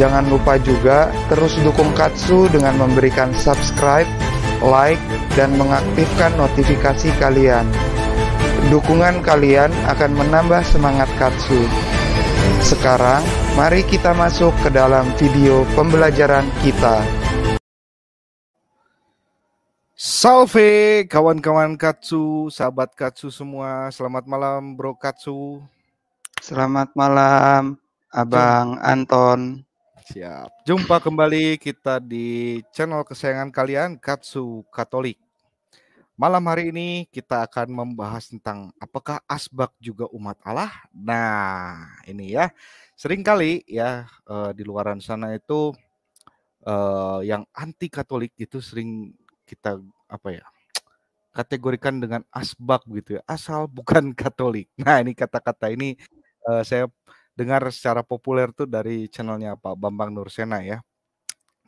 Jangan lupa juga terus dukung Katsu dengan memberikan subscribe, like, dan mengaktifkan notifikasi kalian. Dukungan kalian akan menambah semangat Katsu. Sekarang, mari kita masuk ke dalam video pembelajaran kita. Salve kawan-kawan Katsu, sahabat Katsu semua. Selamat malam Bro Katsu. Selamat malam Abang Anton. Siap. Jumpa kembali kita di channel kesayangan kalian Katsu Katolik. Malam hari ini kita akan membahas tentang apakah asbak juga umat Allah. Nah, ini ya. sering kali ya eh, di luaran sana itu eh, yang anti Katolik itu sering kita apa ya? kategorikan dengan asbak gitu ya. Asal bukan Katolik. Nah, ini kata-kata ini eh, saya dengar secara populer tuh dari channelnya Pak Bambang Nursena ya.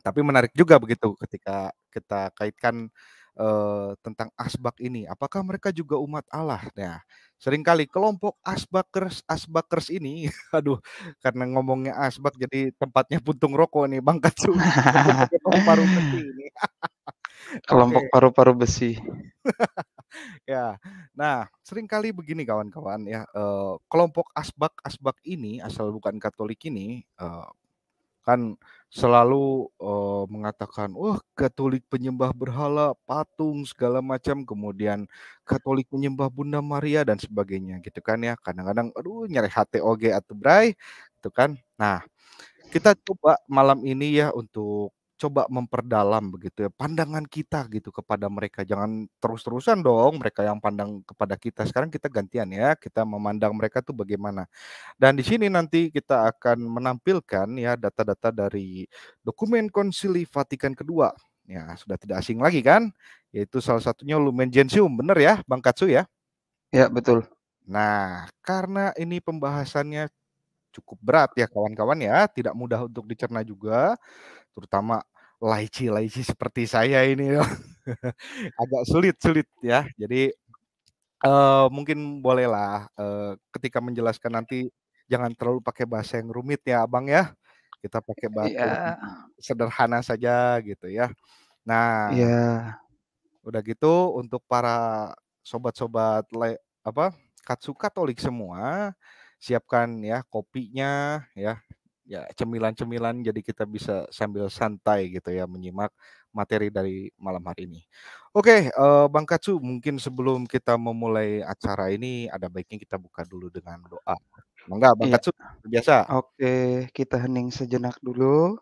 Tapi menarik juga begitu ketika kita kaitkan uh, tentang asbak ini. Apakah mereka juga umat Allah? Nah, seringkali kelompok asbakers asbakers ini, aduh, karena ngomongnya asbak jadi tempatnya puntung rokok nih, bangkat baru ini kelompok paru-paru okay. besi. ya. Nah, sering kali begini kawan-kawan ya, uh, kelompok asbak-asbak ini asal bukan Katolik ini uh, kan selalu uh, mengatakan wah oh, Katolik penyembah berhala patung segala macam kemudian Katolik penyembah Bunda Maria dan sebagainya gitu kan ya kadang-kadang aduh nyari HTOG atau Bray gitu kan nah kita coba malam ini ya untuk coba memperdalam begitu ya pandangan kita gitu kepada mereka. Jangan terus-terusan dong mereka yang pandang kepada kita. Sekarang kita gantian ya, kita memandang mereka tuh bagaimana. Dan di sini nanti kita akan menampilkan ya data-data dari dokumen Konsili Vatikan kedua ya sudah tidak asing lagi kan yaitu salah satunya Lumen Gentium benar ya Bang Katsu ya ya betul nah karena ini pembahasannya cukup berat ya kawan-kawan ya tidak mudah untuk dicerna juga terutama laici-laici seperti saya ini agak sulit-sulit ya. Jadi uh, mungkin bolehlah uh, ketika menjelaskan nanti jangan terlalu pakai bahasa yang rumit ya, Abang ya. Kita pakai iya. bahasa yeah. sederhana saja gitu ya. Nah, yeah. udah gitu untuk para sobat-sobat apa Katsuka Tolik semua siapkan ya kopinya ya ya cemilan-cemilan jadi kita bisa sambil santai gitu ya menyimak materi dari malam hari ini. Oke, uh, Bang Katsu, mungkin sebelum kita memulai acara ini ada baiknya kita buka dulu dengan doa. Mangga Bang iya. Katsu, biasa. Oke, kita hening sejenak dulu.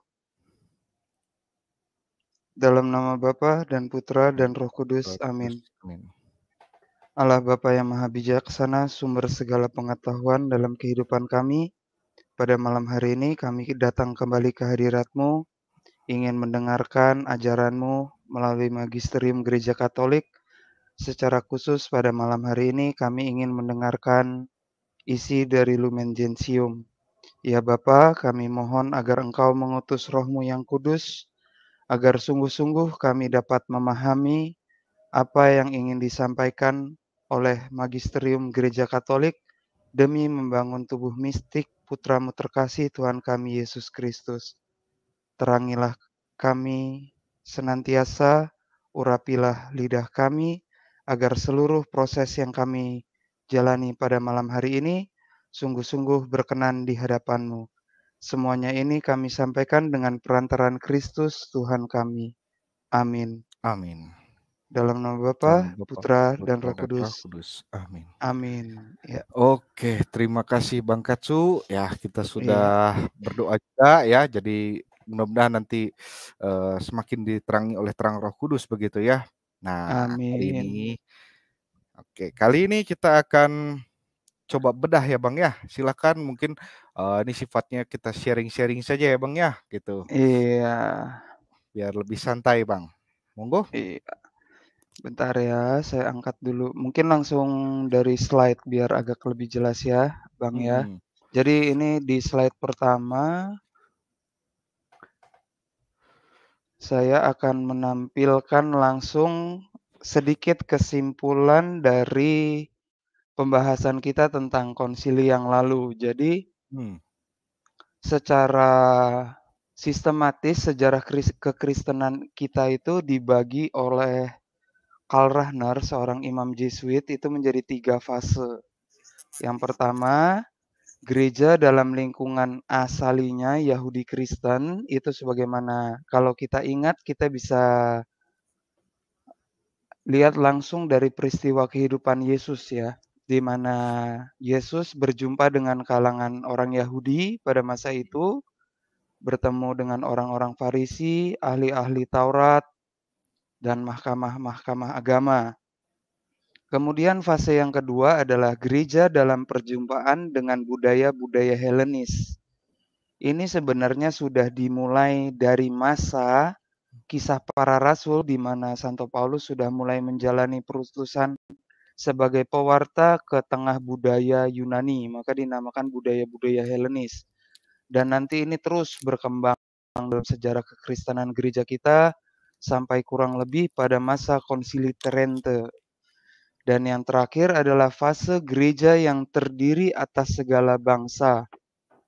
Dalam nama Bapa dan Putra dan Roh Kudus, amin. amin. Allah Bapa yang Maha Bijaksana, sumber segala pengetahuan dalam kehidupan kami, pada malam hari ini kami datang kembali ke hadiratmu, ingin mendengarkan ajaranmu melalui Magisterium Gereja Katolik. Secara khusus pada malam hari ini kami ingin mendengarkan isi dari Lumen Gentium. Ya Bapa, kami mohon agar Engkau mengutus rohmu yang kudus, agar sungguh-sungguh kami dapat memahami apa yang ingin disampaikan oleh Magisterium Gereja Katolik demi membangun tubuh mistik putramu terkasih Tuhan kami Yesus Kristus. Terangilah kami senantiasa, urapilah lidah kami, agar seluruh proses yang kami jalani pada malam hari ini sungguh-sungguh berkenan di hadapanmu. Semuanya ini kami sampaikan dengan perantaran Kristus Tuhan kami. Amin. Amin. Dalam nama Bapa, Putra, dan Roh Kudus. Kudus. Amin. Amin. Ya. ya. Oke, terima kasih Bang Katsu. Ya, kita sudah ya. berdoa juga ya. Jadi mudah-mudahan nanti uh, semakin diterangi oleh terang Roh Kudus begitu ya. Nah, Amin. kali ini Oke, kali ini kita akan coba bedah ya Bang ya. Silakan mungkin uh, ini sifatnya kita sharing-sharing saja ya Bang ya gitu. Iya. Biar lebih santai Bang. Monggo. Iya. Bentar ya, saya angkat dulu. Mungkin langsung dari slide biar agak lebih jelas ya, Bang ya. Hmm. Jadi ini di slide pertama saya akan menampilkan langsung sedikit kesimpulan dari pembahasan kita tentang konsili yang lalu. Jadi hmm. secara sistematis sejarah kekristenan kita itu dibagi oleh Karl Rahner, seorang imam Jesuit, itu menjadi tiga fase. Yang pertama, gereja dalam lingkungan asalinya Yahudi Kristen itu sebagaimana kalau kita ingat kita bisa lihat langsung dari peristiwa kehidupan Yesus ya, di mana Yesus berjumpa dengan kalangan orang Yahudi pada masa itu, bertemu dengan orang-orang Farisi, ahli-ahli Taurat, dan mahkamah-mahkamah agama. Kemudian fase yang kedua adalah gereja dalam perjumpaan dengan budaya-budaya Helenis. Ini sebenarnya sudah dimulai dari masa kisah para rasul di mana Santo Paulus sudah mulai menjalani perutusan sebagai pewarta ke tengah budaya Yunani, maka dinamakan budaya-budaya Helenis. Dan nanti ini terus berkembang dalam sejarah kekristenan gereja kita sampai kurang lebih pada masa Konsili Trente. Dan yang terakhir adalah fase gereja yang terdiri atas segala bangsa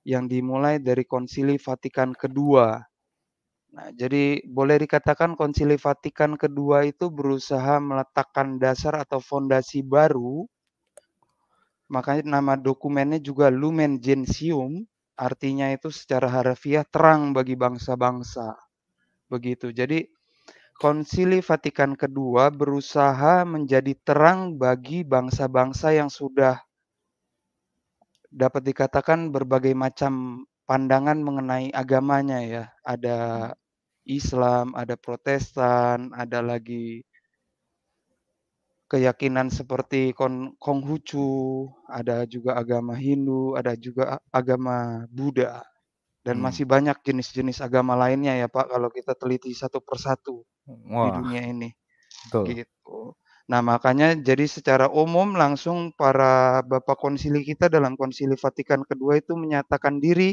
yang dimulai dari Konsili Vatikan kedua. Nah, jadi boleh dikatakan Konsili Vatikan kedua itu berusaha meletakkan dasar atau fondasi baru. Makanya nama dokumennya juga Lumen Gentium, artinya itu secara harfiah terang bagi bangsa-bangsa begitu. Jadi Konsili Vatikan II berusaha menjadi terang bagi bangsa-bangsa yang sudah dapat dikatakan berbagai macam pandangan mengenai agamanya ya. Ada Islam, ada Protestan, ada lagi keyakinan seperti Konghucu, ada juga agama Hindu, ada juga agama Buddha dan hmm. masih banyak jenis-jenis agama lainnya ya Pak kalau kita teliti satu persatu di dunia ini. Betul. Gitu. Nah, makanya jadi secara umum langsung para bapak konsili kita dalam konsili Vatikan kedua itu menyatakan diri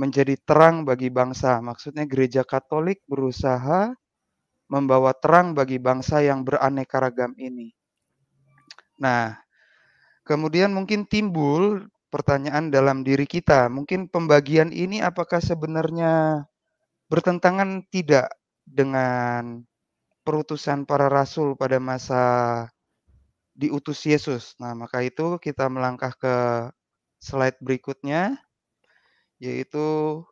menjadi terang bagi bangsa. Maksudnya gereja Katolik berusaha membawa terang bagi bangsa yang beraneka ragam ini. Nah, kemudian mungkin timbul pertanyaan dalam diri kita. Mungkin pembagian ini apakah sebenarnya bertentangan tidak dengan perutusan para rasul pada masa diutus Yesus. Nah, maka itu kita melangkah ke slide berikutnya yaitu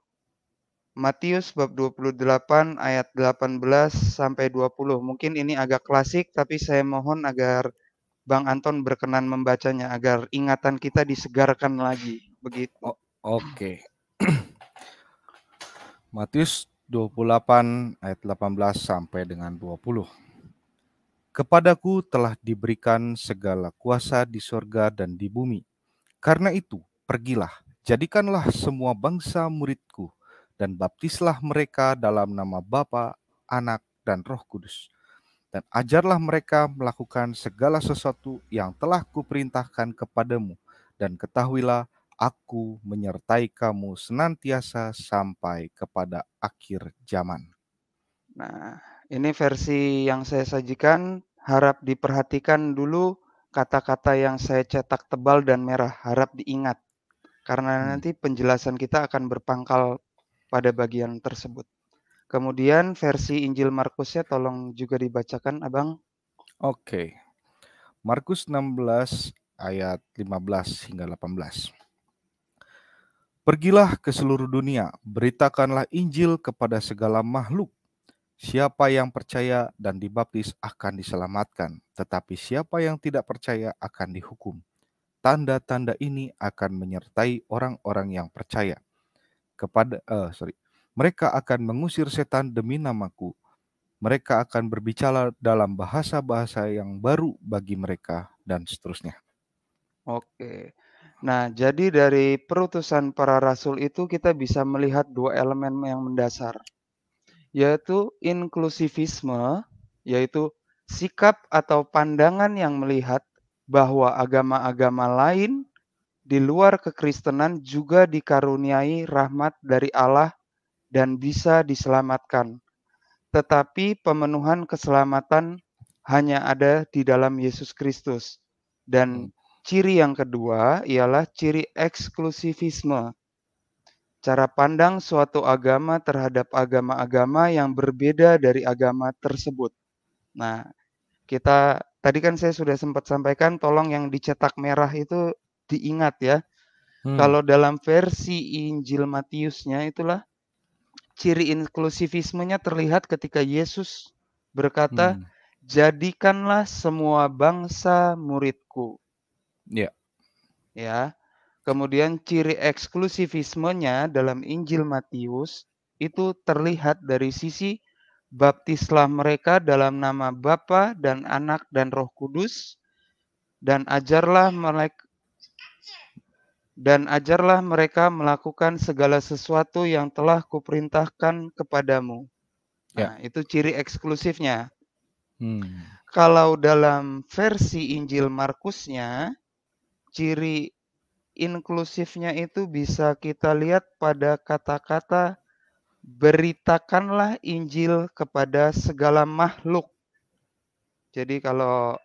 Matius bab 28 ayat 18 sampai 20. Mungkin ini agak klasik tapi saya mohon agar Bang Anton berkenan membacanya agar ingatan kita disegarkan lagi. Begitu. Oh, Oke. Okay. Matius 28 ayat 18 sampai dengan 20. Kepadaku telah diberikan segala kuasa di sorga dan di bumi. Karena itu, pergilah, jadikanlah semua bangsa muridku, dan baptislah mereka dalam nama Bapa, Anak, dan Roh Kudus dan ajarlah mereka melakukan segala sesuatu yang telah kuperintahkan kepadamu, dan ketahuilah aku menyertai kamu senantiasa sampai kepada akhir zaman. Nah, ini versi yang saya sajikan harap diperhatikan dulu kata-kata yang saya cetak tebal dan merah, harap diingat. Karena hmm. nanti penjelasan kita akan berpangkal pada bagian tersebut. Kemudian versi Injil Markusnya tolong juga dibacakan, Abang. Oke. Markus 16 ayat 15 hingga 18. Pergilah ke seluruh dunia, beritakanlah Injil kepada segala makhluk. Siapa yang percaya dan dibaptis akan diselamatkan, tetapi siapa yang tidak percaya akan dihukum. Tanda-tanda ini akan menyertai orang-orang yang percaya kepada eh, sorry mereka akan mengusir setan demi namaku. Mereka akan berbicara dalam bahasa-bahasa yang baru bagi mereka dan seterusnya. Oke. Nah, jadi dari perutusan para rasul itu kita bisa melihat dua elemen yang mendasar, yaitu inklusivisme, yaitu sikap atau pandangan yang melihat bahwa agama-agama lain di luar kekristenan juga dikaruniai rahmat dari Allah dan bisa diselamatkan. Tetapi pemenuhan keselamatan hanya ada di dalam Yesus Kristus. Dan hmm. ciri yang kedua ialah ciri eksklusivisme. Cara pandang suatu agama terhadap agama-agama yang berbeda dari agama tersebut. Nah, kita tadi kan saya sudah sempat sampaikan tolong yang dicetak merah itu diingat ya. Hmm. Kalau dalam versi Injil Matiusnya itulah ciri inklusivismenya terlihat ketika Yesus berkata, hmm. "Jadikanlah semua bangsa muridku." Ya. Ya. Kemudian ciri eksklusivismenya dalam Injil Matius itu terlihat dari sisi baptislah mereka dalam nama Bapa dan Anak dan Roh Kudus dan ajarlah dan ajarlah mereka melakukan segala sesuatu yang telah kuperintahkan kepadamu. Ya. Nah, itu ciri eksklusifnya. Hmm. Kalau dalam versi Injil Markusnya, ciri inklusifnya itu bisa kita lihat pada kata-kata beritakanlah Injil kepada segala makhluk. Jadi kalau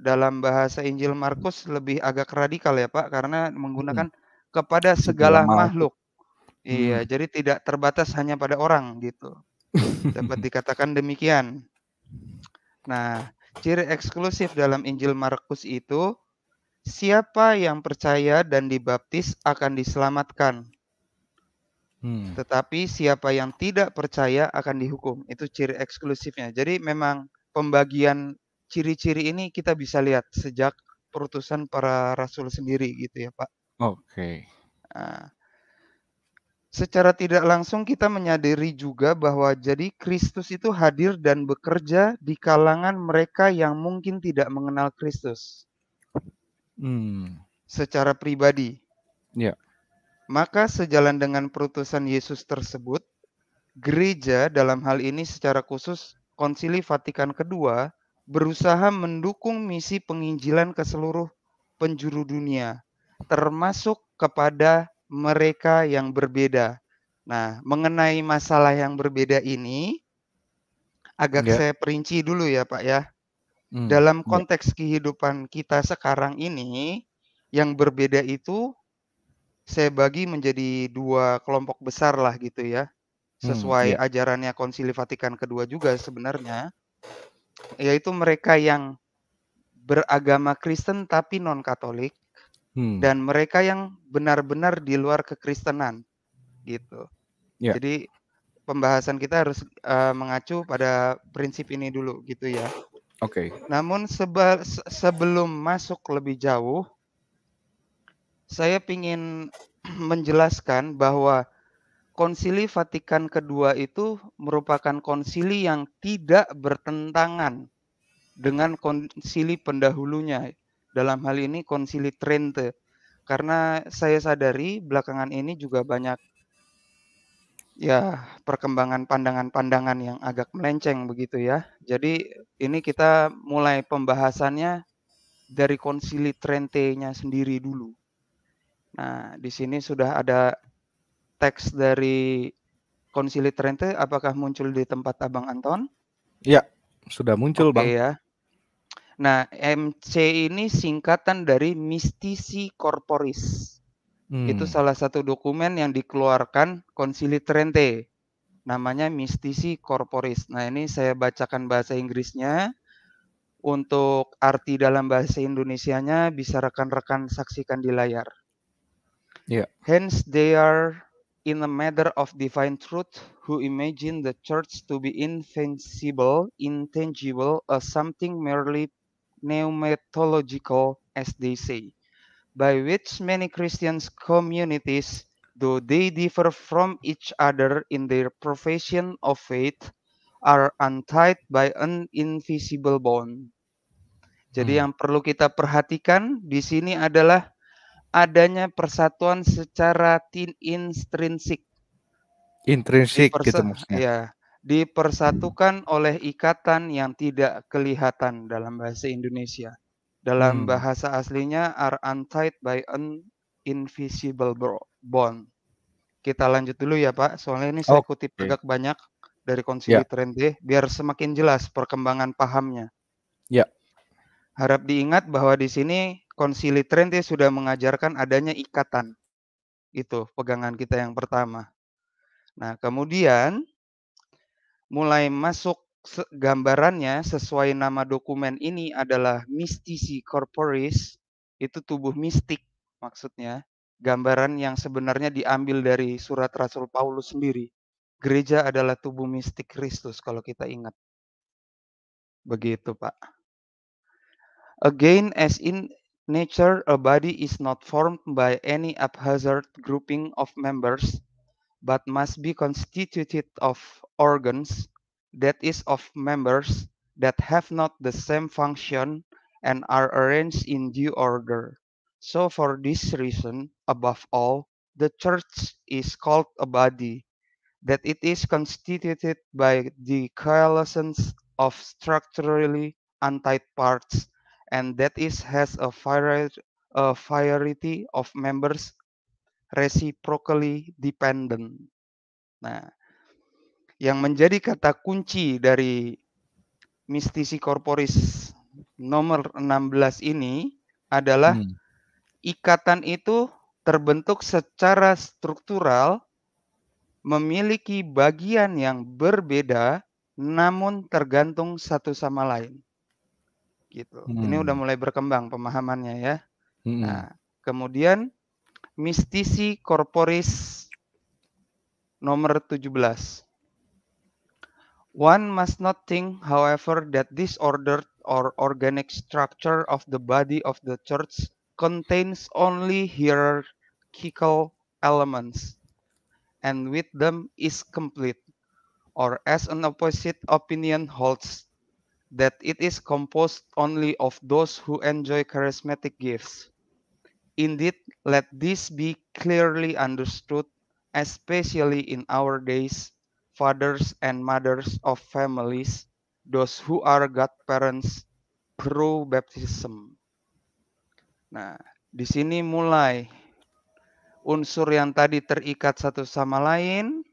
dalam bahasa Injil Markus lebih agak radikal ya Pak karena menggunakan hmm. kepada segala, Jumlah. makhluk. Iya, hmm. Iya, jadi tidak terbatas hanya pada orang gitu. Dapat dikatakan demikian. Nah, ciri eksklusif dalam Injil Markus itu siapa yang percaya dan dibaptis akan diselamatkan. Hmm. Tetapi siapa yang tidak percaya akan dihukum. Itu ciri eksklusifnya. Jadi memang pembagian ciri-ciri ini kita bisa lihat sejak perutusan para rasul sendiri gitu ya Pak. Oke. Okay. Nah, secara tidak langsung kita menyadari juga bahwa jadi Kristus itu hadir dan bekerja di kalangan mereka yang mungkin tidak mengenal Kristus. Hmm. Secara pribadi. Ya. Yeah. Maka sejalan dengan perutusan Yesus tersebut, gereja dalam hal ini secara khusus Konsili Vatikan Kedua berusaha mendukung misi penginjilan ke seluruh penjuru dunia, termasuk kepada mereka yang berbeda. Nah, mengenai masalah yang berbeda ini, agak Nggak. saya perinci dulu ya, Pak ya. hmm. Dalam konteks Nggak. kehidupan kita sekarang ini, yang berbeda itu saya bagi menjadi dua kelompok besar lah gitu ya, hmm, sesuai hmm. ajarannya Konsili Vatikan kedua juga sebenarnya yaitu mereka yang beragama Kristen tapi non Katolik hmm. dan mereka yang benar-benar di luar kekristenan gitu. Yeah. Jadi pembahasan kita harus uh, mengacu pada prinsip ini dulu gitu ya. Oke. Okay. Namun seba- sebelum masuk lebih jauh, saya ingin menjelaskan bahwa konsili Vatikan kedua itu merupakan konsili yang tidak bertentangan dengan konsili pendahulunya. Dalam hal ini konsili Trente. Karena saya sadari belakangan ini juga banyak ya perkembangan pandangan-pandangan yang agak melenceng begitu ya. Jadi ini kita mulai pembahasannya dari konsili Trente-nya sendiri dulu. Nah, di sini sudah ada teks dari Konsili Trente apakah muncul di tempat Abang Anton? Ya, sudah muncul, okay, Bang. ya. Nah, MC ini singkatan dari Mistisi Corporis. Hmm. Itu salah satu dokumen yang dikeluarkan Konsili Trente. Namanya Mistisi Corporis. Nah, ini saya bacakan bahasa Inggrisnya. Untuk arti dalam bahasa Indonesianya bisa rekan-rekan saksikan di layar. Yeah. Hence they are in a matter of divine truth who imagine the church to be invincible, intangible, or something merely pneumatological, as they say, by which many Christian communities, though they differ from each other in their profession of faith, are untied by an invisible bond. Jadi hmm. yang perlu kita perhatikan di sini adalah adanya persatuan secara tin intrinsik. Intrinsik Diperse gitu maksudnya. Ya, dipersatukan hmm. oleh ikatan yang tidak kelihatan dalam bahasa Indonesia. Dalam hmm. bahasa aslinya are untied by an invisible bond. Kita lanjut dulu ya Pak, soalnya ini saya okay. kutip agak banyak dari konsili yeah. Trende biar semakin jelas perkembangan pahamnya. Ya. Yeah. Harap diingat bahwa di sini Konsili Trente ya sudah mengajarkan adanya ikatan. Itu pegangan kita yang pertama. Nah, kemudian mulai masuk gambarannya sesuai nama dokumen ini adalah mistisi corporis, itu tubuh mistik maksudnya, gambaran yang sebenarnya diambil dari surat Rasul Paulus sendiri. Gereja adalah tubuh mistik Kristus kalau kita ingat. Begitu, Pak. Again, as in nature, a body is not formed by any haphazard grouping of members, but must be constituted of organs, that is, of members that have not the same function and are arranged in due order. So, for this reason, above all, the church is called a body, that it is constituted by the coalescence of structurally untied parts and that is has a, variety, of members reciprocally dependent. Nah, yang menjadi kata kunci dari mistisi korporis nomor 16 ini adalah hmm. ikatan itu terbentuk secara struktural memiliki bagian yang berbeda namun tergantung satu sama lain gitu. Hmm. Ini udah mulai berkembang pemahamannya ya. Hmm. Nah, kemudian mistisi corporis nomor 17. One must not think, however, that this disordered or organic structure of the body of the church contains only hierarchical elements and with them is complete or as an opposite opinion holds that it is composed only of those who enjoy charismatic gifts. Indeed, let this be clearly understood, especially in our days, fathers and mothers of families, those who are godparents, pro baptism. Nah, di sini mulai unsur yang tadi terikat satu sama lain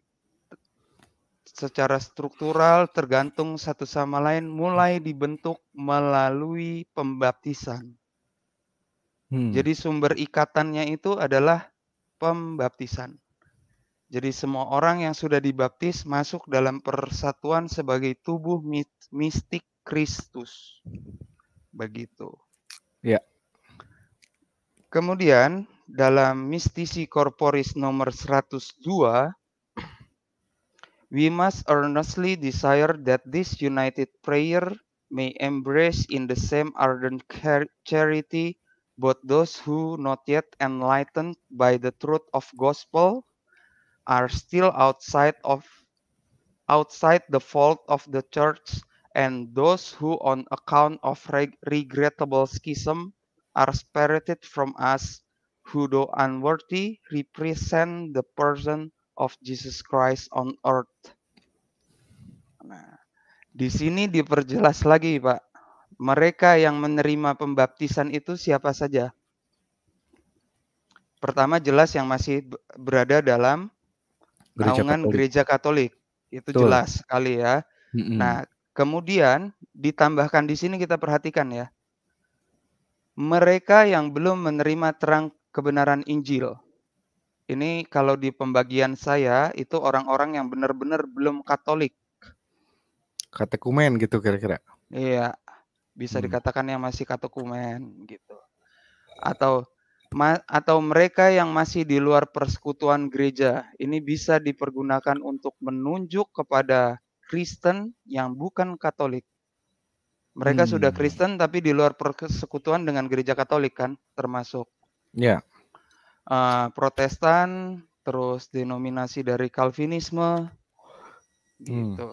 secara struktural tergantung satu sama lain mulai dibentuk melalui pembaptisan. Hmm. Jadi sumber ikatannya itu adalah pembaptisan. Jadi semua orang yang sudah dibaptis masuk dalam persatuan sebagai tubuh mistik Kristus. Begitu. Ya. Kemudian dalam mistisi korporis nomor 102 We must earnestly desire that this united prayer may embrace in the same ardent charity both those who not yet enlightened by the truth of gospel are still outside of outside the fold of the church and those who on account of reg regrettable schism are spirited from us who though unworthy represent the person of Jesus Christ on earth. Nah, di sini diperjelas lagi, Pak. Mereka yang menerima pembaptisan itu siapa saja? Pertama jelas yang masih berada dalam gereja naungan Katolik. gereja Katolik. Itu Tuh. jelas sekali ya. Mm -hmm. Nah, kemudian ditambahkan di sini kita perhatikan ya. Mereka yang belum menerima terang kebenaran Injil. Ini kalau di pembagian saya itu orang-orang yang benar-benar belum Katolik. Katekumen gitu kira-kira. Iya, bisa hmm. dikatakan yang masih katekumen gitu. Atau ma atau mereka yang masih di luar persekutuan gereja. Ini bisa dipergunakan untuk menunjuk kepada Kristen yang bukan Katolik. Mereka hmm. sudah Kristen tapi di luar persekutuan dengan gereja Katolik kan termasuk. Yeah uh, Protestan, terus denominasi dari Calvinisme, hmm. gitu.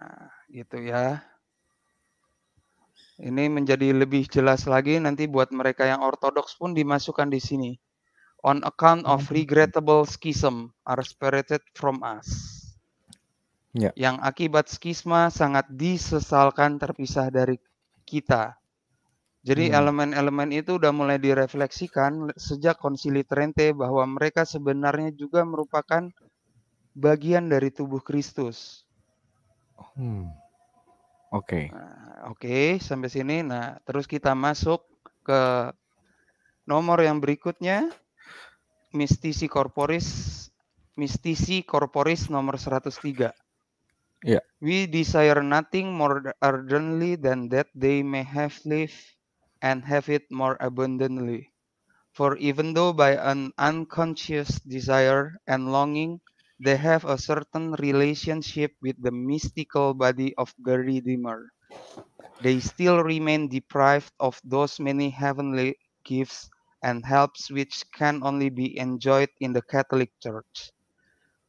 Nah, gitu ya. Ini menjadi lebih jelas lagi nanti buat mereka yang ortodoks pun dimasukkan di sini. On account of hmm. regrettable schism are separated from us. Yeah. Yang akibat skisma sangat disesalkan terpisah dari kita. Jadi hmm. elemen-elemen hmm. itu udah mulai direfleksikan sejak Konsili Trente bahwa mereka sebenarnya juga merupakan bagian dari tubuh Kristus. Hmm. Oke. Okay. Nah, Oke, okay, sampai sini. Nah, terus kita masuk ke nomor yang berikutnya mistisi corporis mistisi corporis nomor 103. Yeah. We desire nothing more ardently than that they may have lived and have it more abundantly. For even though by an unconscious desire and longing, they have a certain relationship with the mystical body of the Redeemer, they still remain deprived of those many heavenly gifts and helps which can only be enjoyed in the Catholic Church.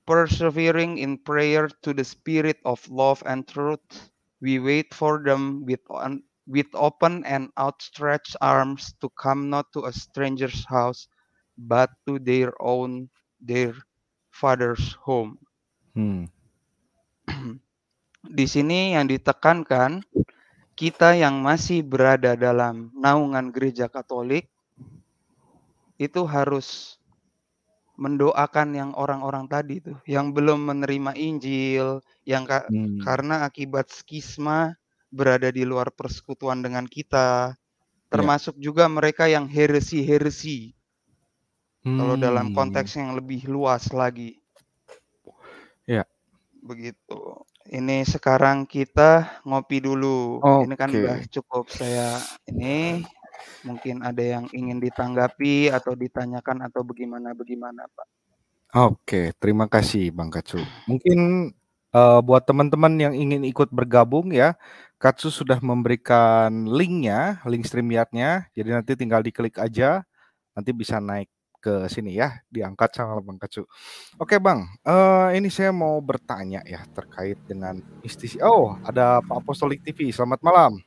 Persevering in prayer to the Spirit of love and truth, we wait for them with with open and outstretched arms to come not to a stranger's house but to their own their father's home. Hmm. Di sini yang ditekankan kita yang masih berada dalam naungan gereja Katolik itu harus mendoakan yang orang-orang tadi itu yang belum menerima Injil yang ka hmm. karena akibat skisma berada di luar persekutuan dengan kita, iya. termasuk yeah. juga mereka yang heresi-heresi. Hmm. Kalau dalam hmm. konteks yang lebih luas lagi. Ya. Begitu. Ini sekarang kita ngopi dulu. Okay. Ini kan udah cukup saya ini mungkin ada yang ingin ditanggapi atau ditanyakan atau bagaimana bagaimana Pak. Oke, terima kasih Bang Kacu. Mungkin uh, buat teman-teman yang ingin ikut bergabung ya, Katsu sudah memberikan linknya, link StreamYardnya. Jadi nanti tinggal diklik aja, nanti bisa naik ke sini ya, diangkat sama Bang Katsu. Oke Bang, uh, ini saya mau bertanya ya terkait dengan istisi. Oh, ada Pak Apostolik TV. Selamat malam.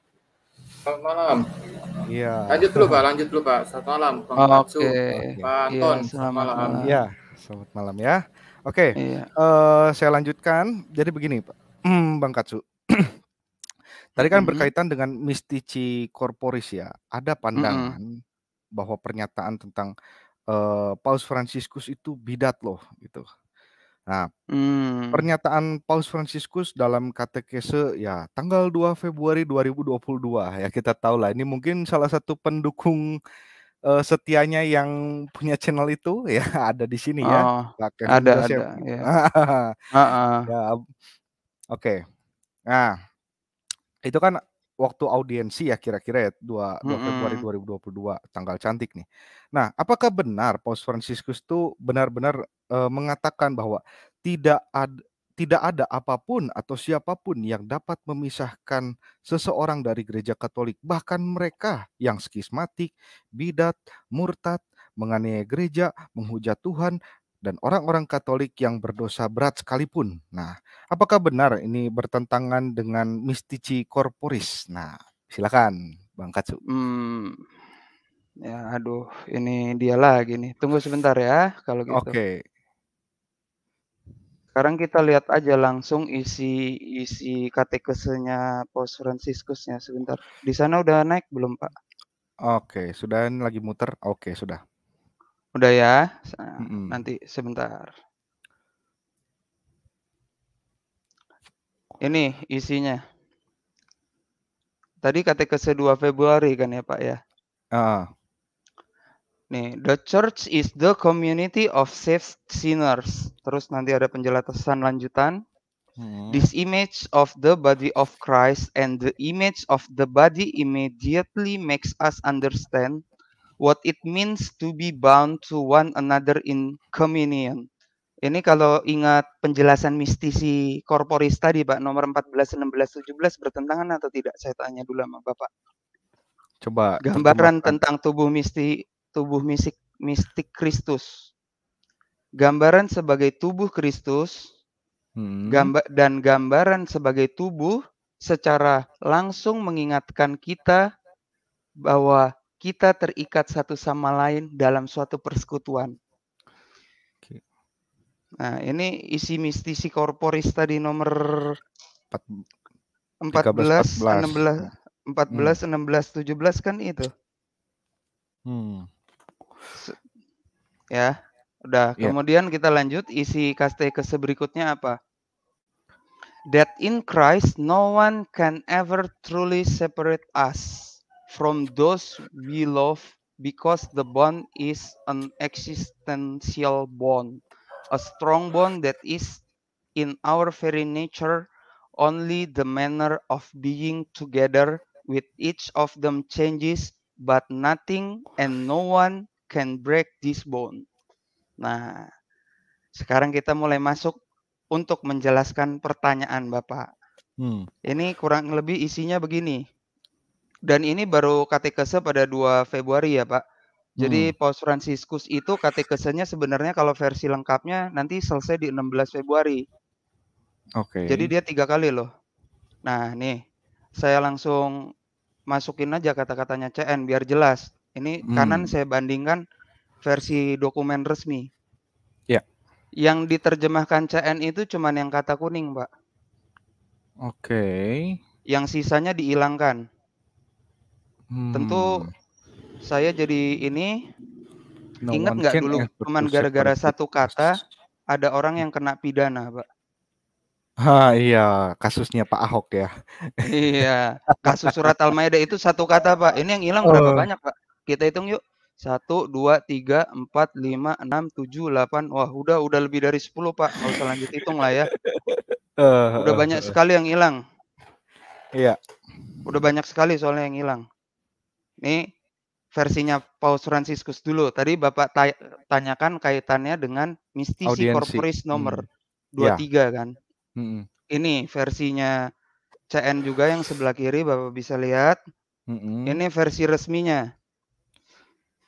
Selamat malam. Iya. Lanjut dulu Pak, lanjut dulu Pak. Selamat malam, Bang oh, Katsu, okay. Pak iya, Anton. Ya, selamat malam. Iya, selamat malam ya. Oke, okay. iya. uh, saya lanjutkan. Jadi begini Pak, Bang Katsu. Tadi kan mm -hmm. berkaitan dengan mistici corporis ya. Ada mhm. pandangan mm -hmm. bahwa pernyataan tentang uh, Paus Fransiskus itu bidat loh gitu. Nah, mm. pernyataan Paus Fransiskus dalam katekese ya tanggal 2 Februari 2022 ya kita tahu lah ini mungkin salah satu pendukung uh, setianya yang punya channel itu ya ada di sini ya. Oh, ada ada. Gitu. Ya. uh -uh. ya. Oke. Okay. Nah, itu kan waktu audiensi ya kira-kira ya 2, 2 Februari mm -hmm. 2022 tanggal cantik nih. Nah, apakah benar Paus Fransiskus itu benar-benar e, mengatakan bahwa tidak ada tidak ada apapun atau siapapun yang dapat memisahkan seseorang dari gereja Katolik, bahkan mereka yang skismatik, bidat, murtad, menganiaya gereja, menghujat Tuhan dan orang-orang Katolik yang berdosa berat sekalipun. Nah, apakah benar ini bertentangan dengan mistici corporis? Nah, silakan Bang Katsu. Hmm. Ya, aduh, ini dia lagi nih. Tunggu sebentar ya kalau gitu. Oke. Okay. Sekarang kita lihat aja langsung isi isi katekesenya Paus Franciscusnya sebentar. Di sana udah naik belum, Pak? Oke, okay, sudah lagi muter. Oke, okay, sudah. Udah ya. Eh, nanti sebentar. Ini isinya. Tadi kata ke 2 Februari kan ya Pak ya? Uh. Nih, the church is the community of saved sinners. Terus nanti ada penjelasan lanjutan. Hmm. This image of the body of Christ and the image of the body immediately makes us understand what it means to be bound to one another in communion. Ini kalau ingat penjelasan mistisi korporis tadi Pak nomor 14, 16, 17 bertentangan atau tidak? Saya tanya dulu sama Bapak. Coba gambaran coba. tentang tubuh misti tubuh mistik mistik Kristus. Gambaran sebagai tubuh Kristus hmm. gamba, dan gambaran sebagai tubuh secara langsung mengingatkan kita bahwa kita terikat satu sama lain dalam suatu persekutuan. Oke. Nah, ini isi mistisi korporis tadi nomor 4, 14, 14. 16, 14, hmm. 16, 17 kan itu. Hmm. Ya, udah. Yeah. Kemudian kita lanjut isi ke seberikutnya apa? That in Christ no one can ever truly separate us from those we love because the bond is an existential bond, a strong bond that is in our very nature only the manner of being together with each of them changes but nothing and no one can break this bond. Nah, sekarang kita mulai masuk untuk menjelaskan pertanyaan Bapak. Hmm. Ini kurang lebih isinya begini dan ini baru katekese pada 2 Februari ya Pak. Jadi hmm. Paus Franciscus itu katekesenya sebenarnya kalau versi lengkapnya nanti selesai di 16 Februari. Oke. Okay. Jadi dia tiga kali loh. Nah nih saya langsung masukin aja kata-katanya CN biar jelas. Ini hmm. kanan saya bandingkan versi dokumen resmi. Ya. Yeah. Yang diterjemahkan CN itu cuman yang kata kuning, Pak. Oke. Okay. Yang sisanya dihilangkan. Hmm. Tentu saya jadi ini no ingat nggak dulu cuman gara-gara satu kata ada orang yang kena pidana, Pak. Ha, iya, kasusnya Pak Ahok ya. iya, kasus surat Al-Maidah itu satu kata, Pak. Ini yang hilang berapa uh. banyak, Pak? Kita hitung yuk. Satu, dua, tiga, empat, lima, enam, tujuh, delapan. Wah, udah udah lebih dari sepuluh, Pak. Nggak usah lanjut hitung lah ya. udah banyak eh, eh, eh. sekali yang hilang. Iya. Udah banyak sekali soalnya yang hilang. Ini versinya Paus Franciscus dulu. Tadi Bapak ta tanyakan kaitannya dengan mistisi Audiensi. corporis nomor hmm. 23 yeah. kan. Hmm. Ini versinya CN juga yang sebelah kiri Bapak bisa lihat. Hmm. Ini versi resminya.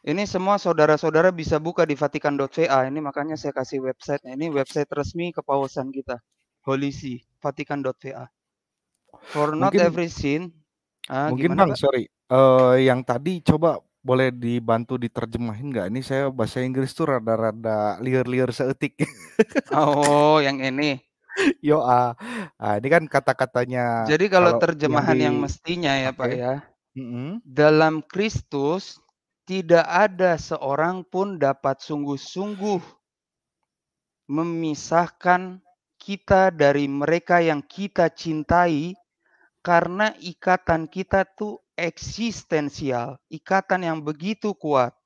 Ini semua saudara-saudara bisa buka di vatikan.va. Ini makanya saya kasih website. Ini website resmi kepausan kita. Holy See, vatikan.va. For not mungkin, every sin. Ah, mungkin Bang, sorry uh, yang tadi coba boleh dibantu diterjemahin nggak? Ini saya bahasa Inggris tuh rada-rada liar-liar seetik Oh, yang ini? Yo, ah. ah. ini kan kata-katanya Jadi kalau kalau yang terjemahan yang mestinya ya Pak ya ya, hmm dalam Kristus tidak ada seorang pun dapat sungguh-sungguh memisahkan kita dari mereka yang kita cintai, karena ikatan kita tuh eksistensial, ikatan yang begitu kuat.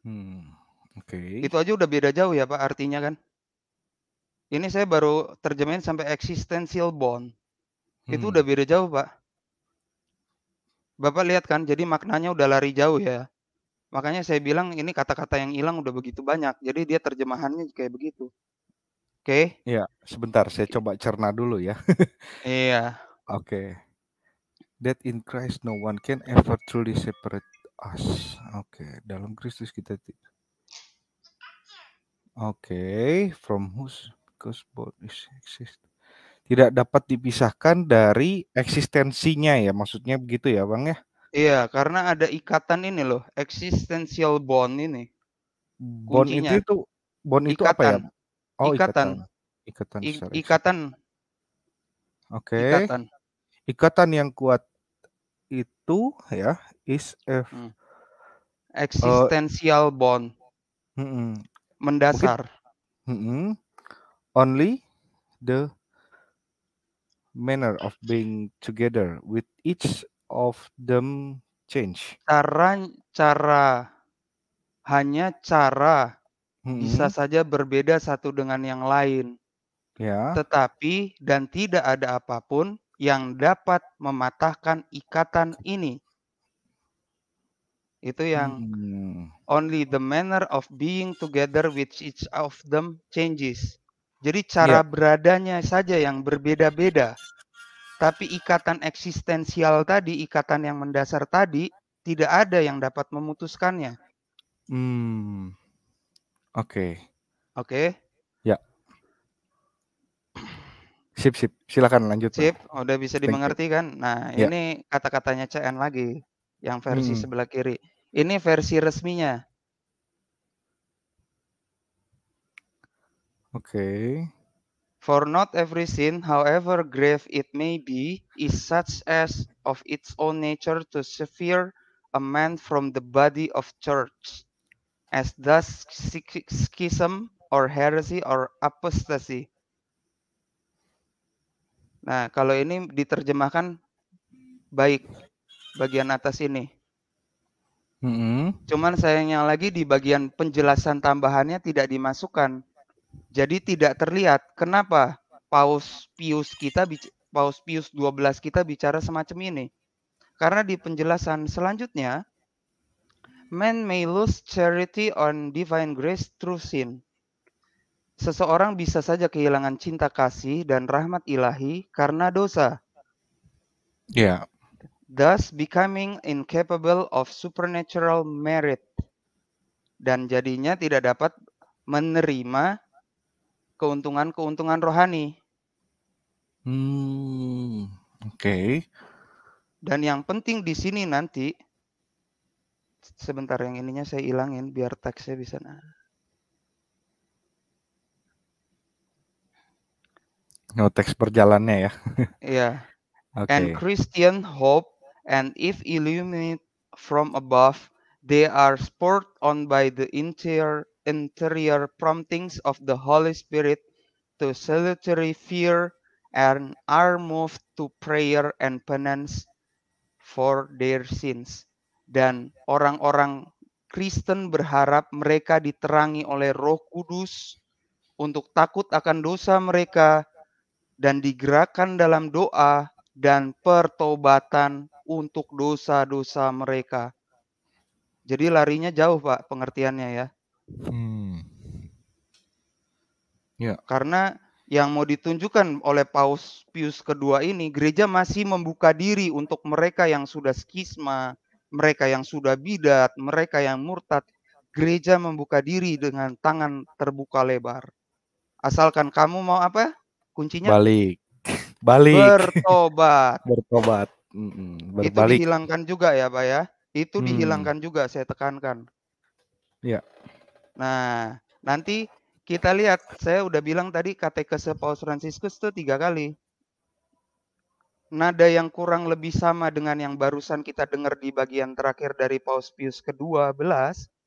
Hmm, Oke. Okay. Itu aja udah beda jauh ya Pak artinya kan. Ini saya baru terjemahin sampai existential bond. Hmm. Itu udah beda jauh Pak. Bapak lihat kan, jadi maknanya udah lari jauh ya. Makanya saya bilang ini kata-kata yang hilang udah begitu banyak. Jadi dia terjemahannya kayak begitu. Oke. Okay? Iya, sebentar saya coba cerna dulu ya. iya. Oke. Okay that in Christ no one can ever truly separate us. Oke, okay. dalam Kristus kita tidak. Oke, okay. from whose because both is exist. Tidak dapat dipisahkan dari eksistensinya ya, maksudnya begitu ya, Bang ya? Iya, karena ada ikatan ini loh, existential bond ini. Bond Kuncinya. itu itu bond ikatan. itu apa ya? Oh, ikatan. Ikatan. Ikatan. I ikatan. Oke. Okay. Ikatan. Ikatan yang kuat itu ya is a hmm. Eh, existential uh, bond hmm, mendasar hmm, only the manner of being together with each of them change cara cara hanya cara hmm. bisa saja berbeda satu dengan yang lain ya tetapi dan tidak ada apapun yang dapat mematahkan ikatan ini. Itu yang hmm. only the manner of being together with each of them changes. Jadi cara yeah. beradanya saja yang berbeda-beda. Tapi ikatan eksistensial tadi, ikatan yang mendasar tadi tidak ada yang dapat memutuskannya. Hmm. Oke. Okay. Oke. Okay. Sip, sip. Silakan lanjut. Sip, Pak. Oh, udah bisa Thank dimengerti you. kan? Nah, yeah. ini kata-katanya CN lagi yang versi hmm. sebelah kiri. Ini versi resminya. Oke. Okay. For not every sin, however grave it may be, is such as of its own nature to sever a man from the body of church, as thus schism or heresy or apostasy. Nah, kalau ini diterjemahkan baik bagian atas ini. Mm -hmm. Cuman sayangnya lagi di bagian penjelasan tambahannya tidak dimasukkan. Jadi tidak terlihat. Kenapa? Paus Pius kita Paus Pius 12 kita bicara semacam ini. Karena di penjelasan selanjutnya man may lose charity on divine grace through sin. Seseorang bisa saja kehilangan cinta kasih dan rahmat ilahi karena dosa. Yeah. Thus becoming incapable of supernatural merit. Dan jadinya tidak dapat menerima keuntungan-keuntungan rohani. Hmm, oke. Okay. Dan yang penting di sini nanti sebentar yang ininya saya ilangin biar teksnya bisa nah. konteks berjalannya ya. Iya. yeah. Okay. And Christian hope and if illuminate from above, they are spurred on by the interior interior promptings of the Holy Spirit to solitary fear and are moved to prayer and penance for their sins. Dan orang-orang Kristen berharap mereka diterangi oleh Roh Kudus untuk takut akan dosa mereka dan digerakkan dalam doa dan pertobatan untuk dosa-dosa mereka. Jadi larinya jauh Pak pengertiannya ya. Hmm. Ya. Karena yang mau ditunjukkan oleh Paus Pius kedua ini, gereja masih membuka diri untuk mereka yang sudah skisma, mereka yang sudah bidat, mereka yang murtad. Gereja membuka diri dengan tangan terbuka lebar. Asalkan kamu mau apa? Kuncinya balik. Balik. Bertobat. bertobat. Mm-mm, Itu dihilangkan juga ya, Pak ya. Itu hmm. dihilangkan juga saya tekankan. ya Nah, nanti kita lihat saya udah bilang tadi katekese Paus Franciscus itu tiga kali. Nada yang kurang lebih sama dengan yang barusan kita dengar di bagian terakhir dari Paus Pius ke-12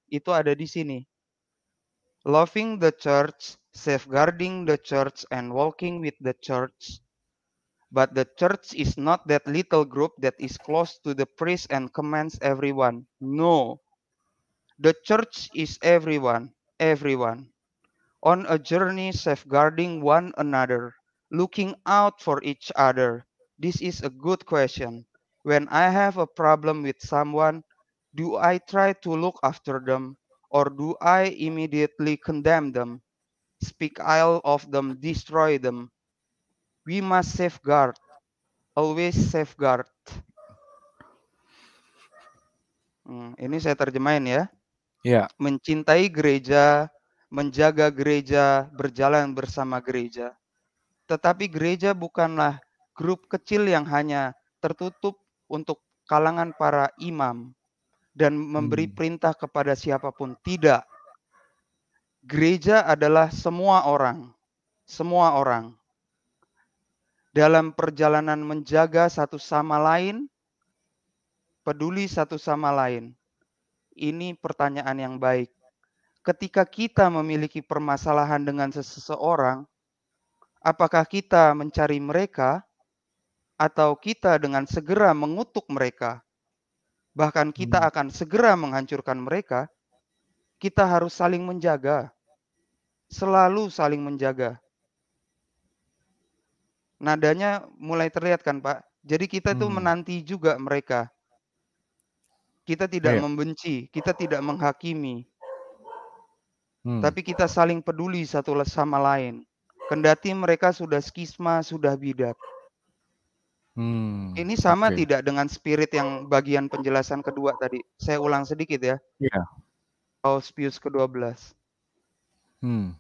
itu ada di sini. loving the church, safeguarding the church, and walking with the church. But the church is not that little group that is close to the priest and commands everyone. No. The church is everyone, everyone, on a journey safeguarding one another, looking out for each other. This is a good question. When I have a problem with someone, do I try to look after them or do I immediately condemn them? Speak ill of them, destroy them. We must safeguard, always safeguard. Hmm, ini saya terjemahin ya. Ya. Yeah. Mencintai gereja, menjaga gereja, berjalan bersama gereja. Tetapi gereja bukanlah grup kecil yang hanya tertutup untuk kalangan para imam dan memberi hmm. perintah kepada siapapun. Tidak. Gereja adalah semua orang. Semua orang. Dalam perjalanan menjaga satu sama lain, peduli satu sama lain. Ini pertanyaan yang baik. Ketika kita memiliki permasalahan dengan seseorang, apakah kita mencari mereka atau kita dengan segera mengutuk mereka? bahkan kita hmm. akan segera menghancurkan mereka, kita harus saling menjaga. Selalu saling menjaga. Nadanya mulai terlihat kan, Pak? Jadi kita hmm. menanti juga mereka. Kita tidak yeah. membenci, kita tidak menghakimi. Hmm. Tapi kita saling peduli satu sama lain. Kendati mereka sudah skisma, sudah bidat. Hmm, ini sama okay. tidak dengan spirit yang bagian penjelasan kedua tadi. Saya ulang sedikit ya. Yeah. Paus Pius ke-12. Hmm.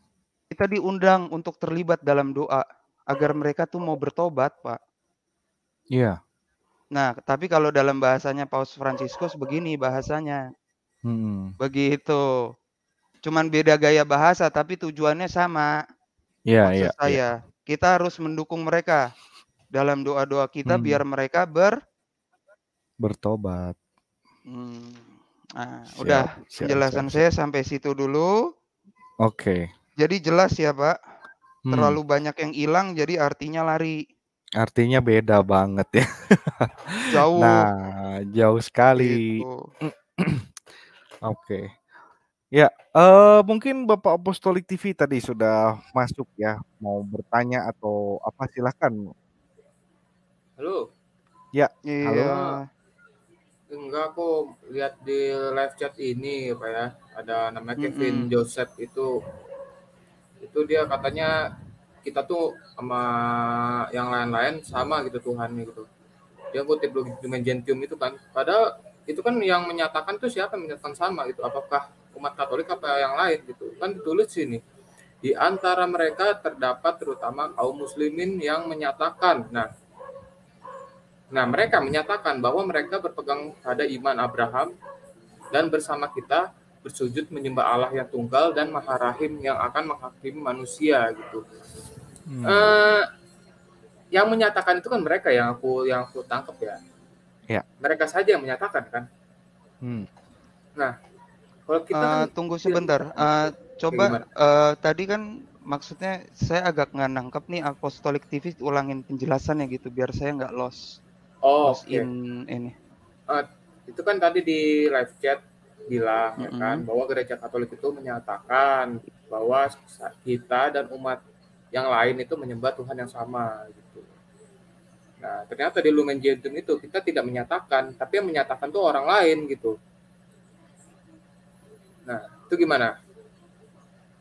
Kita diundang untuk terlibat dalam doa agar mereka tuh mau bertobat, Pak. Iya. Yeah. Nah, tapi kalau dalam bahasanya Paus Fransiskus begini bahasanya. Hmm. Begitu. Cuman beda gaya bahasa tapi tujuannya sama. Iya, yeah, iya. Yeah, saya, yeah. kita harus mendukung mereka dalam doa-doa kita hmm. biar mereka ber bertobat. Hmm. Nah, udah penjelasan saya sampai situ dulu. Oke. Okay. Jadi jelas ya, Pak. Hmm. Terlalu banyak yang hilang jadi artinya lari. Artinya beda banget ya. jauh. Nah, jauh sekali. Gitu. Oke. okay. Ya, uh, mungkin Bapak Apostolik TV tadi sudah masuk ya, mau bertanya atau apa silahkan Halo. Ya. Iya. Halo. Enggak aku lihat di live chat ini Pak ya. Ada namanya Kevin mm -hmm. Joseph itu itu dia katanya kita tuh sama yang lain-lain sama gitu Tuhan gitu. Dia kutip dokumen Gentium itu kan. Padahal itu kan yang menyatakan tuh siapa menyatakan sama itu Apakah umat Katolik apa yang lain gitu. Kan ditulis sini di antara mereka terdapat terutama kaum muslimin yang menyatakan. Nah, Nah, mereka menyatakan bahwa mereka berpegang pada iman Abraham dan bersama kita bersujud menyembah Allah yang tunggal dan Maha Rahim yang akan menghakimi manusia gitu. Hmm. Uh, yang menyatakan itu kan mereka yang aku yang aku tangkap ya. Ya. Mereka saja yang menyatakan kan. Hmm. Nah, kalau kita uh, kan, tunggu sebentar. Ya, uh, coba uh, tadi kan maksudnya saya agak nggak nangkep nih Apostolik TV ulangin penjelasannya gitu biar saya nggak lost oh, okay. in ini. Uh, itu kan tadi di live chat bilang mm -hmm. ya kan bahwa gereja Katolik itu menyatakan bahwa kita dan umat yang lain itu menyembah Tuhan yang sama gitu. Nah, ternyata di Lumen Gentium itu kita tidak menyatakan, tapi yang menyatakan tuh orang lain gitu. Nah, itu gimana?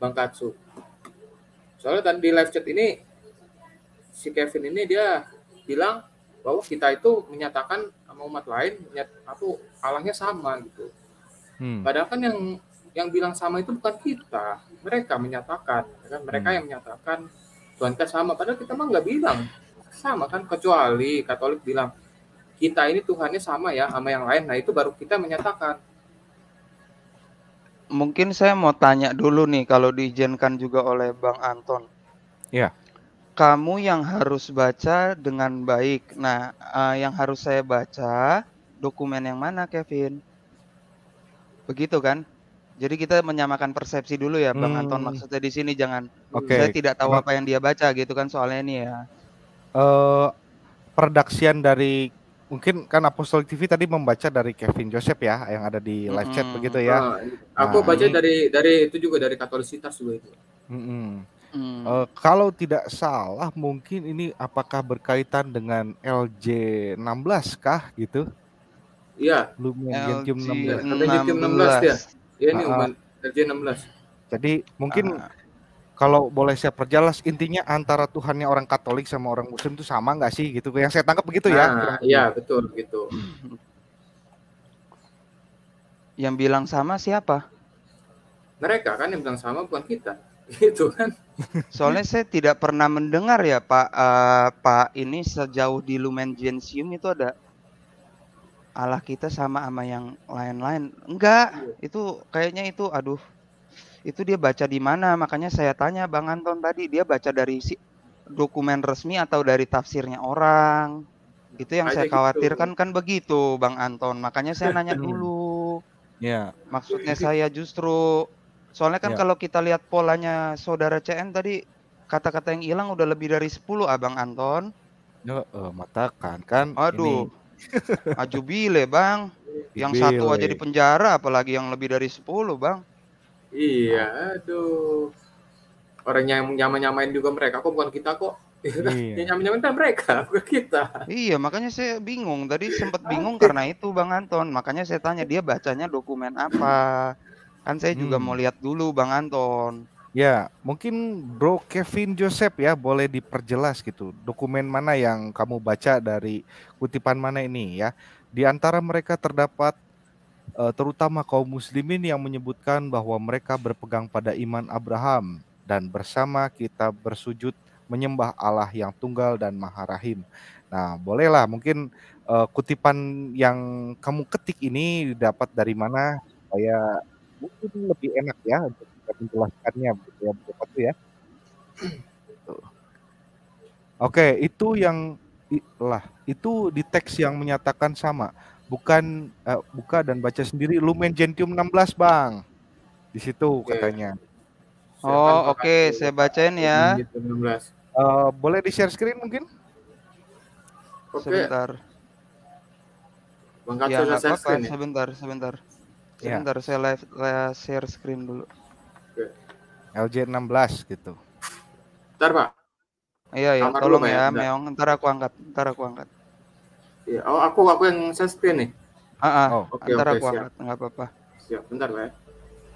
Bang Katsu. Soalnya tadi di live chat ini si Kevin ini dia bilang bahwa kita itu menyatakan sama umat lain aku ya, alangnya sama gitu. Hmm. Padahal kan yang yang bilang sama itu bukan kita, mereka menyatakan, ya kan? mereka hmm. yang menyatakan Tuhan kita sama. Padahal kita mah nggak bilang sama kan, kecuali Katolik bilang kita ini Tuhannya sama ya sama yang lain. Nah itu baru kita menyatakan. Mungkin saya mau tanya dulu nih kalau diizinkan juga oleh Bang Anton. Ya kamu yang harus baca dengan baik. Nah, uh, yang harus saya baca dokumen yang mana, Kevin? Begitu kan? Jadi kita menyamakan persepsi dulu ya, hmm. Bang Anton. Hmm. Maksudnya di sini jangan okay. saya tidak tahu apa yang dia baca gitu kan soalnya ini ya. Uh, perdaksian dari mungkin kan Apostol TV tadi membaca dari Kevin Joseph ya yang ada di live chat hmm. begitu ya. Uh, aku nah, baca ini. dari dari itu juga dari Katolisitas juga itu. Hmm. Hmm. Uh, kalau tidak salah mungkin ini apakah berkaitan dengan LJ16 kah gitu? Iya. LG... Gentium 16. Gentium 16 ya. Ya ini uh, LJ16. Jadi mungkin uh. kalau boleh saya perjelas intinya antara Tuhannya orang Katolik sama orang Muslim itu sama nggak sih gitu? Yang saya tangkap begitu ya. Ah, iya, betul gitu. Yang bilang sama siapa? Mereka kan yang bilang sama bukan kita gitu kan Soalnya saya tidak pernah mendengar ya Pak uh, Pak ini sejauh di Lumen Gentium itu ada Allah kita sama sama yang lain-lain. Enggak, iya. itu kayaknya itu aduh. Itu dia baca di mana? Makanya saya tanya Bang Anton tadi, dia baca dari si dokumen resmi atau dari tafsirnya orang. Itu yang Aja saya gitu. khawatirkan gitu. kan begitu Bang Anton. Makanya saya nanya dulu. Ya. Maksudnya saya justru Soalnya kan ya. kalau kita lihat polanya saudara CN tadi kata-kata yang hilang udah lebih dari 10 Abang Anton. Ya, uh, matakan kan. Aduh. Ini. Ajubile, Bang. Yang satu aja di penjara apalagi yang lebih dari 10, Bang. Iya, aduh. orangnya yang nyaman nyamain juga mereka kok bukan kita kok. Iya. yang nyaman nyamain kan mereka, bukan kita. Iya, makanya saya bingung. Tadi sempat bingung karena itu, Bang Anton. Makanya saya tanya dia bacanya dokumen apa. Kan saya hmm. juga mau hmm. lihat dulu Bang Anton. Ya, mungkin Bro Kevin Joseph ya boleh diperjelas gitu. Dokumen mana yang kamu baca dari kutipan mana ini ya? Di antara mereka terdapat eh, terutama kaum muslimin yang menyebutkan bahwa mereka berpegang pada iman Abraham dan bersama kita bersujud menyembah Allah yang tunggal dan maha rahim. Nah, bolehlah mungkin uh, kutipan yang kamu ketik ini dapat dari mana Ya mungkin lebih enak ya untuk menjelaskannya begitu ya begitu ya. Oke, itu yang lah itu di teks yang menyatakan sama, bukan uh, buka dan baca sendiri Lumen Gentium 16, Bang. Di situ okay. katanya. Oh, oke, okay. saya bacain ya. 16. Uh, eh, boleh di share screen mungkin? Okay. Sebentar. Bang ya, share apa, ya? Sebentar, sebentar. Iya. Sebentar yeah. saya live, saya share screen dulu. Oke. LG 16 gitu. Ntar Pak. Iya iya, tolong ya, ya Meong. Ntar aku angkat, ntar aku angkat. Iya, oh aku aku yang share screen nih. Ah, ah. Oh, okay, aku siap. angkat, Enggak apa-apa. Siap, bentar Pak.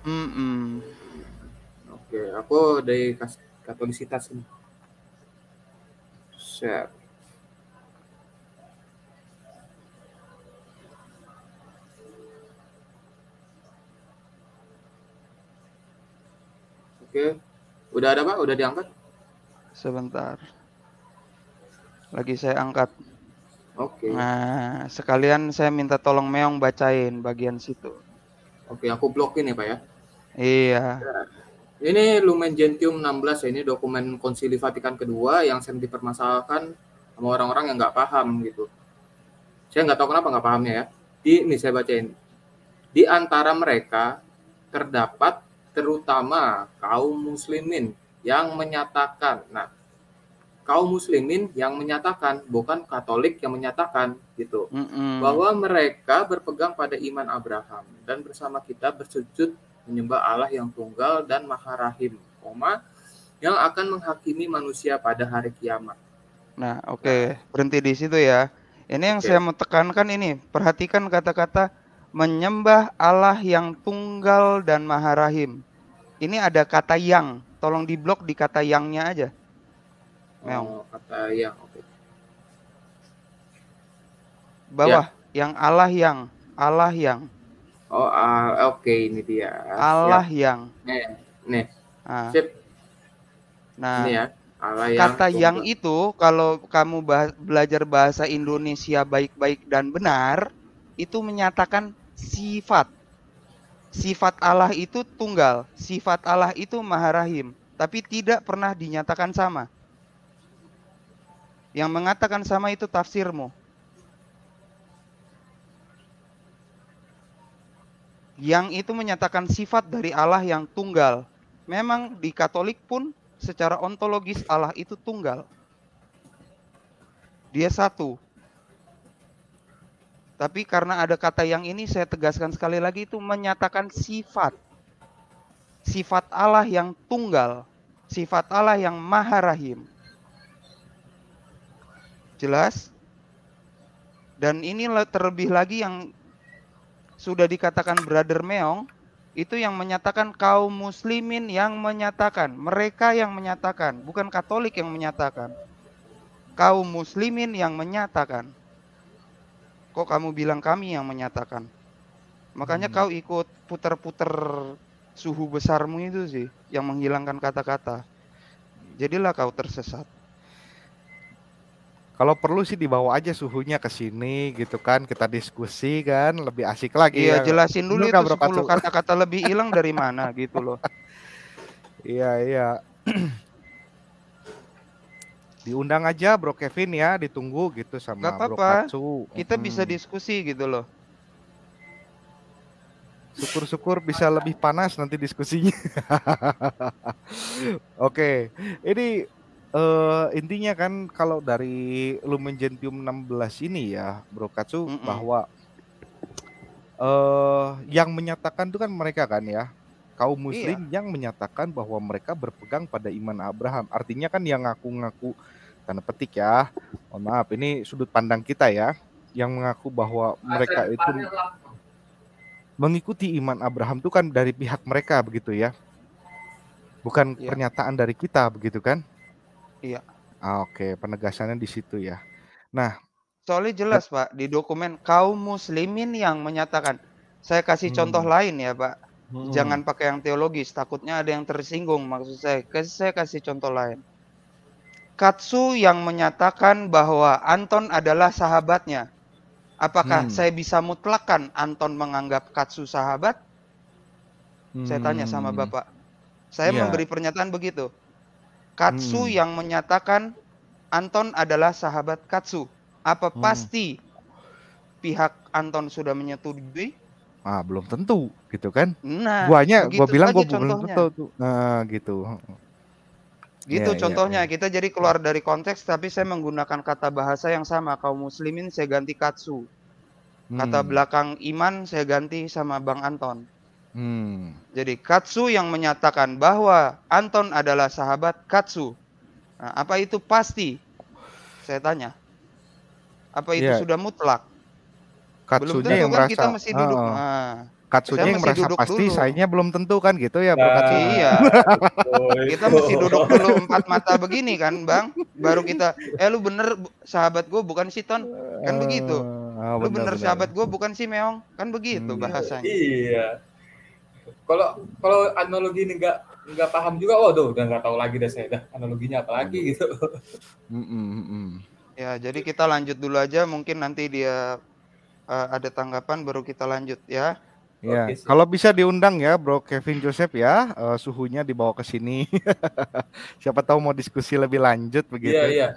Mm -mm. Oke, okay, aku dari katolisitas ini. Siap. Oke. Udah ada Pak? Udah diangkat? Sebentar. Lagi saya angkat. Oke. Nah, sekalian saya minta tolong Meong bacain bagian situ. Oke, aku blokin ya Pak ya. Iya. Ini Lumen Gentium 16 ya, ini dokumen konsili Vatikan kedua yang sering dipermasalahkan sama orang-orang yang nggak paham gitu. Saya nggak tahu kenapa nggak pahamnya ya. Di, ini saya bacain. Di antara mereka terdapat terutama kaum muslimin yang menyatakan. Nah, kaum muslimin yang menyatakan bukan Katolik yang menyatakan gitu mm -mm. bahwa mereka berpegang pada iman Abraham dan bersama kita bersujud menyembah Allah yang tunggal dan maha rahim, koma yang akan menghakimi manusia pada hari kiamat. Nah, oke, okay. berhenti di situ ya. Ini yang okay. saya mau tekankan ini, perhatikan kata-kata menyembah Allah yang tunggal dan maha rahim. Ini ada kata yang, tolong diblok di kata yangnya aja. Meong. Oh, kata yang, oke. Okay. Bawah, ya. yang Allah yang, Allah yang. Oh, uh, oke okay, ini dia. Allah ya. yang. Nih, nih. Nah. Sip. Nah, ini ya. yang kata tunggal. yang itu kalau kamu bahas, belajar bahasa Indonesia baik-baik dan benar, itu menyatakan sifat. Sifat Allah itu tunggal, sifat Allah itu maharahim tapi tidak pernah dinyatakan sama. Yang mengatakan sama itu tafsirmu. Yang itu menyatakan sifat dari Allah yang tunggal. Memang di Katolik pun secara ontologis Allah itu tunggal. Dia satu, tapi karena ada kata yang ini saya tegaskan sekali lagi itu menyatakan sifat. Sifat Allah yang tunggal, sifat Allah yang maha rahim. Jelas? Dan ini terlebih lagi yang sudah dikatakan Brother Meong, itu yang menyatakan kaum muslimin yang menyatakan, mereka yang menyatakan, bukan Katolik yang menyatakan. Kaum muslimin yang menyatakan. Kok kamu bilang kami yang menyatakan? Makanya hmm. kau ikut putar-putar suhu besarmu itu sih yang menghilangkan kata-kata. Jadilah kau tersesat. Kalau perlu sih dibawa aja suhunya ke sini gitu kan, kita diskusi kan, lebih asik lagi. Iya, ya. jelasin dulu Nuka, itu 10 kata-kata lebih hilang dari mana gitu loh. Iya, iya. diundang aja Bro Kevin ya, ditunggu gitu sama Gak apa -apa. Bro Katsu. Kita hmm. bisa diskusi gitu loh. Syukur-syukur bisa lebih panas nanti diskusinya. Oke, okay. ini uh, intinya kan kalau dari Lumen Gentium 16 ini ya Bro Katsu mm -mm. bahwa uh, yang menyatakan itu kan mereka kan ya kaum iya. muslim iya. yang menyatakan bahwa mereka berpegang pada iman Abraham. Artinya kan yang ngaku-ngaku tanda petik ya. Mohon maaf, ini sudut pandang kita ya yang mengaku bahwa mereka itu mengikuti iman Abraham itu kan dari pihak mereka begitu ya. Bukan ya. pernyataan dari kita begitu kan? Iya. Ah, Oke, okay. penegasannya di situ ya. Nah, soalnya jelas nah. Pak di dokumen kaum muslimin yang menyatakan. Saya kasih hmm. contoh lain ya Pak. Hmm. Jangan pakai yang teologis, takutnya ada yang tersinggung maksud saya. Saya kasih contoh lain. Katsu yang menyatakan bahwa Anton adalah sahabatnya. Apakah hmm. saya bisa mutlakan Anton menganggap Katsu sahabat? Hmm. Saya tanya sama hmm. Bapak. Saya yeah. memberi pernyataan begitu. Katsu hmm. yang menyatakan Anton adalah sahabat Katsu. Apa hmm. pasti pihak Anton sudah menyetujui? Ah, belum tentu, gitu kan? Nah, guanya gua bilang gua belum tentu. Nah, gitu. Gitu yeah, iya, contohnya yeah, kita jadi keluar dari konteks tapi saya menggunakan kata bahasa yang sama kaum muslimin saya ganti katsu. Kata hmm. belakang iman saya ganti sama Bang Anton. Hmm. Jadi katsu yang menyatakan bahwa Anton adalah sahabat katsu. Nah, apa itu pasti? Saya tanya. Apa itu yeah. sudah mutlak? Katsunya Belum tentu yang kan merasa. kita masih duduk. Oh. Nah, Katsunya yang merasa pasti, dulu. belum tentu kan gitu ya, Bro nah, Katsu. Iya. kita mesti duduk dulu empat mata begini kan, Bang. Baru kita, eh lu bener sahabat gue bukan si Ton. Kan eh, begitu. Oh, lu bener, bener sahabat gue bukan si Meong. Kan begitu hmm, iya. bahasanya. Iya. Kalau kalau analogi ini enggak nggak paham juga, oh tuh udah nggak tahu lagi deh saya, analoginya apa lagi gitu. Mm -mm. Ya, jadi kita lanjut dulu aja, mungkin nanti dia uh, ada tanggapan baru kita lanjut ya. Ya, okay, kalau bisa diundang ya, Bro Kevin Joseph ya, uh, suhunya dibawa ke sini. Siapa tahu mau diskusi lebih lanjut begitu. Iya, iya. Yeah.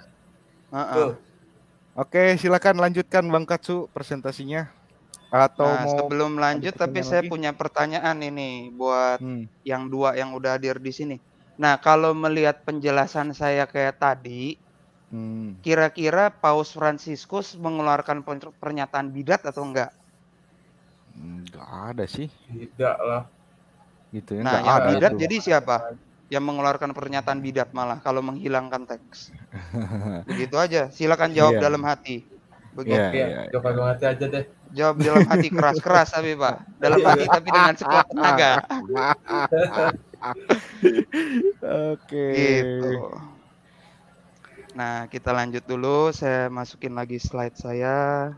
Uh -uh. Oke, silakan lanjutkan Bang Katsu presentasinya. Atau nah, mau sebelum lanjut tapi saya lagi? punya pertanyaan ini buat hmm. yang dua yang udah hadir di sini. Nah, kalau melihat penjelasan saya kayak tadi, hmm. kira-kira hmm. Paus Franciscus mengeluarkan pernyataan bidat atau enggak? Enggak ada sih. Tidak lah. Gitu ya. Nah, yang ada bidat itu. jadi siapa? Yang mengeluarkan pernyataan bidat malah kalau menghilangkan teks. Begitu aja. Silakan jawab yeah. dalam hati. Begitu. Yeah, yeah, yeah. Iya. Jawab dalam hati aja deh. Jawab dalam hati keras-keras tapi Pak. Dalam hati tapi dengan sekuat tenaga. Oke. Okay. Gitu. Nah, kita lanjut dulu. Saya masukin lagi slide saya.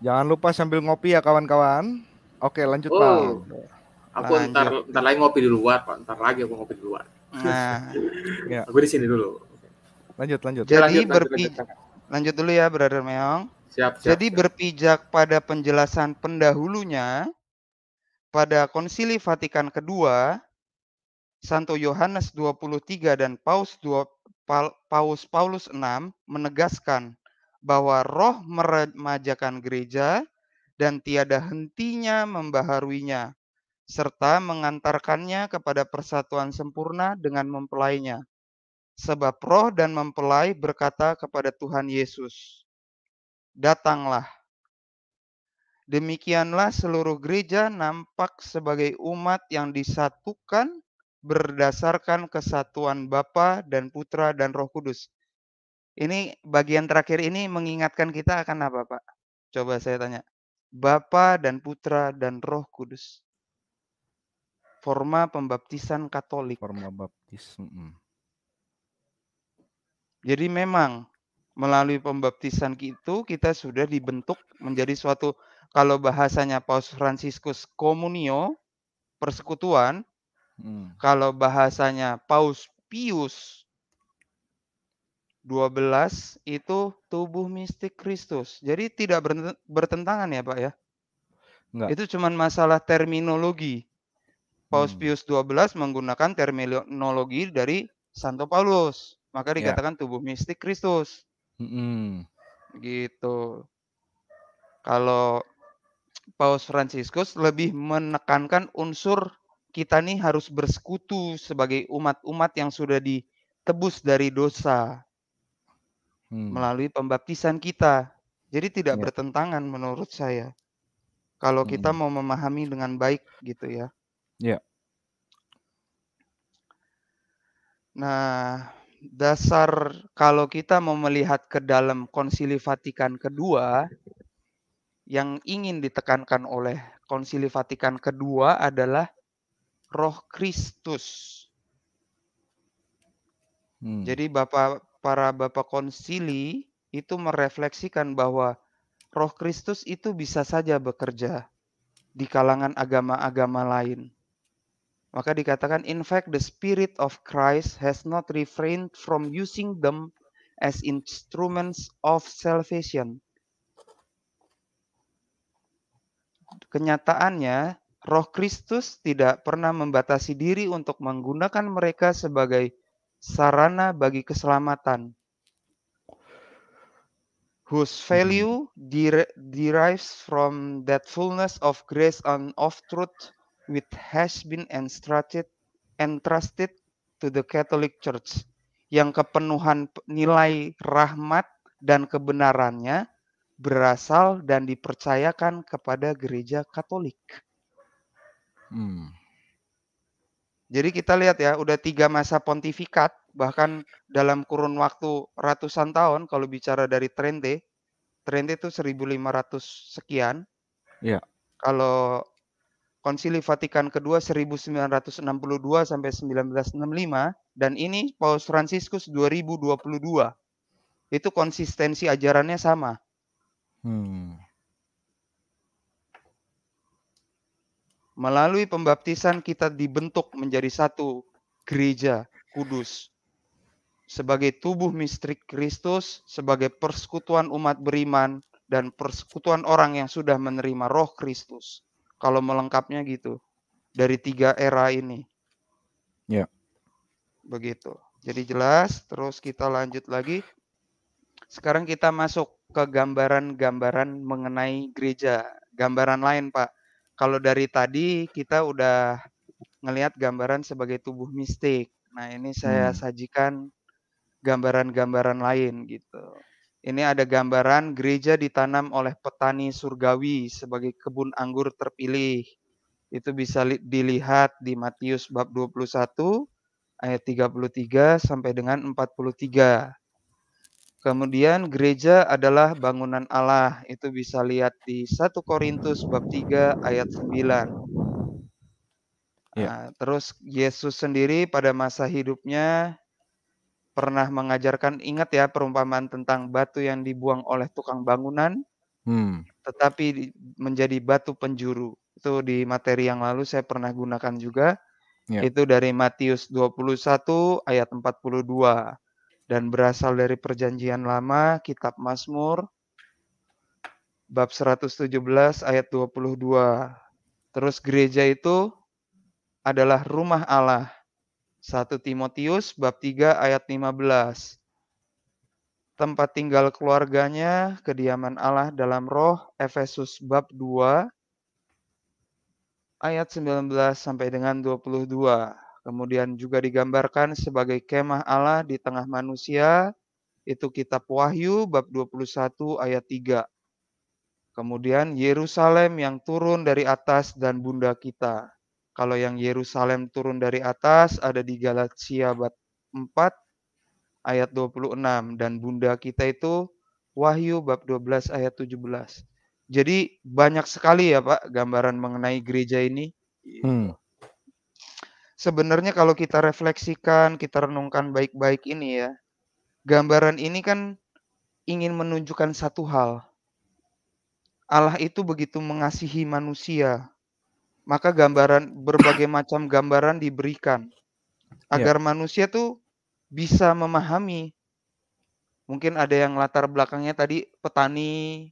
Jangan lupa sambil ngopi ya kawan-kawan. Oke, lanjut oh. Pak. Aku lanjut. ntar ntar lagi ngopi di luar, Pak. Ntar lagi aku ngopi di luar. Nah, ya. aku di sini dulu. Lanjut, lanjut. Jadi lanjut, berpijak. Lanjut, lanjut. lanjut dulu ya, Brother Meong. Siap, siap. Jadi siap. berpijak pada penjelasan pendahulunya pada Konsili Vatikan kedua, Santo Yohanes 23 dan Paus 2 Paus Paulus 6 menegaskan bahwa roh meremajakan gereja dan tiada hentinya membaharuinya, serta mengantarkannya kepada persatuan sempurna dengan mempelainya. Sebab roh dan mempelai berkata kepada Tuhan Yesus, Datanglah. Demikianlah seluruh gereja nampak sebagai umat yang disatukan berdasarkan kesatuan Bapa dan Putra dan Roh Kudus. Ini bagian terakhir ini mengingatkan kita akan apa, Pak? Coba saya tanya. Bapa dan Putra dan Roh Kudus. Forma pembaptisan Katolik. Forma baptis. Jadi memang melalui pembaptisan itu kita sudah dibentuk menjadi suatu kalau bahasanya Paus Franciscus komunio persekutuan. Hmm. Kalau bahasanya Paus Pius 12 itu tubuh mistik Kristus. Jadi tidak bertentangan ya Pak ya? Enggak. Itu cuman masalah terminologi. Paus hmm. Pius 12 menggunakan terminologi dari Santo Paulus. Maka ya. dikatakan ya. tubuh mistik Kristus. Hmm. Gitu. Kalau Paus Franciscus lebih menekankan unsur kita nih harus bersekutu sebagai umat-umat yang sudah ditebus dari dosa hmm. melalui pembaptisan kita. Jadi tidak ya. bertentangan menurut saya. Kalau hmm. kita mau memahami dengan baik gitu ya. Ya. Nah, dasar kalau kita mau melihat ke dalam Konsili Vatikan kedua yang ingin ditekankan oleh Konsili Vatikan kedua adalah Roh Kristus. Hmm. Jadi Bapak para bapak konsili itu merefleksikan bahwa Roh Kristus itu bisa saja bekerja di kalangan agama-agama lain. Maka dikatakan, in fact, the Spirit of Christ has not refrained from using them as instruments of salvation. Kenyataannya, Roh Kristus tidak pernah membatasi diri untuk menggunakan mereka sebagai sarana bagi keselamatan whose mhm. value derives from that fullness of grace and of truth which has been entrusted entrusted to the Catholic Church yang kepenuhan nilai rahmat dan kebenarannya berasal dan dipercayakan kepada gereja Katolik. Hmm. Jadi kita lihat ya, udah tiga masa pontifikat, bahkan dalam kurun waktu ratusan tahun, kalau bicara dari Trente, Trente itu 1500 sekian. Ya. Kalau Konsili Vatikan kedua 1962 sampai 1965 dan ini Paus Fransiskus 2022. Itu konsistensi ajarannya sama. Hmm. Melalui pembaptisan kita dibentuk menjadi satu gereja kudus sebagai tubuh misteri Kristus, sebagai persekutuan umat beriman dan persekutuan orang yang sudah menerima roh Kristus. Kalau melengkapnya gitu dari tiga era ini. Ya. Begitu. Jadi jelas, terus kita lanjut lagi. Sekarang kita masuk ke gambaran-gambaran mengenai gereja. Gambaran lain, Pak. Kalau dari tadi kita udah ngelihat gambaran sebagai tubuh mistik. Nah, ini saya hmm. sajikan gambaran-gambaran lain gitu. Ini ada gambaran gereja ditanam oleh petani surgawi sebagai kebun anggur terpilih. Itu bisa dilihat di Matius bab 21 ayat 33 sampai dengan 43. Kemudian gereja adalah bangunan Allah. Itu bisa lihat di 1 Korintus bab 3 ayat 9. Ya. Nah, terus Yesus sendiri pada masa hidupnya pernah mengajarkan ingat ya perumpamaan tentang batu yang dibuang oleh tukang bangunan. Hmm. Tetapi menjadi batu penjuru. Itu di materi yang lalu saya pernah gunakan juga. Ya. Itu dari Matius 21 ayat 42 dan berasal dari perjanjian lama kitab Mazmur bab 117 ayat 22. Terus gereja itu adalah rumah Allah. 1 Timotius bab 3 ayat 15. Tempat tinggal keluarganya, kediaman Allah dalam roh, Efesus bab 2 ayat 19 sampai dengan 22. Kemudian juga digambarkan sebagai kemah Allah di tengah manusia, itu kitab Wahyu bab 21 ayat 3. Kemudian Yerusalem yang turun dari atas dan bunda kita. Kalau yang Yerusalem turun dari atas ada di Galatia bab 4 ayat 26 dan bunda kita itu Wahyu bab 12 ayat 17. Jadi banyak sekali ya Pak gambaran mengenai gereja ini. Hmm sebenarnya kalau kita refleksikan, kita renungkan baik-baik ini ya, gambaran ini kan ingin menunjukkan satu hal. Allah itu begitu mengasihi manusia, maka gambaran berbagai macam gambaran diberikan ya. agar ya. manusia tuh bisa memahami. Mungkin ada yang latar belakangnya tadi petani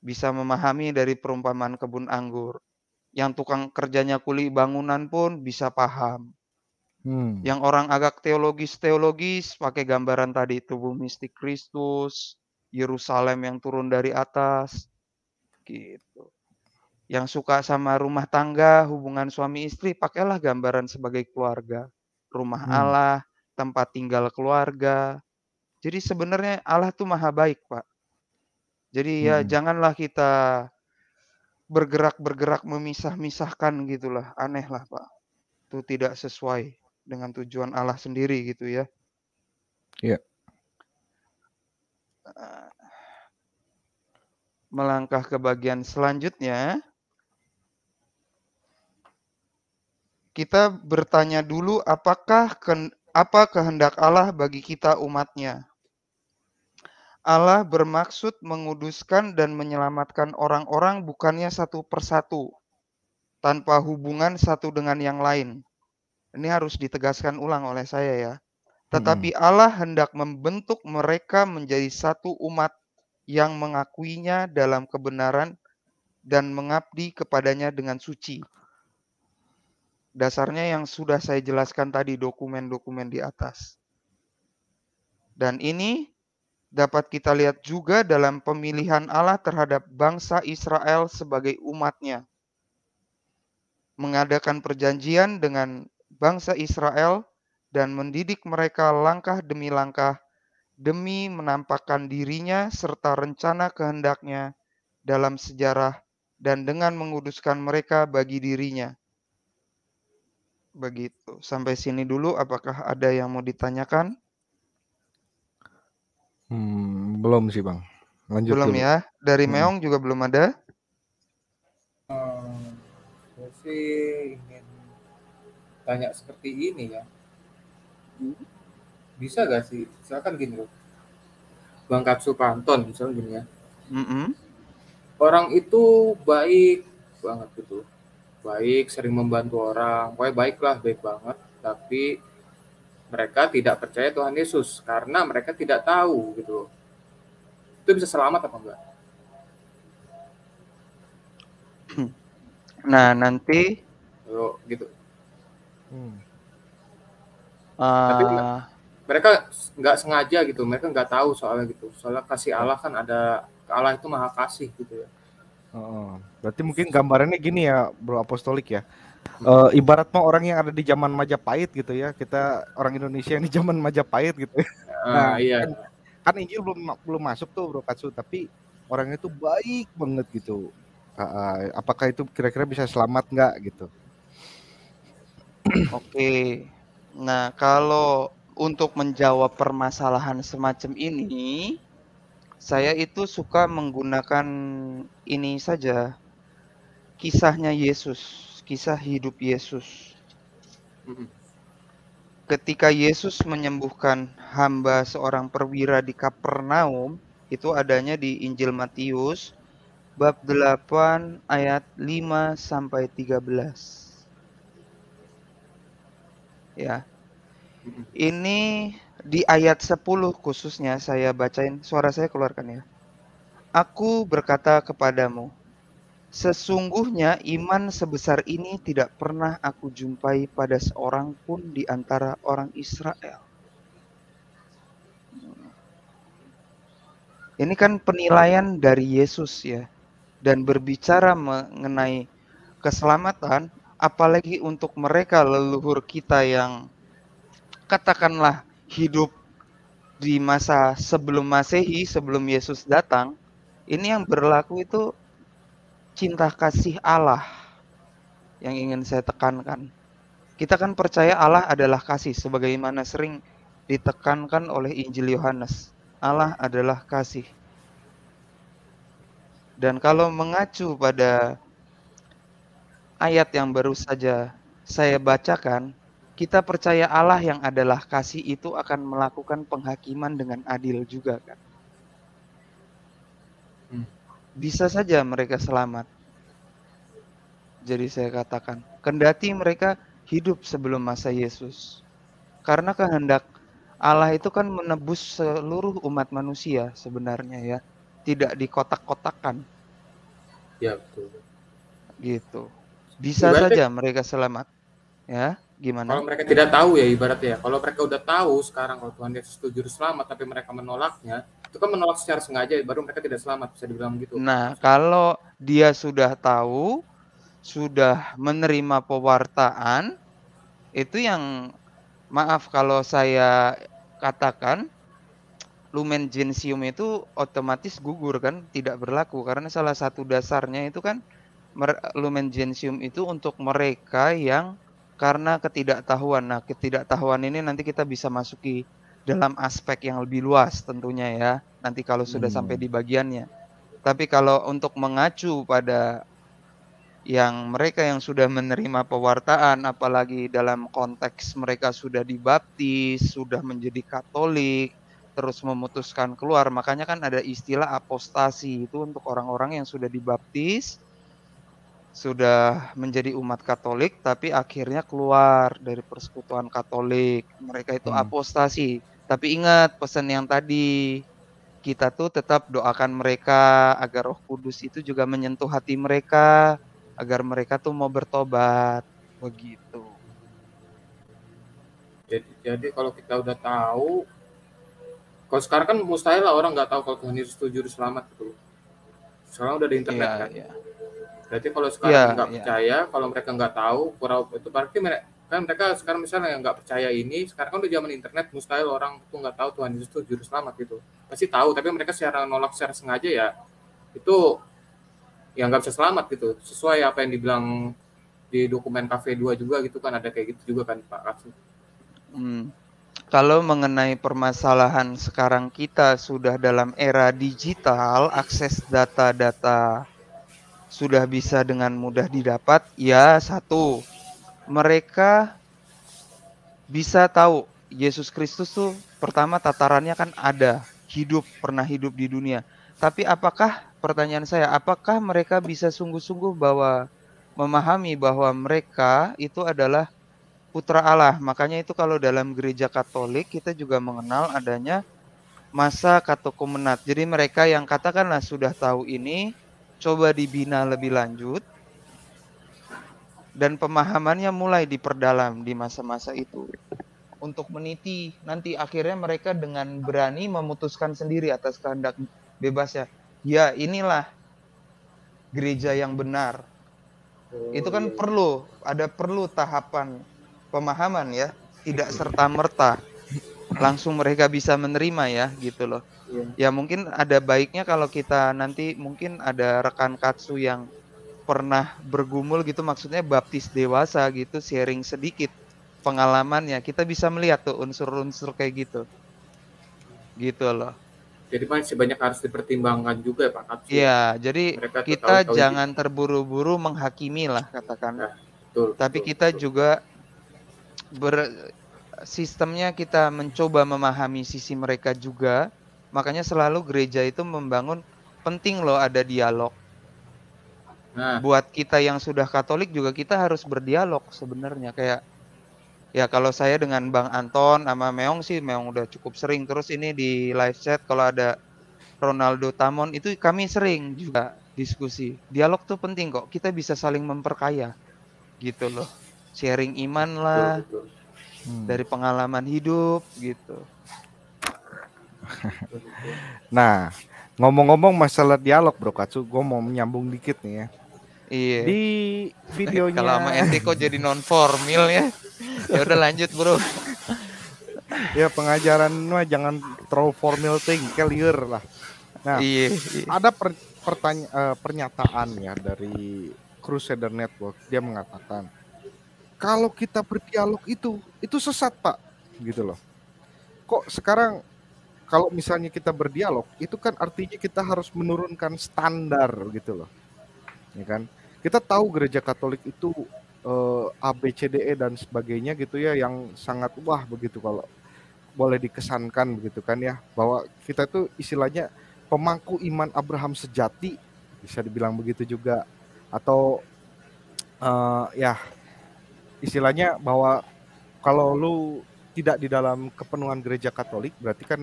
bisa memahami dari perumpamaan kebun anggur yang tukang kerjanya kuli bangunan pun bisa paham. Hmm. Yang orang agak teologis-teologis pakai gambaran tadi tubuh mistik Kristus, Yerusalem yang turun dari atas, gitu. Yang suka sama rumah tangga, hubungan suami istri, pakailah gambaran sebagai keluarga, rumah hmm. Allah, tempat tinggal keluarga. Jadi sebenarnya Allah tuh maha baik, Pak. Jadi ya hmm. janganlah kita bergerak-bergerak memisah-misahkan gitulah aneh lah pak itu tidak sesuai dengan tujuan Allah sendiri gitu ya ya eh, melangkah ke bagian selanjutnya kita bertanya dulu apakah apa kehendak Allah bagi kita umatnya Allah bermaksud menguduskan dan menyelamatkan orang-orang bukannya satu persatu tanpa hubungan satu dengan yang lain. Ini harus ditegaskan ulang oleh saya ya. Tetapi hmm. Allah hendak membentuk mereka menjadi satu umat yang mengakuinya dalam kebenaran dan mengabdi kepadanya dengan suci. Dasarnya yang sudah saya jelaskan tadi dokumen-dokumen di atas. Dan ini dapat kita lihat juga dalam pemilihan Allah terhadap bangsa Israel sebagai umatnya. Mengadakan perjanjian dengan bangsa Israel dan mendidik mereka langkah demi langkah demi menampakkan dirinya serta rencana kehendaknya dalam sejarah dan dengan menguduskan mereka bagi dirinya. Begitu. Sampai sini dulu apakah ada yang mau ditanyakan? Hmm, belum sih bang. Lanjut belum dulu. ya. Dari hmm. Meong juga belum ada. Hmm, saya ingin tanya seperti ini ya. Bisa gak sih? Misalkan gini loh. Bang Kapsul Panton misalnya gini ya. Mm -hmm. Orang itu baik banget gitu. Baik, sering membantu orang. Pokoknya baik lah, baik banget. Tapi mereka tidak percaya Tuhan Yesus karena mereka tidak tahu gitu itu bisa selamat apa enggak nah nanti Yo, gitu hmm. uh... mereka nggak sengaja gitu mereka nggak tahu soalnya gitu soalnya kasih Allah kan ada Allah itu maha kasih gitu ya oh, oh. berarti mungkin gambarannya gini ya bro apostolik ya uh, ibarat mah orang yang ada di zaman Majapahit gitu ya kita orang Indonesia yang di zaman Majapahit gitu ya. Ah, nah iya. kan, kan Injil belum belum masuk tuh Bro Katsu tapi orangnya tuh baik banget gitu uh, apakah itu kira-kira bisa selamat nggak gitu oke okay. nah kalau untuk menjawab permasalahan semacam ini saya itu suka menggunakan ini saja kisahnya Yesus kisah hidup Yesus. Ketika Yesus menyembuhkan hamba seorang perwira di Kapernaum, itu adanya di Injil Matius bab 8 ayat 5 sampai 13. Ya. Ini di ayat 10 khususnya saya bacain, suara saya keluarkan ya. Aku berkata kepadamu, Sesungguhnya iman sebesar ini tidak pernah aku jumpai pada seorang pun di antara orang Israel. Ini kan penilaian dari Yesus ya. Dan berbicara mengenai keselamatan, apalagi untuk mereka leluhur kita yang katakanlah hidup di masa sebelum Masehi, sebelum Yesus datang, ini yang berlaku itu cinta kasih Allah yang ingin saya tekankan. Kita kan percaya Allah adalah kasih sebagaimana sering ditekankan oleh Injil Yohanes. Allah adalah kasih. Dan kalau mengacu pada ayat yang baru saja saya bacakan, kita percaya Allah yang adalah kasih itu akan melakukan penghakiman dengan adil juga kan bisa saja mereka selamat. Jadi saya katakan, kendati mereka hidup sebelum masa Yesus. Karena kehendak Allah itu kan menebus seluruh umat manusia sebenarnya ya, tidak dikotak-kotakan. Ya betul. Gitu. Bisa ibarat saja mereka selamat. Ya, gimana? Kalau mereka tidak tahu ya ibaratnya, kalau mereka udah tahu sekarang kalau Tuhan Yesus itu juru selamat tapi mereka menolaknya, itu kan menolak secara sengaja baru mereka tidak selamat bisa dibilang gitu nah kalau dia sudah tahu sudah menerima pewartaan itu yang maaf kalau saya katakan lumen gensium itu otomatis gugur kan tidak berlaku karena salah satu dasarnya itu kan lumen gensium itu untuk mereka yang karena ketidaktahuan. Nah, ketidaktahuan ini nanti kita bisa masuki dalam aspek yang lebih luas tentunya ya nanti kalau sudah hmm. sampai di bagiannya. Tapi kalau untuk mengacu pada yang mereka yang sudah menerima pewartaan apalagi dalam konteks mereka sudah dibaptis, sudah menjadi Katolik, terus memutuskan keluar, makanya kan ada istilah apostasi itu untuk orang-orang yang sudah dibaptis, sudah menjadi umat Katolik tapi akhirnya keluar dari persekutuan Katolik. Mereka itu hmm. apostasi. Tapi ingat pesan yang tadi kita tuh tetap doakan mereka agar Roh Kudus itu juga menyentuh hati mereka agar mereka tuh mau bertobat begitu. Jadi, jadi kalau kita udah tahu, kalau sekarang kan mustahil lah orang nggak tahu kalau Tuhan Yesus itu juru selamat gitu. Sekarang udah di internet yeah, kan. Yeah. Berarti kalau sekarang yeah, nggak yeah. percaya, kalau mereka nggak tahu, kurang itu berarti mereka kan mereka sekarang misalnya nggak percaya ini, sekarang kan udah zaman internet, mustahil orang tuh nggak tahu Tuhan Yesus itu juru selamat gitu. Pasti tahu, tapi mereka secara nolak secara sengaja ya itu yang nggak bisa selamat gitu. Sesuai apa yang dibilang di dokumen kafe 2 juga gitu kan ada kayak gitu juga kan Pak Rafi Hmm. Kalau mengenai permasalahan sekarang kita sudah dalam era digital, akses data-data sudah bisa dengan mudah didapat, ya satu mereka bisa tahu Yesus Kristus tuh pertama tatarannya kan ada hidup pernah hidup di dunia. Tapi apakah pertanyaan saya apakah mereka bisa sungguh-sungguh bahwa memahami bahwa mereka itu adalah putra Allah. Makanya itu kalau dalam gereja Katolik kita juga mengenal adanya masa katokomenat. Jadi mereka yang katakanlah sudah tahu ini coba dibina lebih lanjut dan pemahamannya mulai diperdalam di masa-masa itu untuk meniti nanti akhirnya mereka dengan berani memutuskan sendiri atas kehendak bebasnya ya inilah gereja yang benar oh, itu kan iya. iya. perlu ada perlu tahapan pemahaman ya tidak serta merta langsung mereka bisa menerima ya gitu loh yeah. ya mungkin ada baiknya kalau kita nanti mungkin ada rekan katsu yang pernah bergumul gitu maksudnya baptis dewasa gitu sharing sedikit pengalamannya kita bisa melihat tuh unsur-unsur kayak gitu gitu loh jadi masih banyak harus dipertimbangkan juga ya, Pak Kapsu iya jadi Mereka kita tahu -tahu jangan terburu-buru menghakimi lah katakan nah, betul, tapi betul, kita betul. juga ber sistemnya kita mencoba memahami sisi mereka juga makanya selalu gereja itu membangun penting loh ada dialog Nah. Buat kita yang sudah Katolik juga kita harus berdialog sebenarnya kayak ya kalau saya dengan Bang Anton sama Meong sih Meong udah cukup sering terus ini di live chat kalau ada Ronaldo Tamon itu kami sering juga diskusi. Dialog tuh penting kok. Kita bisa saling memperkaya gitu loh. Sharing iman lah. Hmm. Dari pengalaman hidup gitu. nah, ngomong-ngomong masalah dialog Bro Katsu, gue mau menyambung dikit nih ya. Iya. Di videonya. Kalau sama ente kok jadi non formal ya. ya udah lanjut, Bro. ya pengajaran mah jangan terlalu formal thing clear lah. Nah, iya, iya. ada per, pertanya, uh, pernyataan ya dari Crusader Network dia mengatakan kalau kita berdialog itu itu sesat pak gitu loh kok sekarang kalau misalnya kita berdialog itu kan artinya kita harus menurunkan standar gitu loh ya kan kita tahu gereja Katolik itu eh, ABCDE dan sebagainya gitu ya yang sangat wah begitu kalau boleh dikesankan begitu kan ya bahwa kita itu istilahnya pemangku iman Abraham sejati bisa dibilang begitu juga atau eh, ya istilahnya bahwa kalau lu tidak di dalam kepenuhan gereja Katolik berarti kan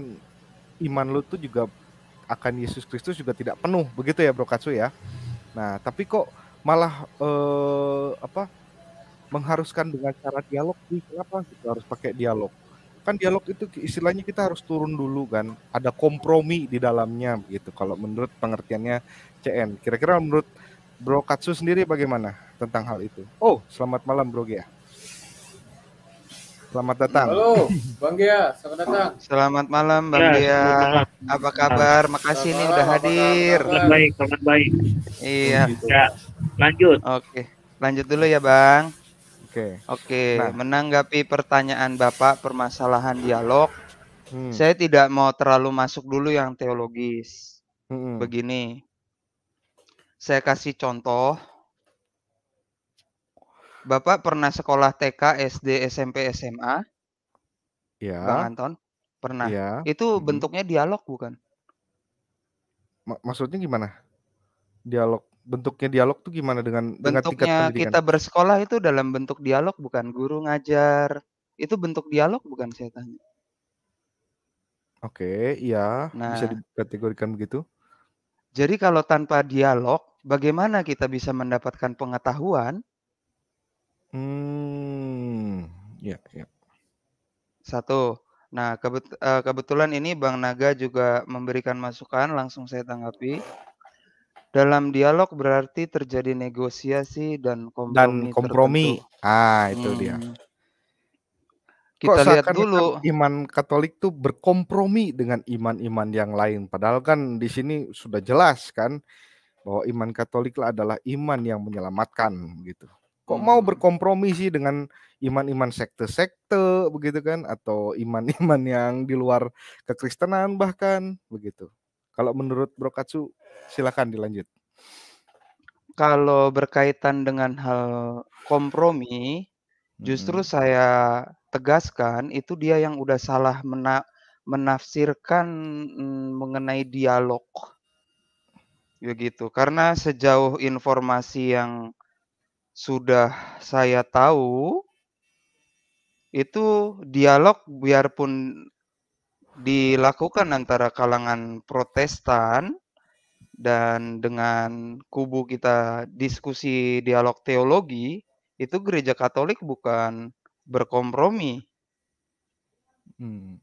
iman lu tuh juga akan Yesus Kristus juga tidak penuh begitu ya Bro Katsu ya. Nah, tapi kok malah eh, apa mengharuskan dengan cara dialog sih kenapa kita gitu harus pakai dialog kan dialog itu istilahnya kita harus turun dulu kan ada kompromi di dalamnya gitu kalau menurut pengertiannya CN kira-kira menurut Bro Katsu sendiri bagaimana tentang hal itu oh selamat malam Bro Gia Selamat datang. Halo, Bang Gia, selamat datang. Selamat malam, Bang ya, Gia. Apa kabar? Makasih selamat nih udah hadir. Selamat baik, selamat baik. Iya. Ya, lanjut. Oke, lanjut dulu ya, Bang. Oke. Oke, nah. menanggapi pertanyaan Bapak permasalahan dialog, hmm. saya tidak mau terlalu masuk dulu yang teologis. Hmm. Begini, saya kasih contoh Bapak pernah sekolah TK, SD, SMP, SMA? Ya. Bang Anton? Pernah. Ya. Itu bentuknya dialog bukan? M- maksudnya gimana? Dialog bentuknya dialog tuh gimana dengan bentuknya dengan tingkat pendidikan? kita bersekolah itu dalam bentuk dialog bukan guru ngajar itu bentuk dialog bukan saya tanya oke okay, iya nah, bisa dikategorikan begitu jadi kalau tanpa dialog bagaimana kita bisa mendapatkan pengetahuan Hmm, ya, ya. Satu. Nah, kebet eh, kebetulan ini Bang Naga juga memberikan masukan, langsung saya tanggapi. Dalam dialog berarti terjadi negosiasi dan kompromi. Dan kompromi tertentu. ah itu hmm. dia. Kita Kok Kita lihat dulu. iman Katolik tuh berkompromi dengan iman-iman yang lain, padahal kan di sini sudah jelas kan, bahwa iman Katoliklah adalah iman yang menyelamatkan, gitu. Kok hmm. mau berkompromi sih dengan iman-iman sekte-sekte begitu kan atau iman-iman yang di luar kekristenan bahkan begitu. Kalau menurut Bro Katsu silakan dilanjut. Kalau berkaitan dengan hal kompromi, justru hmm. saya tegaskan itu dia yang udah salah mena menafsirkan mm, mengenai dialog begitu karena sejauh informasi yang sudah saya tahu itu dialog biarpun dilakukan antara kalangan Protestan dan dengan kubu kita diskusi dialog teologi itu gereja Katolik bukan berkompromi. Hmm.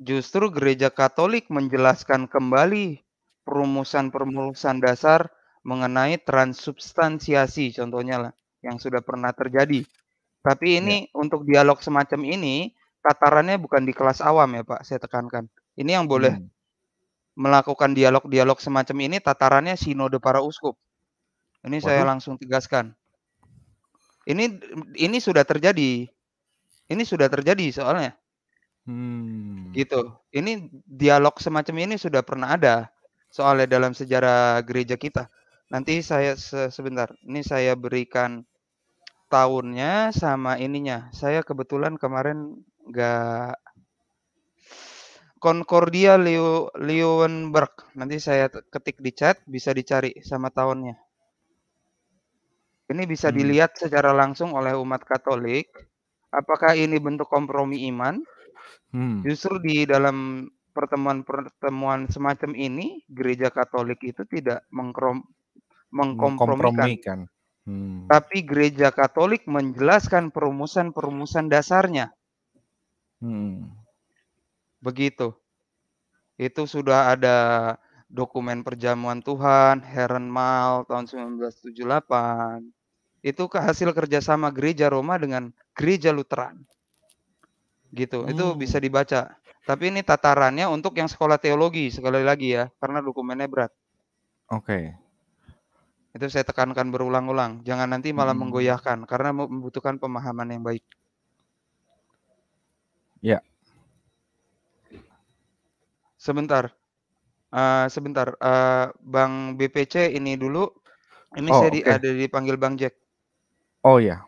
Justru gereja Katolik menjelaskan kembali perumusan-perumusan dasar mengenai transubstansiasi contohnya lah yang sudah pernah terjadi. Tapi ini ya. untuk dialog semacam ini tatarannya bukan di kelas awam ya Pak, saya tekankan. Ini yang boleh hmm. melakukan dialog-dialog semacam ini tatarannya sinode para uskup. Ini Waduh. saya langsung tegaskan. Ini ini sudah terjadi. Ini sudah terjadi soalnya. Hmm. Gitu. Ini dialog semacam ini sudah pernah ada soalnya dalam sejarah gereja kita. Nanti saya sebentar, ini saya berikan tahunnya sama ininya. Saya kebetulan kemarin nggak Concordia Leo Leonberg. Nanti saya ketik di chat bisa dicari sama tahunnya. Ini bisa hmm. dilihat secara langsung oleh umat Katolik. Apakah ini bentuk kompromi iman? Hmm. Justru di dalam pertemuan-pertemuan semacam ini gereja Katolik itu tidak mengkrom mengkompromikan Hmm. Tapi gereja Katolik menjelaskan perumusan-perumusan dasarnya. Hmm. Begitu. Itu sudah ada dokumen perjamuan Tuhan, Heron Mal tahun 1978. Itu hasil kerjasama gereja Roma dengan gereja Lutheran. Gitu, hmm. itu bisa dibaca. Tapi ini tatarannya untuk yang sekolah teologi, sekali lagi ya, karena dokumennya berat. Oke. Okay. Itu saya tekankan berulang-ulang. Jangan nanti malah hmm. menggoyahkan karena membutuhkan pemahaman yang baik. Ya. Sebentar. Uh, sebentar. Uh, Bang BPC ini dulu. Ini oh, saya di, okay. ada dipanggil Bang Jack. Oh ya.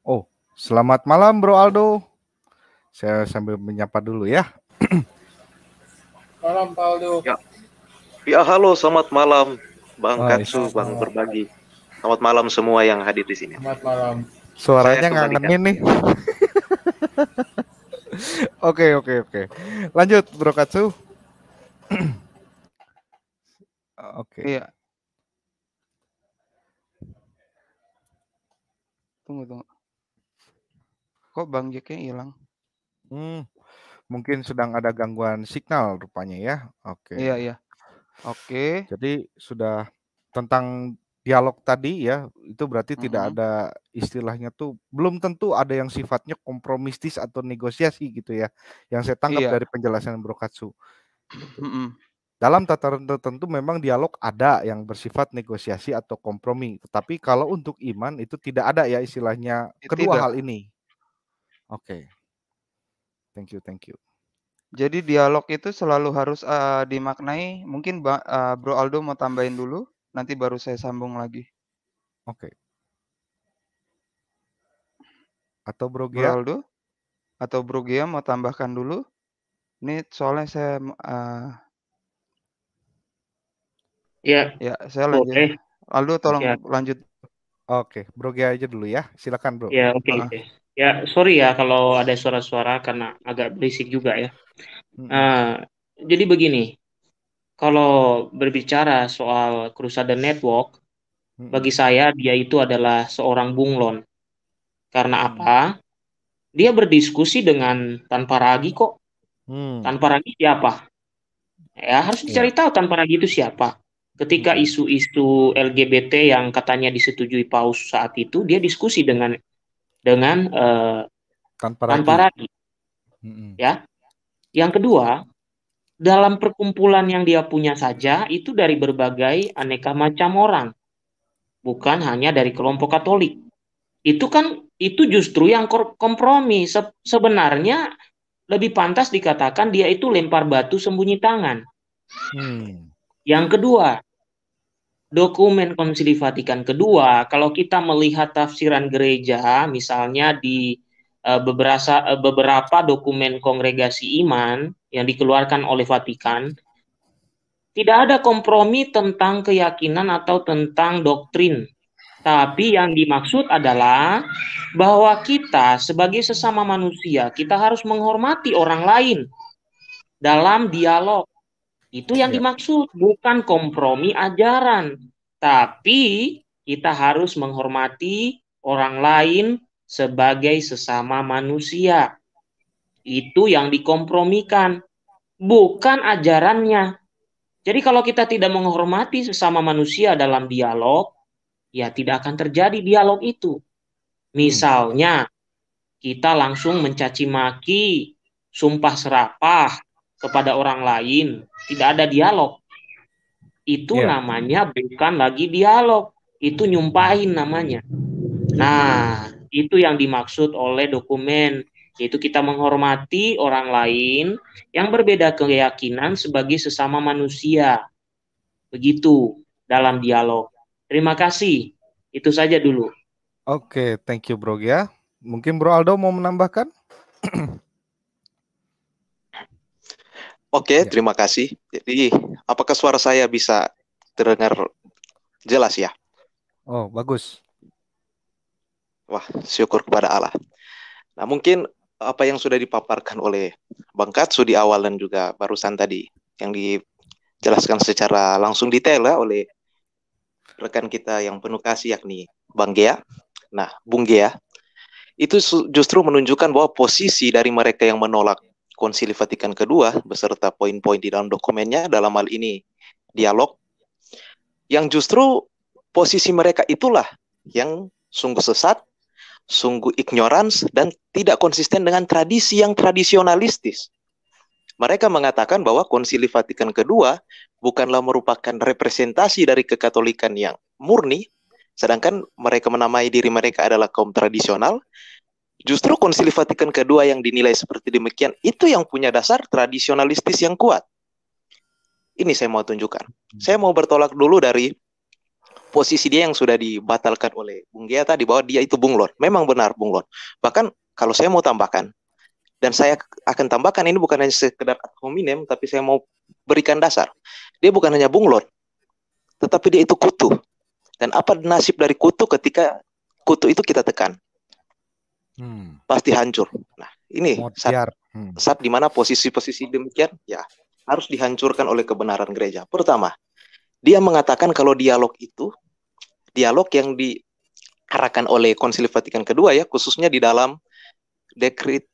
Oh, selamat malam Bro Aldo. Saya sambil menyapa dulu ya. malam Pak Aldo. Ya. Ya halo, selamat malam Bang Katsu, Bang Berbagi. Selamat malam semua yang hadir di sini. Selamat malam. Suaranya ngangenin nih. Oke oke oke. Lanjut Bro Katsu. oke. Iya. Tunggu tunggu. Kok Bang Jacknya hilang? Hmm. Mungkin sedang ada gangguan signal rupanya ya. Oke. Iya iya. Oke. Jadi sudah tentang dialog tadi ya, itu berarti mm -hmm. tidak ada istilahnya tuh belum tentu ada yang sifatnya kompromistis atau negosiasi gitu ya, yang saya tangkap iya. dari penjelasan Bro Katsu. Mm -hmm. Dalam tataran tertentu memang dialog ada yang bersifat negosiasi atau kompromi, tetapi kalau untuk iman itu tidak ada ya istilahnya kedua tidak. hal ini. Oke. Okay. Thank you, thank you. Jadi dialog itu selalu harus uh, dimaknai. Mungkin uh, Bro Aldo mau tambahin dulu, nanti baru saya sambung lagi. Oke. Okay. Atau Bro Gia? Bro Aldo? Atau Bro Gia mau tambahkan dulu? Ini soalnya saya uh... Ya. Yeah. Ya, saya lanjut. Aldo tolong ya. lanjut. Oke, okay. Bro Gia aja dulu ya. Silakan, Bro. Iya, oke. Okay, uh. okay. Ya, sorry ya kalau ada suara-suara karena agak berisik juga ya. Hmm. Uh, jadi begini, kalau berbicara soal Crusade Network, hmm. bagi saya dia itu adalah seorang bunglon. Karena hmm. apa? Dia berdiskusi dengan tanpa ragi kok. Hmm. Tanpa ragi siapa? Ya harus iya. dicari tahu tanpa ragi itu siapa. Ketika hmm. isu-isu LGBT yang katanya disetujui Paus saat itu, dia diskusi dengan dengan uh, tanpa, tanpa ragi. Mm-hmm. Ya. Yang kedua, dalam perkumpulan yang dia punya saja itu dari berbagai aneka macam orang. Bukan hanya dari kelompok Katolik. Itu kan itu justru yang kompromi. Se- sebenarnya lebih pantas dikatakan dia itu lempar batu sembunyi tangan. Hmm. Yang kedua, dokumen Konsili Vatikan kedua, kalau kita melihat tafsiran gereja, misalnya di eh, beberapa eh, beberapa dokumen kongregasi iman yang dikeluarkan oleh Vatikan, tidak ada kompromi tentang keyakinan atau tentang doktrin. Tapi yang dimaksud adalah bahwa kita sebagai sesama manusia, kita harus menghormati orang lain dalam dialog itu yang ya. dimaksud, bukan kompromi ajaran, tapi kita harus menghormati orang lain sebagai sesama manusia. Itu yang dikompromikan, bukan ajarannya. Jadi kalau kita tidak menghormati sesama manusia dalam dialog, ya tidak akan terjadi dialog itu. Misalnya, kita langsung mencaci maki, sumpah serapah, kepada orang lain, tidak ada dialog. Itu yeah. namanya bukan lagi dialog, itu nyumpahin namanya. Nah, itu yang dimaksud oleh dokumen, yaitu kita menghormati orang lain yang berbeda keyakinan sebagai sesama manusia. Begitu dalam dialog. Terima kasih. Itu saja dulu. Oke, okay, thank you Bro ya. Mungkin Bro Aldo mau menambahkan? Oke, ya. terima kasih. Jadi, apakah suara saya bisa terdengar jelas ya? Oh, bagus. Wah, syukur kepada Allah. Nah, mungkin apa yang sudah dipaparkan oleh Bang Katsu di awal dan juga barusan tadi yang dijelaskan secara langsung detail ya, oleh rekan kita yang penuh kasih yakni Bang Gea. Nah, Bung Gea, itu justru menunjukkan bahwa posisi dari mereka yang menolak Konsili Vatikan kedua beserta poin-poin di dalam dokumennya dalam hal ini dialog yang justru posisi mereka itulah yang sungguh sesat, sungguh ignorans dan tidak konsisten dengan tradisi yang tradisionalistis. Mereka mengatakan bahwa Konsili Vatikan kedua bukanlah merupakan representasi dari kekatolikan yang murni, sedangkan mereka menamai diri mereka adalah kaum tradisional, Justru konsili Vatikan kedua yang dinilai seperti demikian itu yang punya dasar tradisionalistis yang kuat. Ini saya mau tunjukkan. Hmm. Saya mau bertolak dulu dari posisi dia yang sudah dibatalkan oleh Bung Gia tadi bahwa dia itu bunglon. Memang benar bunglon. Bahkan kalau saya mau tambahkan dan saya akan tambahkan ini bukan hanya sekedar ad hominem tapi saya mau berikan dasar. Dia bukan hanya bunglon tetapi dia itu kutu. Dan apa nasib dari kutu ketika kutu itu kita tekan? hmm. pasti hancur. Nah, ini saat, hmm. saat di posisi-posisi demikian ya harus dihancurkan oleh kebenaran gereja. Pertama, dia mengatakan kalau dialog itu dialog yang diarahkan oleh Konsili Vatikan kedua ya, khususnya di dalam dekret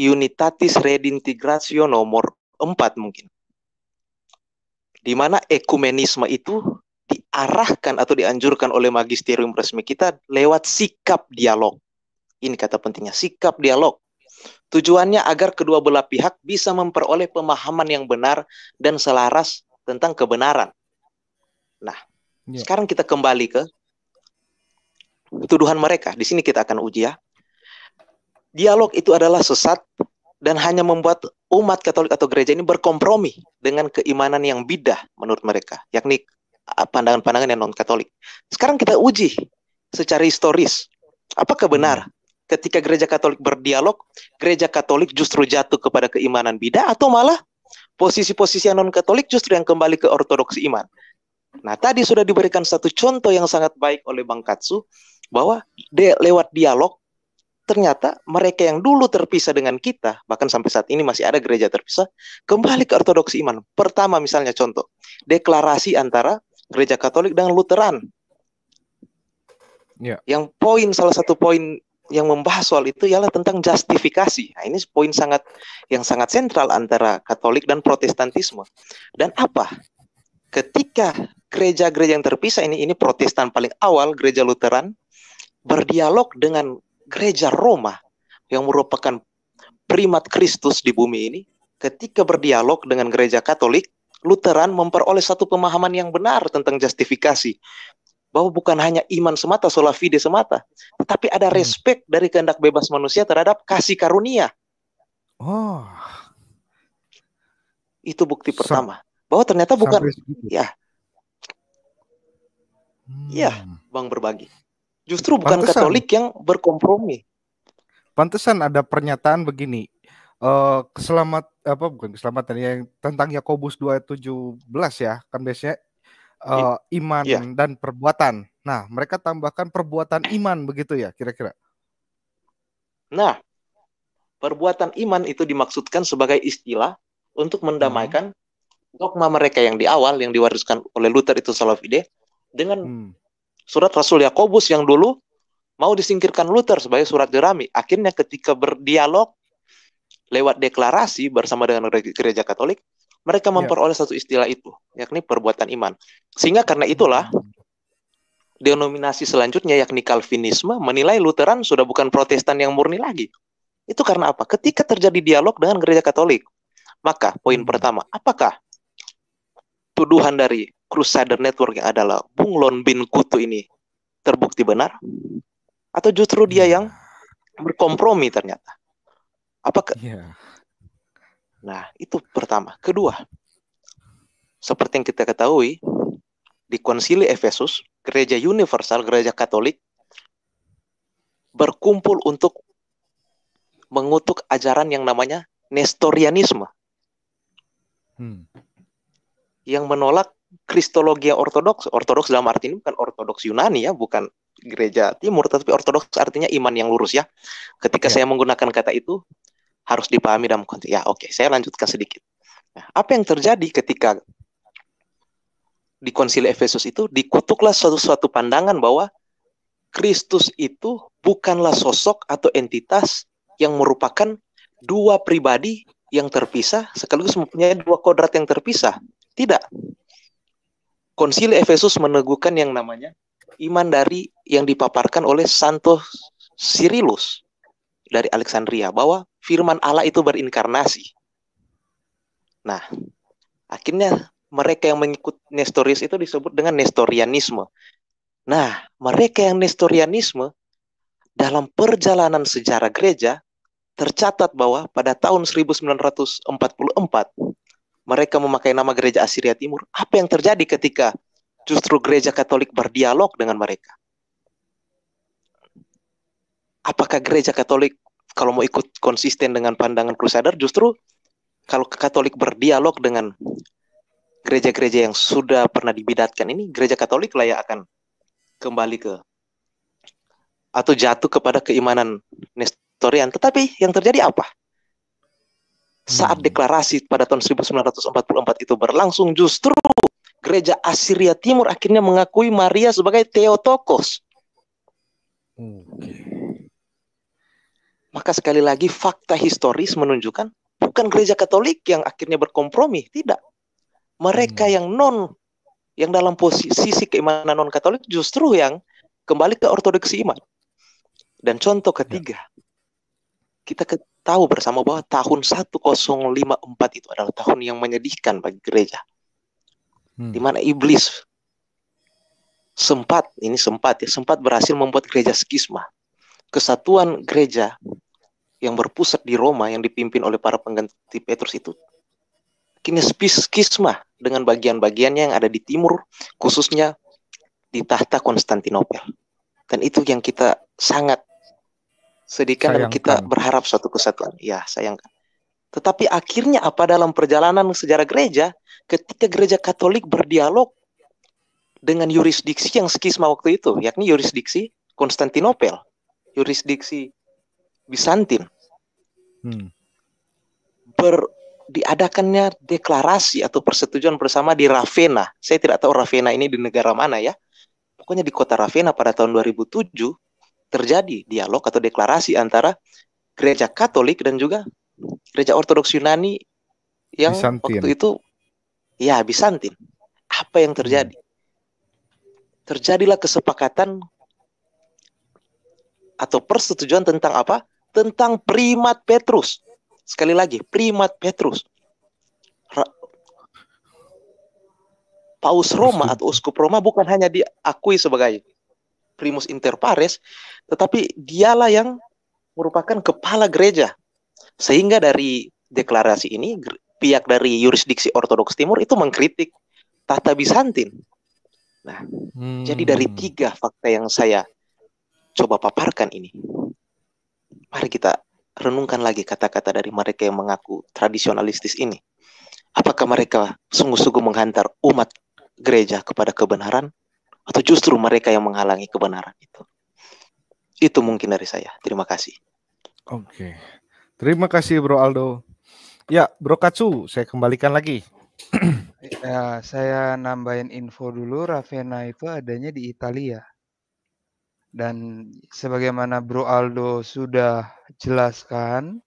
Unitatis Redintegratio nomor 4 mungkin. Di mana ekumenisme itu diarahkan atau dianjurkan oleh magisterium resmi kita lewat sikap dialog ini kata pentingnya sikap dialog. Tujuannya agar kedua belah pihak bisa memperoleh pemahaman yang benar dan selaras tentang kebenaran. Nah, ya. sekarang kita kembali ke tuduhan mereka. Di sini kita akan uji ya. Dialog itu adalah sesat dan hanya membuat umat Katolik atau gereja ini berkompromi dengan keimanan yang bidah menurut mereka, yakni ah, pandangan-pandangan yang non-Katolik. Sekarang kita uji secara historis apakah benar ketika gereja Katolik berdialog, gereja Katolik justru jatuh kepada keimanan bidah atau malah posisi-posisi yang non-Katolik justru yang kembali ke ortodoksi iman. Nah, tadi sudah diberikan satu contoh yang sangat baik oleh Bang Katsu bahwa de lewat dialog ternyata mereka yang dulu terpisah dengan kita, bahkan sampai saat ini masih ada gereja terpisah, kembali ke ortodoksi iman. Pertama misalnya contoh, deklarasi antara gereja Katolik dengan Luteran. Yeah. Yang poin salah satu poin yang membahas soal itu ialah tentang justifikasi. Nah, ini poin sangat yang sangat sentral antara Katolik dan Protestantisme. Dan apa? Ketika gereja-gereja yang terpisah ini ini Protestan paling awal, gereja Lutheran berdialog dengan gereja Roma yang merupakan primat Kristus di bumi ini, ketika berdialog dengan gereja Katolik, Lutheran memperoleh satu pemahaman yang benar tentang justifikasi bahwa bukan hanya iman semata, sola fide semata, tetapi ada hmm. respect dari kehendak bebas manusia terhadap kasih karunia. Oh. Itu bukti pertama. Bahwa ternyata bukan ya. ya, ya, Bang berbagi. Justru bukan Pantesan. Katolik yang berkompromi. Pantesan ada pernyataan begini. Uh, eh, keselamat apa bukan keselamatan yang tentang Yakobus 2:17 ya kan biasanya uh, iman yeah. dan perbuatan. Nah, mereka tambahkan perbuatan iman begitu ya kira-kira. Nah, perbuatan iman itu dimaksudkan sebagai istilah untuk mendamaikan hmm. dogma mereka yang di awal yang diwariskan oleh Luther itu Salafide dengan hmm. surat Rasul Yakobus yang dulu mau disingkirkan Luther sebagai surat jerami. Akhirnya ketika berdialog lewat deklarasi bersama dengan gereja Katolik, mereka ya. memperoleh satu istilah itu, yakni perbuatan iman. Sehingga karena itulah denominasi selanjutnya yakni Calvinisme menilai Lutheran sudah bukan Protestan yang murni lagi. Itu karena apa? Ketika terjadi dialog dengan gereja Katolik, maka poin hmm. pertama, apakah tuduhan dari Crusader Network yang adalah bunglon bin kutu ini terbukti benar? Atau justru dia hmm. yang berkompromi ternyata? Apakah ya. Nah, itu pertama. Kedua, seperti yang kita ketahui, di konsili Efesus, gereja universal, gereja katolik, berkumpul untuk mengutuk ajaran yang namanya Nestorianisme. Hmm. Yang menolak Kristologi ortodoks. Ortodoks dalam arti ini bukan ortodoks Yunani ya, bukan gereja timur, tapi ortodoks artinya iman yang lurus ya. Ketika ya. saya menggunakan kata itu, harus dipahami dalam konteks ya oke okay, saya lanjutkan sedikit nah, apa yang terjadi ketika di konsili Efesus itu dikutuklah suatu suatu pandangan bahwa Kristus itu bukanlah sosok atau entitas yang merupakan dua pribadi yang terpisah sekaligus mempunyai dua kodrat yang terpisah tidak konsili Efesus meneguhkan yang namanya iman dari yang dipaparkan oleh Santo Sirilus dari Alexandria bahwa firman Allah itu berinkarnasi. Nah, akhirnya mereka yang mengikut Nestorius itu disebut dengan Nestorianisme. Nah, mereka yang Nestorianisme dalam perjalanan sejarah gereja tercatat bahwa pada tahun 1944 mereka memakai nama gereja Asiria Timur. Apa yang terjadi ketika justru gereja Katolik berdialog dengan mereka? Apakah gereja Katolik kalau mau ikut konsisten dengan pandangan Crusader justru kalau Katolik berdialog dengan gereja-gereja yang sudah pernah dibidatkan ini gereja Katolik lah yang akan kembali ke atau jatuh kepada keimanan Nestorian. Tetapi yang terjadi apa? Saat hmm. deklarasi pada tahun 1944 itu berlangsung justru gereja Asiria Timur akhirnya mengakui Maria sebagai Theotokos. Okay. Maka sekali lagi fakta historis menunjukkan bukan gereja Katolik yang akhirnya berkompromi, tidak. Mereka hmm. yang non yang dalam posisi keimanan non Katolik justru yang kembali ke ortodoksi iman. Dan contoh ya. ketiga, ya. kita tahu bersama bahwa tahun 1054 itu adalah tahun yang menyedihkan bagi gereja. Hmm. Di mana iblis sempat, ini sempat ya, sempat berhasil membuat gereja skisma kesatuan gereja yang berpusat di Roma yang dipimpin oleh para pengganti Petrus itu kini skisma dengan bagian-bagiannya yang ada di timur khususnya di tahta Konstantinopel dan itu yang kita sangat sedihkan dan kita berharap suatu kesatuan ya sayangkan tetapi akhirnya apa dalam perjalanan sejarah gereja ketika gereja Katolik berdialog dengan yurisdiksi yang skisma waktu itu yakni yurisdiksi Konstantinopel yurisdiksi Bizantin hmm. ber diadakannya deklarasi atau persetujuan bersama di Ravenna. Saya tidak tahu Ravenna ini di negara mana ya. Pokoknya di kota Ravenna pada tahun 2007 terjadi dialog atau deklarasi antara gereja Katolik dan juga gereja Ortodoks Yunani yang Bisantin. waktu itu ya Bizantin. Apa yang terjadi? Hmm. Terjadilah kesepakatan atau persetujuan tentang apa? Tentang primat Petrus. Sekali lagi, primat Petrus. Ra Paus Roma atau uskup Roma bukan hanya diakui sebagai primus inter pares, tetapi dialah yang merupakan kepala gereja. Sehingga dari deklarasi ini pihak dari yurisdiksi Ortodoks Timur itu mengkritik tata Bizantin. Nah, hmm. jadi dari hmm. tiga fakta yang saya coba paparkan ini. Mari kita renungkan lagi kata-kata dari mereka yang mengaku tradisionalistis ini. Apakah mereka sungguh-sungguh menghantar umat gereja kepada kebenaran atau justru mereka yang menghalangi kebenaran itu? Itu mungkin dari saya. Terima kasih. Oke. Terima kasih Bro Aldo. Ya, Bro Katsu, saya kembalikan lagi. ya, saya nambahin info dulu Ravenna itu adanya di Italia. Dan sebagaimana Bro Aldo sudah jelaskan,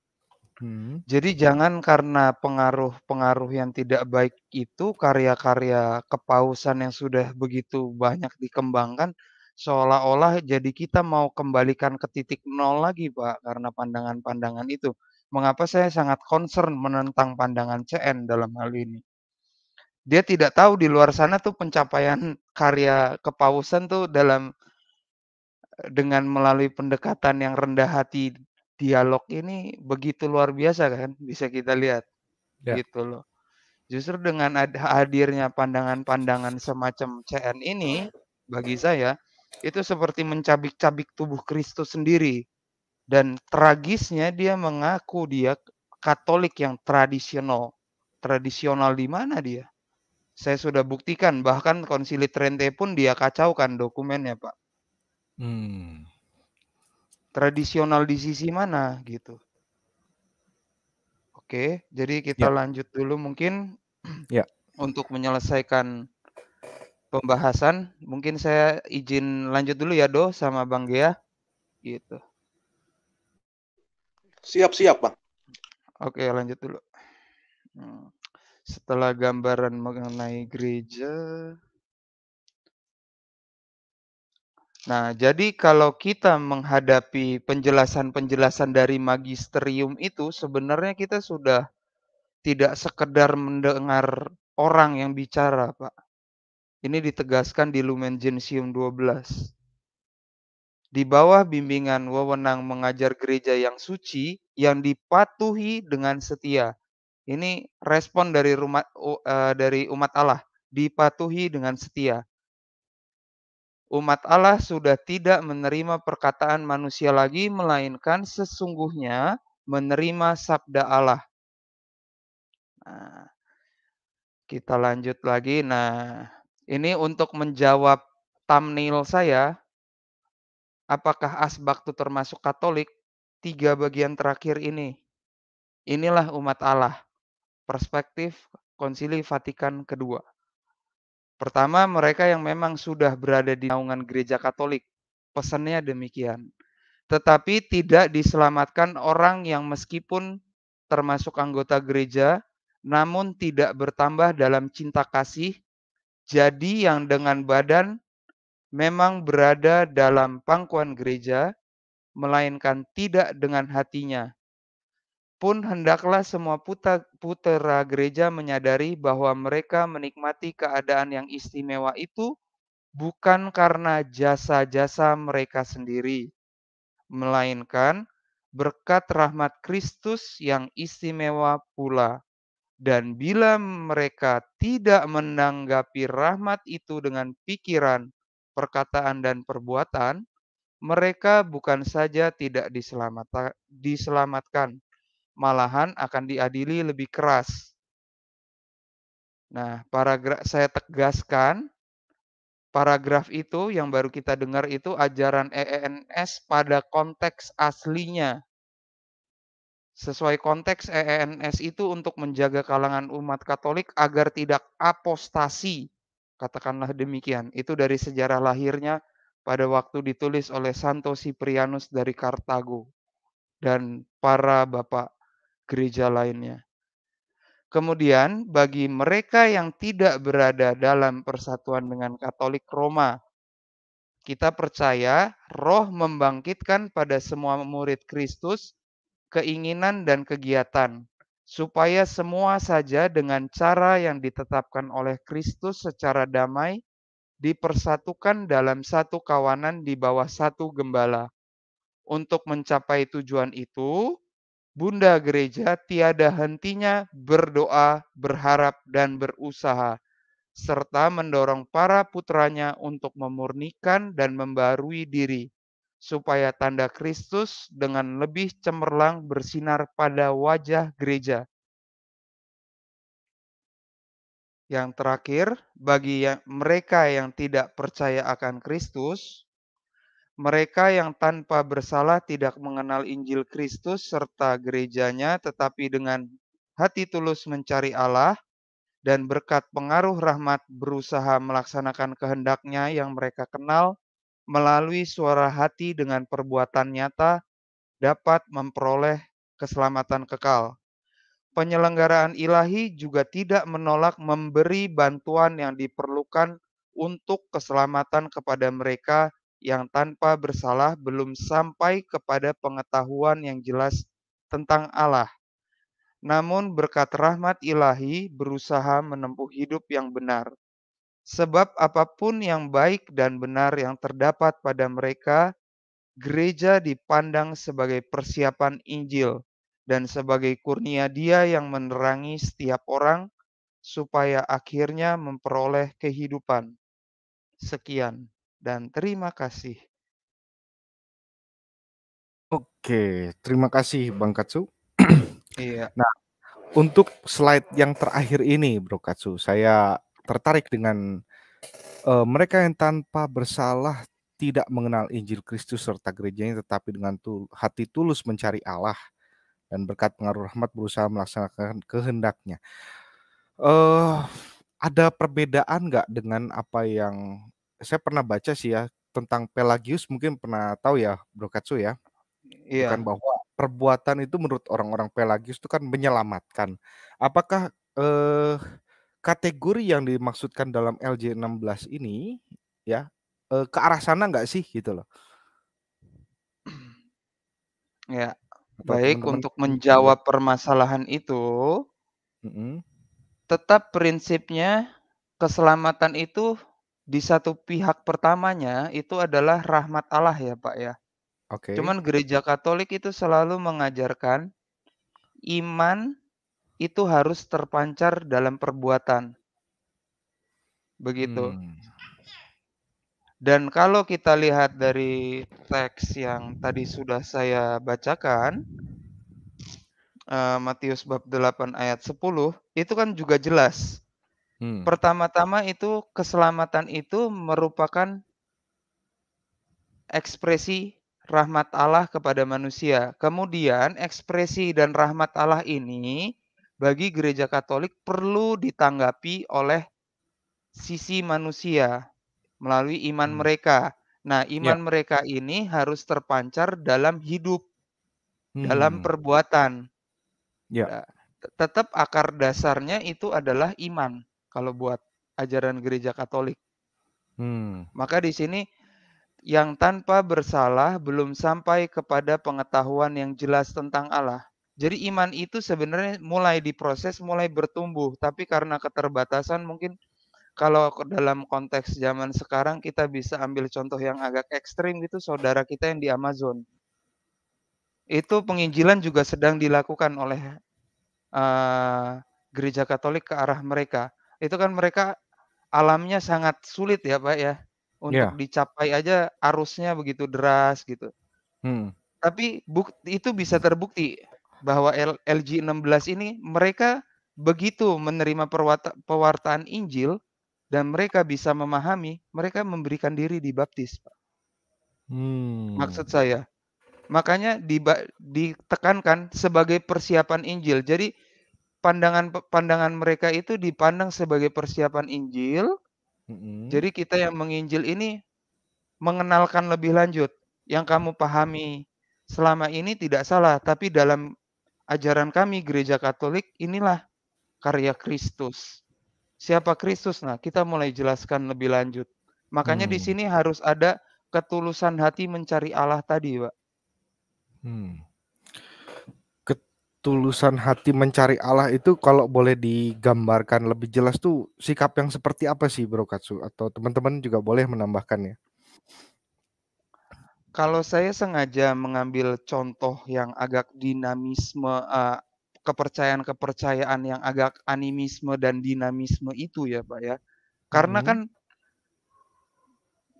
hmm. jadi jangan karena pengaruh-pengaruh yang tidak baik itu karya-karya kepausan yang sudah begitu banyak dikembangkan seolah-olah jadi kita mau kembalikan ke titik nol lagi Pak karena pandangan-pandangan itu. Mengapa saya sangat concern menentang pandangan CN dalam hal ini? Dia tidak tahu di luar sana tuh pencapaian karya kepausan tuh dalam dengan melalui pendekatan yang rendah hati dialog ini begitu luar biasa kan bisa kita lihat ya. gitu loh justru dengan hadirnya pandangan-pandangan semacam CN ini bagi saya itu seperti mencabik-cabik tubuh Kristus sendiri dan tragisnya dia mengaku dia Katolik yang tradisional tradisional di mana dia saya sudah buktikan bahkan konsili Trente pun dia kacaukan dokumennya Pak Hmm. Tradisional di sisi mana gitu. Oke, jadi kita ya. lanjut dulu mungkin ya. untuk menyelesaikan pembahasan. Mungkin saya izin lanjut dulu ya Do sama Bang Gea gitu. Siap-siap, Bang. Oke, lanjut dulu. Hmm. Setelah gambaran mengenai gereja, Nah, jadi kalau kita menghadapi penjelasan-penjelasan dari magisterium itu sebenarnya kita sudah tidak sekedar mendengar orang yang bicara, Pak. Ini ditegaskan di Lumen Gentium 12. Di bawah bimbingan wewenang mengajar gereja yang suci yang dipatuhi dengan setia. Ini respon dari rumah uh, dari umat Allah, dipatuhi dengan setia. Umat Allah sudah tidak menerima perkataan manusia lagi, melainkan sesungguhnya menerima sabda Allah. Nah, kita lanjut lagi. Nah, ini untuk menjawab thumbnail saya. Apakah asbak itu termasuk Katolik? Tiga bagian terakhir ini. Inilah umat Allah. Perspektif Konsili Vatikan kedua. Pertama, mereka yang memang sudah berada di naungan gereja Katolik. Pesannya demikian. Tetapi tidak diselamatkan orang yang meskipun termasuk anggota gereja, namun tidak bertambah dalam cinta kasih, jadi yang dengan badan memang berada dalam pangkuan gereja, melainkan tidak dengan hatinya pun hendaklah semua putera gereja menyadari bahwa mereka menikmati keadaan yang istimewa itu bukan karena jasa-jasa mereka sendiri, melainkan berkat rahmat Kristus yang istimewa pula. Dan bila mereka tidak menanggapi rahmat itu dengan pikiran, perkataan, dan perbuatan, mereka bukan saja tidak diselamatkan, malahan akan diadili lebih keras. Nah, paragraf saya tegaskan paragraf itu yang baru kita dengar itu ajaran EENS pada konteks aslinya. Sesuai konteks EENS itu untuk menjaga kalangan umat Katolik agar tidak apostasi. Katakanlah demikian. Itu dari sejarah lahirnya pada waktu ditulis oleh Santo Siprianus dari Kartago dan para bapak gereja lainnya. Kemudian, bagi mereka yang tidak berada dalam persatuan dengan Katolik Roma, kita percaya roh membangkitkan pada semua murid Kristus keinginan dan kegiatan, supaya semua saja dengan cara yang ditetapkan oleh Kristus secara damai dipersatukan dalam satu kawanan di bawah satu gembala. Untuk mencapai tujuan itu, Bunda Gereja tiada hentinya berdoa, berharap, dan berusaha, serta mendorong para putranya untuk memurnikan dan membarui diri, supaya tanda Kristus dengan lebih cemerlang bersinar pada wajah gereja. Yang terakhir, bagi ya, mereka yang tidak percaya akan Kristus, mereka yang tanpa bersalah tidak mengenal Injil Kristus serta gerejanya, tetapi dengan hati tulus mencari Allah dan berkat pengaruh rahmat berusaha melaksanakan kehendaknya yang mereka kenal melalui suara hati dengan perbuatan nyata dapat memperoleh keselamatan kekal. Penyelenggaraan ilahi juga tidak menolak memberi bantuan yang diperlukan untuk keselamatan kepada mereka yang tanpa bersalah belum sampai kepada pengetahuan yang jelas tentang Allah. Namun berkat rahmat ilahi berusaha menempuh hidup yang benar. Sebab apapun yang baik dan benar yang terdapat pada mereka, gereja dipandang sebagai persiapan Injil dan sebagai kurnia dia yang menerangi setiap orang supaya akhirnya memperoleh kehidupan. Sekian dan terima kasih. Oke, terima kasih Bang Katsu. iya. Nah, untuk slide yang terakhir ini Bro Katsu, saya tertarik dengan uh, mereka yang tanpa bersalah tidak mengenal Injil Kristus serta gerejanya tetapi dengan tul hati tulus mencari Allah dan berkat pengaruh rahmat berusaha melaksanakan kehendaknya. Uh, ada perbedaan nggak dengan apa yang saya pernah baca sih ya tentang Pelagius mungkin pernah tahu ya Bro Katsu ya. Iya. Bukan bahwa perbuatan itu menurut orang-orang Pelagius itu kan menyelamatkan. Apakah eh, kategori yang dimaksudkan dalam LJ16 ini ya eh, ke arah sana nggak sih gitu loh? Ya, Atau baik teman-teman. untuk menjawab permasalahan itu. Mm -hmm. Tetap prinsipnya keselamatan itu di satu pihak pertamanya itu adalah rahmat Allah ya Pak ya. Oke. Okay. Cuman gereja Katolik itu selalu mengajarkan iman itu harus terpancar dalam perbuatan. Begitu. Hmm. Dan kalau kita lihat dari teks yang tadi sudah saya bacakan, uh, Matius bab 8 ayat 10, itu kan juga jelas Hmm. Pertama-tama itu keselamatan itu merupakan ekspresi rahmat Allah kepada manusia. Kemudian ekspresi dan rahmat Allah ini bagi gereja Katolik perlu ditanggapi oleh sisi manusia melalui iman hmm. mereka. Nah, iman ya. mereka ini harus terpancar dalam hidup, hmm. dalam perbuatan. Ya. Nah, tetap akar dasarnya itu adalah iman kalau buat ajaran gereja Katolik. Hmm. Maka di sini yang tanpa bersalah belum sampai kepada pengetahuan yang jelas tentang Allah. Jadi iman itu sebenarnya mulai diproses, mulai bertumbuh, tapi karena keterbatasan mungkin kalau dalam konteks zaman sekarang kita bisa ambil contoh yang agak ekstrim gitu saudara kita yang di Amazon. Itu penginjilan juga sedang dilakukan oleh uh, gereja Katolik ke arah mereka itu kan mereka alamnya sangat sulit ya Pak ya untuk yeah. dicapai aja arusnya begitu deras gitu. Hmm. Tapi bukti itu bisa terbukti bahwa LG 16 ini mereka begitu menerima perwata, pewartaan Injil dan mereka bisa memahami, mereka memberikan diri dibaptis, Pak. Hmm. Maksud saya. Makanya di, ditekankan sebagai persiapan Injil. Jadi pandangan pandangan mereka itu dipandang sebagai persiapan Injil. Mm-hmm. Jadi kita yang menginjil ini mengenalkan lebih lanjut yang kamu pahami selama ini tidak salah, tapi dalam ajaran kami Gereja Katolik inilah karya Kristus. Siapa Kristus? Nah, kita mulai jelaskan lebih lanjut. Makanya hmm. di sini harus ada ketulusan hati mencari Allah tadi, Pak. Hmm ketulusan hati mencari Allah itu kalau boleh digambarkan lebih jelas tuh sikap yang seperti apa sih Bro Katsu atau teman-teman juga boleh menambahkan ya. Kalau saya sengaja mengambil contoh yang agak dinamisme uh, kepercayaan-kepercayaan yang agak animisme dan dinamisme itu ya Pak ya. Karena hmm. kan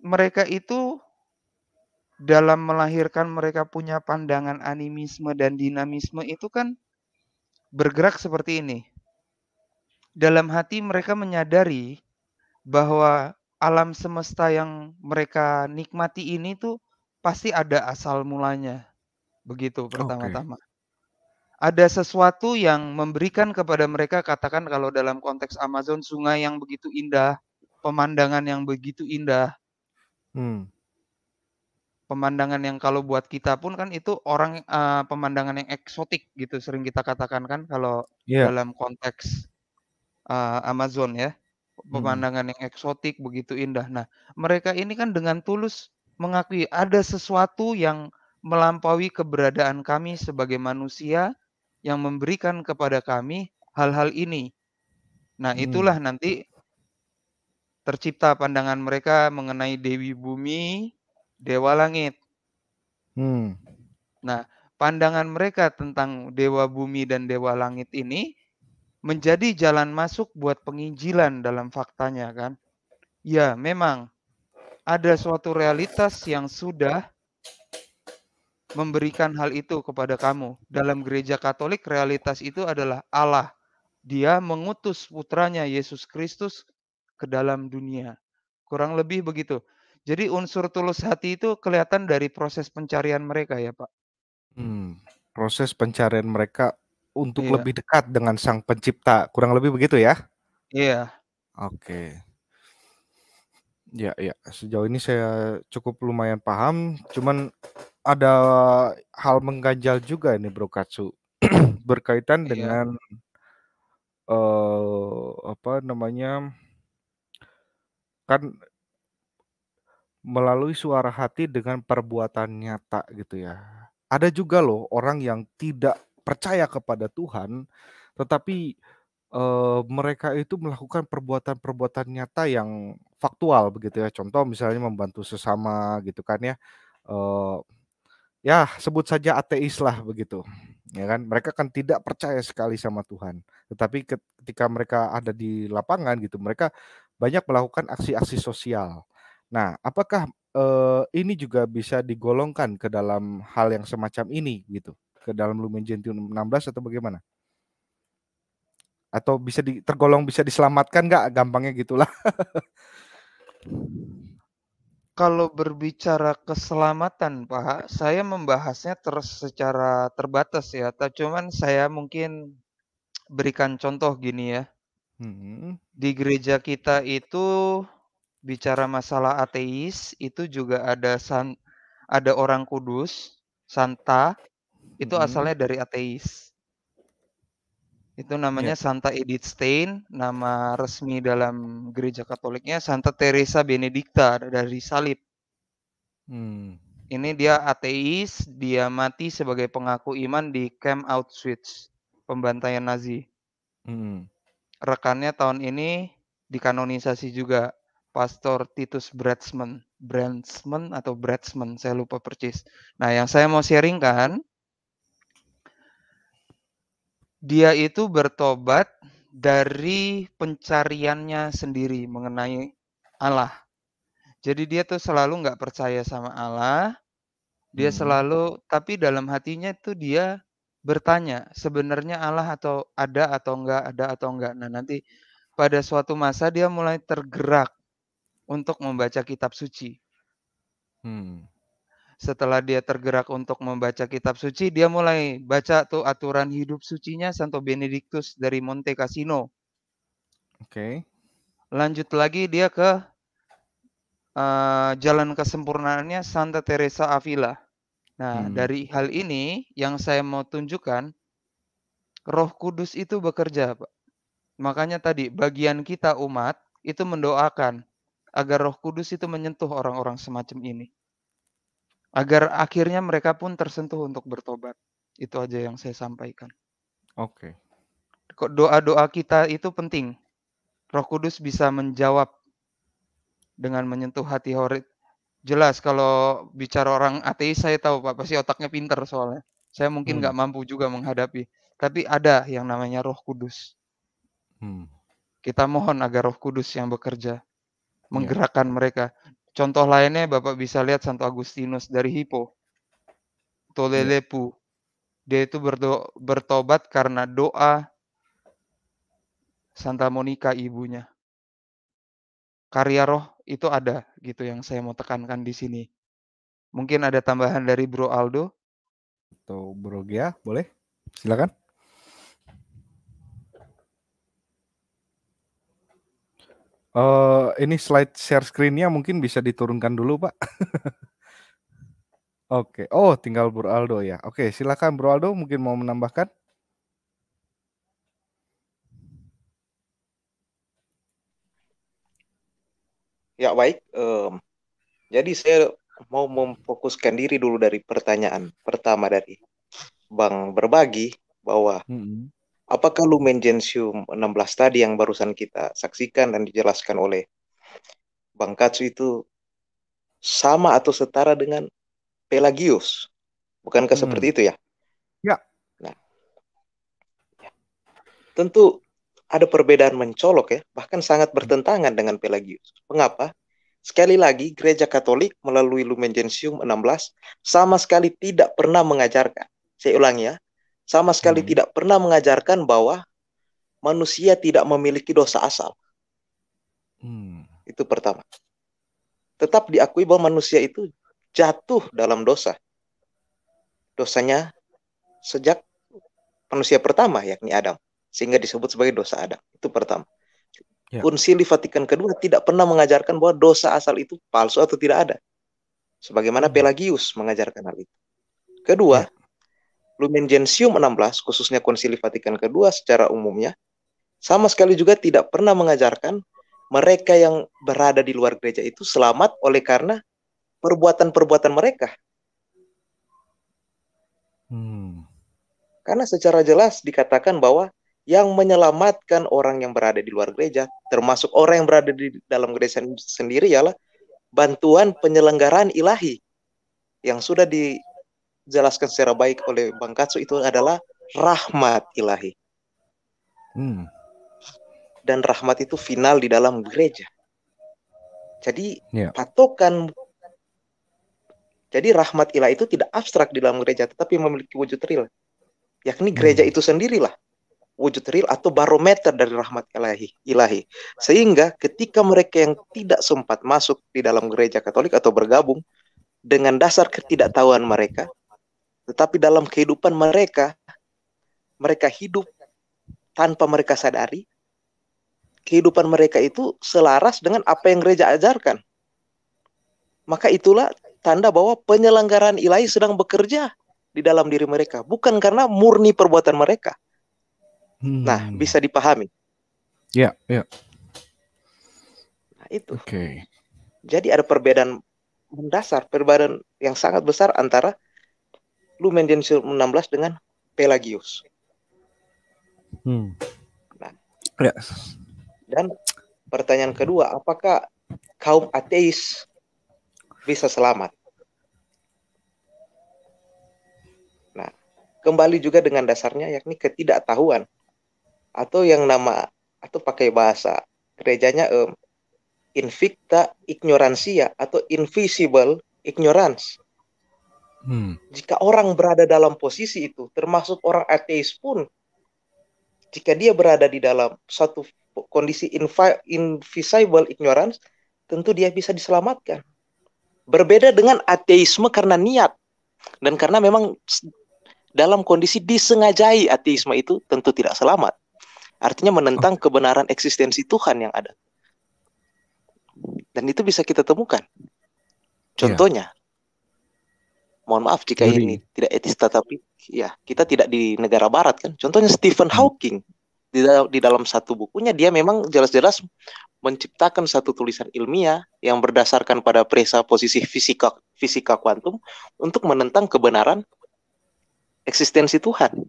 mereka itu dalam melahirkan mereka punya pandangan animisme dan dinamisme itu kan bergerak seperti ini. Dalam hati mereka menyadari bahwa alam semesta yang mereka nikmati ini tuh pasti ada asal mulanya. Begitu pertama-tama. Okay. Ada sesuatu yang memberikan kepada mereka katakan kalau dalam konteks Amazon sungai yang begitu indah, pemandangan yang begitu indah. Hmm pemandangan yang kalau buat kita pun kan itu orang uh, pemandangan yang eksotik gitu sering kita katakan kan kalau yeah. dalam konteks uh, Amazon ya hmm. pemandangan hmm. yang eksotik begitu indah. Nah mereka ini kan dengan tulus mengakui ada sesuatu yang melampaui keberadaan kami sebagai manusia yang memberikan kepada kami hal-hal ini. Nah hmm. itulah hmm. nanti tercipta pandangan mereka mengenai Dewi Bumi dewa langit. Hmm. Nah, pandangan mereka tentang dewa bumi dan dewa langit ini menjadi jalan masuk buat penginjilan dalam faktanya kan. Ya, memang ada suatu realitas yang sudah memberikan hal itu kepada kamu. Dalam gereja Katolik realitas itu adalah Allah. Dia mengutus putranya Yesus Kristus ke dalam dunia. Kurang lebih begitu. Jadi unsur tulus hati itu kelihatan dari proses pencarian mereka ya Pak. Hmm, proses pencarian mereka untuk iya. lebih dekat dengan Sang Pencipta, kurang lebih begitu ya? Iya. Oke. Ya, ya. Sejauh ini saya cukup lumayan paham. Cuman ada hal mengganjal juga ini Bro Katsu berkaitan iya. dengan uh, apa namanya? Kan melalui suara hati dengan perbuatan nyata gitu ya. Ada juga loh orang yang tidak percaya kepada Tuhan, tetapi eh, mereka itu melakukan perbuatan-perbuatan nyata yang faktual begitu ya. Contoh misalnya membantu sesama gitu kan ya. Eh, ya sebut saja ateis lah begitu. Ya kan mereka kan tidak percaya sekali sama Tuhan. Tetapi ketika mereka ada di lapangan gitu, mereka banyak melakukan aksi-aksi sosial Nah, apakah eh, ini juga bisa digolongkan ke dalam hal yang semacam ini gitu, ke dalam Lumen Gentium 16 atau bagaimana? Atau bisa di, tergolong bisa diselamatkan nggak? Gampangnya gitulah. Kalau berbicara keselamatan, Pak, saya membahasnya ter secara terbatas ya. Tak cuman saya mungkin berikan contoh gini ya. Hmm. Di gereja kita itu bicara masalah ateis itu juga ada san ada orang kudus Santa itu hmm. asalnya dari ateis itu namanya yeah. Santa Edith Stein nama resmi dalam gereja Katoliknya Santa Teresa Benedicta dari salib hmm. ini dia ateis dia mati sebagai pengaku iman di Camp Auschwitz pembantaian Nazi hmm. rekannya tahun ini dikanonisasi juga Pastor Titus Bradsman, Bradsman atau Bradsman, saya lupa percis. Nah, yang saya mau sharingkan, dia itu bertobat dari pencariannya sendiri mengenai Allah. Jadi dia tuh selalu nggak percaya sama Allah. Dia hmm. selalu, tapi dalam hatinya itu dia bertanya sebenarnya Allah atau ada atau enggak ada atau enggak. Nah nanti pada suatu masa dia mulai tergerak untuk membaca kitab suci. Hmm. Setelah dia tergerak untuk membaca kitab suci, dia mulai baca tuh aturan hidup sucinya Santo Benedictus dari Monte Cassino. Oke. Okay. Lanjut lagi dia ke uh, jalan kesempurnaannya Santa Teresa Avila. Nah, hmm. dari hal ini yang saya mau tunjukkan Roh Kudus itu bekerja, Pak. Makanya tadi bagian kita umat itu mendoakan agar Roh Kudus itu menyentuh orang-orang semacam ini. Agar akhirnya mereka pun tersentuh untuk bertobat. Itu aja yang saya sampaikan. Oke. Okay. Doa-doa kita itu penting. Roh Kudus bisa menjawab dengan menyentuh hati horit. Jelas kalau bicara orang ateis saya tahu Pak, pasti otaknya pinter soalnya. Saya mungkin nggak hmm. mampu juga menghadapi. Tapi ada yang namanya Roh Kudus. Hmm. Kita mohon agar Roh Kudus yang bekerja Iya. menggerakkan yeah. mereka. Contoh lainnya Bapak bisa lihat Santo Agustinus dari Hippo. Tolelepu. Yeah. Dia itu berdo bertobat karena doa Santa Monica ibunya. Karya roh itu ada gitu yang saya mau tekankan di sini. Mungkin ada tambahan dari Bro Aldo atau Bro Gia, boleh? Silakan. Uh, ini slide share screen mungkin bisa diturunkan dulu, Pak. Oke. okay. Oh, tinggal Bro Aldo ya. Oke, okay, silakan Bro Aldo mungkin mau menambahkan. Ya, baik. Um, jadi saya mau memfokuskan diri dulu dari pertanyaan pertama dari Bang berbagi bahwa mm -hmm. Apakah lumen Gentium 16 tadi yang barusan kita saksikan dan dijelaskan oleh Bang Katsu itu sama atau setara dengan Pelagius? Bukankah hmm. seperti itu ya? Ya. Nah, ya. tentu ada perbedaan mencolok ya, bahkan sangat bertentangan dengan Pelagius. Mengapa? Sekali lagi, gereja Katolik melalui Lumen Gentium 16 sama sekali tidak pernah mengajarkan. Saya ulangi ya, sama sekali hmm. tidak pernah mengajarkan bahwa manusia tidak memiliki dosa asal. Hmm. Itu pertama. Tetap diakui bahwa manusia itu jatuh dalam dosa. Dosanya sejak manusia pertama yakni Adam, sehingga disebut sebagai dosa Adam. Itu pertama. Ya. Konsili Vatikan kedua tidak pernah mengajarkan bahwa dosa asal itu palsu atau tidak ada. Sebagaimana hmm. Pelagius mengajarkan hal itu. Kedua, ya Lumen Gentium 16, khususnya Konsili Vatikan II secara umumnya, sama sekali juga tidak pernah mengajarkan mereka yang berada di luar gereja itu selamat oleh karena perbuatan-perbuatan mereka. Hmm. Karena secara jelas dikatakan bahwa yang menyelamatkan orang yang berada di luar gereja, termasuk orang yang berada di dalam gereja sendiri, ialah bantuan penyelenggaraan ilahi yang sudah di, dijelaskan secara baik oleh Bang Katsu itu adalah rahmat ilahi. Hmm. Dan rahmat itu final di dalam gereja. Jadi yeah. patokan jadi rahmat ilah itu tidak abstrak di dalam gereja tetapi memiliki wujud real. Yakni hmm. gereja itu sendirilah wujud real atau barometer dari rahmat ilahi, ilahi. Sehingga ketika mereka yang tidak sempat masuk di dalam gereja Katolik atau bergabung dengan dasar ketidaktahuan mereka, tetapi dalam kehidupan mereka, mereka hidup tanpa mereka sadari, kehidupan mereka itu selaras dengan apa yang gereja ajarkan. Maka itulah tanda bahwa penyelenggaraan ilahi sedang bekerja di dalam diri mereka, bukan karena murni perbuatan mereka. Hmm. Nah, bisa dipahami. Ya, ya. Nah, itu. Oke. Okay. Jadi ada perbedaan mendasar, perbedaan yang sangat besar antara lu main 16 dengan Pelagius. Hmm. Nah. Ya. Dan pertanyaan kedua, apakah kaum ateis bisa selamat? Nah, kembali juga dengan dasarnya yakni ketidaktahuan atau yang nama atau pakai bahasa gerejanya um, invicta ignorancia atau invisible ignorance. Hmm. Jika orang berada dalam posisi itu, termasuk orang ateis pun, jika dia berada di dalam satu kondisi invisible ignorance, tentu dia bisa diselamatkan. Berbeda dengan ateisme karena niat dan karena memang dalam kondisi disengajai ateisme itu tentu tidak selamat. Artinya menentang kebenaran eksistensi Tuhan yang ada. Dan itu bisa kita temukan. Iya. Contohnya, mohon maaf jika Jadi. ini tidak etis tetapi ya kita tidak di negara barat kan contohnya Stephen hmm. Hawking di, dalam, di dalam satu bukunya dia memang jelas-jelas menciptakan satu tulisan ilmiah yang berdasarkan pada presa posisi fisika fisika kuantum untuk menentang kebenaran eksistensi Tuhan.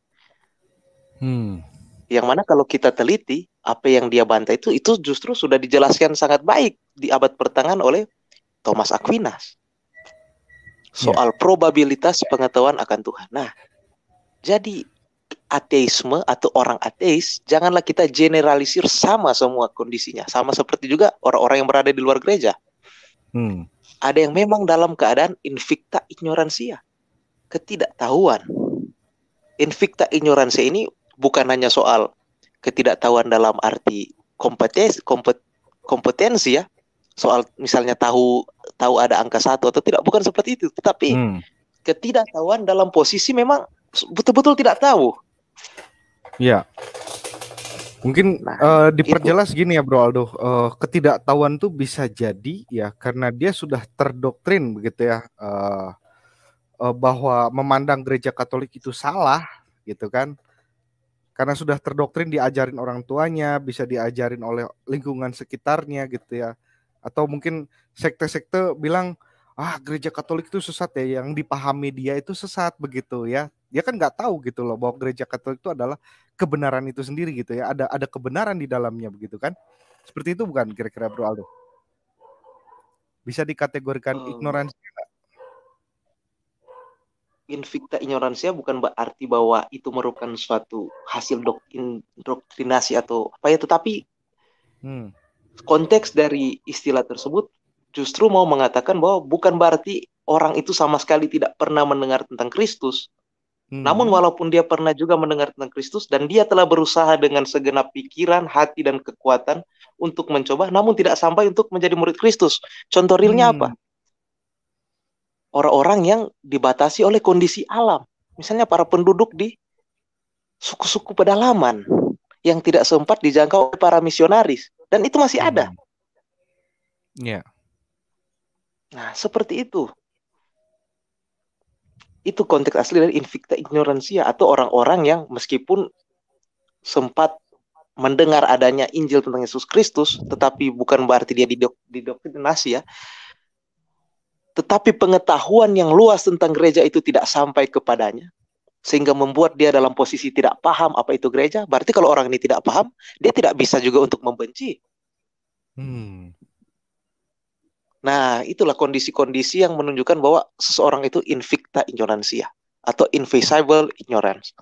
Hmm. Yang mana kalau kita teliti apa yang dia bantai itu itu justru sudah dijelaskan sangat baik di abad pertengahan oleh Thomas Aquinas. Iya. soal yeah. probabilitas pengetahuan akan Tuhan. Nah, jadi ateisme atau orang ateis janganlah kita generalisir sama semua kondisinya, sama seperti juga orang-orang yang berada di luar gereja. Hmm. Ada yang memang dalam keadaan invicta ignoransia, ketidaktahuan. Invicta ignoransia ini bukan hanya soal ketidaktahuan dalam arti kompetensi, kompetensi ya, soal misalnya tahu tahu ada angka satu atau tidak bukan seperti itu tetapi hmm. ketidaktahuan dalam posisi memang betul-betul tidak tahu ya mungkin nah, uh, diperjelas itu. gini ya Bro Aldo uh, ketidaktahuan tuh bisa jadi ya karena dia sudah terdoktrin begitu ya uh, uh, bahwa memandang gereja Katolik itu salah gitu kan karena sudah terdoktrin diajarin orang tuanya, bisa diajarin oleh lingkungan sekitarnya gitu ya atau mungkin sekte-sekte bilang ah gereja Katolik itu sesat ya yang dipahami dia itu sesat begitu ya dia kan nggak tahu gitu loh bahwa gereja Katolik itu adalah kebenaran itu sendiri gitu ya ada ada kebenaran di dalamnya begitu kan seperti itu bukan kira-kira Bro Aldo bisa dikategorikan hmm. ignoransi Invicta ignoransia bukan berarti bahwa itu merupakan suatu hasil doktrin, doktrinasi atau apa ya, tetapi hmm konteks dari istilah tersebut justru mau mengatakan bahwa bukan berarti orang itu sama sekali tidak pernah mendengar tentang Kristus. Hmm. Namun walaupun dia pernah juga mendengar tentang Kristus dan dia telah berusaha dengan segenap pikiran, hati dan kekuatan untuk mencoba namun tidak sampai untuk menjadi murid Kristus. Contoh realnya hmm. apa? Orang-orang yang dibatasi oleh kondisi alam. Misalnya para penduduk di suku-suku pedalaman yang tidak sempat dijangkau oleh para misionaris. Dan itu masih ada. Hmm. Ya. Yeah. Nah, seperti itu. Itu konteks asli dari invicta ignorancia atau orang-orang yang meskipun sempat mendengar adanya Injil tentang Yesus Kristus, tetapi bukan berarti dia didok didoktrinasi ya. Tetapi pengetahuan yang luas tentang gereja itu tidak sampai kepadanya, sehingga membuat dia dalam posisi tidak paham apa itu gereja. Berarti kalau orang ini tidak paham, dia tidak bisa juga untuk membenci. Hmm. Nah, itulah kondisi-kondisi yang menunjukkan bahwa seseorang itu invicta ignorancia atau invisible ignorance.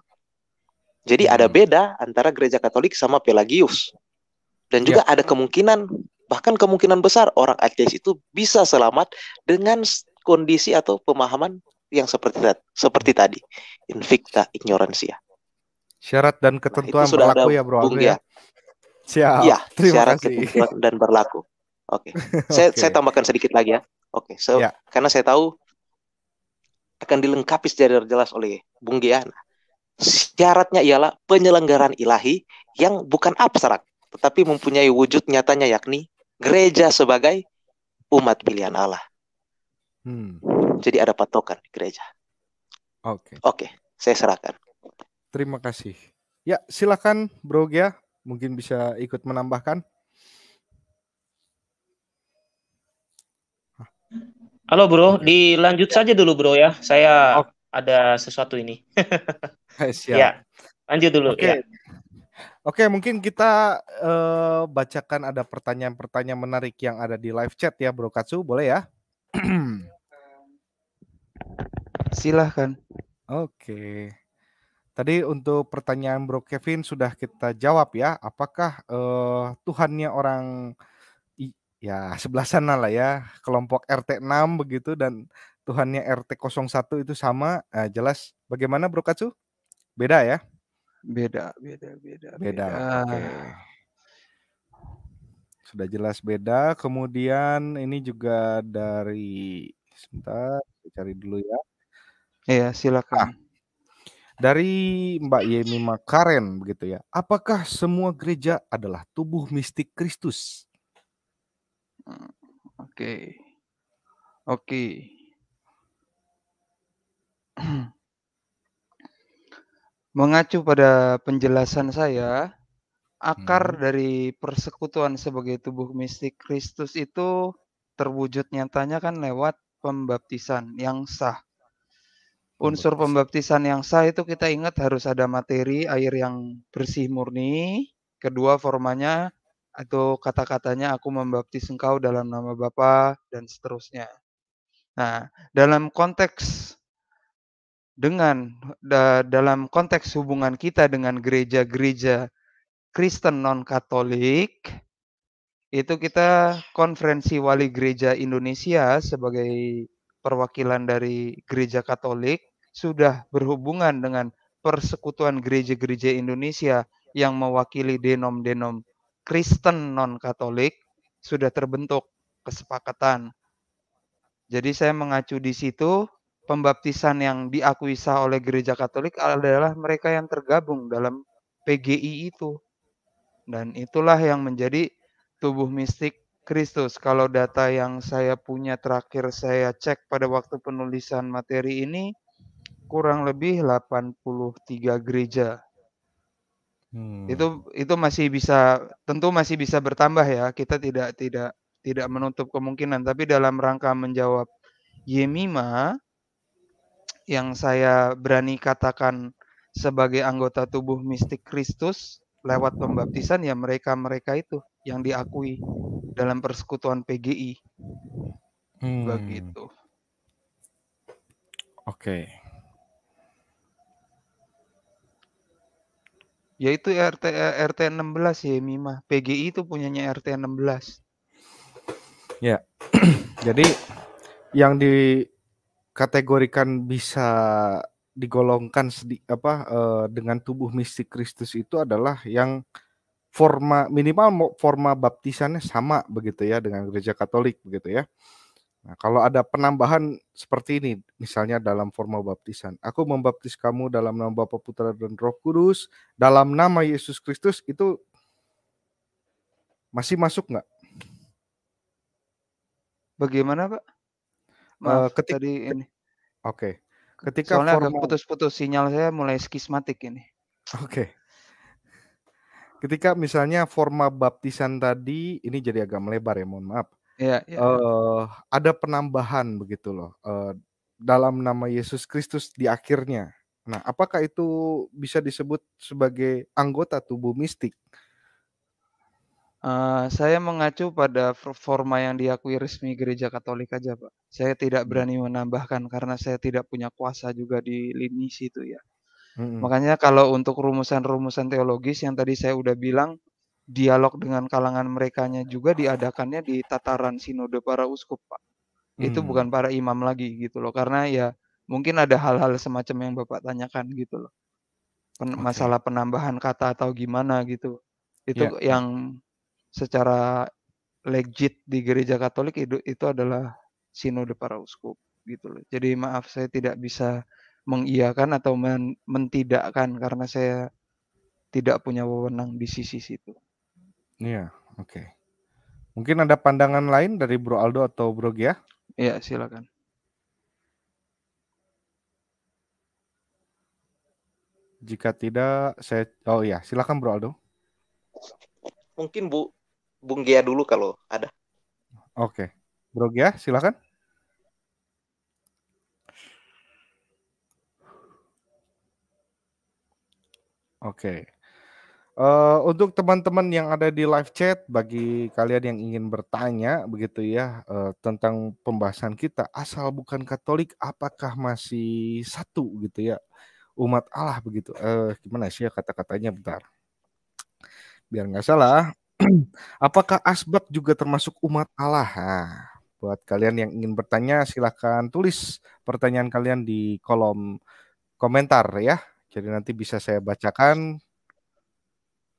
Jadi ada hmm. beda antara gereja Katolik sama Pelagius. Dan juga ya. ada kemungkinan bahkan kemungkinan besar orang ateis itu bisa selamat dengan kondisi atau pemahaman yang seperti seperti tadi invicta ignorancia syarat dan ketentuan nah, berlaku ya bro Bung, ya. Siap. Ya, syarat kasih. ketentuan dan berlaku. Oke. Okay. Saya okay. saya tambahkan sedikit lagi ya. Oke. Okay, so ya. karena saya tahu akan dilengkapi secara jelas oleh Bung Gia. Nah, syaratnya ialah penyelenggaraan ilahi yang bukan abstrak tetapi mempunyai wujud nyatanya yakni gereja sebagai umat pilihan Allah. Hmm. Jadi ada patokan di gereja. Oke. Okay. Oke, okay, saya serahkan. Terima kasih. Ya, silakan Bro Gia, mungkin bisa ikut menambahkan. Halo Bro, dilanjut saja dulu Bro ya. Saya okay. ada sesuatu ini. Eh, siap. Ya, lanjut dulu okay. ya. Oke, mungkin kita uh, bacakan ada pertanyaan-pertanyaan menarik yang ada di live chat ya, Bro Katsu, boleh ya? Silahkan. Oke. Tadi untuk pertanyaan Bro Kevin sudah kita jawab ya. Apakah uh, Tuhannya orang ya sebelah sana lah ya, kelompok RT 6 begitu dan Tuhannya RT 01 itu sama? Nah, jelas. Bagaimana Bro Katsu? Beda ya? Beda, beda, beda. Beda. beda. Okay. Sudah jelas beda. Kemudian ini juga dari sebentar, cari dulu ya. Iya, silakan. Nah, dari Mbak Yemi Makaren begitu ya. Apakah semua gereja adalah tubuh mistik Kristus? Hmm, oke. Okay. Oke. Okay. Mengacu pada penjelasan saya, akar hmm. dari persekutuan sebagai tubuh mistik Kristus itu terwujud nyatanya kan lewat pembaptisan yang sah unsur pembaptisan yang sah itu kita ingat harus ada materi air yang bersih murni. Kedua formanya atau kata-katanya aku membaptis engkau dalam nama Bapa dan seterusnya. Nah, dalam konteks dengan da, dalam konteks hubungan kita dengan gereja-gereja Kristen non Katolik itu kita konferensi wali gereja Indonesia sebagai perwakilan dari gereja Katolik sudah berhubungan dengan persekutuan gereja-gereja Indonesia yang mewakili denom-denom Kristen non-Katolik sudah terbentuk kesepakatan. Jadi saya mengacu di situ pembaptisan yang diakui sah oleh gereja Katolik adalah mereka yang tergabung dalam PGI itu. Dan itulah yang menjadi tubuh mistik Kristus. Kalau data yang saya punya terakhir saya cek pada waktu penulisan materi ini kurang lebih 83 gereja. Hmm. Itu itu masih bisa tentu masih bisa bertambah ya. Kita tidak tidak tidak menutup kemungkinan tapi dalam rangka menjawab Yemima yang saya berani katakan sebagai anggota tubuh mistik Kristus lewat pembaptisan ya mereka-mereka itu yang diakui dalam persekutuan PGI. Hmm. Begitu. Oke. Okay. Yaitu RT eh, RT 16 ya Mima. PGI itu punyanya RT 16. Ya. Jadi yang dikategorikan bisa digolongkan sedi, apa e, dengan tubuh mistik Kristus itu adalah yang forma minimal forma baptisannya sama begitu ya dengan gereja Katolik begitu ya. Nah, kalau ada penambahan seperti ini, misalnya dalam formal baptisan, aku membaptis kamu dalam nama Bapa, Putra, dan Roh Kudus, dalam nama Yesus Kristus, itu masih masuk nggak? Bagaimana, Pak? Eh, maaf, uh, ketika, tadi ini. Oke. Okay. Ketika Soalnya formal... putus-putus sinyal saya mulai skismatik ini. Oke. Okay. Ketika misalnya forma baptisan tadi, ini jadi agak melebar ya, mohon maaf Uh, ada penambahan begitu loh uh, dalam nama Yesus Kristus di akhirnya. Nah, apakah itu bisa disebut sebagai anggota tubuh mistik? Uh, saya mengacu pada forma yang diakui resmi Gereja Katolik aja, Pak. Saya tidak hmm. berani menambahkan karena saya tidak punya kuasa juga di lini situ ya. Mm-hmm. Makanya kalau untuk rumusan-rumusan teologis yang tadi saya udah bilang dialog dengan kalangan merekanya juga diadakannya di tataran sinode para uskup pak hmm. itu bukan para imam lagi gitu loh karena ya mungkin ada hal-hal semacam yang bapak tanyakan gitu loh Pen okay. masalah penambahan kata atau gimana gitu itu yeah. yang secara legit di gereja Katolik itu, itu adalah sinode para uskup gitu loh jadi maaf saya tidak bisa mengiakan atau men mentidakkan karena saya tidak punya wewenang di sisi situ. Iya, oke. Okay. Mungkin ada pandangan lain dari Bro Aldo atau Bro Gia? Iya, silakan. Jika tidak, saya oh iya, silakan Bro Aldo. Mungkin Bu Bung Gia dulu kalau ada. Oke. Okay. Bro Gia, silakan. Oke. Okay. Uh, untuk teman-teman yang ada di live chat, bagi kalian yang ingin bertanya begitu ya uh, tentang pembahasan kita, asal bukan Katolik, apakah masih satu gitu ya umat Allah begitu? Uh, gimana sih ya kata-katanya bentar, biar nggak salah. apakah asbak juga termasuk umat Allah? Nah, buat kalian yang ingin bertanya, silahkan tulis pertanyaan kalian di kolom komentar ya. Jadi nanti bisa saya bacakan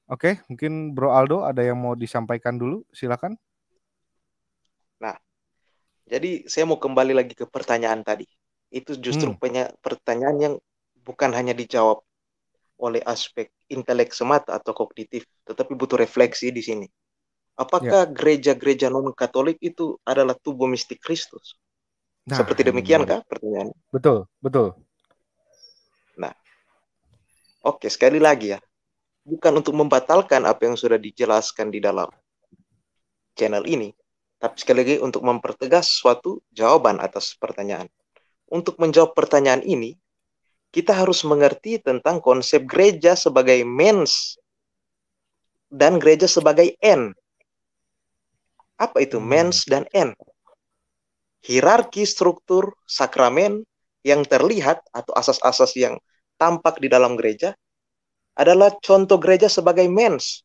Oke, mungkin Bro Aldo ada yang mau disampaikan dulu, silakan. Nah, jadi saya mau kembali lagi ke pertanyaan tadi. Itu justru hmm. pertanyaan yang bukan hanya dijawab oleh aspek intelek semata atau kognitif, tetapi butuh refleksi di sini. Apakah ya. gereja-gereja non-Katolik itu adalah tubuh mistik Kristus? Nah, Seperti demikian kah pertanyaan? Betul, betul. Nah, oke sekali lagi ya, bukan untuk membatalkan apa yang sudah dijelaskan di dalam channel ini, tapi sekali lagi untuk mempertegas suatu jawaban atas pertanyaan. Untuk menjawab pertanyaan ini, kita harus mengerti tentang konsep gereja sebagai mens dan gereja sebagai n. Apa itu hmm. mens dan n? Hierarki struktur sakramen yang terlihat atau asas-asas yang tampak di dalam gereja adalah contoh gereja sebagai mens.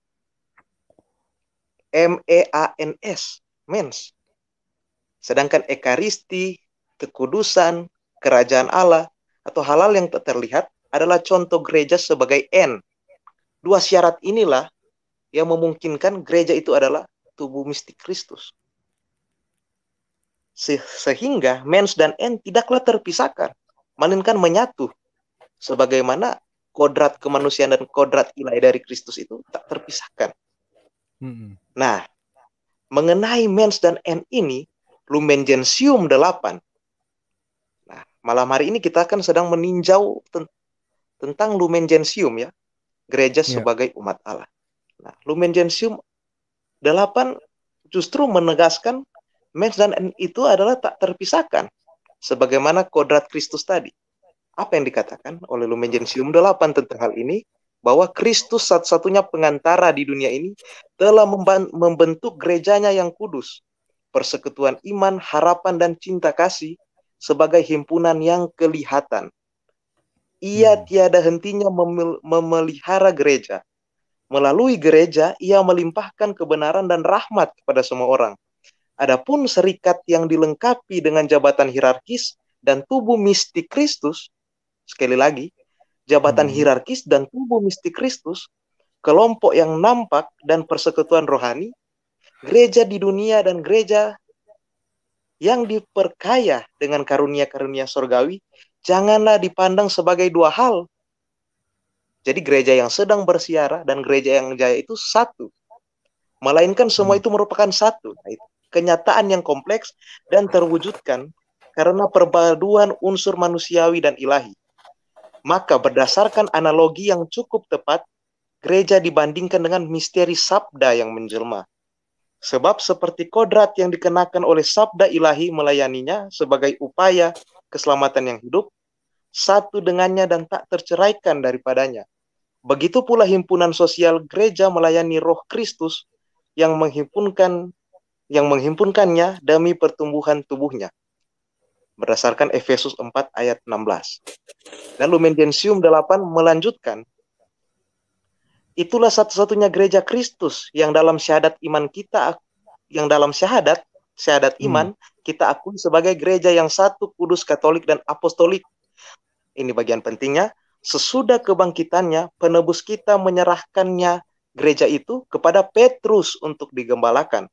M-E-A-N-S, mens. Sedangkan ekaristi, kekudusan, kerajaan Allah, atau halal yang tak terlihat adalah contoh gereja sebagai N. Dua syarat inilah yang memungkinkan gereja itu adalah tubuh mistik Kristus. Sehingga mens dan N tidaklah terpisahkan, melainkan menyatu. Sebagaimana kodrat kemanusiaan dan kodrat ilahi dari Kristus itu tak terpisahkan. Hmm. Nah, mengenai mens dan n ini, Lumen Gentium 8. Nah, malam hari ini kita akan sedang meninjau ten tentang Lumen Gentium ya, gereja yeah. sebagai umat Allah. Nah, Lumen Gentium 8 justru menegaskan mens dan n itu adalah tak terpisahkan sebagaimana kodrat Kristus tadi apa yang dikatakan oleh Lumen Gentium 8 tentang hal ini bahwa Kristus satu-satunya pengantara di dunia ini telah membentuk gerejanya yang kudus, persekutuan iman, harapan dan cinta kasih sebagai himpunan yang kelihatan. Ia hmm. tiada hentinya memelihara gereja. Melalui gereja ia melimpahkan kebenaran dan rahmat kepada semua orang. Adapun serikat yang dilengkapi dengan jabatan hierarkis dan tubuh mistik Kristus sekali lagi, jabatan hmm. hierarkis dan tubuh mistik Kristus, kelompok yang nampak dan persekutuan rohani, gereja di dunia dan gereja yang diperkaya dengan karunia-karunia sorgawi, janganlah dipandang sebagai dua hal. Jadi gereja yang sedang bersiara dan gereja yang jaya itu satu. Melainkan semua hmm. itu merupakan satu. Nah, kenyataan yang kompleks dan terwujudkan karena perpaduan unsur manusiawi dan ilahi. Maka berdasarkan analogi yang cukup tepat, gereja dibandingkan dengan misteri sabda yang menjelma. Sebab seperti kodrat yang dikenakan oleh sabda ilahi melayaninya sebagai upaya keselamatan yang hidup, satu dengannya dan tak terceraikan daripadanya. Begitu pula himpunan sosial gereja melayani roh Kristus yang menghimpunkan yang menghimpunkannya demi pertumbuhan tubuhnya berdasarkan Efesus 4 ayat 16. Lalu mendensium 8 melanjutkan, itulah satu-satunya gereja Kristus yang dalam syahadat iman kita, yang dalam syahadat, syahadat hmm. iman, hmm. kita akui sebagai gereja yang satu kudus katolik dan apostolik. Ini bagian pentingnya, sesudah kebangkitannya, penebus kita menyerahkannya gereja itu kepada Petrus untuk digembalakan.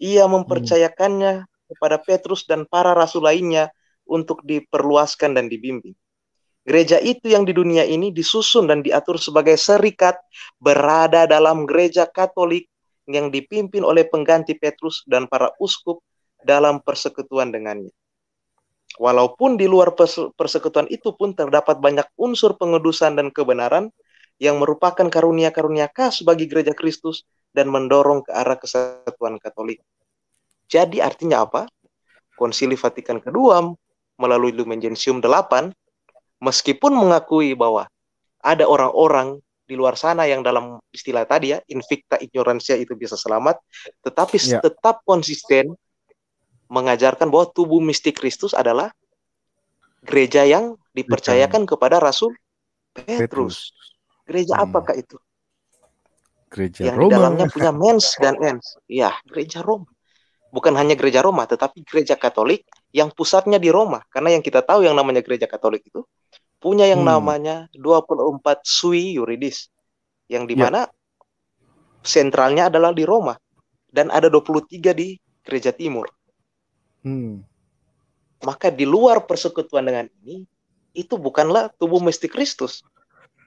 Ia hmm. mempercayakannya kepada Petrus dan para rasul lainnya untuk diperluaskan dan dibimbing. Gereja itu yang di dunia ini disusun dan diatur sebagai serikat berada dalam gereja Katolik yang dipimpin oleh pengganti Petrus dan para uskup dalam persekutuan dengannya. Walaupun di luar persekutuan itu pun terdapat banyak unsur pengedusan dan kebenaran yang merupakan karunia-karunia khas bagi gereja Kristus dan mendorong ke arah kesatuan Katolik. Jadi artinya apa? Konsili Vatikan kedua melalui Lumen Gentium 8 meskipun mengakui bahwa ada orang-orang di luar sana yang dalam istilah tadi ya invicta ignorancia itu bisa selamat tetapi ya. tetap konsisten mengajarkan bahwa tubuh mistik Kristus adalah gereja yang dipercayakan Betul. kepada Rasul Petrus. Petrus. Gereja hmm. apakah itu? Gereja yang Roma. di dalamnya punya mens dan ens. Ya, gereja Roma bukan hanya gereja Roma, tetapi gereja Katolik yang pusatnya di Roma. Karena yang kita tahu yang namanya gereja Katolik itu punya yang hmm. namanya 24 sui yuridis yang ya. mana ya. sentralnya adalah di Roma dan ada 23 di gereja timur. Hmm. Maka di luar persekutuan dengan ini, itu bukanlah tubuh mistik Kristus.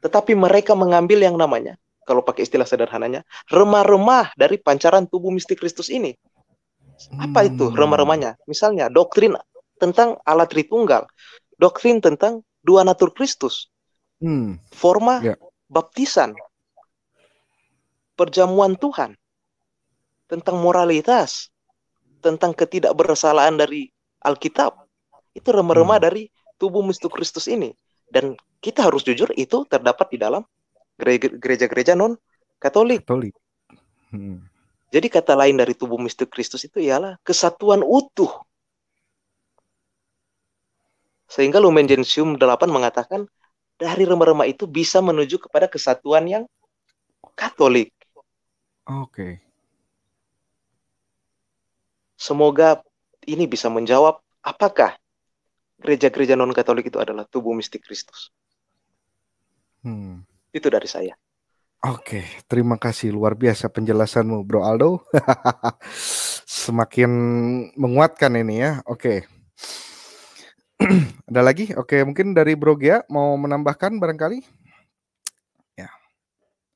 Tetapi mereka mengambil yang namanya, kalau pakai istilah sederhananya, remah-remah dari pancaran tubuh mistik Kristus ini. Apa itu hmm. rema-remanya? Misalnya doktrin tentang Allah Tritunggal, doktrin tentang dua natur Kristus, hmm. forma yeah. baptisan, perjamuan Tuhan, tentang moralitas, tentang ketidakbersalahan dari Alkitab. Itu rema-rema hmm. dari tubuh Mistu Kristus ini. Dan kita harus jujur itu terdapat di dalam gereja-gereja non Katolik. Katolik. Hmm. Jadi kata lain dari tubuh mistik Kristus itu ialah kesatuan utuh. Sehingga Lumen Gentium 8 mengatakan dari remah-remah itu bisa menuju kepada kesatuan yang Katolik. Oke. Semoga ini bisa menjawab apakah gereja-gereja non-Katolik itu adalah tubuh mistik Kristus. Hmm. Itu dari saya. Oke, terima kasih luar biasa penjelasanmu, Bro Aldo. Semakin menguatkan ini ya. Oke. Ada lagi? Oke, mungkin dari Bro Gia mau menambahkan barangkali? Ya.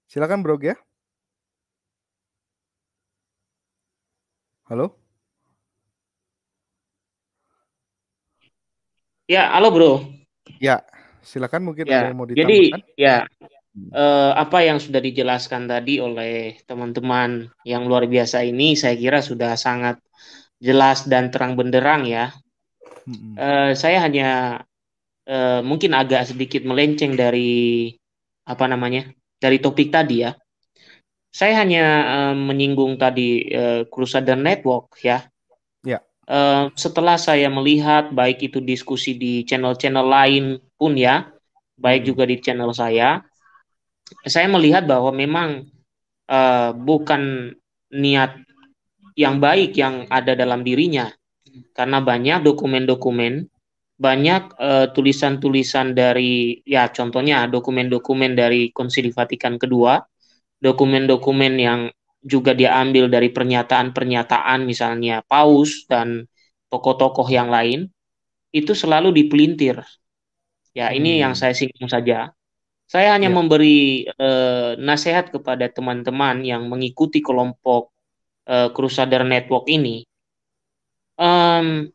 Silakan Bro Gia. Halo? Ya, halo Bro. Ya, silakan mungkin ya. ada yang mau ditambahkan. Jadi, ya, Hmm. eh, apa yang sudah dijelaskan tadi oleh teman-teman yang luar biasa ini saya kira sudah sangat jelas dan terang benderang ya. Hmm. eh, saya hanya eh, mungkin agak sedikit melenceng dari apa namanya dari topik tadi ya. Saya hanya eh, menyinggung tadi eh, Crusader Network ya. Uh, setelah saya melihat baik itu diskusi di channel-channel lain pun ya, baik hmm. juga di channel saya saya melihat bahwa memang uh, bukan niat yang baik yang ada dalam dirinya karena banyak dokumen-dokumen banyak tulisan eh, tulisan-tulisan dari ya contohnya dokumen-dokumen dari Konsili Vatikan kedua dokumen-dokumen yang juga diambil dari pernyataan-pernyataan misalnya paus dan tokoh-tokoh yang lain itu selalu dipelintir ya ini hmm. yang saya singgung saja saya hanya yeah. memberi uh, nasihat kepada teman-teman yang mengikuti kelompok uh, Crusader Network ini. Um,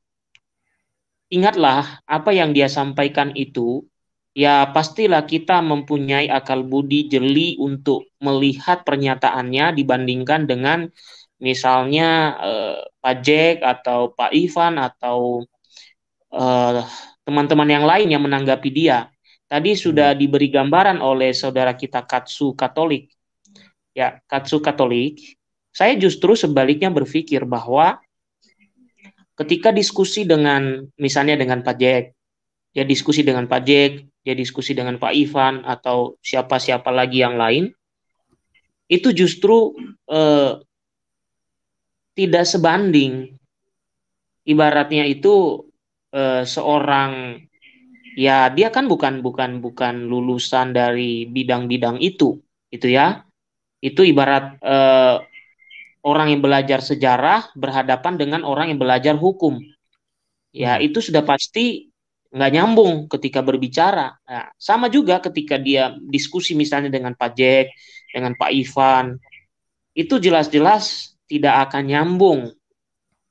ingatlah apa yang dia sampaikan itu, ya pastilah kita mempunyai akal budi jeli untuk melihat pernyataannya dibandingkan dengan misalnya uh, Pak Jack atau Pak Ivan atau teman -teman yang lain yang menanggapi dia Tadi hmm. sudah diberi gambaran oleh saudara kita Katsu Katolik. Ya, Katsu Katolik. Saya justru sebaliknya berpikir bahwa ketika diskusi dengan misalnya dengan Pak Jack, ya diskusi dengan Pak Jack, ya diskusi dengan Pak Ivan atau siapa-siapa lagi yang lain, itu justru eh, tidak sebanding. Ibaratnya itu eh, seorang ya dia kan bukan bukan bukan lulusan dari bidang-bidang itu itu ya itu ibarat eh, orang yang belajar sejarah berhadapan dengan orang yang belajar hukum ya hmm. itu sudah pasti nggak nyambung ketika berbicara nah, sama juga ketika dia diskusi misalnya dengan Pak Jack dengan Pak Ivan itu jelas-jelas tidak akan nyambung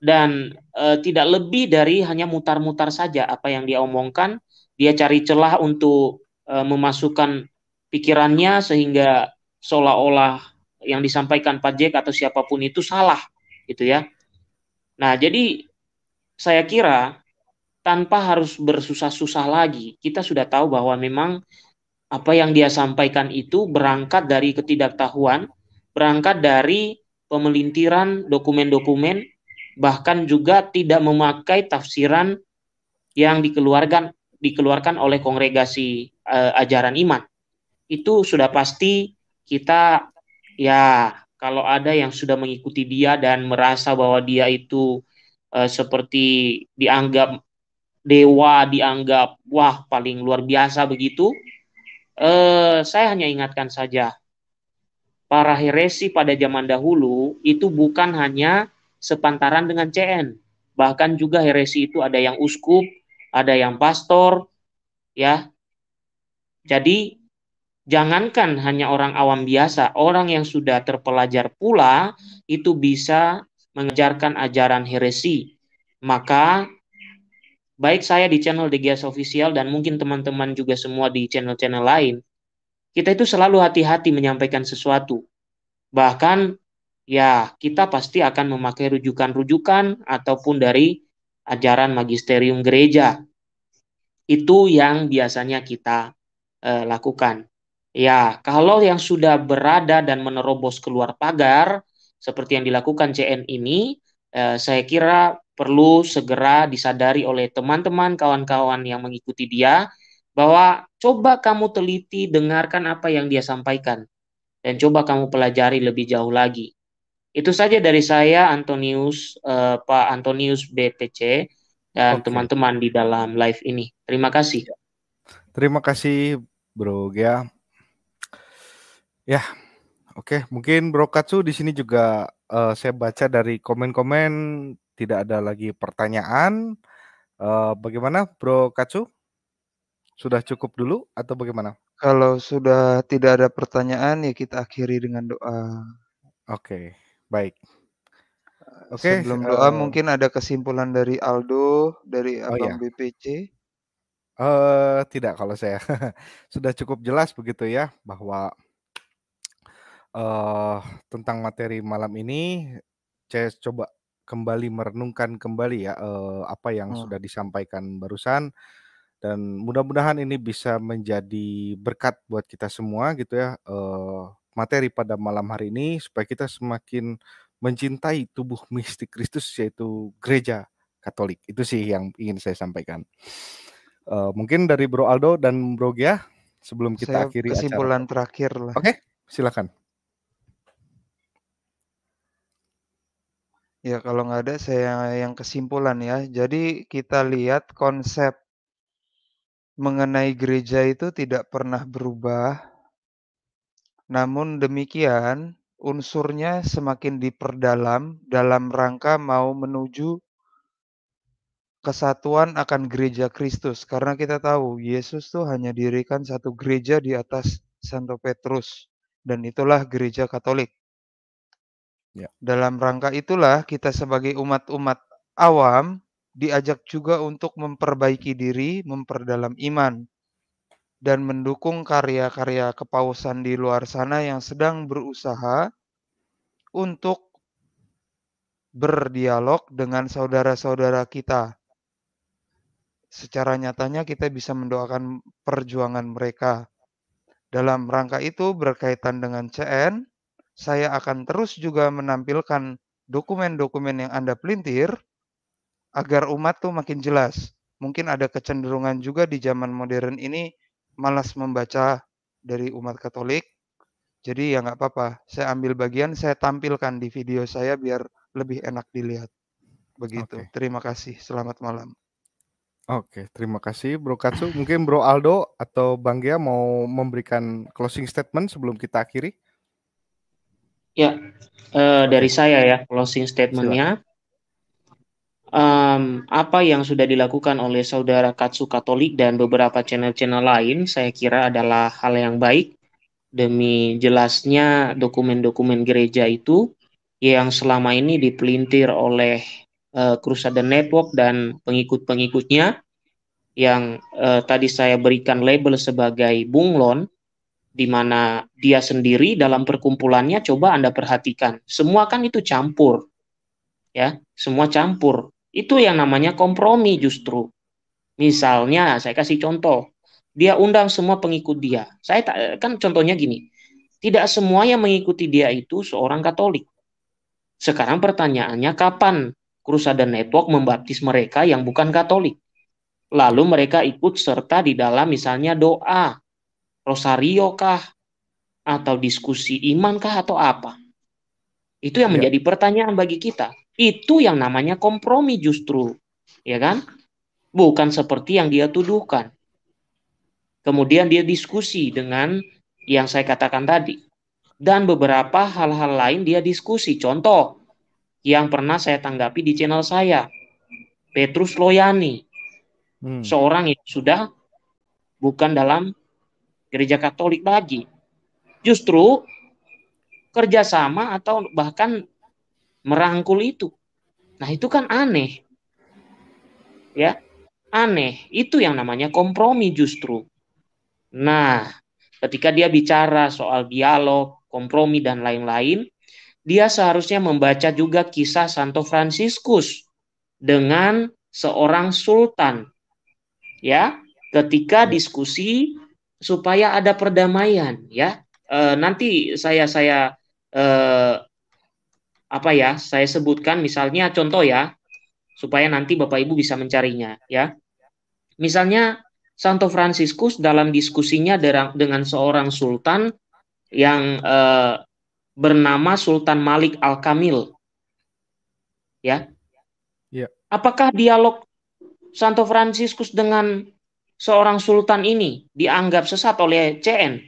dan e, tidak lebih dari hanya mutar-mutar saja apa yang dia omongkan dia cari celah untuk uh, memasukkan pikirannya sehingga seolah-olah yang disampaikan Pak Jack atau siapapun itu salah gitu ya. Nah, jadi saya kira tanpa harus bersusah-susah lagi, kita sudah tahu bahwa memang apa yang dia sampaikan itu berangkat dari ketidaktahuan, berangkat dari pemelintiran dokumen-dokumen bahkan juga tidak memakai tafsiran yang dikeluarkan dikeluarkan oleh kongregasi uh, ajaran iman. Itu sudah pasti kita ya kalau ada yang sudah mengikuti dia dan merasa bahwa dia itu uh, seperti dianggap dewa, dianggap wah paling luar biasa begitu. Uh, saya hanya ingatkan saja para heresi pada zaman dahulu itu bukan hanya sepantaran dengan CN. Bahkan juga heresi itu ada yang uskup, ada yang pastor, ya. Jadi jangankan hanya orang awam biasa, orang yang sudah terpelajar pula itu bisa mengejarkan ajaran heresi. Maka baik saya di channel DGS Official dan mungkin teman-teman juga semua di channel-channel lain, kita itu selalu hati-hati menyampaikan sesuatu. Bahkan ya kita pasti akan memakai rujukan-rujukan ataupun dari ajaran magisterium gereja itu yang biasanya kita eh, lakukan. Ya, kalau yang sudah berada dan menerobos keluar pagar seperti yang dilakukan CN ini, eh, saya kira perlu segera disadari oleh teman-teman kawan-kawan yang mengikuti dia bahwa coba kamu teliti dengarkan apa yang dia sampaikan dan coba kamu pelajari lebih jauh lagi. Itu saja dari saya Antonius eh, Pak Antonius BPC, dan teman-teman okay. di dalam live ini. Terima kasih. Terima kasih Bro Gia. Ya, oke, okay. mungkin Bro Katsu di sini juga uh, saya baca dari komen-komen tidak ada lagi pertanyaan. Uh, bagaimana Bro Katsu? Sudah cukup dulu atau bagaimana? Kalau sudah tidak ada pertanyaan ya kita akhiri dengan doa. Oke, okay. baik. Oke, okay, sebelum doa uh, mungkin ada kesimpulan dari Aldo dari oh, Abang iya. BPC. Eh, tidak kalau saya. Sudah cukup jelas begitu ya bahwa eh, tentang materi malam ini saya coba kembali merenungkan kembali ya uh, apa yang hmm. sudah disampaikan barusan dan mudah-mudahan ini bisa menjadi berkat buat kita semua gitu ya uh, materi pada malam hari ini supaya kita semakin mencintai tubuh mistik Kristus yaitu gereja Katolik itu sih yang ingin saya sampaikan. Uh, mungkin dari Bro Aldo dan Bro Gia sebelum kita Saya akhiri kesimpulan acara. terakhir lah. Oke, okay, silakan. Ya kalau nggak ada saya yang kesimpulan ya. Jadi kita lihat konsep mengenai gereja itu tidak pernah berubah. Namun demikian unsurnya semakin diperdalam dalam rangka mau menuju kesatuan akan gereja Kristus karena kita tahu Yesus tuh hanya dirikan satu gereja di atas Santo Petrus dan itulah gereja Katolik. Ya. Dalam rangka itulah kita sebagai umat-umat awam diajak juga untuk memperbaiki diri, memperdalam iman dan mendukung karya-karya kepausan di luar sana yang sedang berusaha untuk berdialog dengan saudara-saudara kita secara nyatanya kita bisa mendoakan perjuangan mereka. Dalam rangka itu berkaitan dengan CN, saya akan terus juga menampilkan dokumen-dokumen yang Anda pelintir agar umat tuh makin jelas. Mungkin ada kecenderungan juga di zaman modern ini malas membaca dari umat Katolik. Jadi ya nggak apa-apa, saya ambil bagian, saya tampilkan di video saya biar lebih enak dilihat. Begitu. Okay. Terima kasih. Selamat malam. Oke, terima kasih Bro Katsu. Mungkin Bro Aldo atau Bang Gia mau memberikan closing statement sebelum kita akhiri? Ya, eh, dari saya ya closing statementnya. Um, apa yang sudah dilakukan oleh saudara Katsu Katolik dan beberapa channel-channel lain, saya kira adalah hal yang baik demi jelasnya dokumen-dokumen gereja itu yang selama ini dipelintir oleh uh, eh, Crusader Network dan pengikut-pengikutnya yang uh, tadi saya berikan label sebagai bunglon di mana dia sendiri dalam perkumpulannya coba Anda perhatikan. Semua kan itu campur. Ya, semua campur. Itu yang namanya kompromi justru. Misalnya saya kasih contoh, dia undang semua pengikut dia. Saya kan contohnya gini. Tidak semua yang mengikuti dia itu seorang Katolik. Sekarang pertanyaannya kapan dan Network membaptis mereka yang bukan Katolik. Lalu mereka ikut serta di dalam misalnya doa, rosario kah, atau diskusi iman kah, atau apa. Itu yang ya. menjadi pertanyaan bagi kita. Itu yang namanya kompromi justru, ya kan? Bukan seperti yang dia tuduhkan. Kemudian dia diskusi dengan yang saya katakan tadi. Dan beberapa hal-hal lain dia diskusi. Contoh, yang pernah saya tanggapi di channel saya. Petrus Loyani. Hmm. Seorang yang sudah bukan dalam gereja Katolik lagi. Justru kerjasama atau bahkan merangkul itu. Nah itu kan aneh. Ya, aneh. Itu yang namanya kompromi justru. Nah, ketika dia bicara soal dialog, kompromi, dan lain-lain, dia seharusnya membaca juga kisah Santo Fransiskus dengan seorang sultan. Ya, ketika ya. diskusi supaya ada perdamaian, ya. E, nanti saya saya e, apa ya? Saya sebutkan misalnya contoh ya, supaya nanti Bapak Ibu bisa mencarinya, ya. Misalnya Santo Fransiskus dalam diskusinya dengan seorang sultan yang eh, bernama Sultan Malik Al-Kamil. Ya. ya. Apakah dialog Santo Fransiskus dengan seorang sultan ini dianggap sesat oleh CN?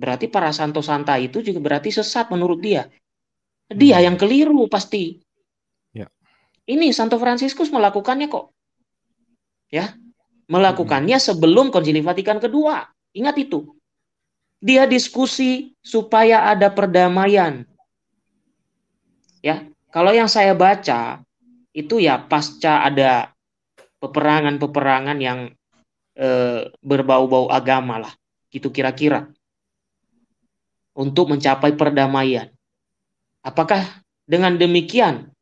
Berarti para santo santa itu juga berarti sesat menurut dia. Dia hmm. yang keliru pasti. Ya. Ini Santo Fransiskus melakukannya kok. Ya. Melakukannya hmm. sebelum Konsili Vatikan kedua. Ingat itu. Dia diskusi supaya ada perdamaian. Ya, kalau yang saya baca itu ya pasca ada peperangan-peperangan yang eh, berbau-bau agama lah, gitu kira-kira. Untuk mencapai perdamaian. Apakah dengan demikian?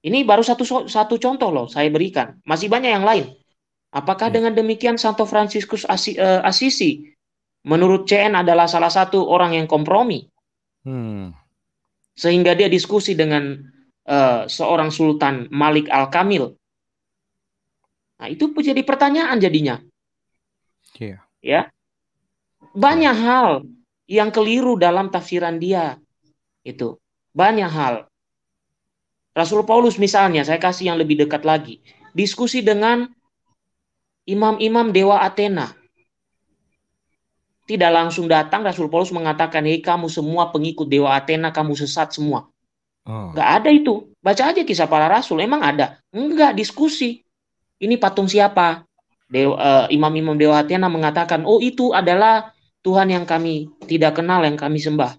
Ini baru satu satu contoh loh saya berikan. Masih banyak yang lain. Apakah ya. dengan demikian Santo Fransiskus Asisi eh, menurut CN adalah salah satu orang yang kompromi. Hmm. Sehingga dia diskusi dengan uh, seorang sultan Malik Al-Kamil. Nah, itu jadi pertanyaan jadinya. Yeah. Ya. Banyak hal yang keliru dalam tafsiran dia. Itu. Banyak hal. Rasul Paulus misalnya, saya kasih yang lebih dekat lagi. Diskusi dengan imam-imam dewa Athena tidak langsung datang Rasul Paulus mengatakan, "Hei kamu semua pengikut dewa Athena, kamu sesat semua." Oh. Gak ada itu. Baca aja kisah para rasul, emang ada? Enggak, diskusi. Ini patung siapa? Dewa, eh, imam-imam dewa Athena mengatakan, "Oh, itu adalah Tuhan yang kami tidak kenal, yang kami sembah."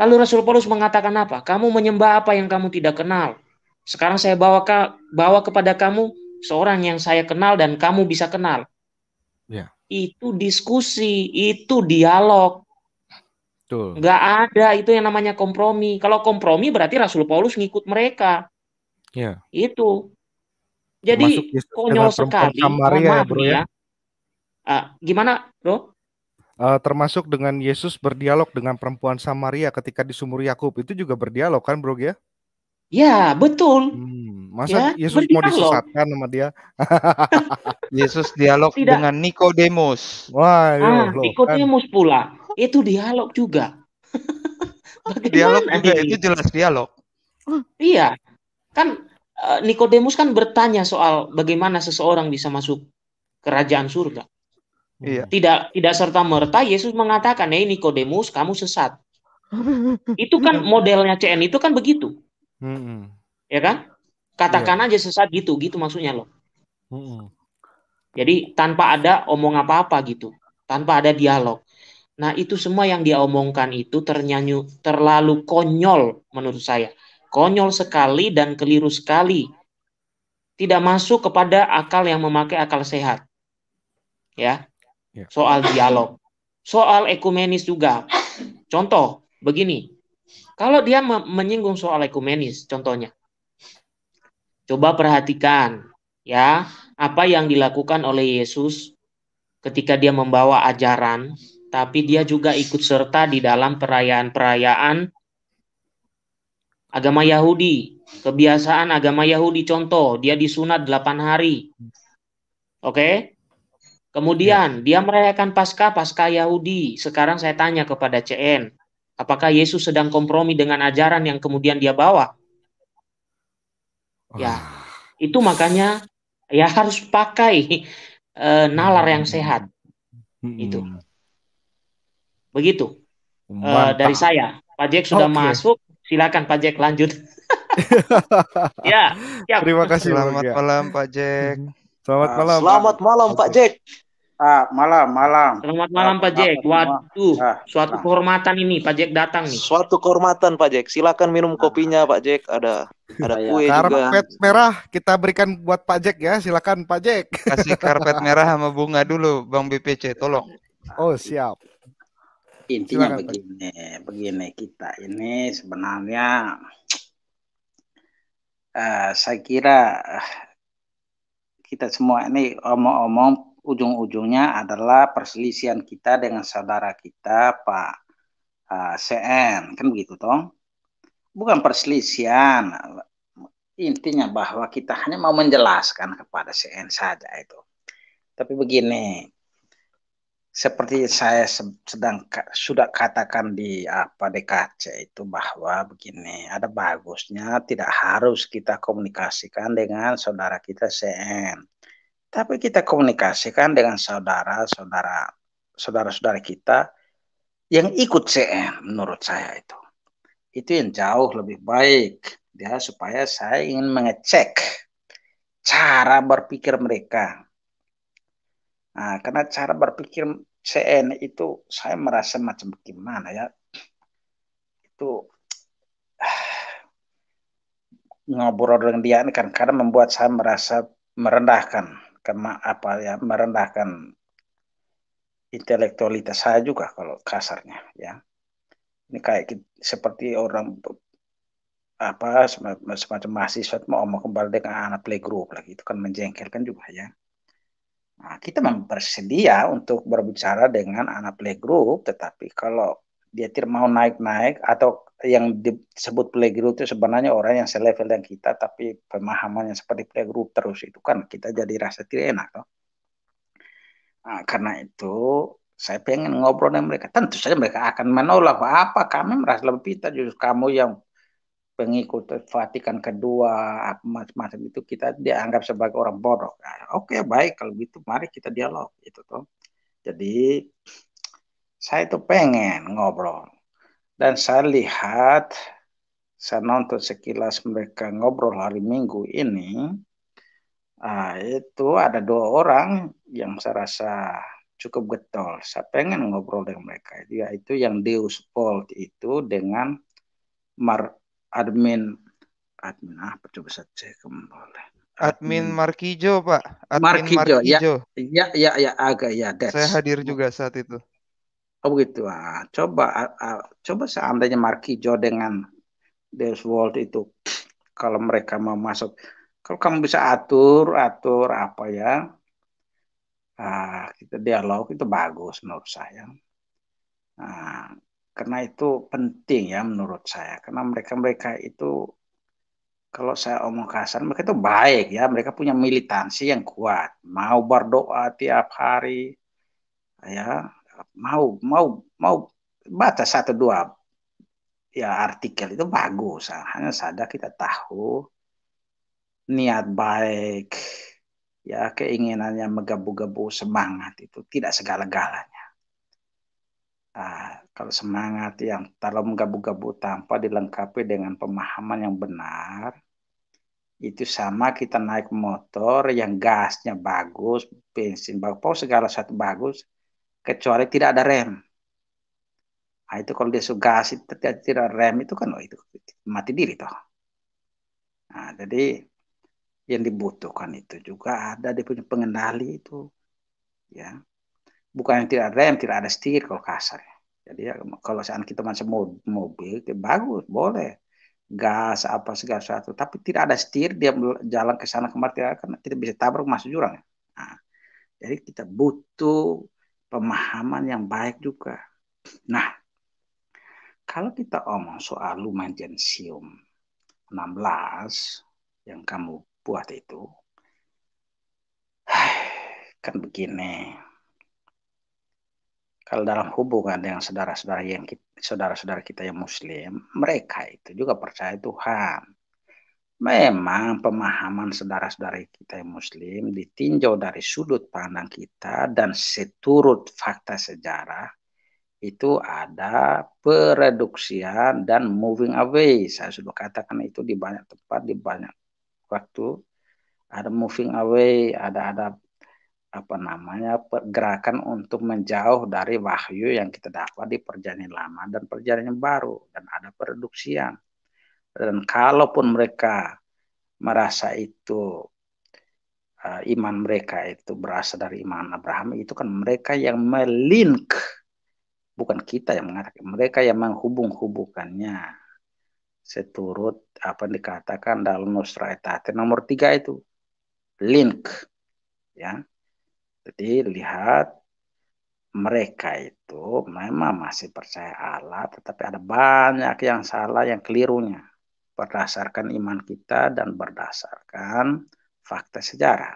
Lalu Rasul Paulus mengatakan apa? Kamu menyembah apa yang kamu tidak kenal. Sekarang saya bawa ke bawa kepada kamu seorang yang saya kenal dan kamu bisa kenal itu diskusi, itu dialog. Betul. Gak ada itu yang namanya kompromi. Kalau kompromi berarti Rasul Paulus ngikut mereka. Ya. Itu. Jadi konyol sekali. Ya. maaf, ya, bro, ya. ya. Uh, gimana, bro? Uh, termasuk dengan Yesus berdialog dengan perempuan Samaria ketika di sumur Yakub itu juga berdialog kan, bro ya? Ya, betul. Hmm, masa ya, Yesus mau disesatkan sama dia? Yesus dialog Tidak. dengan Nikodemus. Wah, ya ah, Nikodemus kan. pula. Itu dialog juga. dialog juga itu jelas dialog. Iya. Kan eh, Nikodemus kan bertanya soal bagaimana seseorang bisa masuk kerajaan surga. Iya. Tidak tidak serta merta Yesus mengatakan, "Hei Nikodemus, kamu sesat." itu kan iya. modelnya CN itu kan begitu. Hmm. Ya kan? Katakan yeah. aja sesat gitu, gitu maksudnya loh. Hmm. Jadi tanpa ada omong apa-apa gitu, tanpa ada dialog. Nah itu semua yang dia omongkan itu ternyanyu, terlalu konyol menurut saya. Konyol sekali dan keliru sekali. Tidak masuk kepada akal yang memakai akal sehat. Ya, ya. soal dialog. Soal ekumenis juga. Contoh, begini. Kalau dia menyinggung soal ekumenis, contohnya, coba perhatikan ya apa yang dilakukan oleh Yesus ketika dia membawa ajaran, tapi dia juga ikut serta di dalam perayaan-perayaan agama Yahudi. Kebiasaan agama Yahudi contoh, dia disunat 8 hari. Oke? Okay? Kemudian ya. dia merayakan Paskah, Paskah Yahudi. Sekarang saya tanya kepada CN, Apakah Yesus sedang kompromi dengan ajaran yang kemudian dia bawa? Ya, itu makanya ya harus pakai e, nalar yang sehat. Hmm. Itu. Begitu. E, dari saya. Pak Jack sudah okay. masuk. Silakan Pak Jack lanjut. ya, siap. Terima kasih. Selamat malam Pak Jack. Hmm. Selamat malam. Ah, Selamat malam Pak Jack. Ah, malam, malam. Selamat malam Pak Jack. Waduh, ah, suatu ah. kehormatan ini Pak Jack datang nih. Suatu kehormatan Pak Jack. Silakan minum ah. kopinya Pak Jack. Ada ada iya. kue karpet juga. Karpet merah kita berikan buat Pak Jack ya. Silakan Pak Jack. Kasih karpet merah sama bunga dulu Bang BPC, tolong. Oh, siap. Intinya Silakan, begini, begini kita ini sebenarnya uh, saya kira kita semua ini omong-omong ujung-ujungnya adalah perselisihan kita dengan saudara kita Pak uh, ah, CN kan begitu toh bukan perselisihan intinya bahwa kita hanya mau menjelaskan kepada CN saja itu tapi begini seperti saya sedang sudah katakan di apa ah, DKC itu bahwa begini ada bagusnya tidak harus kita komunikasikan dengan saudara kita CN tapi kita komunikasikan dengan saudara, saudara, saudara-saudara kita yang ikut CN menurut saya itu. Itu yang jauh lebih baik ya supaya saya ingin mengecek cara berpikir mereka. Nah, karena cara berpikir CN itu saya merasa macam gimana ya itu ngobrol dengan dia ini kadang-kadang membuat saya merasa merendahkan kema, apa ya merendahkan intelektualitas saya juga kalau kasarnya ya ini kayak seperti orang apa semacam mahasiswa mau mau kembali dengan anak playgroup lagi itu kan menjengkelkan juga ya nah, kita mempersedia untuk berbicara dengan anak playgroup tetapi kalau dia tidak mau naik-naik atau yang disebut playgroup itu sebenarnya orang yang selevel dengan kita tapi pemahamannya seperti playgroup terus itu kan kita jadi rasa tidak enak loh. Nah, karena itu saya pengen ngobrol dengan mereka. Tentu saja mereka akan menolak apa kami merasa lebih pintar justru kamu yang pengikut Vatikan kedua macam-macam itu kita dianggap sebagai orang bodoh. Nah, Oke okay, baik kalau gitu mari kita dialog itu toh. Jadi saya itu pengen ngobrol dan saya lihat saya nonton sekilas mereka ngobrol hari Minggu ini uh, itu ada dua orang yang saya rasa cukup getol saya pengen ngobrol dengan mereka yaitu yang Deus Paul itu dengan Mar admin admin apa coba saya cek kembali admin Markijo Pak. Admin Markijo, ya. Markijo. Ya, ya, ya, ya, agak ya. That's. Saya hadir juga saat itu. Oh begitu. Ah, coba ah, ah coba seandainya Markijo dengan Deus World itu kalau mereka mau masuk kalau kamu bisa atur atur apa ya ah, kita dialog itu bagus menurut saya nah, karena itu penting ya menurut saya karena mereka mereka itu kalau saya omong kasar mereka itu baik ya mereka punya militansi yang kuat mau berdoa tiap hari ya mau mau mau baca satu dua ya artikel itu bagus hanya saja kita tahu niat baik ya keinginannya megabu-gabu semangat itu tidak segala-galanya nah, kalau semangat yang terlalu megabu-gabu tanpa dilengkapi dengan pemahaman yang benar itu sama kita naik motor yang gasnya bagus, bensin bagus, segala satu bagus, kecuali tidak ada rem. Nah, itu kalau dia sugasi tidak, tidak rem itu kan oh, itu mati diri toh. Nah, jadi yang dibutuhkan itu juga ada dia punya pengendali itu ya. Bukan yang tidak rem, tidak ada setir kalau kasar. Jadi ya, kalau saat kita masuk mobil, ya bagus, boleh gas apa segala sesuatu, tapi tidak ada setir dia jalan ke sana kemari tidak, tidak bisa tabrak masuk jurang. Nah, jadi kita butuh pemahaman yang baik juga. Nah, kalau kita omong soal lumen Gentium 16 yang kamu buat itu, kan begini. Kalau dalam hubungan dengan saudara-saudara yang saudara-saudara kita yang muslim, mereka itu juga percaya Tuhan. Memang pemahaman saudara-saudari kita yang muslim ditinjau dari sudut pandang kita dan seturut fakta sejarah itu ada pereduksian dan moving away. Saya sudah katakan itu di banyak tempat, di banyak waktu ada moving away, ada ada apa namanya pergerakan untuk menjauh dari wahyu yang kita dapat di perjanjian lama dan perjanjian baru dan ada pereduksian dan kalaupun mereka merasa itu uh, iman mereka itu berasal dari iman Abraham, itu kan mereka yang melink, bukan kita yang mengatakan, mereka yang menghubung-hubungkannya seturut apa yang dikatakan dalam Nusra Etate nomor tiga itu link ya jadi lihat mereka itu memang masih percaya Allah tetapi ada banyak yang salah yang kelirunya berdasarkan iman kita dan berdasarkan fakta sejarah.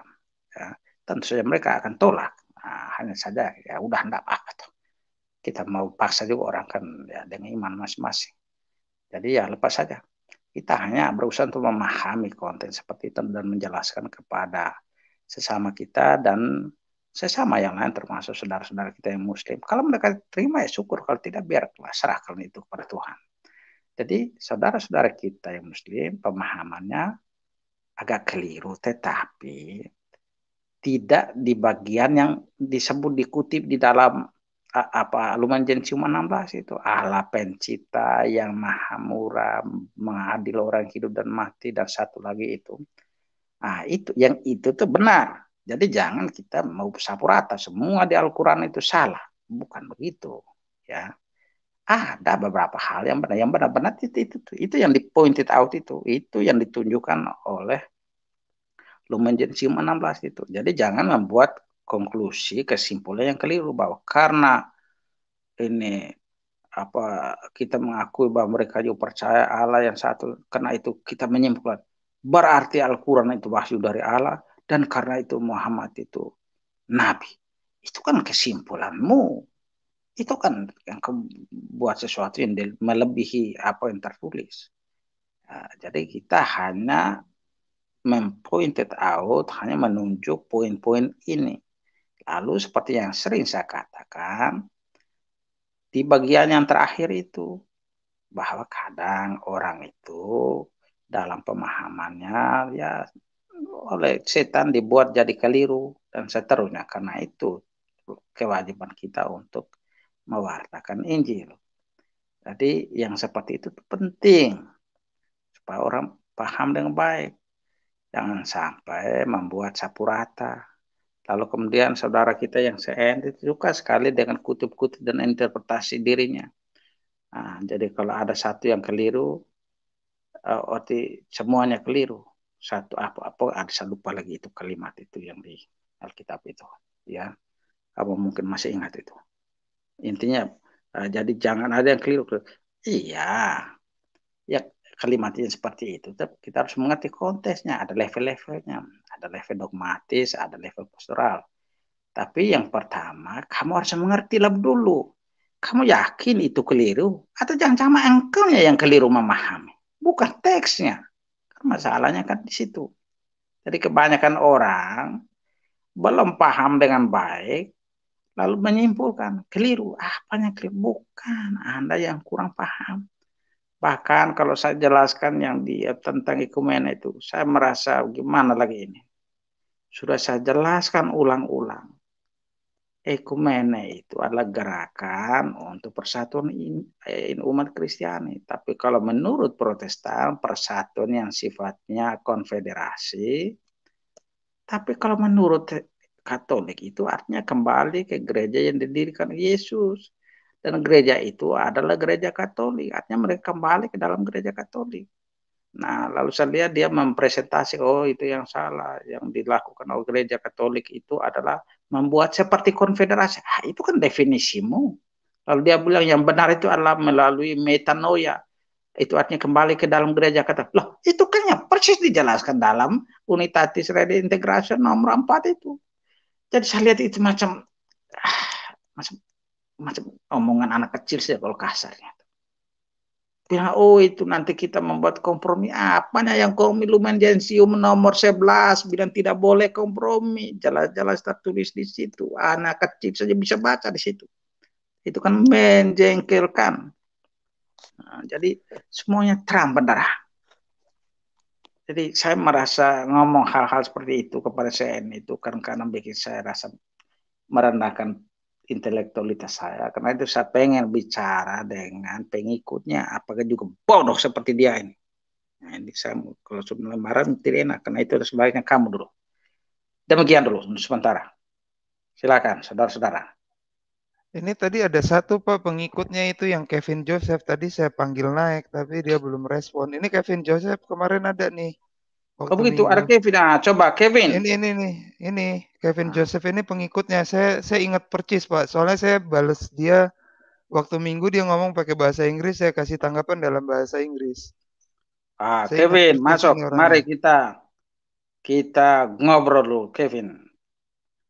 Ya, tentu saja mereka akan tolak. Nah, hanya saja ya udah enggak apa-apa toh. Kita mau paksa juga orang kan ya, dengan iman masing-masing. Jadi ya lepas saja. Kita hanya berusaha untuk memahami konten seperti itu dan menjelaskan kepada sesama kita dan sesama yang lain termasuk saudara-saudara kita yang muslim. Kalau mereka terima ya syukur, kalau tidak biar serahkan itu kepada Tuhan. Jadi saudara-saudara kita yang muslim pemahamannya agak keliru tetapi tidak di bagian yang disebut dikutip di dalam apa Luman Gentium 16 itu Allah pencipta yang maha murah mengadil orang hidup dan mati dan satu lagi itu ah itu yang itu tuh benar jadi jangan kita mau sapu rata semua di Al-Quran itu salah bukan begitu ya ada beberapa hal yang benar yang benar-benar itu, itu itu yang di pointed out itu itu yang ditunjukkan oleh Lumen Gentium 16 itu jadi jangan membuat konklusi kesimpulan yang keliru bahwa karena ini apa kita mengakui bahwa mereka juga percaya Allah yang satu karena itu kita menyimpulkan berarti Al-Qur'an itu wahyu dari Allah dan karena itu Muhammad itu nabi itu kan kesimpulanmu itu kan yang buat sesuatu yang melebihi apa yang tertulis. Nah, jadi kita hanya mempointed out, hanya menunjuk poin-poin ini. Lalu seperti yang sering saya katakan, di bagian yang terakhir itu, bahwa kadang orang itu dalam pemahamannya ya oleh setan dibuat jadi keliru dan seterusnya. Karena itu kewajiban kita untuk mewartakan Injil. Jadi yang seperti itu penting supaya orang paham dengan baik. Jangan sampai membuat sapu rata. Lalu kemudian saudara kita yang itu suka sekali dengan kutub-kutub dan interpretasi dirinya. Nah, jadi kalau ada satu yang keliru, uh, semuanya keliru. Satu apa-apa ada saya lupa lagi itu kalimat itu yang di Alkitab itu. Ya, kamu mungkin masih ingat itu. Intinya uh, jadi jangan ada yang keliru. Iya. Ya kalimatnya seperti itu. Tapi kita harus mengerti konteksnya, ada level-levelnya, ada level dogmatis, ada level postural. Tapi yang pertama, kamu harus mengerti lab dulu. Kamu yakin itu keliru? Atau jangan sama engkelnya yang keliru memahami. Bukan teksnya. Kan masalahnya kan di situ. Jadi kebanyakan orang belum paham dengan baik, lalu menyimpulkan keliru apanya keliru bukan anda yang kurang paham bahkan kalau saya jelaskan yang di eh, tentang ekumen itu saya merasa gimana lagi ini sudah saya jelaskan ulang-ulang ekumene itu adalah gerakan untuk persatuan in, eh, in umat Kristiani. Tapi kalau menurut Protestan, persatuan yang sifatnya konfederasi. Tapi kalau menurut Katolik itu artinya kembali ke gereja yang didirikan Yesus. Dan gereja itu adalah gereja Katolik, artinya mereka kembali ke dalam gereja Katolik. Nah, lalu saya lihat dia mempresentasi, oh itu yang salah, yang dilakukan oleh gereja Katolik itu adalah membuat seperti konfederasi. Ah, itu kan definisimu. Lalu dia bilang yang benar itu adalah melalui metanoia. Itu artinya kembali ke dalam gereja kata. Loh, itu kan yang persis dijelaskan dalam Unitatis Rede Integration nomor 4 itu jadi saya lihat itu macam ah, macam macam omongan anak kecil sih kalau kasarnya bilang oh itu nanti kita membuat kompromi apanya yang kompromi lumen gensium nomor 11 bilang tidak boleh kompromi jalan-jalan jelas tertulis di situ anak kecil saja bisa baca di situ itu kan menjengkelkan nah, jadi semuanya terang benderang jadi saya merasa ngomong hal-hal seperti itu kepada CN itu karena karena bikin saya rasa merendahkan intelektualitas saya karena itu saya pengen bicara dengan pengikutnya apakah juga bodoh seperti dia ini. Nah, ini saya kalau sudah marah tidak enak karena itu sebaiknya kamu dulu. Demikian dulu sementara. Silakan saudara-saudara. Ini tadi ada satu Pak pengikutnya itu yang Kevin Joseph tadi saya panggil naik tapi dia belum respon. Ini Kevin Joseph kemarin ada nih. Oh begitu ada Kevin Nah, coba Kevin. Ini ini nih ini Kevin ah. Joseph ini pengikutnya saya saya ingat percis Pak soalnya saya balas dia waktu minggu dia ngomong pakai bahasa Inggris saya kasih tanggapan dalam bahasa Inggris. Ah Kevin masuk mari kita kita ngobrol dulu Kevin.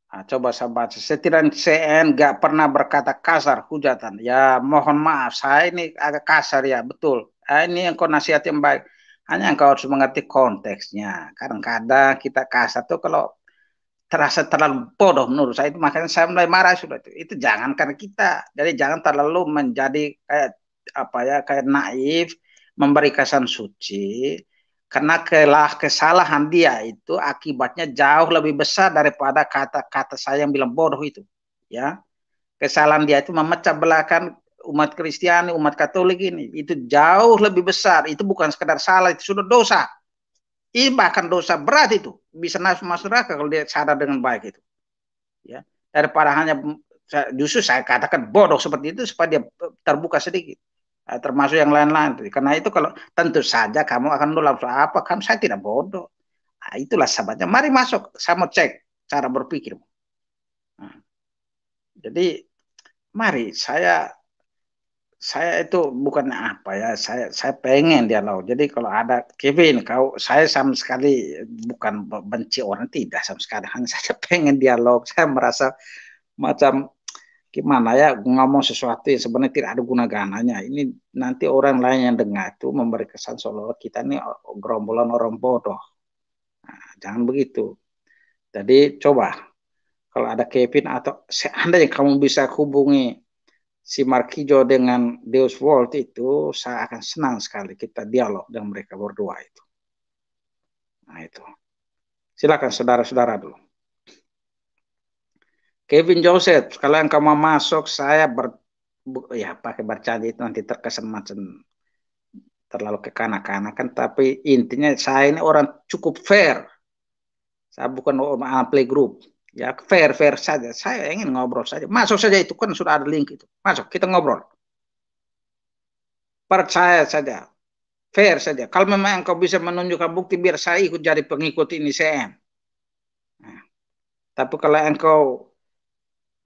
Nah, coba saya baca. Setiran CN gak pernah berkata kasar hujatan. Ya mohon maaf, saya ini agak kasar ya, betul. Nah, ini yang kau nasihat yang baik. Hanya yang kau harus mengerti konteksnya. Kadang-kadang kita kasar tuh kalau terasa terlalu bodoh menurut saya itu makanya saya mulai marah sudah itu. Itu jangan karena kita. Jadi jangan terlalu menjadi kayak apa ya kayak naif memberi kesan suci karena kelah kesalahan dia itu akibatnya jauh lebih besar daripada kata-kata saya yang bilang bodoh itu ya kesalahan dia itu memecah belahkan umat Kristiani umat Katolik ini itu jauh lebih besar itu bukan sekedar salah itu sudah dosa ini bahkan dosa berat itu bisa naik masuk neraka kalau dia sadar dengan baik itu ya daripada hanya justru saya katakan bodoh seperti itu supaya dia terbuka sedikit Eh, termasuk yang lain-lain. Karena itu kalau tentu saja kamu akan nolak apa, kamu saya tidak bodoh. Nah, itulah sahabatnya. Mari masuk, saya mau cek cara berpikir. Nah, jadi mari saya saya itu bukan apa ya saya saya pengen dialog jadi kalau ada Kevin kau saya sama sekali bukan benci orang tidak sama sekali hanya saya pengen dialog saya merasa macam gimana ya ngomong sesuatu yang sebenarnya tidak ada guna gananya ini nanti orang lain yang dengar itu memberi kesan seolah kita ini gerombolan orang bodoh nah, jangan begitu jadi coba kalau ada Kevin atau seandainya kamu bisa hubungi si Markijo dengan Deus Volt itu saya akan senang sekali kita dialog dengan mereka berdua itu nah itu silakan saudara-saudara dulu Kevin Joseph, kalau yang mau masuk, saya ber, ya pakai bercanda itu nanti terkesan macam terlalu kekanak-kanakan. Tapi intinya saya ini orang cukup fair. Saya bukan play playgroup. Ya fair fair saja. Saya ingin ngobrol saja. Masuk saja itu kan sudah ada link itu. Masuk kita ngobrol. Percaya saja. Fair saja. Kalau memang kau bisa menunjukkan bukti biar saya ikut jadi pengikut ini CM. Nah, tapi kalau engkau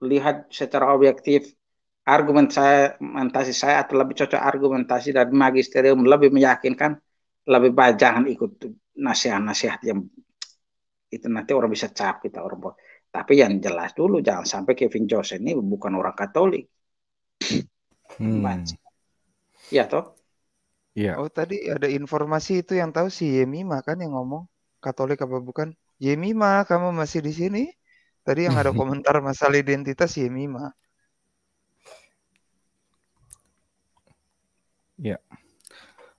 lihat secara objektif argumen saya, argumentasi saya atau lebih cocok argumentasi dari magisterium lebih meyakinkan, lebih baik jangan ikut nasihat-nasihat yang itu nanti orang bisa cap kita orang tapi yang jelas dulu jangan sampai Kevin Jose ini bukan orang Katolik. Hmm. ya toh? Iya. Oh tadi ada informasi itu yang tahu si Yemima kan yang ngomong Katolik apa bukan? Yemima kamu masih di sini? Tadi yang ada komentar masalah identitas ya Mima. Ya.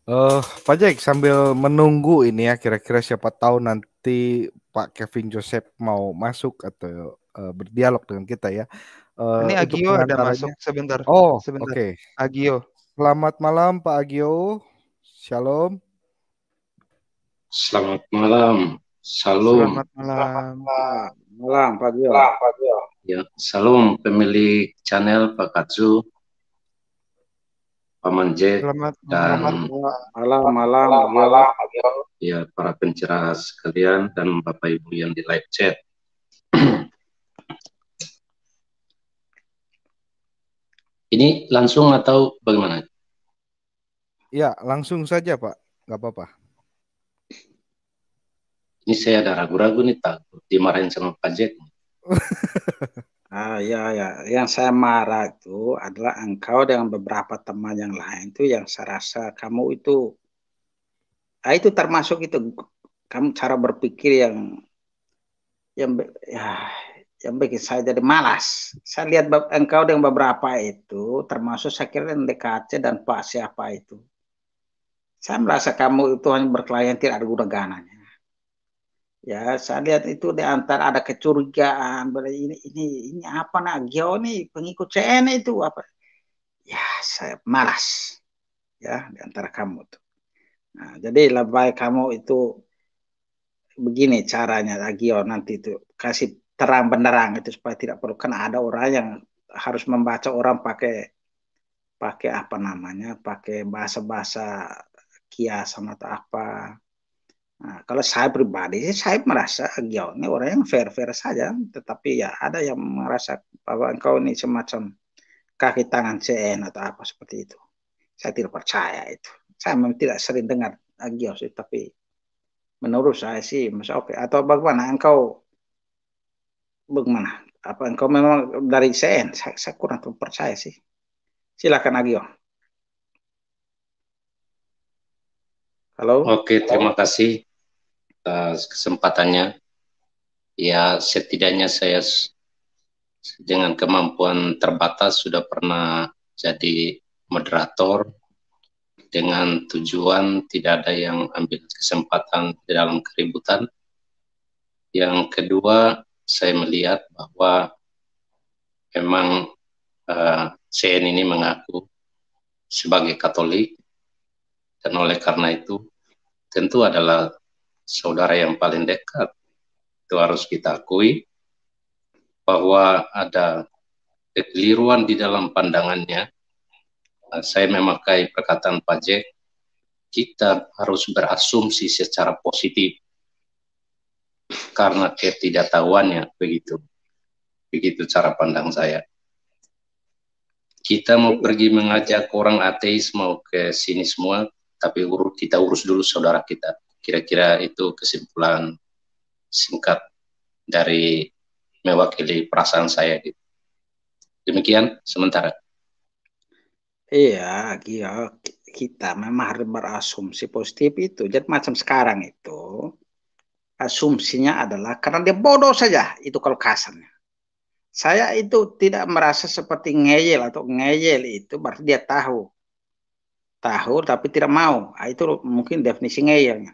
Uh, Pak Jack sambil menunggu ini ya kira-kira siapa tahu nanti Pak Kevin Joseph mau masuk atau uh, berdialog dengan kita ya. Uh, ini Agio ada masuk sebentar. Oh, Oke. Okay. Agio. Selamat malam Pak Agio. Shalom. Selamat malam. Salam. Selamat malam. Selamat malam, Pak Gio. Pak Ya, salam pemilik channel Pak Katsu, Pak Manje, selamat, dan malam, malam, malam, Pak Ya, para pencerah sekalian dan Bapak Ibu yang di live chat. Ini langsung atau bagaimana? Ya, langsung saja Pak, nggak apa-apa ini saya ada ragu-ragu nih takut dimarahin sama Pak Jack. ah ya ya, yang saya marah itu adalah engkau dengan beberapa teman yang lain itu yang saya rasa kamu itu, ah itu termasuk itu kamu cara berpikir yang yang ya yang bikin saya jadi malas. Saya lihat engkau dengan beberapa itu, termasuk saya kira DKC dan Pak siapa itu. Saya merasa kamu itu hanya berkelayan tidak ada gunanya ya saya lihat itu di antara ada kecurigaan ini ini ini apa nak Gio nih pengikut CN itu apa ya saya malas ya di antara kamu tuh nah, jadi lebih baik kamu itu begini caranya ya, Gio nanti itu kasih terang benderang itu supaya tidak perlu kan ada orang yang harus membaca orang pakai pakai apa namanya pakai bahasa bahasa kiasan atau apa Nah, kalau saya pribadi sih saya merasa Giao ini orang yang fair-fair saja, tetapi ya ada yang merasa bahwa engkau ini semacam kaki tangan CN atau apa seperti itu. Saya tidak percaya itu. Saya memang tidak sering dengar eh, Giao sih, tapi menurut saya sih masa oke. Okay. Atau bagaimana engkau bagaimana? Apa engkau memang dari CN? Saya, saya kurang percaya sih. Silakan Agio. Halo. Oke, terima kasih atas kesempatannya. Ya setidaknya saya dengan kemampuan terbatas sudah pernah jadi moderator dengan tujuan tidak ada yang ambil kesempatan di dalam keributan. Yang kedua, saya melihat bahwa memang uh, eh, CN ini mengaku sebagai Katolik dan oleh karena itu tentu adalah saudara yang paling dekat. Itu harus kita akui bahwa ada kekeliruan di dalam pandangannya. Eh, saya memakai perkataan Pak Jack, kita harus berasumsi secara positif karena ketidaktahuannya begitu. Begitu cara pandang saya. Kita mau pergi mengajak orang ateis mau ke sini semua, tapi urut kita urus dulu saudara kita. Kira-kira itu kesimpulan singkat dari mewakili perasaan saya gitu. Demikian sementara. Iya, iya kita memang harus berasumsi positif itu. Jadi macam sekarang itu asumsinya adalah karena dia bodoh saja itu kalau kasarnya. Saya itu tidak merasa seperti ngeyel atau ngeyel itu berarti dia tahu. Tahu tapi tidak mau. Nah, itu mungkin definisi ngeyelnya.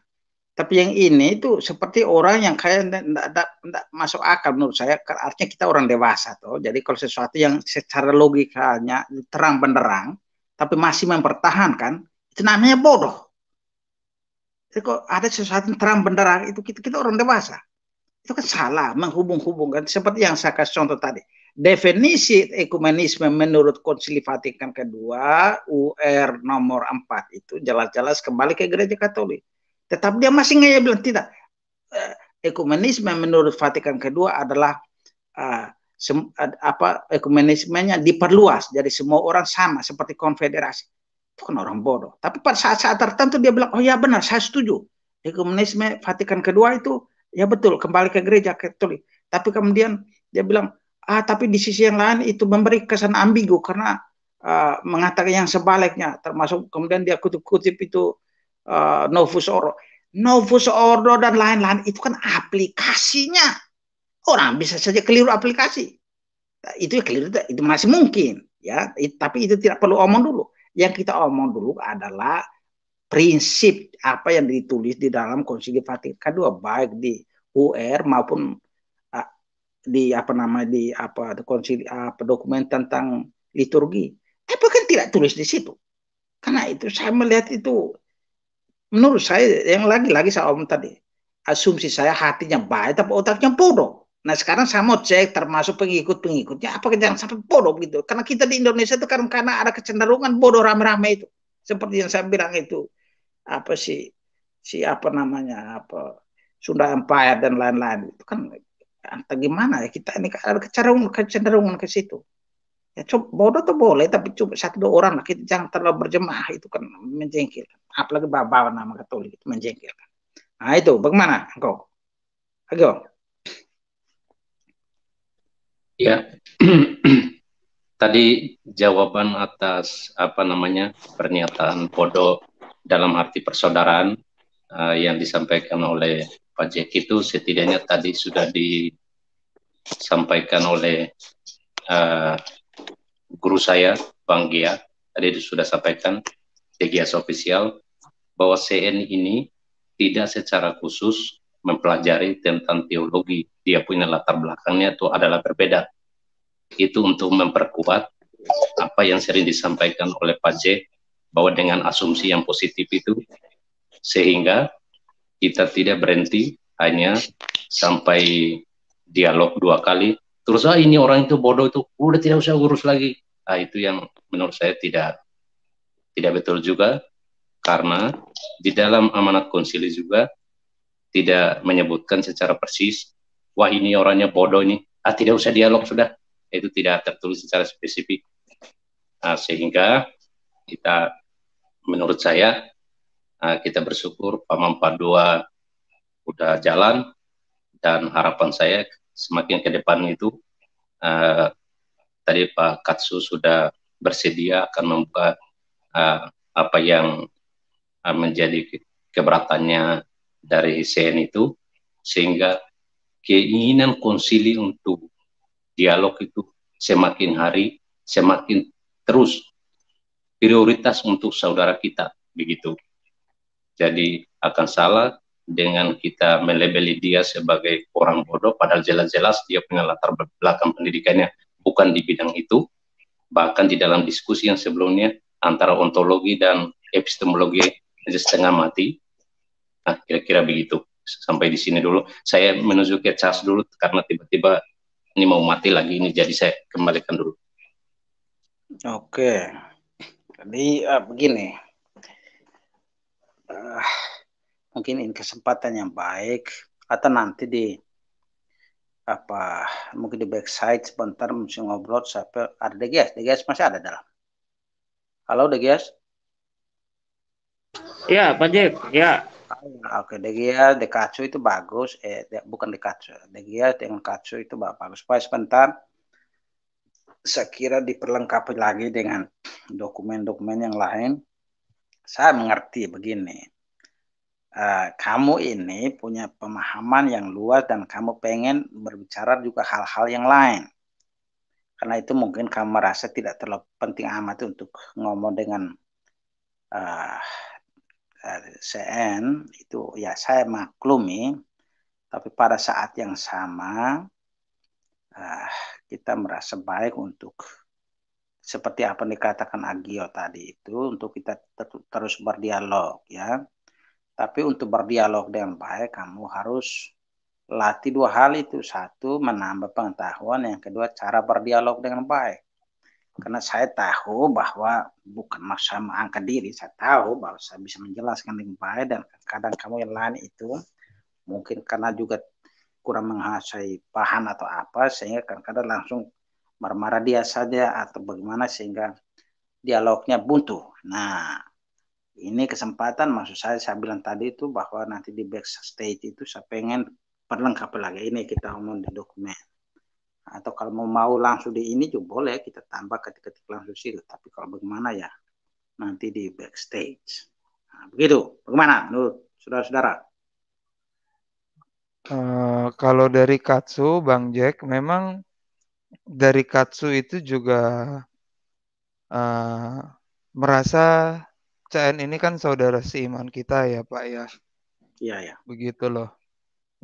Tapi yang ini itu seperti orang yang kayak tidak masuk akal menurut saya. Artinya kita orang dewasa tuh. Jadi kalau sesuatu yang secara logikanya terang benderang, tapi masih mempertahankan, itu namanya bodoh. Jadi kalau ada sesuatu yang terang benderang itu kita, kita orang dewasa. Itu kan salah menghubung-hubungkan seperti yang saya kasih contoh tadi. Definisi ekumenisme menurut Konsili Vatikan kedua UR nomor 4 itu jelas-jelas kembali ke gereja Katolik tetapi dia masih ngeyel bilang tidak. Eh, ekumenisme menurut Vatikan kedua adalah uh, sem, apa ekumenismenya diperluas jadi semua orang sama seperti konfederasi itu kan orang bodoh tapi pada saat-saat tertentu dia bilang oh ya benar saya setuju ekumenisme Vatikan kedua itu ya betul kembali ke gereja Katolik tapi kemudian dia bilang ah tapi di sisi yang lain itu memberi kesan ambigu karena uh, mengatakan yang sebaliknya termasuk kemudian dia kutip-kutip itu uh, Novus Ordo, Novus Ordo dan lain-lain itu kan aplikasinya. Orang bisa saja keliru aplikasi. Nah, itu keliru itu masih mungkin ya, tapi itu tidak perlu omong dulu. Yang kita omong dulu adalah prinsip apa yang ditulis di dalam Konsili Vatikan II baik di UR maupun uh, di apa nama di apa konsili apa dokumen tentang liturgi. Tapi kan tidak tulis di situ. Karena itu saya melihat itu menurut saya yang lagi-lagi saya om tadi asumsi saya hatinya baik tapi otaknya bodoh nah sekarang saya mau cek termasuk pengikut-pengikutnya apa jangan sampai bodoh gitu karena kita di Indonesia itu karena, karena ada kecenderungan bodoh rame-rame itu seperti yang saya bilang itu apa sih si apa namanya apa Sunda Empire dan lain-lain itu kan entah gimana ya kita ini kan ada kecenderungan kecenderungan ke situ ya coba bodoh tuh boleh tapi coba satu dua orang lah kita jangan terlalu berjemaah itu kan menjengkelkan apalagi bawa nama Katolik itu म्हणजे Nah itu bagaimana engkau? Ayo. Ya, tadi jawaban atas apa namanya pernyataan podo dalam arti persaudaraan uh, yang disampaikan oleh Pak Jack itu setidaknya tadi sudah disampaikan oleh uh, guru saya Bang Gia tadi sudah sampaikan TGS official bahwa CN ini tidak secara khusus mempelajari tentang teologi. Dia punya latar belakangnya itu adalah berbeda. Itu untuk memperkuat apa yang sering disampaikan oleh Pak J bahwa dengan asumsi yang positif itu sehingga kita tidak berhenti hanya sampai dialog dua kali terus ah ini orang itu bodoh itu udah tidak usah urus lagi nah, itu yang menurut saya tidak tidak betul juga karena di dalam amanat konsili juga tidak menyebutkan secara persis wah ini orangnya bodoh ini ah tidak usah dialog sudah itu tidak tertulis secara spesifik nah, sehingga kita menurut saya ah, kita bersyukur Pamam Padua udah jalan dan harapan saya semakin ke depan itu uh, tadi Pak Katsu sudah bersedia akan membuka uh, apa yang uh, menjadi keberatannya dari HCN itu sehingga keinginan konsili untuk dialog itu semakin hari semakin terus prioritas untuk saudara kita begitu. Jadi akan salah dengan kita melebeli dia sebagai orang bodoh padahal jelas-jelas dia punya latar belakang pendidikannya bukan di bidang itu bahkan di dalam diskusi yang sebelumnya antara ontologi dan epistemologi setengah mati. Nah, kira-kira begitu. Sampai di sini dulu. Saya menuju ke cas dulu karena tiba-tiba ini mau mati lagi ini jadi saya kembalikan dulu. Oke. Jadi uh, begini. Uh, mungkin ini kesempatan yang baik atau nanti di apa mungkin di backside sebentar mesti ngobrol sampai ada DGS DGS masih ada dalam Halo Degias. Iya, Panji. Ya. ya. Ah, oke, Degias, dekatso itu bagus. Eh, de, bukan Dekacu. Degias dengan Kacu itu bagus. Pak, sebentar. Saya kira diperlengkapi lagi dengan dokumen-dokumen yang lain. Saya mengerti begini. Uh, kamu ini punya pemahaman yang luas dan kamu pengen berbicara juga hal-hal yang lain karena itu mungkin kamu merasa tidak terlalu penting amat untuk ngomong dengan uh, eh, eh, CN itu ya saya maklumi. Tapi pada saat yang sama uh, kita merasa baik untuk seperti apa yang dikatakan Agio tadi itu untuk kita ter terus berdialog ya. Tapi untuk berdialog dengan baik kamu harus latih dua hal itu satu menambah pengetahuan yang kedua cara berdialog dengan baik karena saya tahu bahwa bukan masa mengangkat diri saya tahu bahwa saya bisa menjelaskan dengan baik dan kadang kamu yang lain itu mungkin karena juga kurang menguasai paham atau apa sehingga kadang-kadang langsung marah-marah dia saja atau bagaimana sehingga dialognya buntu nah ini kesempatan maksud saya saya bilang tadi itu bahwa nanti di backstage itu saya pengen perlengkap lagi ini kita umum di dokumen atau kalau mau mau langsung di ini juga boleh kita tambah ketik-ketik langsung situ tapi kalau bagaimana ya nanti di backstage nah, begitu bagaimana menurut saudara-saudara uh, kalau dari Katsu Bang Jack memang dari Katsu itu juga uh, merasa CN ini kan saudara siman kita ya Pak ya iya ya begitu loh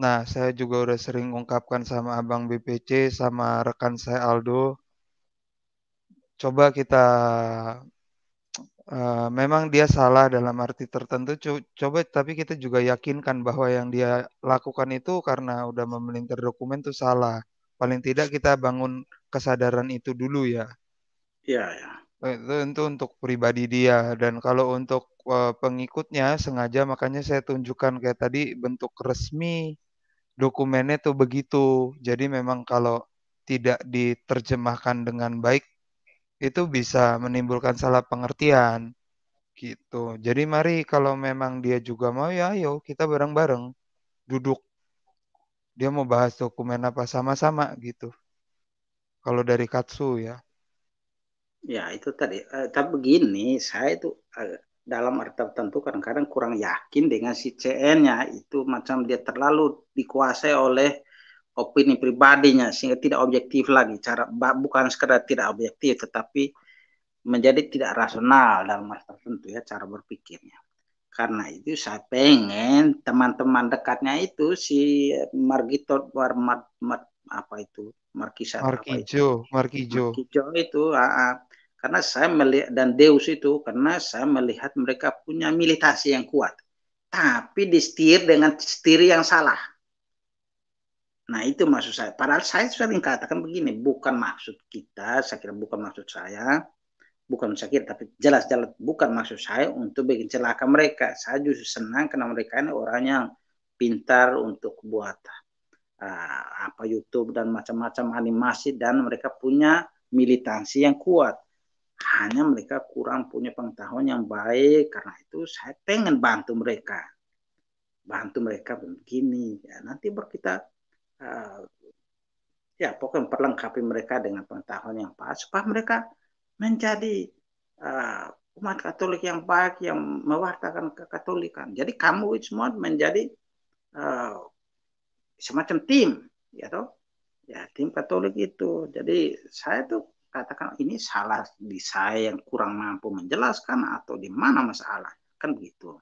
Nah, saya juga udah sering ungkapkan sama Abang BPC, sama rekan saya Aldo. Coba kita, uh, memang dia salah dalam arti tertentu, coba tapi kita juga yakinkan bahwa yang dia lakukan itu karena udah memelintir dokumen itu salah. Paling tidak kita bangun kesadaran itu dulu ya. Iya, ya. Itu, itu untuk pribadi dia. Dan kalau untuk uh, pengikutnya sengaja makanya saya tunjukkan kayak tadi bentuk resmi dokumennya tuh begitu. Jadi memang kalau tidak diterjemahkan dengan baik itu bisa menimbulkan salah pengertian gitu. Jadi mari kalau memang dia juga mau ya ayo kita bareng-bareng duduk. Dia mau bahas dokumen apa sama-sama gitu. Kalau dari Katsu ya. Ya itu tadi. Uh, tapi begini, saya itu eh, dalam arti tertentu kadang-kadang kurang yakin dengan si CN-nya itu macam dia terlalu dikuasai oleh opini pribadinya sehingga tidak objektif lagi cara bukan sekedar tidak objektif tetapi menjadi tidak rasional dalam arti tertentu ya cara berpikirnya karena itu saya pengen teman-teman dekatnya itu si Margito Mar, Mar, Mar, apa itu Markisa Markijo apa itu? Markijo Markijo itu uh, karena saya melihat dan Deus itu karena saya melihat mereka punya militasi yang kuat tapi disetir dengan setir yang salah nah itu maksud saya padahal saya sering katakan begini bukan maksud kita saya kira bukan maksud saya bukan saya kira tapi jelas-jelas bukan maksud saya untuk bikin celaka mereka saya justru senang karena mereka ini orang yang pintar untuk buat uh, apa YouTube dan macam-macam animasi dan mereka punya militansi yang kuat hanya mereka kurang punya pengetahuan yang baik karena itu saya pengen bantu mereka bantu mereka begini ya nanti kita uh, ya pokoknya perlengkapi mereka dengan pengetahuan yang pas supaya mereka menjadi uh, umat Katolik yang baik yang mewartakan kekatolikan jadi kamu semua menjadi uh, semacam tim ya toh ya tim Katolik itu jadi saya tuh katakan ini salah di saya yang kurang mampu menjelaskan atau di mana masalah kan begitu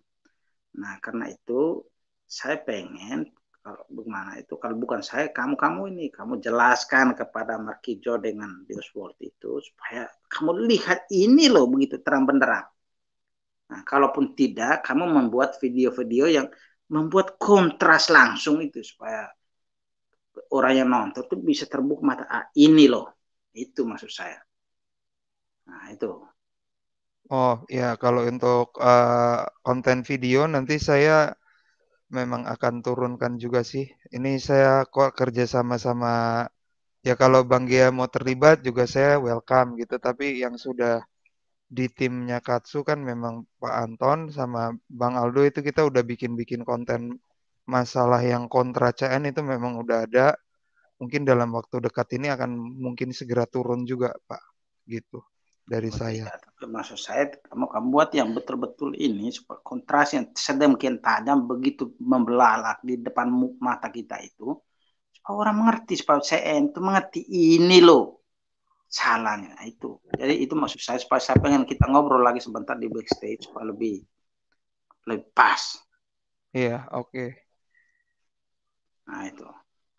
nah karena itu saya pengen kalau bagaimana itu kalau bukan saya kamu kamu ini kamu jelaskan kepada Markijo dengan Dioswald itu supaya kamu lihat ini loh begitu terang benderang nah kalaupun tidak kamu membuat video-video yang membuat kontras langsung itu supaya orang yang nonton tuh bisa terbuka mata ah, ini loh itu maksud saya. Nah, itu. Oh ya, kalau untuk uh, konten video nanti saya memang akan turunkan juga sih. Ini saya kok kerja sama sama ya kalau Bang Gia mau terlibat juga saya welcome gitu. Tapi yang sudah di timnya Katsu kan memang Pak Anton sama Bang Aldo itu kita udah bikin-bikin konten masalah yang kontra CN itu memang udah ada mungkin dalam waktu dekat ini akan mungkin segera turun juga Pak gitu dari oh, saya. Maksud saya kamu kamu buat yang betul-betul ini kontras yang sedemikian tajam begitu membelalak di depan mata kita itu supaya orang mengerti supaya saya itu mengerti ini loh salahnya itu. Jadi itu maksud saya supaya saya pengen kita ngobrol lagi sebentar di backstage supaya lebih lebih pas. Iya, oke. Okay. Nah itu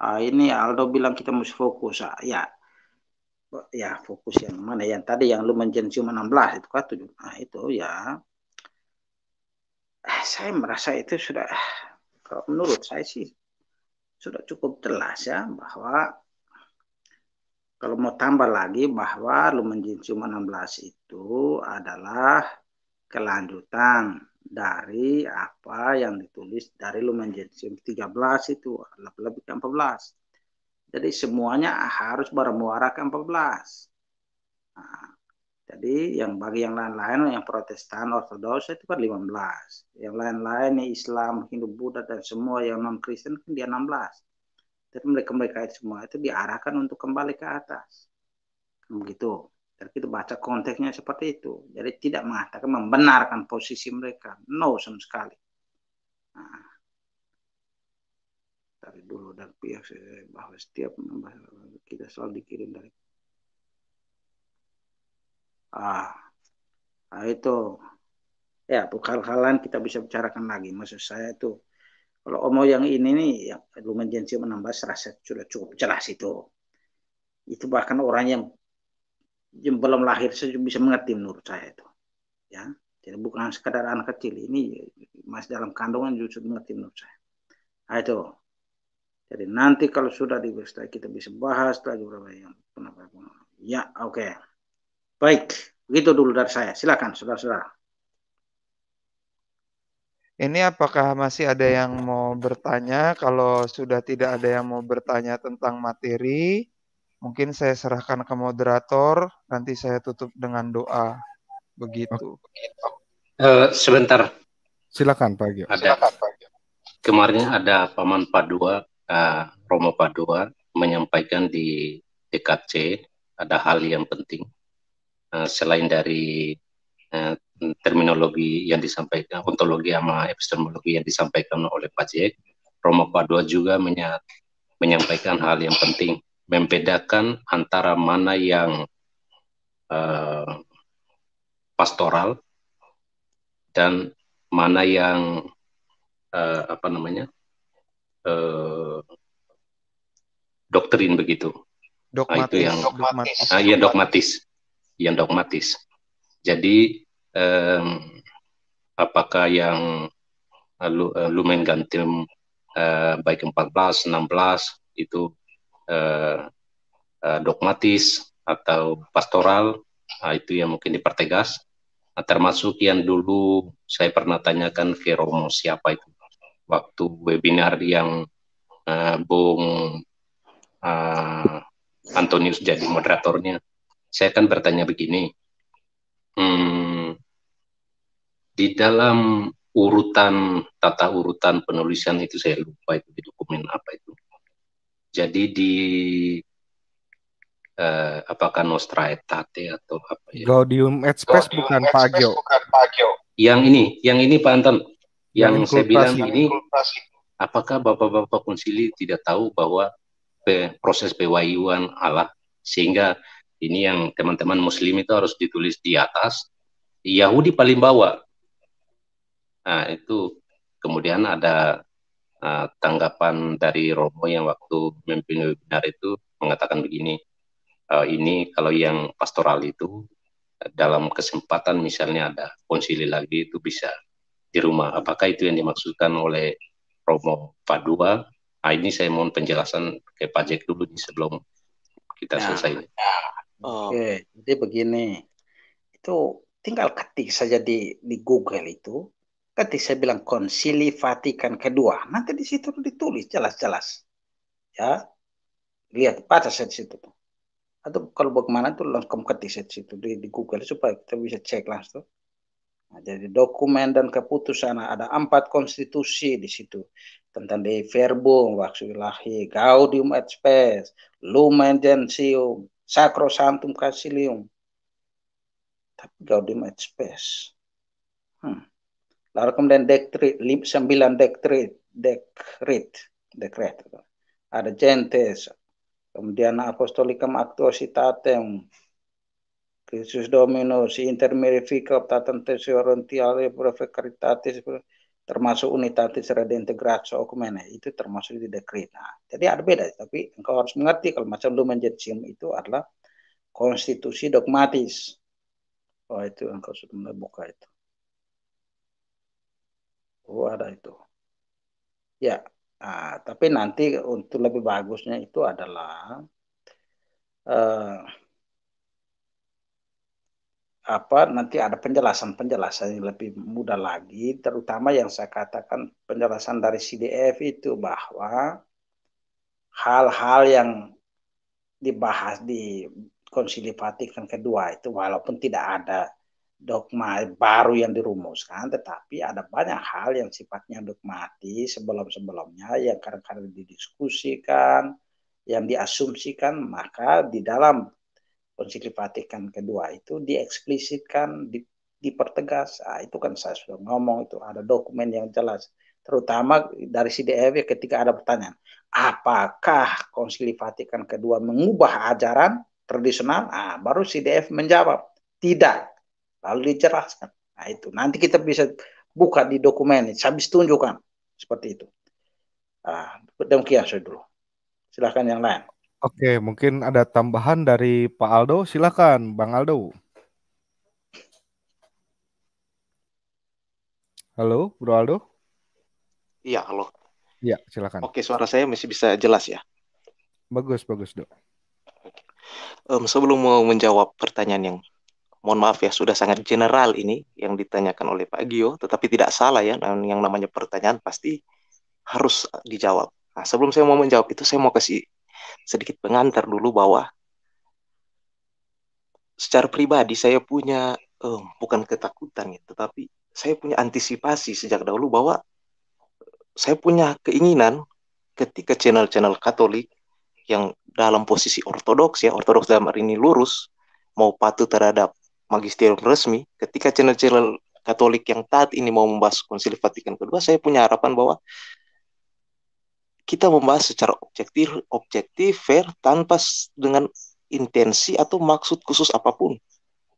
uh, ini Aldo bilang kita mesti fokus uh, ya ya fokus yang mana yang tadi yang lu mention cuma 16 itu kan tujuh nah itu ya ah, saya merasa itu sudah kalau menurut saya sih sudah cukup jelas ya bahwa kalau mau tambah lagi bahwa lumen cuma 16 itu adalah kelanjutan dari apa yang ditulis dari Lumen Gentium 13 itu lebih-lebih ke 14. Jadi semuanya harus bermuara ke 14. Nah, jadi yang bagi yang lain-lain yang Protestan Ortodoks itu kan 15. Yang lain-lain Islam, Hindu, Buddha dan semua yang non Kristen kan dia 16. Jadi mereka-mereka itu semua itu diarahkan untuk kembali ke atas. Kan begitu. Dan kita baca konteksnya seperti itu. Jadi tidak mengatakan membenarkan posisi mereka. No sama sekali. Nah, dari dulu dan pihak bahwa setiap kita selalu dikirim dari ah nah itu ya bukan hal halan kita bisa bicarakan lagi maksud saya itu kalau omo yang ini nih yang lumayan menambah serasa sudah cukup jelas itu itu bahkan orang yang yang belum lahir saja bisa mengerti menurut saya itu. Ya. Jadi bukan sekadar anak kecil, ini masih dalam kandungan justru mengerti menurut saya. Nah, itu. Jadi nanti kalau sudah di kita bisa bahas lagi berapa yang kenapa Ya, oke. Okay. Baik, begitu dulu dari saya. Silakan saudara-saudara. Ini apakah masih ada yang mau bertanya? Kalau sudah tidak ada yang mau bertanya tentang materi, Mungkin saya serahkan ke moderator, nanti saya tutup dengan doa. Begitu. Uh, sebentar. Silakan Pak Gio. Ada. Silakan, Kemarin ada Paman Padua, uh, Romo Padua menyampaikan di DKC ada hal yang penting uh, selain dari uh, terminologi yang disampaikan, ontologi sama epistemologi yang disampaikan oleh Pak Jek, Romo Padua juga menyampaikan hal yang penting membedakan antara mana yang uh, pastoral dan mana yang uh, apa namanya uh, doktrin begitu. Ah, dogmatis. Nah, itu yang dogmatis. Ah, ya dogmatis, yang dogmatis. Jadi um, apakah yang uh, lumen gantim uh, baik 14, 16 itu eh, eh, dogmatis atau pastoral nah, itu yang mungkin dipertegas nah, termasuk yang dulu saya pernah tanyakan ke Romo siapa itu waktu webinar yang eh, Bung eh, Antonius jadi moderatornya saya kan bertanya begini hmm, di dalam urutan tata urutan penulisan itu saya lupa itu di dokumen apa itu jadi di eh, apakah Nostra atau apa ya? Gaudium et Spes bukan Pagio. Yang ini, yang ini Pak Anton, yang, yang saya bilang ini apakah Bapak-bapak konsili tidak tahu bahwa proses pewahyuan Allah sehingga ini yang teman-teman muslim itu harus ditulis di atas Yahudi paling bawah nah itu kemudian ada Eh, tanggapan dari Romo yang waktu memimpin webinar itu mengatakan begini, uh, ini kalau yang pastoral itu eh, dalam kesempatan misalnya ada konsili lagi itu bisa di rumah. Apakah itu yang dimaksudkan oleh Romo Padua? Nah, ini saya mohon penjelasan ke Pak Jack dulu nih sebelum kita nah, selesai. Nah, Oke, jadi begini. Itu tinggal ketik saja di di Google itu Ketika saya bilang konsili Vatikan kedua, nanti di situ ditulis jelas-jelas. Ya, lihat pada saya di situ. Atau kalau bagaimana tuh langsung ketik di situ di, di Google supaya kita bisa cek langsung. Nah, jadi dokumen dan keputusan ada empat konstitusi di situ tentang de verbum waktu ilahi gaudium et spes lumen gentium sacrosanctum concilium tapi gaudium et spes hmm. Lalu kemudian dekret sembilan dekret dekret dekret ada gentes kemudian apostolicam actuositatem Christus Dominus inter mirifica optatentes orientale termasuk unitatis redintegratio okumene itu termasuk di dekret. Nah, jadi ada beda tapi engkau harus mengerti kalau macam lumen gentium itu adalah konstitusi dogmatis. Oh itu engkau sudah mulai buka itu. Oh ada itu. Ya, nah, tapi nanti untuk lebih bagusnya itu adalah eh, apa nanti ada penjelasan-penjelasan yang lebih mudah lagi, terutama yang saya katakan penjelasan dari CDF itu bahwa hal-hal yang dibahas di konsili Vatikan kedua itu walaupun tidak ada dogma baru yang dirumuskan, tetapi ada banyak hal yang sifatnya dogmatis sebelum-sebelumnya yang kadang-kadang didiskusikan, yang diasumsikan, maka di dalam konsili kedua itu dieksplisitkan, di, dipertegas. Nah, itu kan saya sudah ngomong itu ada dokumen yang jelas, terutama dari CDF e ketika ada pertanyaan, apakah konsili kedua mengubah ajaran tradisional? Ah, baru CDF e menjawab, tidak lalu dicerahkan. Nah itu nanti kita bisa buka di dokumen, habis tunjukkan seperti itu. Nah, demikian saya dulu. Silahkan yang lain. Oke, mungkin ada tambahan dari Pak Aldo. Silahkan, Bang Aldo. Halo, Bro Aldo. Iya, halo. Iya, silakan. Oke, suara saya masih bisa jelas ya. Bagus, bagus, Dok. Um, sebelum mau menjawab pertanyaan yang mohon maaf ya sudah sangat general ini yang ditanyakan oleh Pak Gio, tetapi tidak salah ya yang namanya pertanyaan pasti harus dijawab. Nah, sebelum saya mau menjawab itu saya mau kasih sedikit pengantar dulu bahwa secara pribadi saya punya eh, bukan ketakutan ya, tetapi saya punya antisipasi sejak dahulu bahwa saya punya keinginan ketika channel-channel Katolik yang dalam posisi ortodoks ya, ortodoks dalam hari ini lurus mau patuh terhadap magisterium resmi, ketika channel-channel Katolik yang taat ini mau membahas konsili Vatikan kedua, saya punya harapan bahwa kita membahas secara objektif, objektif, fair, tanpa dengan intensi atau maksud khusus apapun.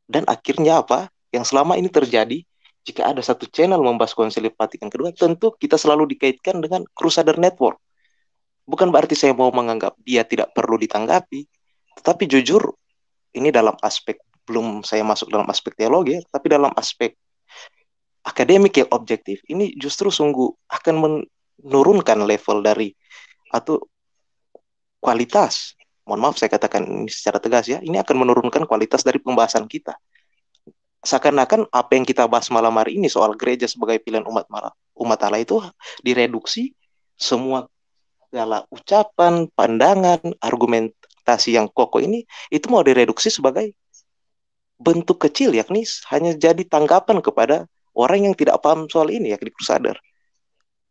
Dan akhirnya apa? Yang selama ini terjadi, jika ada satu channel membahas konsili Vatikan kedua, tentu kita selalu dikaitkan dengan Crusader Network. Bukan berarti saya mau menganggap dia tidak perlu ditanggapi, tetapi jujur ini dalam aspek belum saya masuk dalam aspek teologi, tapi dalam aspek akademik yang objektif, ini justru sungguh akan menurunkan level dari atau kualitas. Mohon maaf saya katakan ini secara tegas ya, ini akan menurunkan kualitas dari pembahasan kita. Seakan-akan apa yang kita bahas malam hari ini soal gereja sebagai pilihan umat malam, umat Allah itu direduksi semua segala ucapan, pandangan, argumentasi yang kokoh ini itu mau direduksi sebagai bentuk kecil yakni hanya jadi tanggapan kepada orang yang tidak paham soal ini yakni crusader.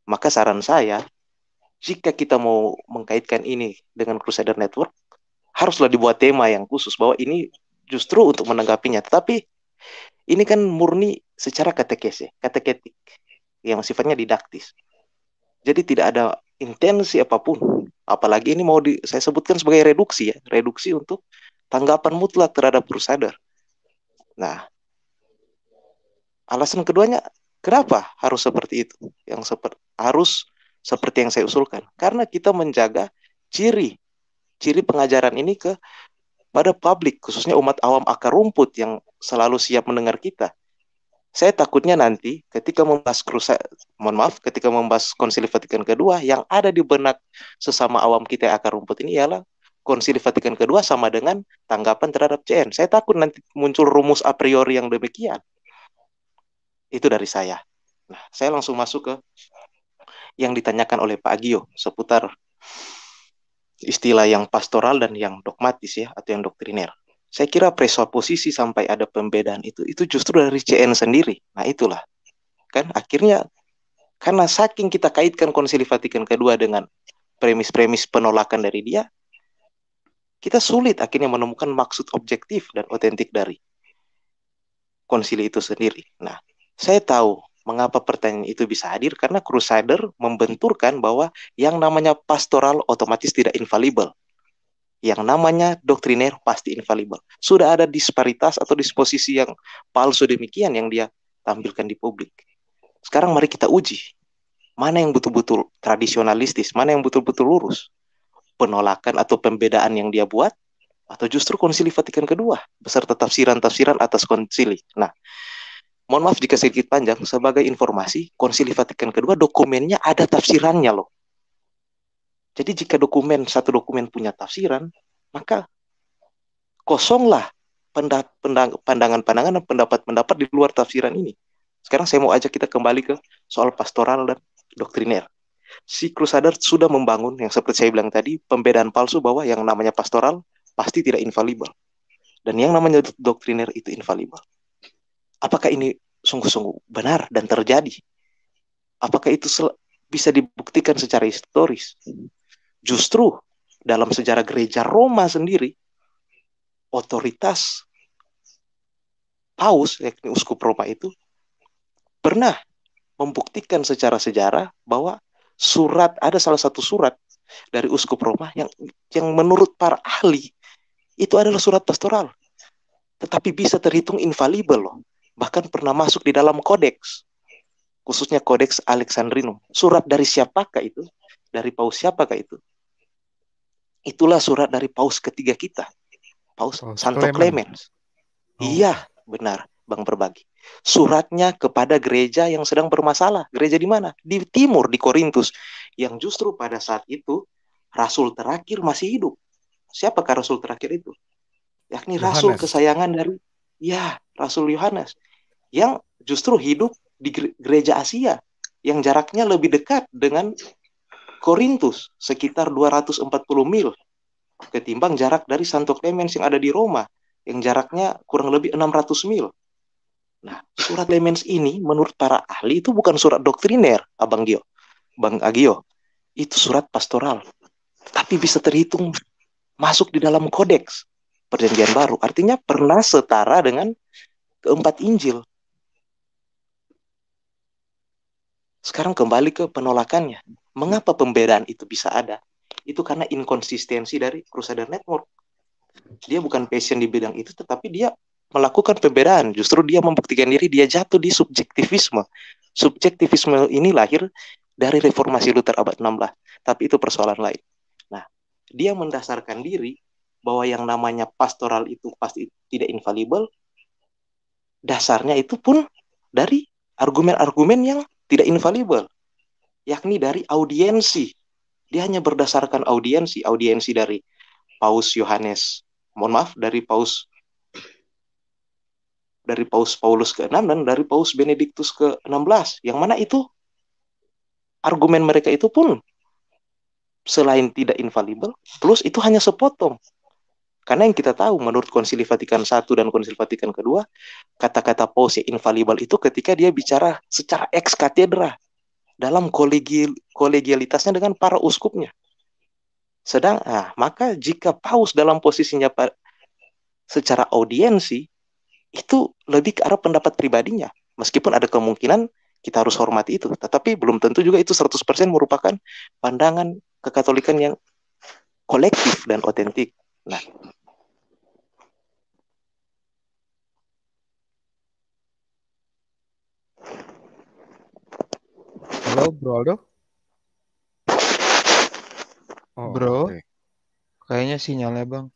Maka saran saya jika kita mau mengkaitkan ini dengan crusader network haruslah dibuat tema yang khusus bahwa ini justru untuk menanggapinya. Tetapi ini kan murni secara katekese, ya, kateketik yang sifatnya didaktis. Jadi tidak ada intensi apapun. Apalagi ini mau di, saya sebutkan sebagai reduksi ya, reduksi untuk tanggapan mutlak terhadap crusader. Nah, alasan keduanya kenapa harus seperti itu? Yang seperti harus seperti yang saya usulkan. Karena kita menjaga ciri ciri pengajaran ini ke pada publik, khususnya umat awam akar rumput yang selalu siap mendengar kita. Saya takutnya nanti ketika membahas krusa, mohon maaf, ketika membahas konsili Vatikan kedua, yang ada di benak sesama awam kita akar rumput ini ialah Konsili Vatikan kedua sama dengan tanggapan terhadap CN. Saya takut nanti muncul rumus a priori yang demikian. Itu dari saya. Nah, saya langsung masuk ke yang ditanyakan oleh Pak Agio seputar istilah yang pastoral dan yang dogmatis ya atau yang doktriner. Saya kira presuposisi sampai ada pembedaan itu itu justru dari CN sendiri. Nah, itulah. Kan akhirnya karena saking kita kaitkan Konsili Vatikan kedua dengan premis-premis penolakan dari dia, kita sulit akhirnya menemukan maksud objektif dan otentik dari konsili itu sendiri. Nah, saya tahu mengapa pertanyaan itu bisa hadir karena Crusader membenturkan bahwa yang namanya pastoral otomatis tidak infallible. Yang namanya doktriner pasti infallible. Sudah ada disparitas atau disposisi yang palsu demikian yang dia tampilkan di publik. Sekarang mari kita uji. Mana yang betul-betul tradisionalistis, mana yang betul-betul lurus penolakan atau pembedaan yang dia buat atau justru konsili Vatikan kedua beserta tafsiran-tafsiran atas konsili. Nah, mohon maaf jika sedikit panjang sebagai informasi konsili Vatikan kedua dokumennya ada tafsirannya loh. Jadi jika dokumen satu dokumen punya tafsiran, maka kosonglah pandangan-pandangan dan pendapat-pendapat di luar tafsiran ini. Sekarang saya mau ajak kita kembali ke soal pastoral dan doktriner si Crusader sudah membangun yang seperti saya bilang tadi pembedaan palsu bahwa yang namanya pastoral pasti tidak infalibel dan yang namanya doktriner itu infalibel. Apakah ini sungguh-sungguh benar dan terjadi? Apakah itu bisa dibuktikan secara historis? Justru dalam sejarah gereja Roma sendiri otoritas paus yakni uskup Roma itu pernah membuktikan secara sejarah bahwa surat ada salah satu surat dari uskup Roma yang yang menurut para ahli itu adalah surat pastoral tetapi bisa terhitung infalibel loh bahkan pernah masuk di dalam kodeks khususnya kodeks Alexandrino. surat dari siapakah itu dari paus siapakah itu itulah surat dari paus ketiga kita paus oh, Santo Clemens, Clemens. Oh. iya benar bang berbagi suratnya kepada gereja yang sedang bermasalah. Gereja di mana? Di timur, di Korintus. Yang justru pada saat itu rasul terakhir masih hidup. Siapakah rasul terakhir itu? Yakni Yohanes. rasul kesayangan dari ya, Rasul Yohanes yang justru hidup di gereja Asia yang jaraknya lebih dekat dengan Korintus sekitar 240 mil ketimbang jarak dari Santo Clemens yang ada di Roma yang jaraknya kurang lebih 600 mil. Nah, surat Lemens ini menurut para ahli itu bukan surat doktriner, Abang Gio. Bang Agio. Itu surat pastoral. Tapi bisa terhitung masuk di dalam kodeks perjanjian baru. Artinya pernah setara dengan keempat Injil. Sekarang kembali ke penolakannya. Mengapa pembedaan itu bisa ada? Itu karena inkonsistensi dari Crusader Network. Dia bukan passion di bidang itu, tetapi dia melakukan pembedaan justru dia membuktikan diri dia jatuh di subjektivisme subjektivisme ini lahir dari reformasi Luther abad 16 tapi itu persoalan lain nah dia mendasarkan diri bahwa yang namanya pastoral itu pasti tidak infalibel dasarnya itu pun dari argumen-argumen yang tidak infalibel yakni dari audiensi dia hanya berdasarkan audiensi audiensi dari Paus Yohanes mohon maaf dari Paus dari Paus Paulus ke-6 dan dari Paus Benediktus ke-16. Yang mana itu argumen mereka itu pun selain tidak infallible, plus itu hanya sepotong. Karena yang kita tahu menurut Konsili Vatikan I dan Konsili Vatikan II, kata-kata paus yang infallible itu ketika dia bicara secara ex katedra dalam kolegial, kolegialitasnya dengan para uskupnya. Sedang nah, maka jika paus dalam posisinya secara audiensi itu lebih ke arah pendapat pribadinya. Meskipun ada kemungkinan kita harus hormati itu, tetapi belum tentu juga itu 100% merupakan pandangan kekatolikan yang kolektif dan otentik. Nah, Halo, Bro Aldo. Oh, bro, okay. kayaknya sinyalnya bang.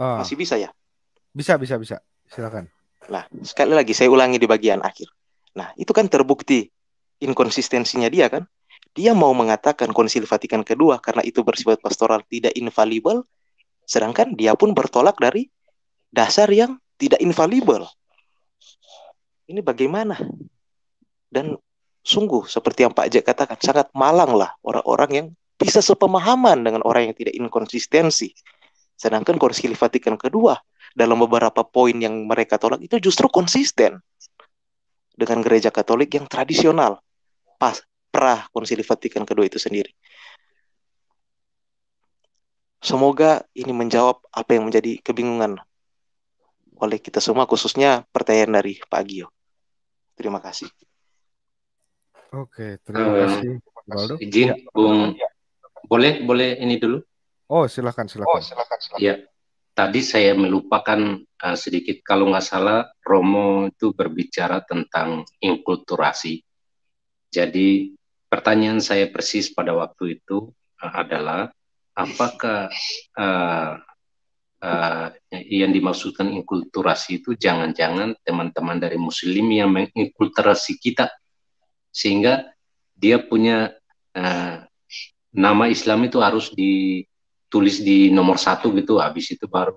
Ah. Masih bisa ya? Bisa, bisa, bisa. Silakan. Nah, sekali lagi saya ulangi di bagian akhir. Nah, itu kan terbukti inkonsistensinya dia kan. Dia mau mengatakan Konsili Vatikan kedua karena itu bersifat pastoral tidak infallible, sedangkan dia pun bertolak dari dasar yang tidak infallible. Ini bagaimana? Dan sungguh seperti yang Pak Jack katakan sangat malang lah orang-orang yang bisa sepemahaman dengan orang yang tidak inkonsistensi. Sedangkan Konsili Vatikan kedua dalam beberapa poin yang mereka tolak itu justru konsisten dengan gereja Katolik yang tradisional pas pra Konsili Vatikan kedua itu sendiri. Semoga ini menjawab apa yang menjadi kebingungan oleh kita semua khususnya pertanyaan dari Pak Gio. Terima kasih. Oke, terima eh, kasih. Baldo. Izin, ya. Bung. Boleh, boleh ini dulu. Oh, silakan, silakan. Oh, silakan, silakan. Ya tadi saya melupakan uh, sedikit kalau nggak salah Romo itu berbicara tentang inkulturasi. Jadi pertanyaan saya persis pada waktu itu uh, adalah apakah uh, uh, yang dimaksudkan inkulturasi itu jangan-jangan teman-teman dari Muslim yang menginkulturasi kita sehingga dia punya uh, nama Islam itu harus di tulis di nomor satu gitu habis itu baru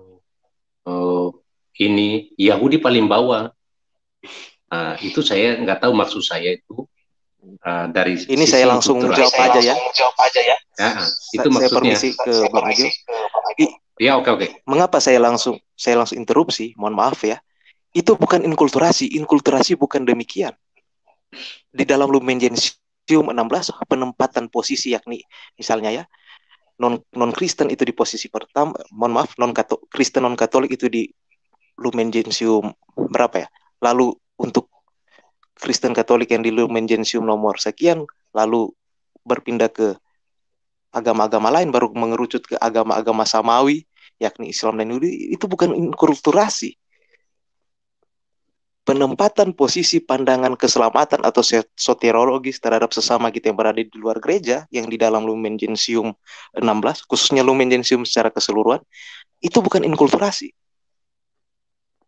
uh, ini Yahudi paling bawah uh, itu saya nggak tahu maksud saya itu uh, dari ini saya ya. langsung jawab aja ya jawab aja ya nah, itu saya maksudnya permisi ke Bang Ajo ya oke okay, oke okay. mengapa saya langsung saya langsung interupsi mohon maaf ya itu bukan inkulturasi inkulturasi bukan demikian di dalam lumen Gentium 16 penempatan posisi yakni misalnya ya non non Kristen itu di posisi pertama, mohon maaf non Kato, Kristen non Katolik itu di Lumen Gentium berapa ya? Lalu untuk Kristen Katolik yang di Lumen Gentium nomor sekian, lalu berpindah ke agama-agama lain baru mengerucut ke agama-agama samawi yakni Islam dan Yahudi itu bukan inkulturasi penempatan posisi pandangan keselamatan atau soteriologis terhadap sesama kita yang berada di luar gereja yang di dalam Lumen Gentium 16 khususnya Lumen Gentium secara keseluruhan itu bukan inkulturasi.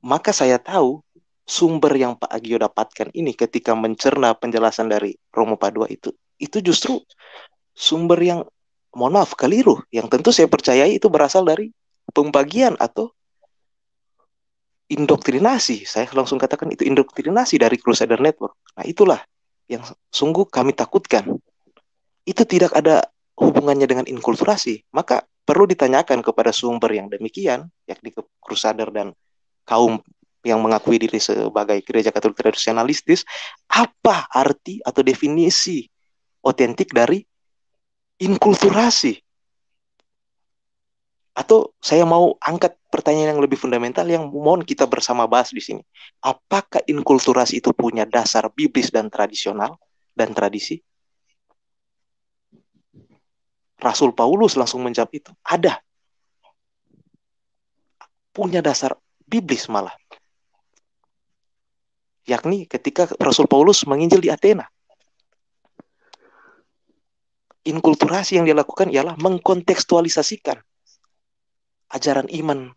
Maka saya tahu sumber yang Pak Agio dapatkan ini ketika mencerna penjelasan dari Romo Padua itu itu justru sumber yang mohon maaf keliru yang tentu saya percayai itu berasal dari pembagian atau indoktrinasi. Saya langsung katakan itu indoktrinasi dari Crusader Network. Nah, itulah yang sungguh kami takutkan. Itu tidak ada hubungannya dengan inkulturasi. Maka perlu ditanyakan kepada sumber yang demikian, yakni ke Crusader dan kaum yang mengakui diri sebagai gereja Katolik tradisionalistis, apa arti atau definisi otentik dari inkulturasi? Atau saya mau angkat pertanyaan yang lebih fundamental yang mohon kita bersama bahas di sini. Apakah inkulturasi itu punya dasar biblis dan tradisional dan tradisi? Rasul Paulus langsung menjawab itu. Ada. Punya dasar biblis malah. Yakni ketika Rasul Paulus menginjil di Athena. Inkulturasi yang dilakukan ialah mengkontekstualisasikan ajaran iman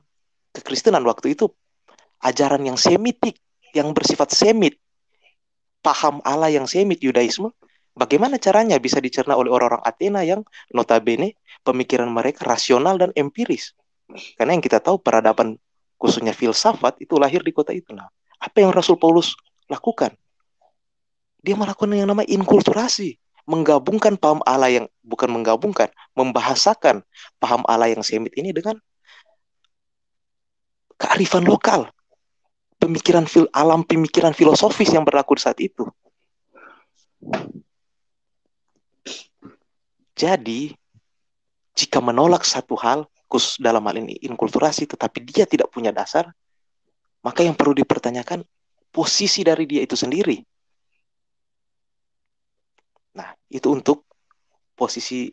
kekristenan waktu itu ajaran yang semitik, yang bersifat semit, paham Allah yang semit Yudaisme. Bagaimana caranya bisa dicerna oleh orang-orang Athena yang notabene pemikiran mereka rasional dan empiris? Karena yang kita tahu peradaban khususnya filsafat itu lahir di kota itu. Nah, apa yang Rasul Paulus lakukan? Dia melakukan yang namanya inkulturasi, menggabungkan paham Allah yang bukan menggabungkan, membahasakan paham Allah yang semit ini dengan kearifan lokal, pemikiran fil alam pemikiran filosofis yang berlaku saat itu. Jadi, jika menolak satu hal, khusus dalam hal ini inkulturasi, tetapi dia tidak punya dasar, maka yang perlu dipertanyakan posisi dari dia itu sendiri. Nah, itu untuk posisi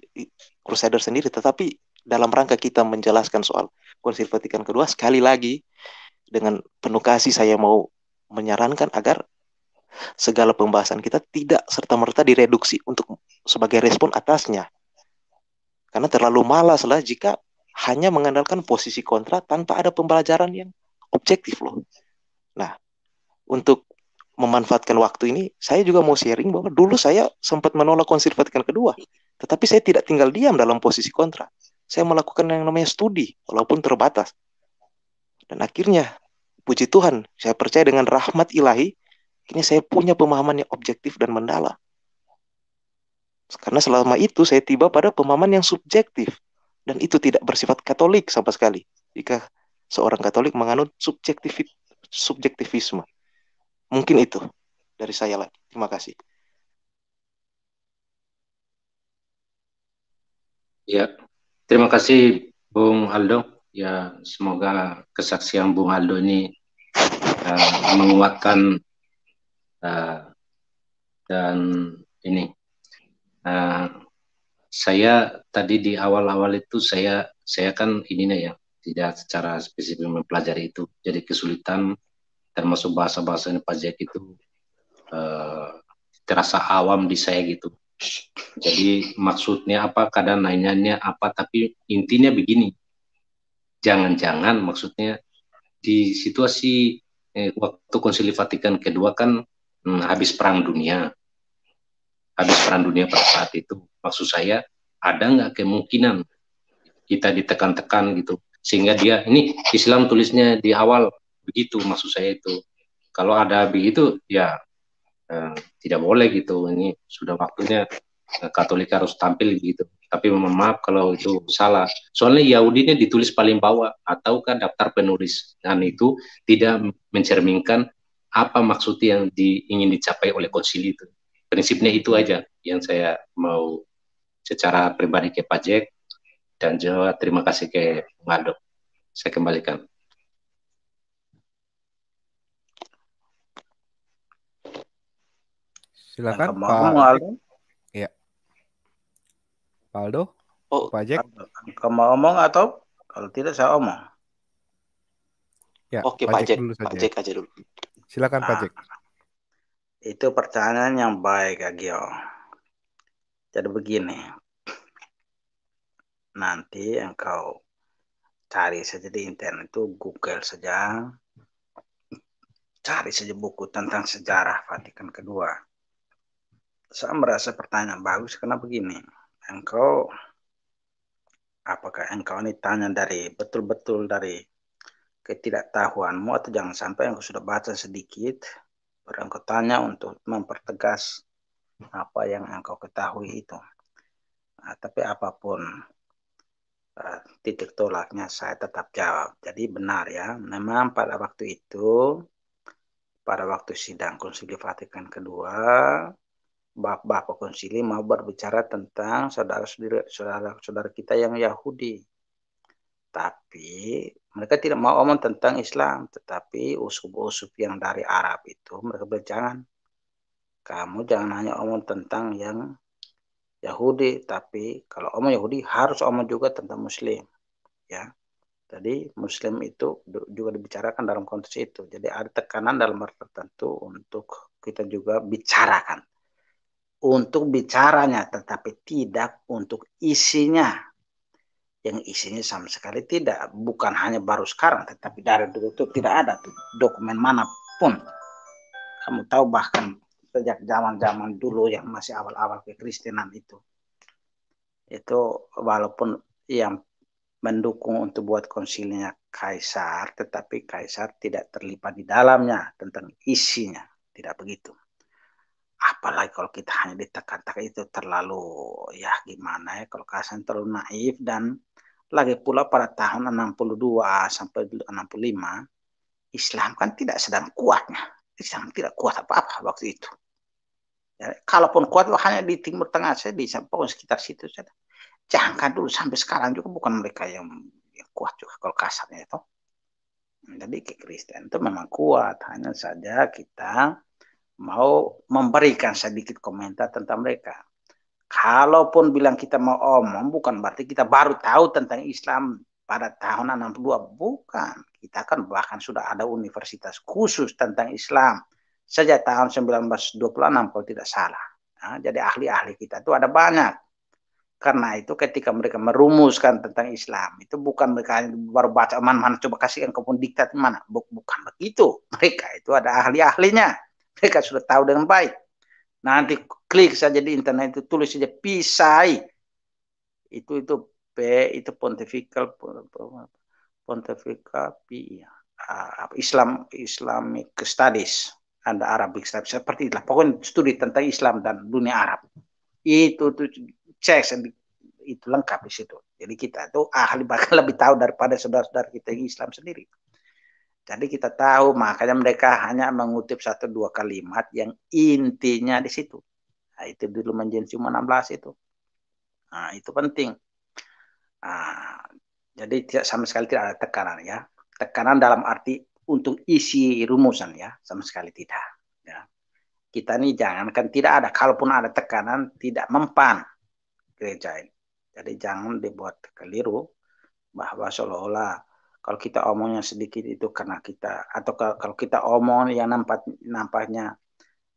Crusader sendiri, tetapi dalam rangka kita menjelaskan soal Konsil Vatikan kedua sekali lagi dengan penuh kasih saya mau menyarankan agar segala pembahasan kita tidak serta-merta direduksi untuk sebagai respon atasnya. Karena terlalu malaslah jika hanya mengandalkan posisi kontra tanpa ada pembelajaran yang objektif loh. Nah, untuk memanfaatkan waktu ini, saya juga mau sharing bahwa dulu saya sempat menolak konservatikan kedua, tetapi saya tidak tinggal diam dalam posisi kontra saya melakukan yang namanya studi walaupun terbatas. Dan akhirnya puji Tuhan, saya percaya dengan rahmat ilahi, ini saya punya pemahaman yang objektif dan mendalam. Karena selama itu saya tiba pada pemahaman yang subjektif dan itu tidak bersifat Katolik sama sekali. Jika seorang Katolik menganut subjektif subjektivisme, mungkin itu dari saya lagi. Terima kasih. Ya, Terima kasih Bung Aldo. Ya, semoga kesaksian Bung Aldo ini uh, menguatkan uh, dan ini. Uh, saya tadi di awal-awal itu saya saya kan ininya ya tidak secara spesifik mempelajari itu. Jadi kesulitan termasuk bahasa-bahasa pajak itu uh, terasa awam di saya gitu. Jadi maksudnya apa, kadang nanyanya apa, tapi intinya begini. Jangan-jangan maksudnya di situasi eh, waktu konsili Vatikan kedua kan hmm, habis perang dunia. Habis perang dunia pada saat itu. Maksud saya ada nggak kemungkinan kita ditekan-tekan gitu. Sehingga dia, ini Islam tulisnya di awal begitu maksud saya itu. Kalau ada begitu ya Eh, tidak boleh gitu ini sudah waktunya eh, Katolik harus tampil gitu tapi mohon maaf kalau itu salah soalnya Yahudinya ditulis paling bawah atau kan daftar penulis dan itu tidak mencerminkan apa maksud yang di, ingin dicapai oleh konsili itu prinsipnya itu aja yang saya mau secara pribadi ke Pak Jack dan Jawa terima kasih ke Ngadok saya kembalikan Silakan Pak. Aldo. Ya. Pak Aldo. Oh, Pak Jack. Kamu ngomong atau kalau tidak saya omong. Ya, Oke, Pak Jack. Pak Jack aja dulu. Silakan nah, Pak ah. Jack. Itu pertanyaan yang baik, Agio. Jadi begini. Nanti engkau cari saja di internet itu Google saja cari saja buku tentang sejarah Vatikan kedua saya merasa pertanyaan bagus karena begini engkau apakah engkau ini tanya dari betul-betul dari ketidaktahuanmu atau jangan sampai engkau sudah baca sedikit baru tanya untuk mempertegas apa yang engkau ketahui itu nah, tapi apapun uh, titik tolaknya saya tetap jawab jadi benar ya memang pada waktu itu pada waktu sidang konsili Vatikan kedua bapak konsili mau berbicara tentang saudara-saudara kita yang Yahudi. Tapi mereka tidak mau omong tentang Islam, tetapi usup-usup yang dari Arab itu mereka bilang jangan. Kamu jangan hanya omong tentang yang Yahudi, tapi kalau omong Yahudi harus omong juga tentang Muslim. Ya, jadi Muslim itu juga dibicarakan dalam konteks itu. Jadi ada tekanan dalam hal tertentu untuk kita juga bicarakan untuk bicaranya, tetapi tidak untuk isinya. Yang isinya sama sekali tidak, bukan hanya baru sekarang, tetapi dari dulu itu tidak ada tuh dokumen manapun. Kamu tahu bahkan sejak zaman-zaman dulu yang masih awal-awal kekristenan itu. Itu walaupun yang mendukung untuk buat konsilnya kaisar, tetapi kaisar tidak terlibat di dalamnya tentang isinya, tidak begitu apalagi kalau kita hanya ditekan-tekan itu terlalu ya gimana ya kalau kasan terlalu naif dan lagi pula pada tahun 62 sampai 65 Islam kan tidak sedang kuatnya Islam tidak kuat apa-apa waktu itu ya, kalaupun kuat hanya di Timur Tengah saya di sekitar situ saja jangan dulu sampai sekarang juga bukan mereka yang, yang kuat juga kalau kasarnya itu jadi ke Kristen itu memang kuat hanya saja kita mau memberikan sedikit komentar tentang mereka. Kalaupun bilang kita mau omong, bukan berarti kita baru tahu tentang Islam pada tahun 62. Bukan. Kita kan bahkan sudah ada universitas khusus tentang Islam sejak tahun 1926 kalau tidak salah. Nah, jadi ahli-ahli kita itu ada banyak. Karena itu ketika mereka merumuskan tentang Islam, itu bukan mereka baru baca mana-mana coba kasihkan kemudian diktat mana. Bukan begitu. Mereka itu ada ahli-ahlinya mereka sudah tahu dengan baik. Nanti klik saja di internet itu tulis saja pisai. Itu itu P itu pontifical pontifical P iya. ah, Islam Islamic Studies ada Arabic Studies seperti itulah pokoknya studi tentang Islam dan dunia Arab itu tuh cek itu lengkap di situ jadi kita itu ahli bahkan lebih tahu daripada saudara-saudara kita yang Islam sendiri jadi kita tahu makanya mereka hanya mengutip satu dua kalimat yang intinya di situ. Nah, itu dulu Menjensium 16 itu. Nah, itu penting. Nah, jadi tidak sama sekali tidak ada tekanan ya. Tekanan dalam arti untuk isi rumusan ya, sama sekali tidak. Ya. Kita ini jangankan tidak ada, kalaupun ada tekanan tidak mempan gereja ini. Jadi jangan dibuat keliru bahwa seolah-olah kalau kita omongnya sedikit itu karena kita atau kalau kita omong yang nampak nampaknya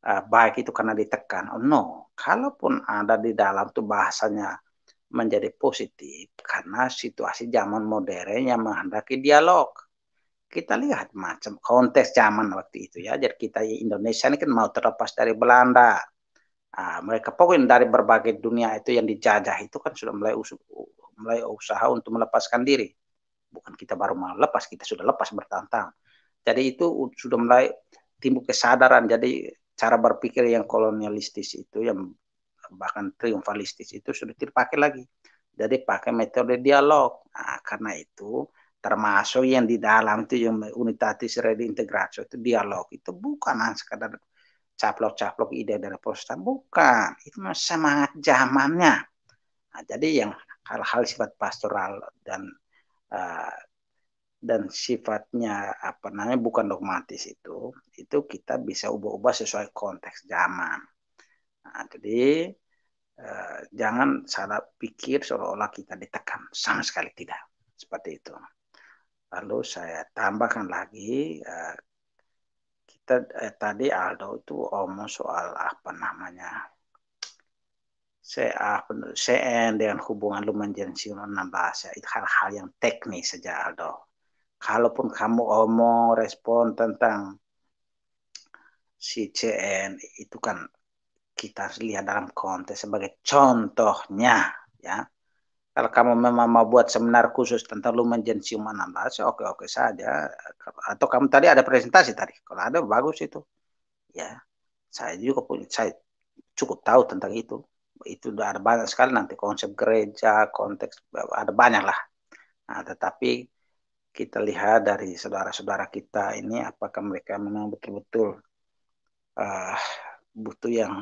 uh, baik itu karena ditekan. Oh no, kalaupun ada di dalam tuh bahasanya menjadi positif karena situasi zaman modern yang menghendaki dialog. Kita lihat macam konteks zaman waktu itu ya. Jadi kita Indonesia ini kan mau terlepas dari Belanda. uh, mereka pokoknya dari berbagai dunia itu yang dijajah itu kan sudah mulai usul, mulai usaha untuk melepaskan diri bukan kita baru mau lepas kita sudah lepas bertantang jadi itu sudah mulai timbul kesadaran jadi cara berpikir yang kolonialistis itu yang bahkan triumfalistis itu sudah dipakai lagi jadi pakai metode dialog nah, karena itu termasuk yang di dalam itu yang unitatis ready integrasi itu dialog itu bukan hanya sekadar caplok-caplok ide dari Protestan bukan itu semangat zamannya nah, jadi yang hal-hal sifat pastoral dan Ah, dan sifatnya apa namanya bukan dogmatis itu itu kita bisa ubah-ubah sesuai konteks zaman nah, jadi eh, jangan salah pikir seolah-olah kita ditekan sama sekali tidak seperti itu lalu saya tambahkan lagi eh, kita eh, tadi Aldo itu omong soal apa namanya saya CN dengan hubungan enam bahasa itu hal-hal yang teknis saja Aldo. Kalaupun kamu omong respon tentang si CN itu kan kita harus lihat dalam konteks sebagai contohnya ya. Kalau kamu memang mau buat seminar khusus tentang enam bahasa oke-oke saja atau kamu tadi ada presentasi tadi. Kalau ada bagus itu. Ya. Saya juga punya saya cukup tahu tentang itu itu ada banyak sekali nanti konsep gereja, konteks ada banyak lah. Nah, tetapi kita lihat dari saudara-saudara kita ini apakah mereka memang betul-betul uh, butuh yang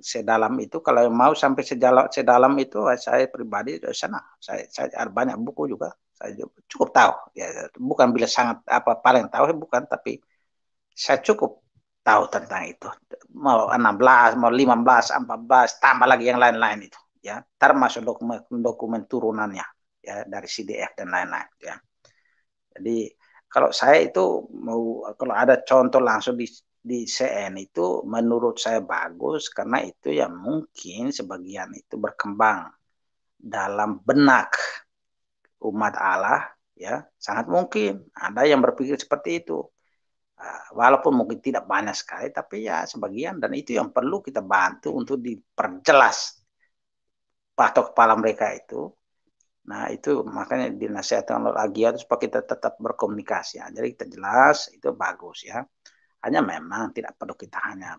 sedalam itu kalau mau sampai sedalam sedalam itu saya pribadi dari sana saya, saya ada banyak buku juga saya cukup tahu ya bukan bila sangat apa paling tahu bukan tapi saya cukup tahu tentang itu mau 16 mau 15 14 tambah lagi yang lain-lain itu ya termasuk dokumen dokumen turunannya ya dari CDF dan lain-lain ya jadi kalau saya itu mau kalau ada contoh langsung di di CN itu menurut saya bagus karena itu yang mungkin sebagian itu berkembang dalam benak umat Allah ya sangat mungkin ada yang berpikir seperti itu walaupun mungkin tidak banyak sekali, tapi ya sebagian dan itu yang perlu kita bantu untuk diperjelas patok kepala mereka itu. Nah itu makanya dinasihatkan oleh Agia supaya kita tetap berkomunikasi. Ya. Jadi kita jelas itu bagus ya. Hanya memang tidak perlu kita hanya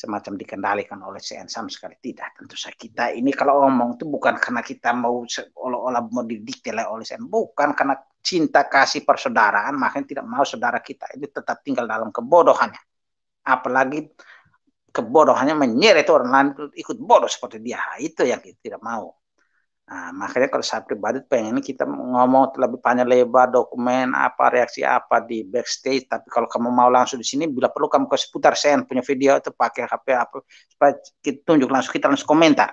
semacam dikendalikan oleh CN sama sekali tidak tentu saja kita ini kalau ngomong itu bukan karena kita mau seolah-olah mau didikte oleh CN bukan karena cinta kasih persaudaraan makanya tidak mau saudara kita ini tetap tinggal dalam kebodohannya apalagi kebodohannya menyeret orang lain ikut bodoh seperti dia itu yang kita tidak mau Nah, makanya kalau saya pribadi pengen kita ngomong lebih panjang lebar dokumen apa reaksi apa di backstage. Tapi kalau kamu mau langsung di sini, bila perlu kamu kasih putar sen punya video itu pakai HP apa supaya kita tunjuk langsung kita langsung komentar.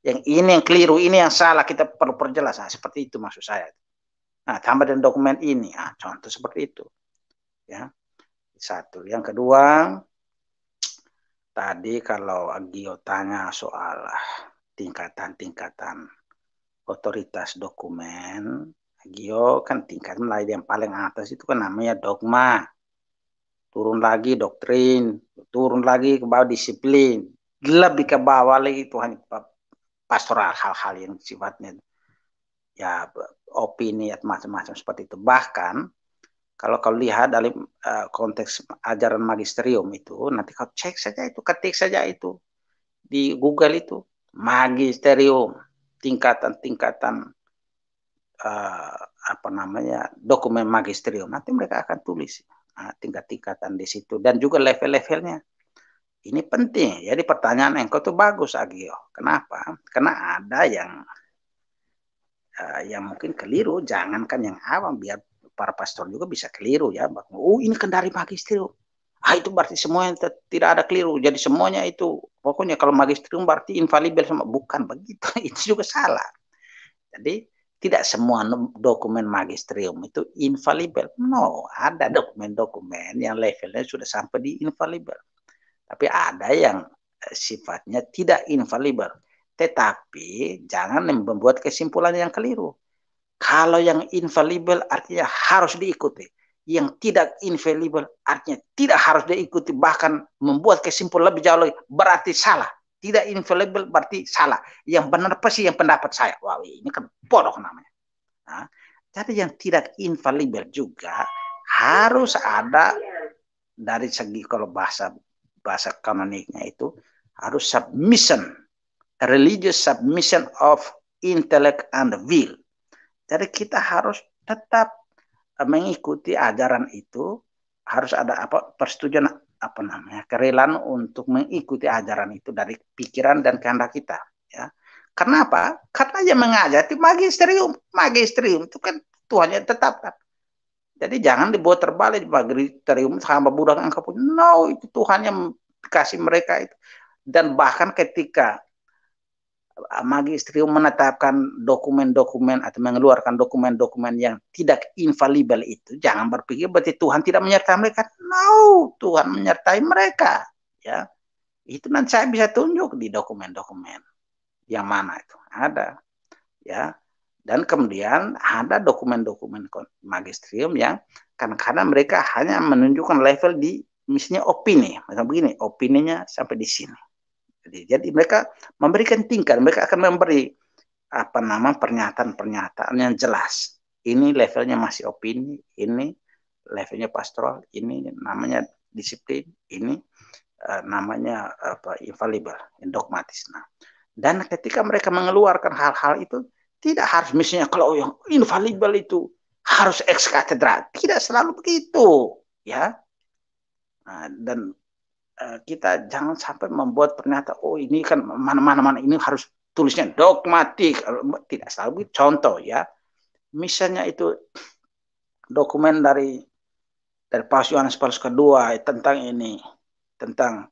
Yang ini yang keliru, ini yang salah kita perlu perjelas. Nah, seperti itu maksud saya. Nah, tambah dengan dokumen ini. Nah, contoh seperti itu. Ya. Satu. Yang kedua, tadi kalau Agio tanya soal tingkatan-tingkatan otoritas dokumen Gio kan tingkat mulai yang paling atas itu kan namanya dogma turun lagi doktrin turun lagi ke bawah disiplin lebih ke bawah lagi itu hanya pastoral hal-hal yang sifatnya ya opini atau macam-macam seperti itu bahkan kalau kau lihat dari uh, eh, konteks ajaran magisterium itu nanti kau cek saja itu ketik saja itu di Google itu magisterium tingkatan-tingkatan uh, apa namanya dokumen magisterium nanti mereka akan tulis nah, tingkat-tingkatan di situ dan juga level-levelnya ini penting jadi pertanyaan engkau tuh bagus Agio kenapa karena ada yang uh, yang mungkin keliru jangankan yang awam biar para pastor juga bisa keliru ya oh ini kan magisterium ah itu berarti semuanya tidak ada keliru jadi semuanya itu pokoknya kalau magisterium berarti infalibel sama bukan begitu itu juga salah jadi tidak semua dokumen magisterium itu infalibel no ada dokumen-dokumen yang levelnya sudah sampai di infalibel tapi ada yang eh, sifatnya tidak infalibel tetapi jangan membuat kesimpulan yang keliru kalau yang infalibel artinya harus diikuti yang tidak infallible artinya tidak harus diikuti bahkan membuat kesimpulan lebih jauh lagi berarti salah tidak infallible berarti salah yang benar apa sih yang pendapat saya wow ini kan bodoh namanya nah, jadi yang tidak infallible juga harus ada dari segi kalau bahasa bahasa kanoniknya itu harus submission religious submission of intellect and will jadi kita harus tetap mengikuti ajaran itu harus ada apa persetujuan apa namanya kerelaan untuk mengikuti ajaran itu dari pikiran dan kehendak kita ya karena apa karena yang mengajar itu magisterium magisterium itu kan Tuhan yang tetapkan jadi jangan dibuat terbalik magisterium sama budak yang pun. no itu Tuhan yang kasih mereka itu dan bahkan ketika Magisterium menetapkan dokumen-dokumen atau mengeluarkan dokumen-dokumen yang tidak infalibel itu, jangan berpikir berarti Tuhan tidak menyertai mereka. No, Tuhan menyertai mereka. Ya, itu nanti saya bisa tunjuk di dokumen-dokumen yang mana itu ada. Ya, dan kemudian ada dokumen-dokumen Magisterium yang kadang-kadang mereka hanya menunjukkan level di misalnya opini, misalnya begini, opininya sampai di sini jadi mereka memberikan tingkat, mereka akan memberi apa nama pernyataan-pernyataan yang jelas. Ini levelnya masih opini, ini levelnya pastoral, ini namanya disiplin, ini uh, namanya apa infallible, dogmatis. Nah, dan ketika mereka mengeluarkan hal-hal itu, tidak harus misalnya kalau yang infallible itu harus ex katedra, tidak selalu begitu, ya. Nah, dan Eh, kita jangan sampai membuat pernyataan oh ini kan mana-mana mana ini harus tulisnya dogmatik eh, tidak selalu contoh ya misalnya itu dokumen dari dari Paus Yohanes kedua tentang ini tentang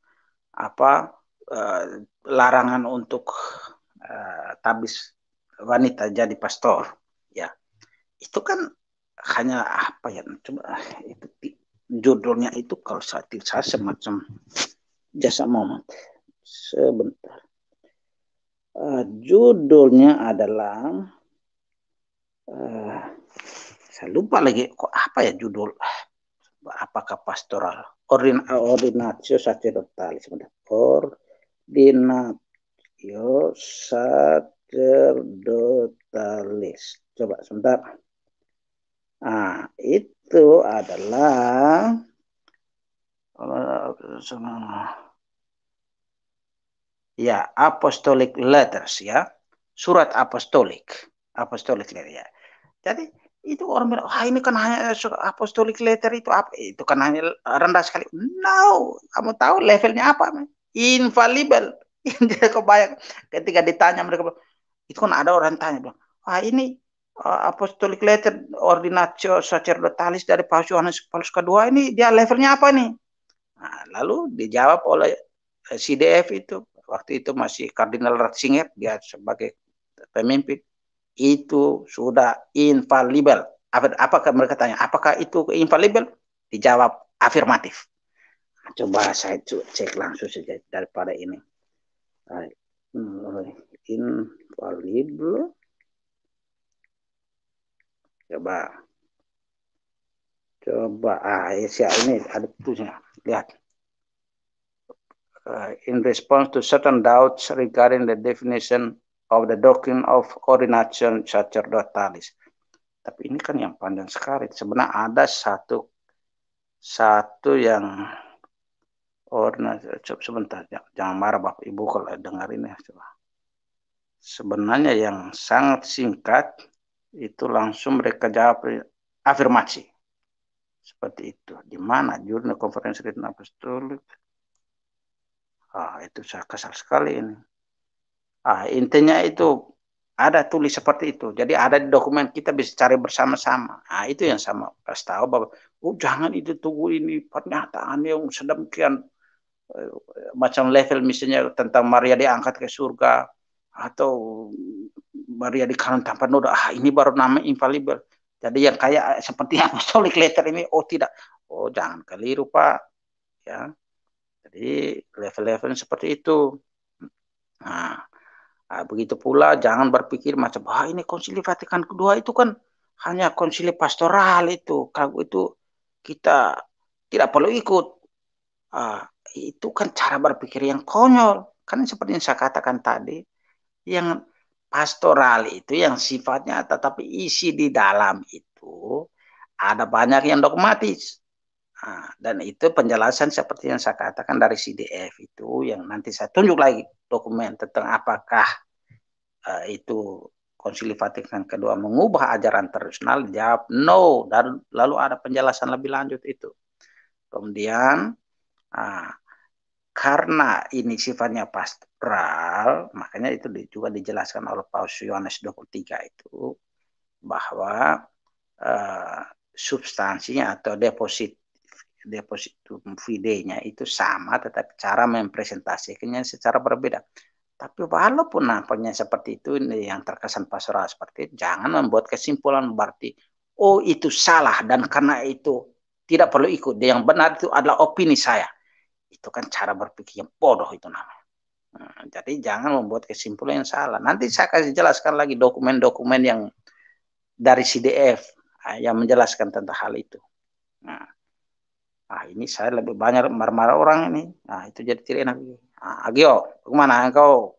apa eh, larangan untuk tabis wanita jadi pastor ya itu kan hanya apa ya coba itu judulnya itu kalau satir saya semacam jasa momen sebentar uh, judulnya adalah uh, saya lupa lagi kok apa ya judul apakah pastoral Ordin, ordinatio sacerdotalis? sebentar ordinatio sacerdotalis coba sebentar ah itu itu adalah ya apostolic letters ya surat apostolic apostolic letter ya jadi itu orang bilang ah ini kan hanya eh, apostolic letter itu apa itu kan hanya rendah sekali no kamu tahu levelnya apa man? infallible kebayang ketika ditanya mereka itu kan ada orang tanya bilang ah ini Eh, apostolic letter ordinatio sacerdotalis dari Paus Yohanes Paulus kedua ini dia levelnya apa nih? Nah, lalu dijawab oleh CDF eh, itu waktu itu masih Kardinal Ratzinger dia sebagai pemimpin itu sudah infallible. Apa, apakah mereka tanya apakah itu infallible? Dijawab afirmatif. Coba saya cek langsung saja daripada ini. Hmm, infallible Coba. Coba. Ah, ya ini ada putusnya. Lihat. Uh, in response to certain doubts regarding the definition of the doctrine of ordination sacerdotalis. Tapi ini kan yang panjang sekali. Sebenarnya ada satu satu yang ordinasi sebentar jangan marah Bapak Ibu kalau dengar ini ya, coba. Sebenarnya yang sangat singkat itu langsung mereka jawab afirmasi seperti itu di mana jurnal konferensi Khidmat Apostolik ah itu saya kesal sekali ini ah intinya itu ada tulis seperti itu jadi ada di dokumen kita bisa cari bersama-sama ah itu yang sama kasih tahu bahwa oh jangan itu tunggu ini pernyataan yang sedemikian eh, macam level misalnya tentang Maria diangkat ke surga atau Maria di kanan tanpa noda ah ini baru nama infallible. jadi yang kayak eh, seperti apostolic letter ini oh tidak oh jangan keliru pak ya jadi level-level seperti itu nah ah, begitu pula jangan berpikir macam ah ini konsili Vatikan kedua itu kan hanya konsili pastoral itu kalau itu kita tidak perlu ikut ah, itu kan cara berpikir yang konyol Kan seperti yang saya katakan tadi yang pastoral itu yang sifatnya tetapi isi di dalam itu ada banyak yang dogmatis. Nah, dan itu penjelasan seperti yang saya katakan dari CDF itu yang nanti saya tunjuk lagi dokumen tentang apakah uh, itu Konsili Vatikan kedua mengubah ajaran tradisional jawab no dan lalu ada penjelasan lebih lanjut itu. Kemudian uh, karena ini sifatnya pastoral, makanya itu juga dijelaskan oleh Paus Yohanes 23 itu bahwa uh, substansinya atau deposit depositum fidenya itu sama tetapi cara mempresentasikannya secara berbeda. Tapi walaupun nampaknya seperti itu ini yang terkesan pastoral seperti itu, jangan membuat kesimpulan berarti oh itu salah dan karena itu tidak perlu ikut. Yang benar itu adalah opini saya itu kan cara berpikir yang bodoh itu namanya. Nah, jadi jangan membuat kesimpulan yang salah. Nanti saya kasih jelaskan lagi dokumen-dokumen yang dari CDF ah, yang menjelaskan tentang hal itu. Nah, ah, ini saya lebih banyak marah-marah orang ini. Nah, itu jadi tidak enak. Ah, Agio, bagaimana engkau?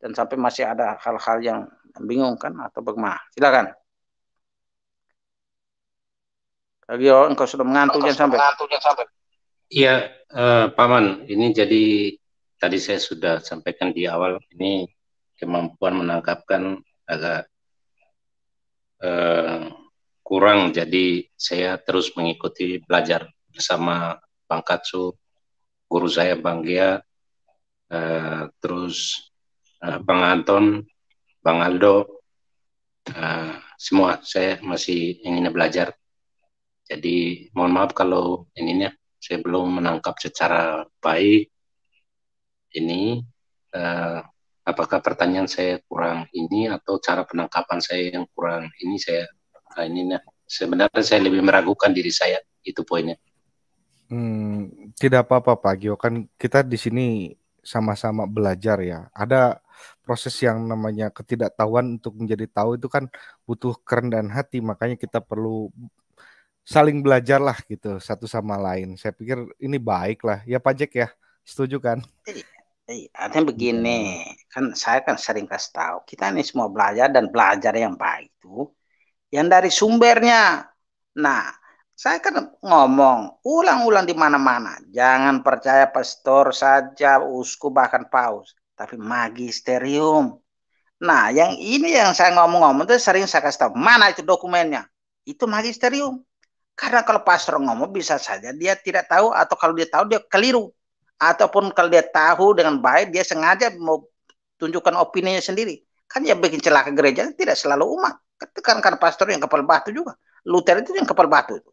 Dan sampai masih ada hal-hal yang membingungkan atau bagaimana? Silakan. Agio, engkau sudah mengantuk jangan sampai. Mengantuk, jangan sampai. Iya, uh, Paman, ini jadi tadi saya sudah sampaikan di awal ini kemampuan menangkapkan agak uh, kurang, jadi saya terus mengikuti belajar bersama Bang Katsu, guru saya Bang Gia, uh, terus uh, Bang Anton, Bang Aldo, Uh, semua saya masih ingin belajar. Jadi mohon maaf kalau ininya saya belum menangkap secara baik ini uh, apakah pertanyaan saya kurang ini atau cara penangkapan saya yang kurang ini saya nah ini nah sebenarnya saya lebih meragukan diri saya itu poinnya. Hmm, tidak apa-apa Pak Gio kan kita di sini sama-sama belajar ya. Ada proses yang namanya ketidaktahuan untuk menjadi tahu itu kan butuh kerendahan hati makanya kita perlu saling belajar lah gitu satu sama lain. Saya pikir ini baik lah. Ya Jack ya, setuju kan? Iya, iya. Artinya begini, iya. kan saya kan sering kasih tahu kita ini semua belajar dan belajar yang baik itu yang dari sumbernya. Nah, saya kan ngomong ulang-ulang di mana-mana. Jangan percaya pastor saja, uskup bahkan paus, tapi magisterium. Nah, yang ini yang saya ngomong-ngomong itu sering saya kasih tahu mana itu dokumennya. Itu magisterium. Karena kalau pastor ngomong bisa saja dia tidak tahu atau kalau dia tahu dia keliru. Ataupun kalau dia tahu dengan baik dia sengaja mau tunjukkan opininya sendiri. Kan yang bikin celaka gereja tidak selalu umat. Kan karena pastor yang kepala batu juga. Luther itu yang kepala batu itu.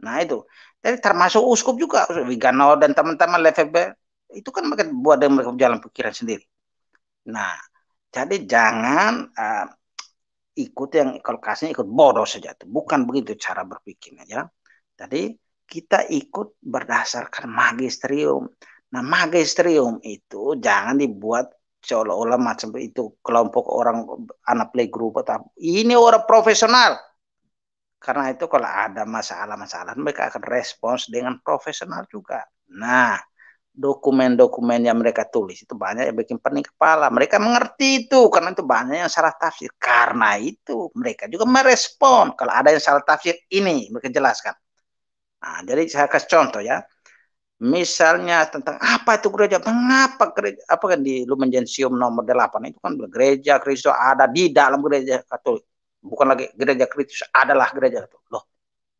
Nah itu. Jadi termasuk uskup juga. Wigano dan teman-teman Lefebvre itu kan mereka buat dengan mereka jalan pikiran sendiri. Nah, jadi jangan uh, ikut yang kalau kasnya ikut bodoh saja tuh. bukan begitu cara berpikirnya ya tadi kita ikut berdasarkan magisterium nah magisterium itu jangan dibuat seolah-olah macam itu kelompok orang anak playgroup atau ini orang profesional karena itu kalau ada masalah-masalah mereka akan respons dengan profesional juga nah dokumen-dokumen yang mereka tulis itu banyak yang bikin pening kepala. Mereka mengerti itu karena itu banyak yang salah tafsir. Karena itu mereka juga merespon kalau ada yang salah tafsir ini mereka jelaskan. Nah, jadi saya kasih contoh ya. Misalnya tentang apa itu gereja? Mengapa gereja apa kan di Lumen Gentium nomor 8 itu kan gereja Kristus ada di dalam gereja Katolik. Bukan lagi gereja Kristus adalah gereja Katolik. Loh,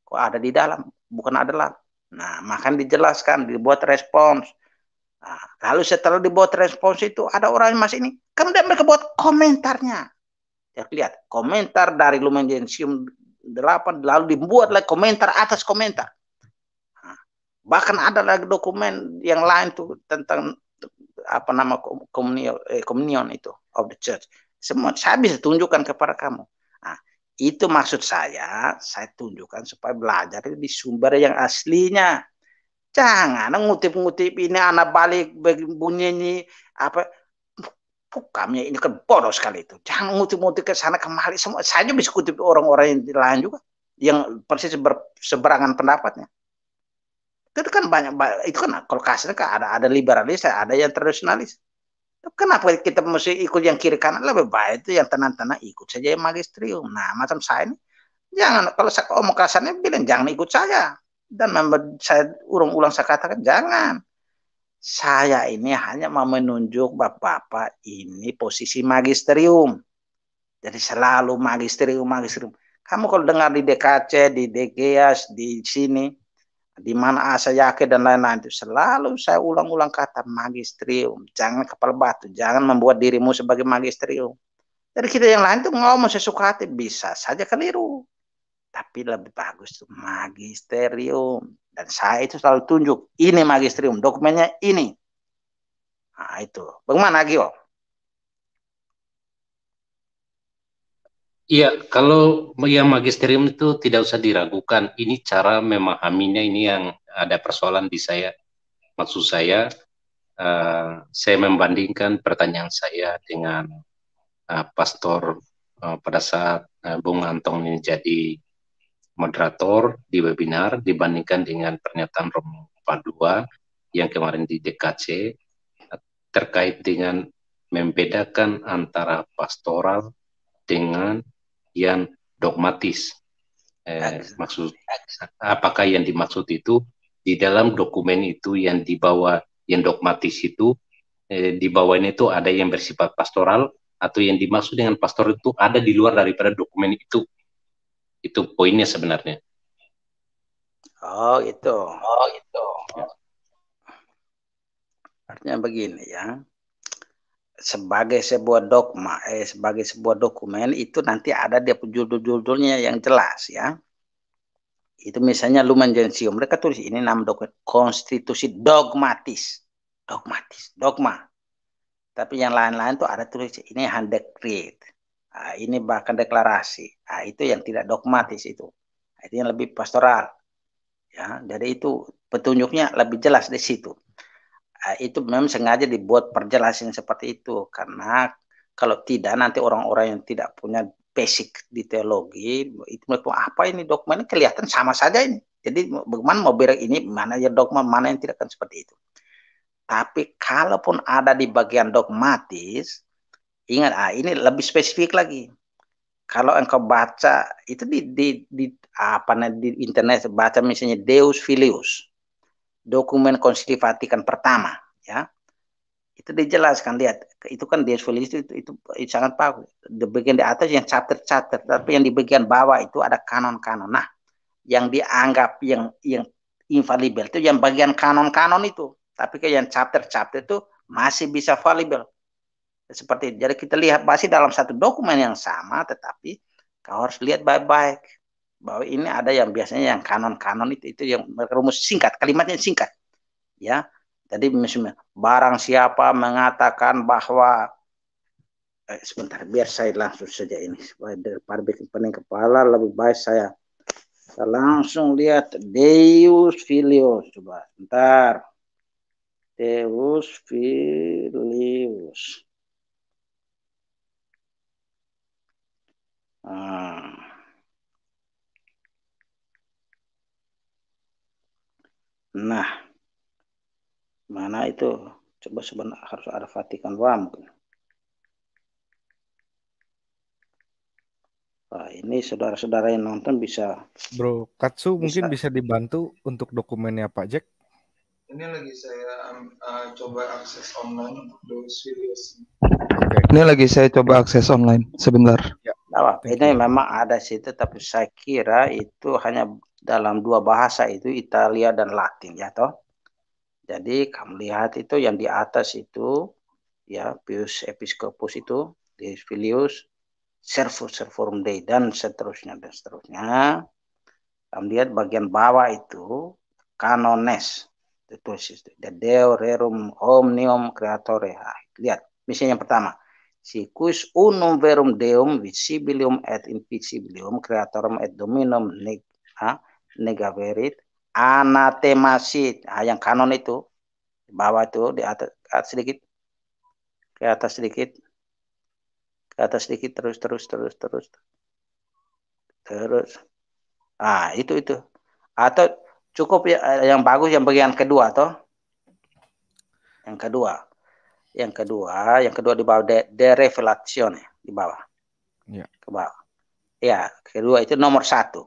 kok ada di dalam? Bukan adalah. Nah, makan dijelaskan, dibuat respons Nah, lalu setelah dibuat respons itu ada orang yang masih ini, kemudian mereka buat komentarnya. Ya, lihat komentar dari Lumen Gentium 8 lalu dibuat lagi komentar atas komentar. Nah, bahkan ada lagi dokumen yang lain tuh tentang apa nama komunion, eh, komunion itu of the church. Semua saya bisa tunjukkan kepada kamu. Nah, itu maksud saya, saya tunjukkan supaya belajar di sumber yang aslinya Jangan ngutip-ngutip ini anak balik bunyinya apa kami ini kan bodoh sekali itu. Jangan ngutip-ngutip ke sana kemari semua. saja juga bisa kutip orang-orang yang lain juga yang persis seberangan pendapatnya. Itu kan banyak itu kan kalau kasusnya kan ada ada liberalis, ada yang tradisionalis. Kenapa kita mesti ikut yang kiri kanan lebih baik itu yang tenan-tenan ikut saja yang magisterium. Nah macam saya ini jangan kalau saya omong kasarnya bilang jangan ikut saya dan saya ulang-ulang saya katakan jangan. Saya ini hanya mau menunjuk bapak-bapak ini posisi magisterium. Jadi selalu magisterium, magisterium. Kamu kalau dengar di DKC, di DGS di sini, di mana yakin dan lain-lain itu selalu saya ulang-ulang kata magisterium. Jangan kepala batu, jangan membuat dirimu sebagai magisterium. Jadi kita yang lain tuh ngomong sesuka hati bisa saja keliru tapi lebih bagus tuh magisterium dan saya itu selalu tunjuk ini magisterium dokumennya ini nah itu bagaimana Gio? Iya, kalau yang magisterium itu tidak usah diragukan. Ini cara memahaminya ini yang ada persoalan di saya. Maksud saya, uh, saya membandingkan pertanyaan saya dengan uh, pastor uh, pada saat uh, Bung Antong ini jadi moderator di webinar dibandingkan dengan pernyataan Romo Padua yang kemarin di DKC terkait dengan membedakan antara pastoral dengan yang dogmatis. Eh, maksud apakah yang dimaksud itu di dalam dokumen itu yang dibawa yang dogmatis itu eh, di bawahnya itu ada yang bersifat pastoral atau yang dimaksud dengan pastor itu ada di luar daripada dokumen itu itu poinnya sebenarnya. Oh itu Oh gitu. Artinya begini ya. Sebagai sebuah dogma, eh, sebagai sebuah dokumen itu nanti ada dia judul-judulnya yang jelas ya. Itu misalnya Lumen Gentium, mereka tulis ini nama dokumen konstitusi dogmatis. Dogmatis, dogma. Tapi yang lain-lain tuh ada tulis ini hand decree Ah, ini bahkan deklarasi. Nah, itu yang tidak dogmatis itu. Ah, itu yang lebih pastoral. Ya, jadi itu petunjuknya lebih jelas di situ. Nah, itu memang sengaja dibuat perjelasan seperti itu karena kalau tidak nanti orang-orang yang tidak punya basic di teologi itu apa ini dogma ini kelihatan sama saja ini. Jadi bagaimana mau berak ini mana yang dogma mana yang tidak akan seperti itu. Tapi kalaupun ada di bagian dogmatis, Ingat, ah, ini lebih spesifik lagi. Kalau engkau baca itu di di, di apa di internet baca misalnya Deus Filius, dokumen Konsili Vatikan pertama, ya itu dijelaskan lihat itu kan Deus Filius itu, itu, itu sangat bagus. Di bagian di atas yang chapter-chapter, tapi yang di bagian bawah itu ada kanon-kanon. Nah, yang dianggap yang yang infalibel itu yang bagian kanon-kanon itu tapi ke yang chapter-chapter itu masih bisa fallible seperti jadi kita lihat masih dalam satu dokumen yang sama tetapi kau harus lihat baik-baik bahwa ini ada yang biasanya yang kanon-kanon itu itu yang rumus singkat kalimatnya singkat ya jadi misalnya barang siapa mengatakan bahwa eh, sebentar biar saya langsung saja ini supaya daripada bikin pening kepala lebih baik saya, saya langsung lihat Deus Filius coba sebentar Deus Filius Ah. Nah, mana itu? Coba sebenarnya harus ada Vatikan Wam mungkin. ini saudara-saudara yang nonton bisa. Bro, Katsu bisa. mungkin bisa dibantu untuk dokumennya Pak Jack. Ini lagi saya um, uh, coba akses online untuk Okay. Ini lagi saya coba akses online sebentar. Ya apa bedanya memang ada situ tapi saya kira itu hanya dalam dua bahasa itu Italia dan Latin ya toh. Jadi kamu lihat itu yang di atas itu ya Pius Episcopus itu di Filius Servus Servorum Dei dan seterusnya dan seterusnya. Kamu lihat bagian bawah itu kanones itu tulis itu. Deo Rerum Omnium Creatore. Ah, lihat misinya yang pertama si quis unum verum deum visibilium et invisibilium creatorum et dominum neg ha, negaverit anatemasit ha, yang kanon itu bawah itu di atas, atas sedikit ke atas sedikit ke atas sedikit terus terus terus terus terus ah itu itu atau cukup ya eh, yang bagus yang bagian kedua toh yang kedua yang kedua, yang kedua di bawah de, ya di bawah. Ya. Ke bawah. Ya, kedua itu nomor satu.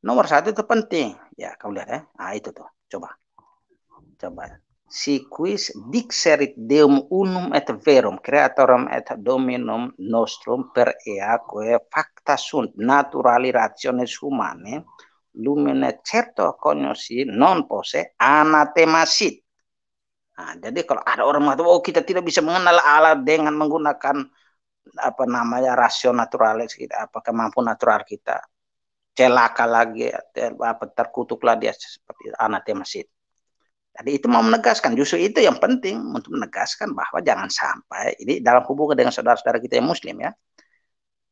Nomor satu itu penting. Ya, kamu lihat ya. Ah itu tuh. Coba. Coba. Si quis dixerit deum unum et verum creatorum et dominum nostrum per eaque facta sunt naturali rationes humane lumine certo cognosi non posse anatemasit Nah, jadi kalau ada orang mengatakan oh kita tidak bisa mengenal Allah dengan menggunakan apa namanya rasio naturalis kita, apa kemampuan natural kita, celaka lagi, apa terkutuklah dia seperti anatema masjid. Jadi itu mau menegaskan, justru itu yang penting untuk menegaskan bahwa jangan sampai ini dalam hubungan dengan saudara-saudara kita yang Muslim ya.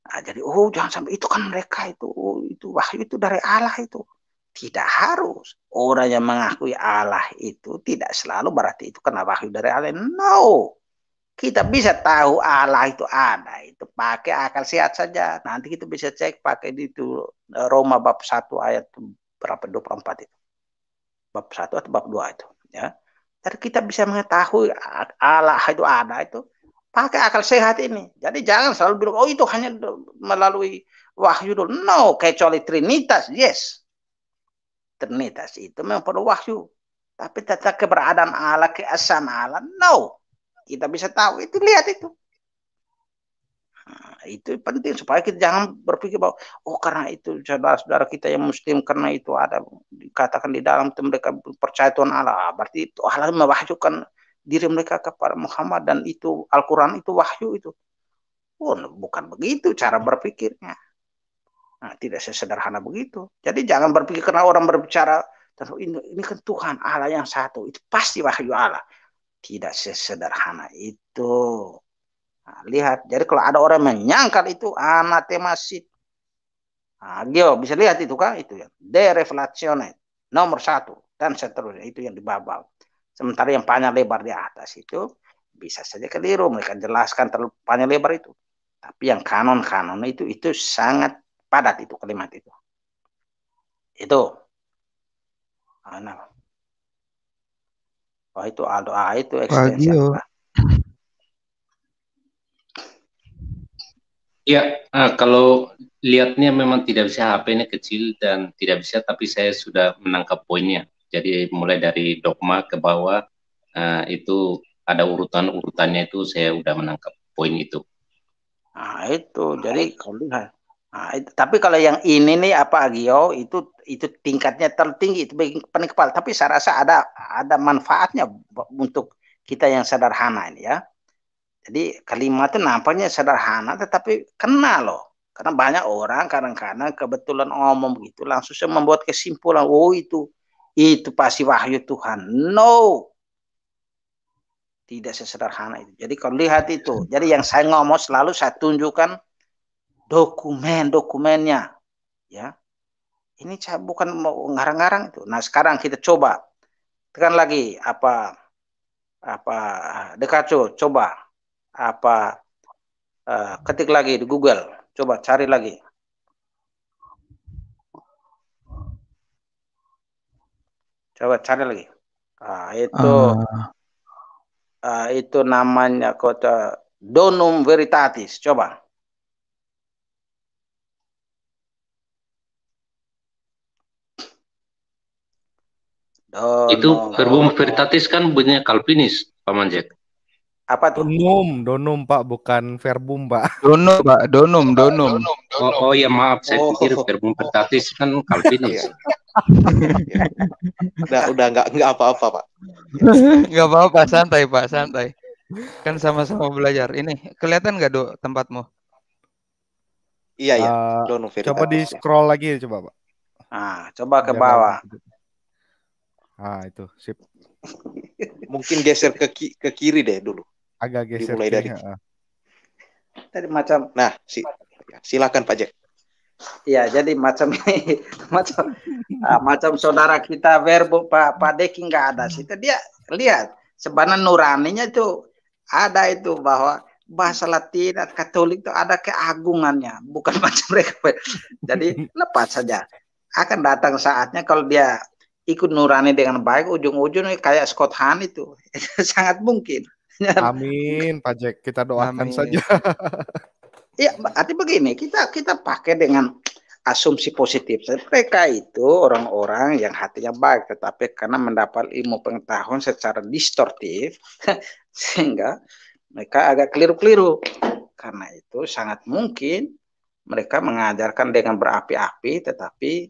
Nah, jadi oh jangan sampai itu kan mereka itu oh, itu wahyu itu dari Allah itu tidak harus. Orang yang mengakui Allah itu tidak selalu berarti itu kena wahyu dari Allah. No. Kita bisa tahu Allah itu ada. Itu pakai akal sehat saja. Nanti kita bisa cek pakai itu e, Roma bab 1 ayat berapa dua empat itu. Bab satu atau bab dua itu. Ya. Jadi kita bisa mengetahui Allah itu ada itu pakai akal sehat ini. Jadi jangan selalu bilang, oh itu hanya melalui wahyu dulu. No, kecuali Trinitas, yes. Trinitas itu memang perlu wahyu. Tapi tata keberadaan Allah, keasaan Allah, no. Kita bisa tahu itu, lihat itu. Nah, itu penting supaya kita jangan berpikir bahwa oh karena itu saudara-saudara kita yang muslim karena itu ada dikatakan di dalam itu mereka percaya Tuhan Allah berarti itu Allah mewahyukan diri mereka kepada Muhammad dan itu Al-Quran itu wahyu itu pun oh, bukan begitu cara berpikirnya Nah, tidak sesederhana begitu. Jadi jangan berpikir karena orang berbicara ini, ini kan Tuhan Allah yang satu. Itu pasti wahyu Allah. Tidak sesederhana itu. Nah, lihat. Jadi kalau ada orang menyangkal itu anatemasit. Nah, Gio, bisa lihat itu kan? Itu ya. Dereflatione. Nomor satu. Dan seterusnya. Itu yang dibabal. Sementara yang panjang lebar di atas itu bisa saja keliru. Mereka jelaskan terlalu panjang lebar itu. Tapi yang kanon-kanon itu itu sangat padat itu kalimat itu. Itu. anak Oh itu doa itu ekstensi Iya, eh, kalau lihatnya memang tidak bisa HP-nya kecil dan tidak bisa, tapi saya sudah menangkap poinnya. Jadi mulai dari dogma ke bawah eh, itu ada urutan-urutannya itu saya sudah menangkap poin itu. Nah itu, jadi kalau lihat Nah, tapi kalau yang ini nih apa agio itu itu tingkatnya tertinggi itu pening kepala. Tapi saya rasa ada ada manfaatnya untuk kita yang sederhana ini ya. Jadi kalimatnya nampaknya sederhana tetapi kena loh. Karena banyak orang kadang-kadang kebetulan ngomong begitu langsung saya membuat kesimpulan, "Oh, itu itu pasti wahyu Tuhan." No. Tidak sesederhana itu. Jadi kalau lihat itu. Jadi yang saya ngomong selalu saya tunjukkan dokumen-dokumennya ya ini bukan mau ngarang-ngarang itu nah sekarang kita coba tekan lagi apa apa dekaco coba apa uh, ketik lagi di Google coba cari lagi coba cari lagi ah, itu uh. Uh, itu namanya kota Donum Veritatis coba Oh, itu no, verbum no, veritatis no. kan bunyinya kalpinis Pak Manjek. Apa tuh? Donum, donum Pak, bukan verbum Pak. Donum Pak, donum, donum. Oh, donum, donum. Oh, oh ya maaf, saya oh. pikir verbum veritatis kan Calvinis. Iya. udah udah nggak nggak apa-apa Pak. Nggak apa-apa, santai Pak, santai. Kan sama-sama belajar. Ini kelihatan nggak do tempatmu? Iya iya Uh, donum Coba di scroll lagi coba Pak. Ah, coba ke bawah. Ah itu sip. Mungkin geser ke ki ke kiri deh dulu. Agak geser. Dimulai dari. Ya. Tadi macam. Nah si ya, silakan Pak Jack. Iya jadi macam ini macam uh, macam saudara kita Verbo Pak Pak Deki nggak ada sih. Dia lihat sebenarnya nuraninya itu ada itu bahwa bahasa Latin Katolik itu ada keagungannya bukan macam mereka. Jadi lepas saja akan datang saatnya kalau dia ikut nurani dengan baik ujung-ujungnya kayak Scott Hahn itu sangat mungkin. Amin, Pak Jack. Kita doakan Amin. saja. Iya, arti begini, kita kita pakai dengan asumsi positif. Mereka itu orang-orang yang hatinya baik, tetapi karena mendapat ilmu pengetahuan secara distortif, sehingga mereka agak keliru-keliru. Karena itu sangat mungkin mereka mengajarkan dengan berapi-api, tetapi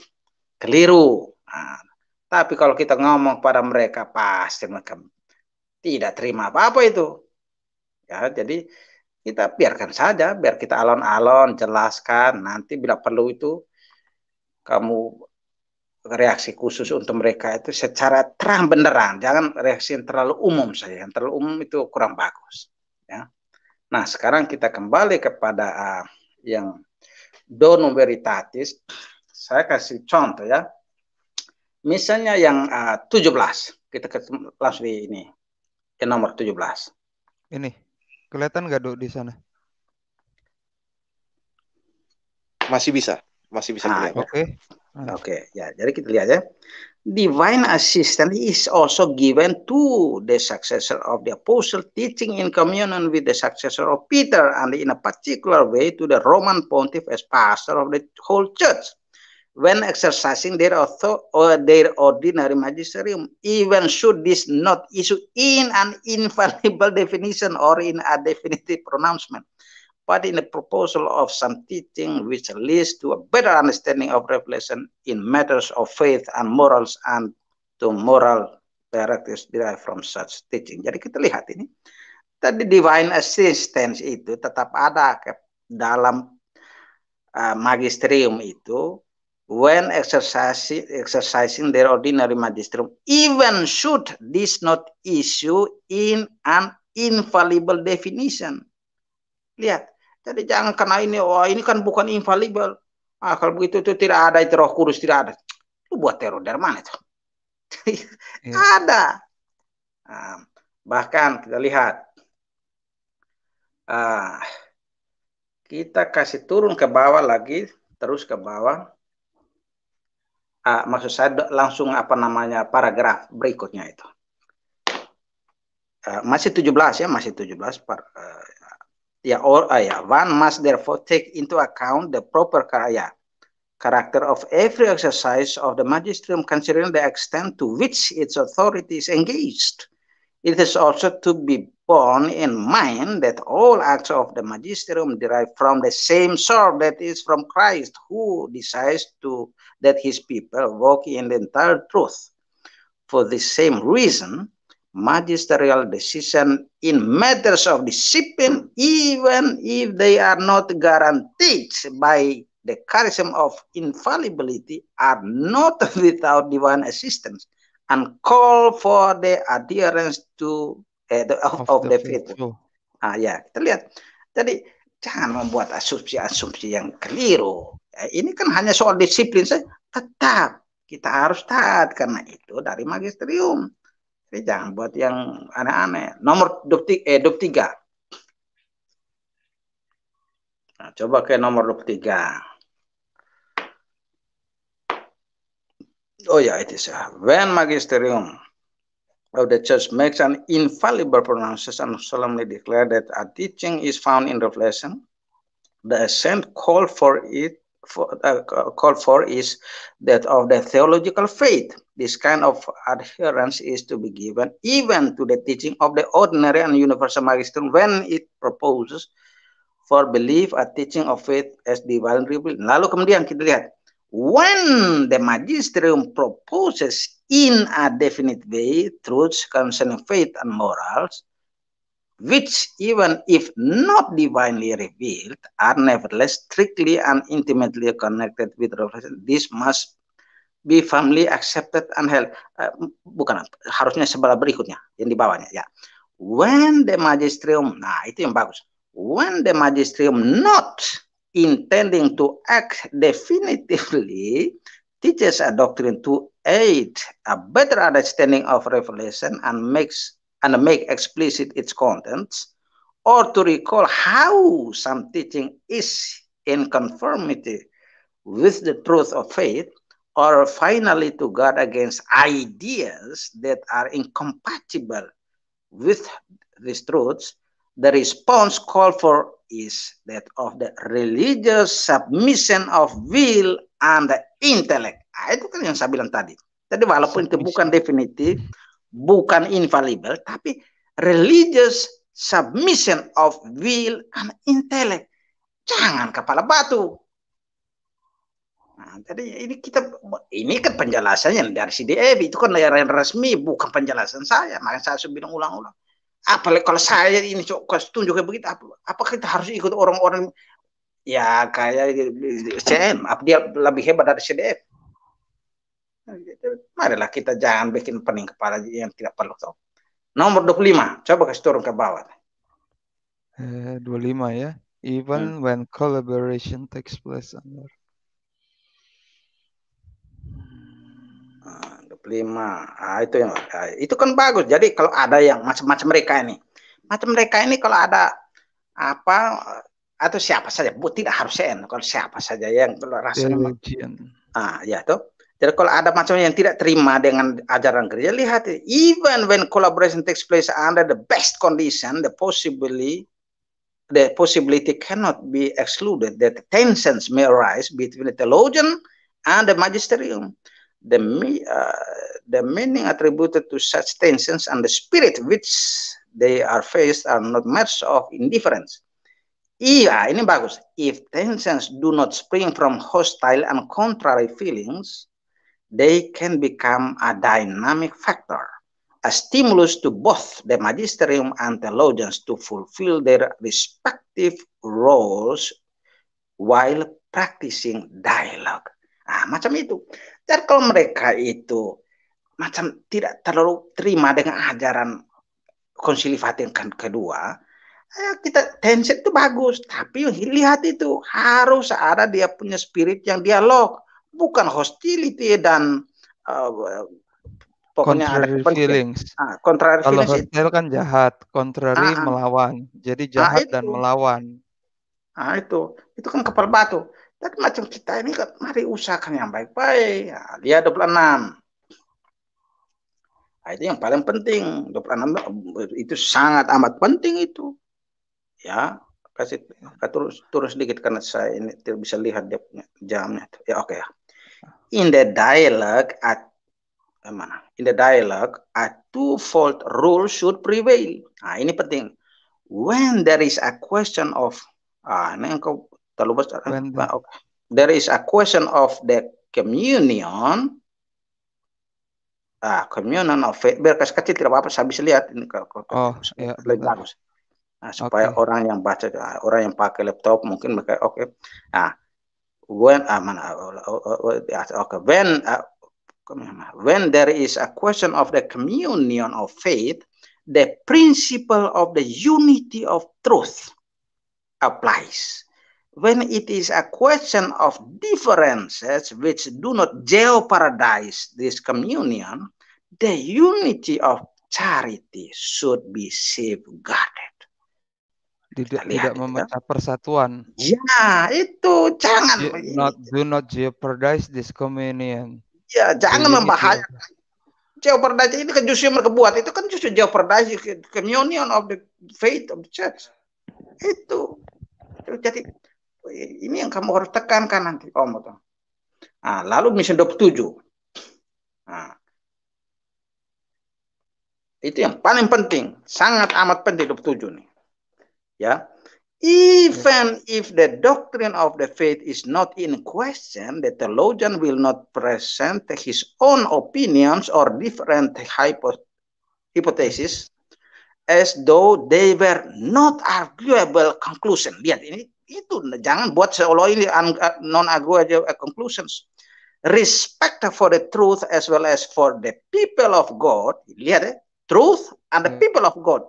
keliru. Nah, tapi kalau kita ngomong pada mereka pasti mereka tidak terima apa-apa itu. Ya, jadi kita biarkan saja, biar kita alon-alon jelaskan nanti bila perlu itu kamu reaksi khusus untuk mereka itu secara terang benderang, jangan reaksi yang terlalu umum saja. Yang terlalu umum itu kurang bagus, ya. Nah, sekarang kita kembali kepada uh, yang donum veritatis. Saya kasih contoh ya Misalnya yang ah, uh, 17, kita ke, langsung di ini ke nomor 17. Ini kelihatan nggak dok di sana? Masih bisa, masih bisa ah, dilihat. Oke. Okay. Ah. Oke, okay. ya. Jadi kita lihat ya. Divine assistant is also given to the successor of the apostle teaching in communion with the successor of Peter and in a particular way to the Roman pontiff as pastor of the whole church. when exercising their author or their ordinary magisterium, even should this not issue in an infallible definition or in a definitive pronouncement, but in a proposal of some teaching which leads to a better understanding of revelation in matters of faith and morals and to moral directives derived from such teaching. Jadi kita lihat ini, tadi divine assistance itu tetap ada dalam uh, magisterium itu when exercising, exercising their ordinary magistrum, even should this not issue in an infallible definition. Lihat, jadi jangan kena ini, wah ini kan bukan infallible. Ah, kalau begitu itu tidak ada itu roh kudus tidak ada. Itu buat teror dari mana itu? yeah. ada. Ah, bahkan kita lihat, ah kita kasih turun ke bawah lagi, terus ke bawah uh, maksud saya langsung apa namanya paragraf berikutnya itu. Uh, masih 17 ya, masih 17 par, uh, ya or uh, ya one must therefore take into account the proper karya character of every exercise of the magisterium considering the extent to which its authority is engaged. It is also to be borne in mind that all acts of the magisterium derive from the same source that is from Christ who decides to that his people walk in the entire truth. For the same reason, magisterial decision in matters of discipline, even if they are not guaranteed by the charism of infallibility, are not without divine assistance and call for the adherence to eh, the, of, of, the, faith. faith. Oh. Ah ya, kita lihat. Jadi jangan membuat asumsi-asumsi yang keliru. Eh, ini kan hanya soal disiplin saja. Tetap kita harus taat karena itu dari magisterium. Jadi jangan buat yang aneh-aneh. Nomor 23 eh tiga. Nah, coba ke nomor tiga. Oh ya, itu sah. When magisterium of the church makes an infallible and solemnly declare that a teaching is found in revelation the ascent call for it for, uh, call for is that of the theological faith this kind of adherence is to be given even to the teaching of the ordinary and universal magisterium when it proposes for belief a teaching of faith as divine revealed lalu kemudian kita lihat when the magisterium proposes in a definite way truths concerning faith and morals, which, even if not divinely revealed, are nevertheless strictly and intimately connected with revelation. This must be firmly accepted and held. Uh, bukan, harusnya sebelah berikutnya, yang di bawahnya ya. When the magisterium, nah itu yang bagus. When the magisterium not intending to act definitively teaches a doctrine to Aid a better understanding of revelation and makes and make explicit its contents or to recall how some teaching is in conformity with the truth of faith or finally to guard against ideas that are incompatible with these truths the response called for is that of the religious submission of will and the intellect Nah, itu kan yang saya bilang tadi. Jadi walaupun itu bukan definitif, bukan infallible, tapi religious submission of will and intellect. Jangan kepala batu. Nah, jadi ini kita ini kan penjelasannya dari CDF e itu kan yang resmi bukan penjelasan saya makanya saya bilang ulang-ulang apalagi kalau saya ini tunjuknya begitu apa, apa kita harus ikut orang-orang ya kayak CM apa dia lebih hebat dari CDF e Nah, gitu. marilah kita jangan bikin pening kepala yang tidak perlu tahu. Nomor 25, coba kasih turun ke bawah. Eh, 25 ya. Even hmm. when collaboration takes place under. 25. Ah, ah, itu yang ah, itu kan bagus. Jadi kalau ada yang macam-macam mereka ini. Macam mereka ini kalau ada apa atau siapa saja, bu tidak harus saya kalau siapa saja yang kalau rasanya ah ya tuh Jadi kalau ada macam yang tidak terima dengan ajaran gereja, lihat even when collaboration takes place under the best condition, the possibility the possibility cannot be excluded that tensions may arise between the theologian and the magisterium. The, uh, the meaning attributed to such tensions and the spirit which they are faced are not much of indifference. Iya, ini bagus. If tensions do not spring from hostile and contrary feelings, they can become a dynamic factor, a stimulus to both the magisterium and theologians to fulfill their respective roles while practicing dialogue. Ah, macam itu. Dan kalau mereka itu macam tidak terlalu terima dengan ajaran konsili Vatikan kedua, eh, kita tension itu bagus, tapi lihat itu harus ada dia punya spirit yang dialog bukan hostility dan uh, pokoknya contrary ada feelings. Ah, contrary Kalau feelings hostile kan jahat, contrary ah, ah. melawan. Jadi ah, jahat ah, dan melawan. Ah itu, itu kan kepala batu. Tapi macam kita ini kan mari usahakan yang baik-baik. Nah, dia 26. Nah, itu yang paling penting. 26 eh, itu sangat amat penting itu. Ya, kasih terus terus sedikit karena saya ini tidak bisa lihat dia punya jamnya. Ya oke okay, ya. In the dialogue at mana? In the dialogue, a twofold rule should prevail. Nah, ini penting. When there is a question of ah, ini engkau terlalu besar. Eh? Okay. There is a question of the communion. Ah, communion of faith. berkas kecil tidak apa-apa. Saya bisa lihat ini kalau oh, ya, lebih bagus. Nah, supaya okay. orang yang baca, ah, orang yang pakai laptop mungkin mereka oke. Okay. Nah, when I mean, when when there is a question of the communion of faith, the principle of the unity of truth applies. When it is a question of differences which do not jeopardize this communion, the unity of charity should be safeguarded. tidak lihat, tidak memecah itu. persatuan. Ya, itu jangan. Do not, do not jeopardize this communion. Ya, jangan Jadi gitu. membahayakan. Itu. Jeopardize ini kan justru merkebuat itu kan justru jeopardize communion of the faith of the church. Itu. Jadi ini yang kamu harus tekankan nanti, Om. Oh, nah, lalu mission 27. Nah, itu yang paling penting, sangat amat penting 27 nih. Yeah. Even if the doctrine of the faith is not in question, the theologian will not present his own opinions or different hypo hypotheses as though they were not arguable conclusion. Lihat ini itu jangan buat seolah ini non arguable conclusions. Respect for the truth as well as for the people of God. Lihat ya, truth and the hmm. people of God.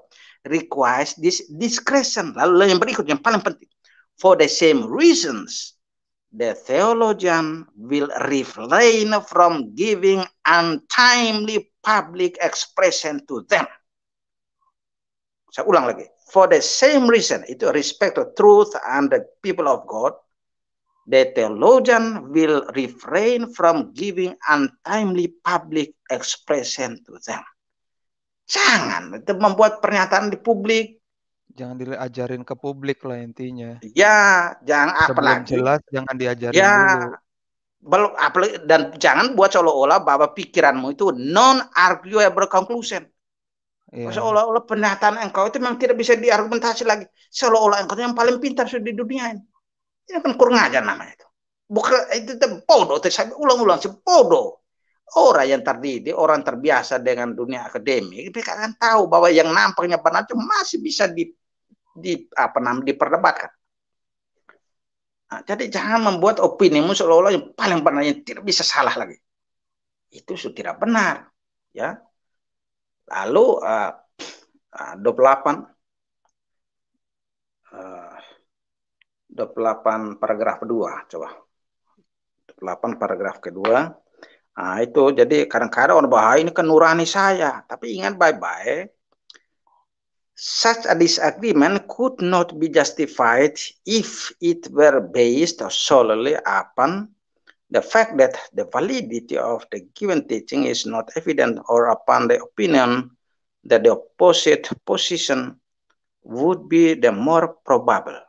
requires this discretion. Lalu yang berikut yang paling penting. For the same reasons, the theologian will refrain from giving untimely public expression to them. Saya ulang lagi. For the same reason, itu respect to truth and the people of God, the theologian will refrain from giving untimely public expression to them. Jangan itu membuat pernyataan di publik. Jangan diajarin ke publik lah intinya. Ya, jangan Sebelum apalagi jelas jangan diajarin ya, dulu. Belum apalagi, dan jangan buat seolah-olah bahwa pikiranmu itu non arguable conclusion. Ya. Seolah-olah pernyataan engkau itu memang tidak bisa diargumentasi lagi. Seolah-olah engkau yang paling pintar sudah di dunia ini. Ini kan kurang aja namanya itu. Bukan itu bodoh, saya ulang-ulang sih bodoh Orang yang terdidik, orang terbiasa dengan dunia akademik, mereka akan tahu bahwa yang nampaknya benar itu masih bisa di, di apa namanya diperdebatkan. Nah, jadi jangan membuat opini seolah-olah yang paling benar yang tidak bisa salah lagi. Itu sudah tidak benar, ya. Lalu uh, uh, 28 uh, 28 paragraf kedua coba. 28 paragraf kedua Nah, itu jadi kadang-kadang orang bahaya ini kan nurani saya. Tapi ingat bye bye such a disagreement could not be justified if it were based solely upon the fact that the validity of the given teaching is not evident or upon the opinion that the opposite position would be the more probable.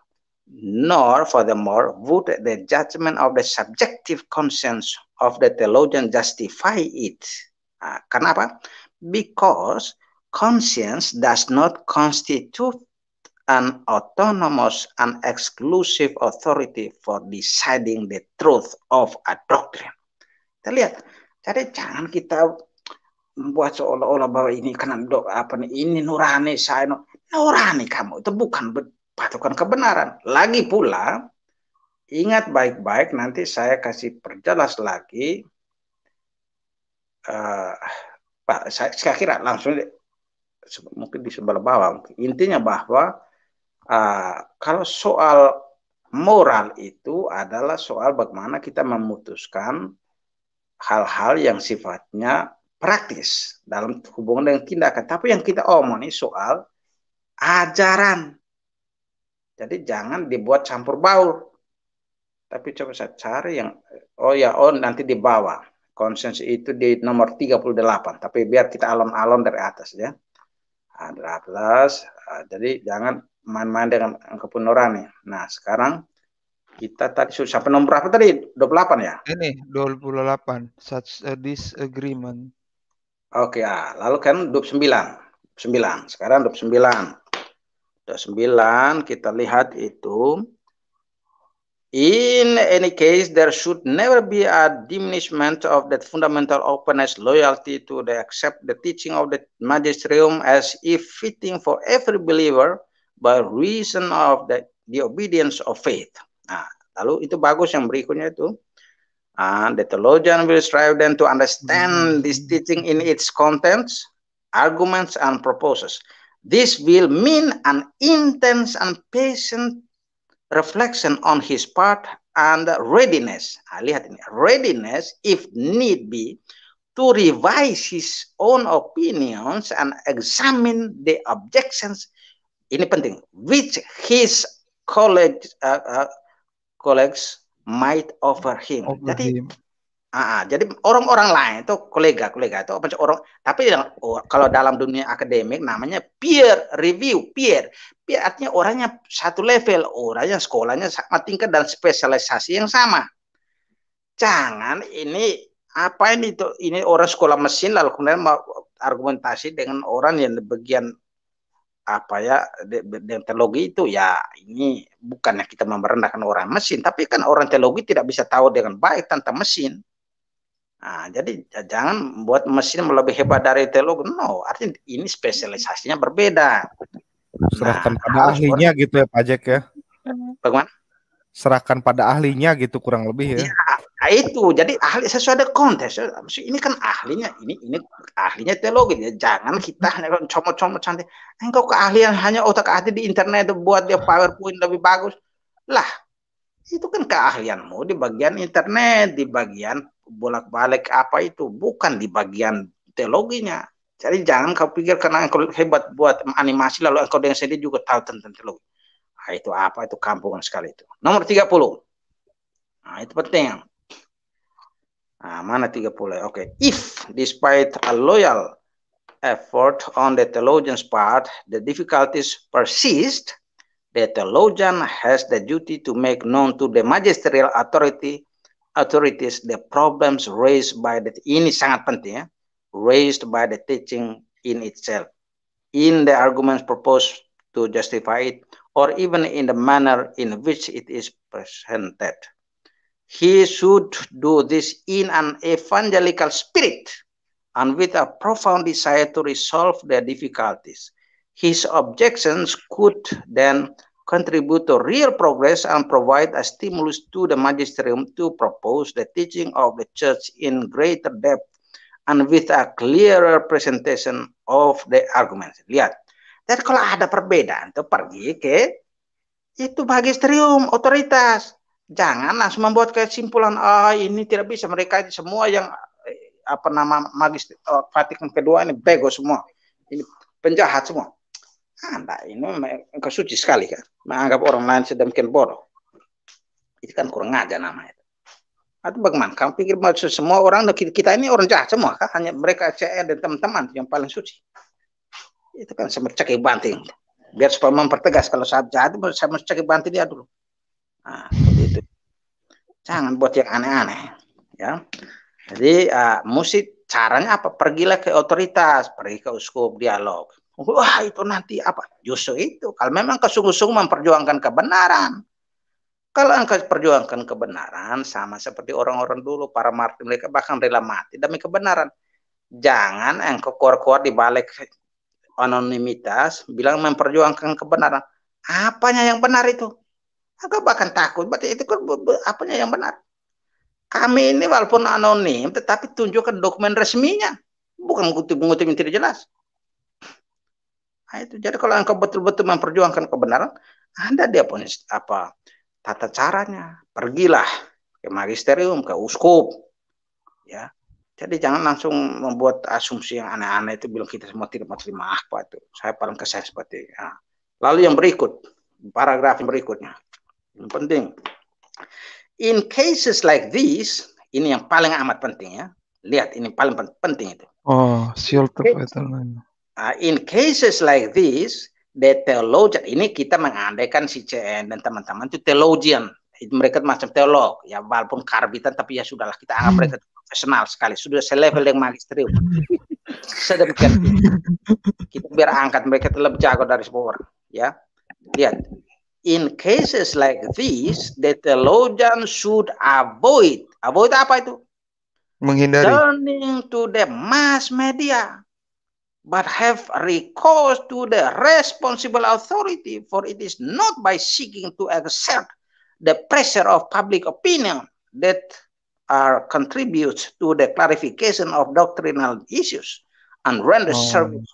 nor, furthermore, would the judgment of the subjective conscience of the theologian justify it. Uh, kenapa? Because conscience does not constitute an autonomous and exclusive authority for deciding the truth of a doctrine. Kita lihat, jadi jangan kita buat seolah-olah bahwa ini kan apa ini nurani saya nurani kamu itu bukan patokan kebenaran. Lagi pula, ingat baik-baik nanti saya kasih perjelas lagi. Uh, Pak, saya, saya kira langsung mungkin di sebelah bawah. Intinya bahwa uh, kalau soal moral itu adalah soal bagaimana kita memutuskan hal-hal yang sifatnya praktis dalam hubungan dengan tindakan. Tapi yang kita omongin soal ajaran. Jadi jangan dibuat campur baur. Tapi coba saya cari yang oh ya oh nanti di bawah. Konsensus itu di nomor 38, tapi biar kita alon-alon dari atas ya. dari atas. Ah, jadi jangan main-main dengan angka nih. Nah, sekarang kita tadi susah sampai nomor berapa tadi? 28 ya? Ini 28 such a disagreement. Oke, okay, ah. lalu kan 29. 9. Sekarang 29. 9 kita lihat itu In any case, there should never be a diminishment of that fundamental openness, loyalty to the accept the teaching of the magisterium as if fitting for every believer by reason of the, the obedience of faith. Nah, lalu itu bagus yang berikutnya itu. And ah, the theologian will strive then to understand this hmm. teaching in its contents, arguments, and proposals This will mean an intense and patient reflection on his part and readiness. Ah, ini, readiness if need be to revise his own opinions and examine the objections. Ini penting, which his colleagues, uh, uh, colleagues might offer him. Over him. Ah, ah, jadi orang-orang lain itu kolega-kolega itu orang tapi oh, kalau dalam dunia akademik namanya peer review, peer. Peer artinya orangnya satu level, orangnya sekolahnya sama tingkat dan spesialisasi yang sama. Jangan ini apa ini itu ini orang sekolah mesin lalu kemudian argumentasi dengan orang yang di bagian apa ya dengan teologi itu ya ini bukannya kita merendahkan orang mesin tapi kan orang teologi tidak bisa tahu dengan baik tentang mesin Nah, jadi jangan buat mesin lebih hebat dari teolog. No, artinya ini spesialisasinya berbeda. Nah, serahkan nah, pada ahlinya ber... gitu ya Pak Jack ya. Bagaimana? Serahkan pada ahlinya gitu kurang lebih ya. ya itu. Jadi ahli sesuai ada kontes. Ini kan ahlinya ini ini ahlinya teologi. Ya. Jangan kita hanya comot-comot cantik. Engkau keahlian hanya otak hati di internet buat dia PowerPoint lebih bagus. Lah, itu kan keahlianmu di bagian internet, di bagian bolak-balik apa itu, bukan di bagian teologinya. Jadi jangan kau pikir karena engkau hebat buat animasi lalu engkau dengan sendiri juga tahu tentang teologi. Nah, itu apa itu kampungan sekali itu. Nomor 30. Nah, itu penting. Nah, mana 30? Oke. Okay. If despite a loyal effort on the theologian's part, the difficulties persist, the theologian has the duty to make known to the magisterial authority authorities the problems raised by the ini sangat penting ya, eh, raised by the teaching in itself in the arguments proposed to justify it or even in the manner in which it is presented he should do this in an evangelical spirit and with a profound desire to resolve the difficulties his objections could then contribute to real progress and provide a stimulus to the magisterium to propose the teaching of the church in greater depth and with a clearer presentation of the arguments. Lihat. Jadi kalau ada perbedaan tuh pergi ke itu magisterium otoritas. Jangan langsung membuat kesimpulan ah oh, ini tidak bisa mereka semua yang eh, apa nama oh, Vatikan kedua ini bego semua. Ini penjahat semua. Anda ah, ini engkau suci sekali kan, menganggap orang lain sedemikian bodoh. Itu kan kurang aja namanya. Atau bagaimana? Kamu pikir maksud semua orang kita ini orang jahat semua kan? Hanya mereka CR dan teman-teman yang paling suci. Itu kan sama mencari banting. Biar supaya mempertegas kalau saat jahat saya sama banting dia dulu. Nah, itu. Jangan buat yang aneh-aneh. Ya. Jadi uh, ah, musik caranya apa? Pergilah ke otoritas, pergi ke uskup, dialog. Wah itu nanti apa? Justru itu. Kalau memang kesungguh-sungguh memperjuangkan kebenaran. Kalau engkau perjuangkan kebenaran sama seperti orang-orang dulu para martir mereka bahkan rela mati demi kebenaran. Jangan engkau keluar-keluar di balik anonimitas bilang memperjuangkan kebenaran. Apanya yang benar itu? Engkau bahkan takut berarti itu kan apanya yang benar? Kami ini walaupun anonim tetapi tunjukkan dokumen resminya. Bukan mengutip mengutip yang tidak jelas Nah, itu jadi kalau engkau betul-betul memperjuangkan kebenaran, anda dia punya apa tata caranya. Pergilah ke magisterium, ke uskup, ya. Jadi jangan langsung membuat asumsi yang aneh-aneh itu bilang kita semua tidak menerima apa itu. Saya paling kesal seperti ya. Lalu yang berikut, paragraf yang berikutnya. Yang penting. In cases like this, ini yang paling amat penting ya. Lihat, ini paling penting itu. Oh, siul of uh, in cases like this, the theologian ini kita mengandaikan si CN dan teman-teman itu theologian. Mereka macam teolog, ya walaupun karbitan tapi ya sudahlah kita anggap hmm. mereka profesional sekali, sudah selevel dengan magisterium. Sedemikian kita biar angkat mereka lebih jago dari semua orang, ya. Lihat, in cases like this, the theologian should avoid, avoid apa itu? Menghindari. Turning to the mass media but have recourse to the responsible authority, for it is not by seeking to exert the pressure of public opinion that are contributes to the clarification of doctrinal issues and render oh. service,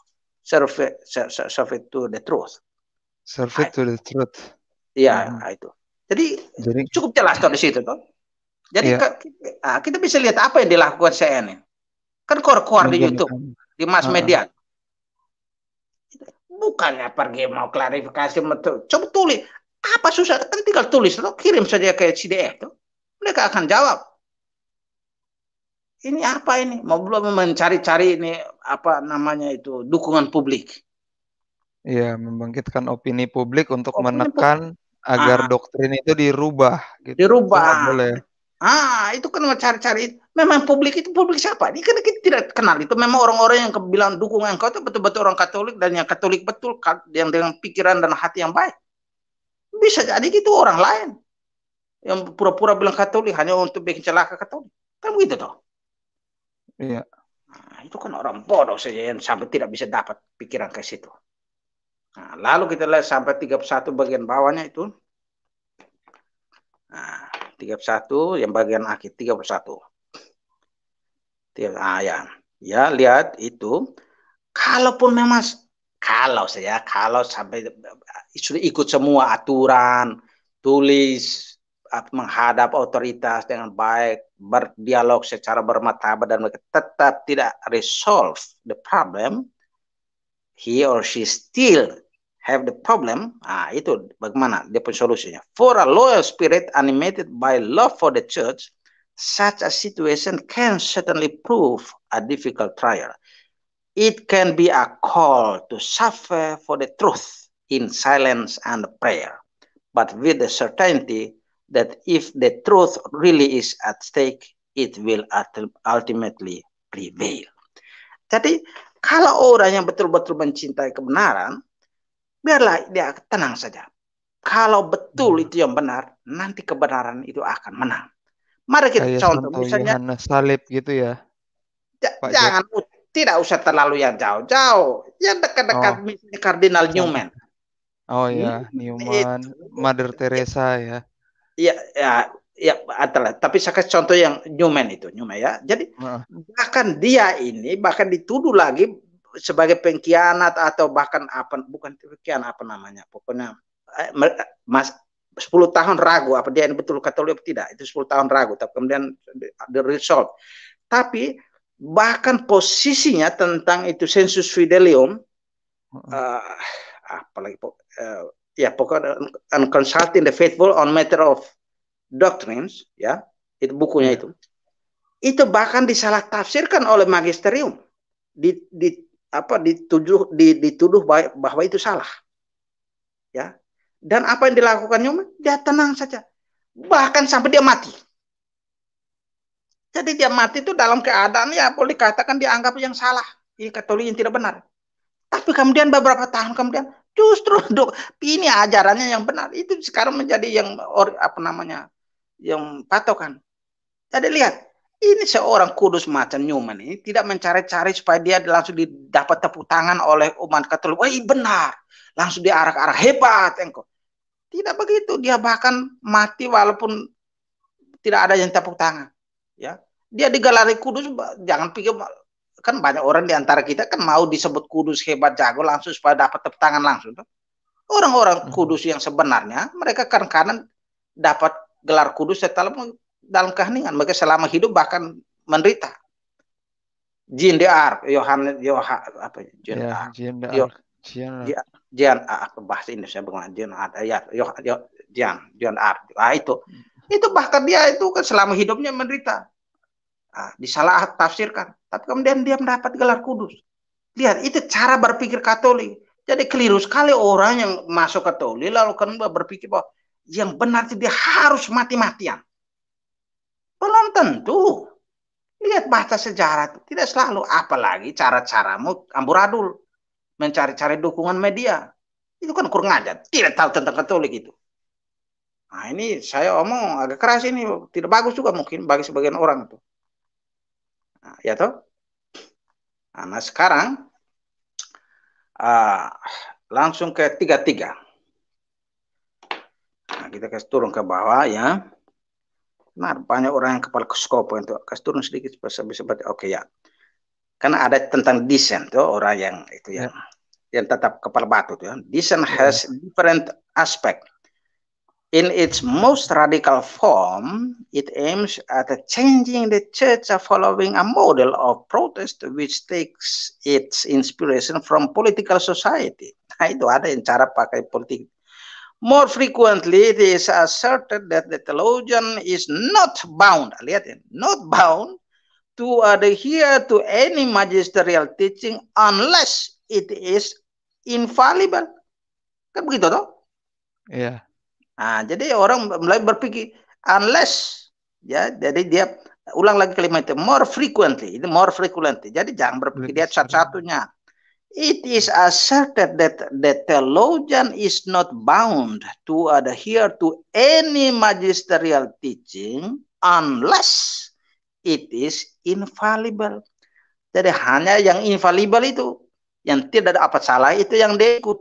service, service, service to the truth. Service I, to the truth. Ya, hmm. Ya, itu. Jadi, Jadi cukup jelas tuh di situ toh Jadi yeah. Iya. kita, kita bisa lihat apa yang dilakukan CNN. Kan kor-kor di YouTube, di mass ah. media. Uh -huh bukannya pergi mau klarifikasi coba tulis apa susah kan tinggal tulis atau kirim saja ke CDF tuh mereka akan jawab ini apa ini mau belum mencari-cari ini apa namanya itu dukungan publik Iya membangkitkan opini publik untuk opini menekan publik. agar ah. doktrin itu dirubah gitu dirubah boleh Ah, itu kan cari cari Memang publik itu publik siapa? Ini kan kita tidak kenal. Itu memang orang-orang yang bilang dukung engkau itu betul-betul orang Katolik dan yang Katolik betul yang dengan pikiran dan hati yang baik. Bisa jadi gitu orang lain yang pura-pura bilang Katolik hanya untuk bikin celaka Katolik. Kan begitu toh? Iya. Nah, itu kan orang bodoh saja yang sampai tidak bisa dapat pikiran ke situ. Nah, lalu kita lihat sampai 31 bagian bawahnya itu. Nah, 31 yang bagian akhir 31. Ah ya. Ya, lihat itu kalaupun memang kalau saya kalau sampai eh, sudah ikut semua aturan, tulis menghadap otoritas dengan baik, berdialog secara bermartabat dan tetap tidak resolve the problem, he or she still have the problem, ah, itu bagaimana dia pun solusinya. For a loyal spirit animated by love for the church, such a situation can certainly prove a difficult trial. It can be a call to suffer for the truth in silence and prayer, but with the certainty that if the truth really is at stake, it will ultimately prevail. Jadi, kalau orang yang betul-betul mencintai kebenaran, biarlah dia tenang saja. Kalau betul hmm. itu yang benar, nanti kebenaran itu akan menang. Mari kita Kayak contoh misalnya Salib gitu ya. jangan Jack. tidak usah terlalu yang jauh-jauh. Yang dekat-dekat oh. misalnya Kardinal Newman. Oh ya, hmm, Newman, Mother Teresa ya. Ya, ya, ya adalah. Tapi saya kasih contoh yang Newman itu, Newman ya. Jadi uh. bahkan dia ini bahkan dituduh lagi sebagai pengkhianat atau bahkan apa bukan pengkhianat apa namanya pokoknya eh, mas 10 tahun ragu apa dia ini betul Katolik atau tidak itu 10 tahun ragu tapi kemudian the result tapi bahkan posisinya tentang itu sensus fidelium uh, eh, apalagi uh, eh, ya pokoknya and consulting the faithful on matter of doctrines ya itu bukunya iya. itu itu bahkan disalah tafsirkan oleh magisterium di, di, apa dituduh dituduh bahwa itu salah. Ya. Dan apa yang dilakukan Nyoman? Dia tenang saja. Bahkan sampai dia mati. Jadi dia mati itu dalam keadaan ya boleh dikatakan dianggap yang salah, ini Katolik yang tidak benar. Tapi kemudian beberapa tahun kemudian justru dok ini ajarannya yang benar itu sekarang menjadi yang apa namanya yang patokan. Jadi lihat ini seorang kudus macam Newman ini tidak mencari-cari supaya dia langsung didapat tepuk tangan oleh umat Katolik. Wah, benar. Langsung diarak-arak hebat engkau. Tidak begitu, dia bahkan mati walaupun tidak ada yang tepuk tangan. Ya. Dia digelari kudus jangan pikir kan banyak orang di antara kita kan mau disebut kudus hebat jago langsung supaya dapat tepuk tangan langsung. Orang-orang hmm. kudus yang sebenarnya mereka kan kanan dapat gelar kudus setelah dalam keheningan mereka selama hidup bahkan menderita Jean de Arc Johan Johan apa ya? Jean ya, Arc Jean de Arc Jean, Jean Arc bahasa Indonesia bukan Jean Arc ya Yoh, Jean Jean Arc ah itu itu bahkan dia itu kan selama hidupnya menderita ah, disalah tafsirkan tapi kemudian dia mendapat gelar kudus lihat itu cara berpikir Katolik jadi keliru sekali orang yang masuk Katolik lalu kan berpikir bahwa yang benar itu dia harus mati-matian belum tentu. Lihat bahasa sejarah itu tidak selalu apalagi cara-caramu amburadul mencari-cari dukungan media. Itu kan kurang ajar, tidak tahu tentang Katolik itu. Nah, ini saya omong agak keras ini, tidak bagus juga mungkin bagi sebagian orang itu. Nah, ya toh? Nah, nah sekarang uh, langsung ke tiga tiga. Nah, kita kasih turun ke bawah ya. Nah, banyak orang yang kepala keskopo itu. kas turun sedikit bisa bisa oke okay, ya. Karena ada tentang desain tuh orang yang itu ya, yeah. yang tetap kepala batu tuh. Ya. Desain has ya. different aspect. In its most radical form, it aims at changing the church following a model of protest which takes its inspiration from political society. Nah, itu ada yang cara pakai politik More frequently, it is asserted that the theologian is not bound, lihat ya, not bound to adhere to any magisterial teaching unless it is infallible. Kan begitu toh? Iya. Yeah. Nah, jadi orang mulai berpikir unless ya, jadi dia ulang lagi kalimat itu more frequently, itu more frequently. Jadi jangan berpikir dia satu-satunya it is asserted that the theologian is not bound to adhere to any magisterial teaching unless it is infallible. Jadi hanya yang infallible itu, yang tidak ada apa salah itu yang diikut.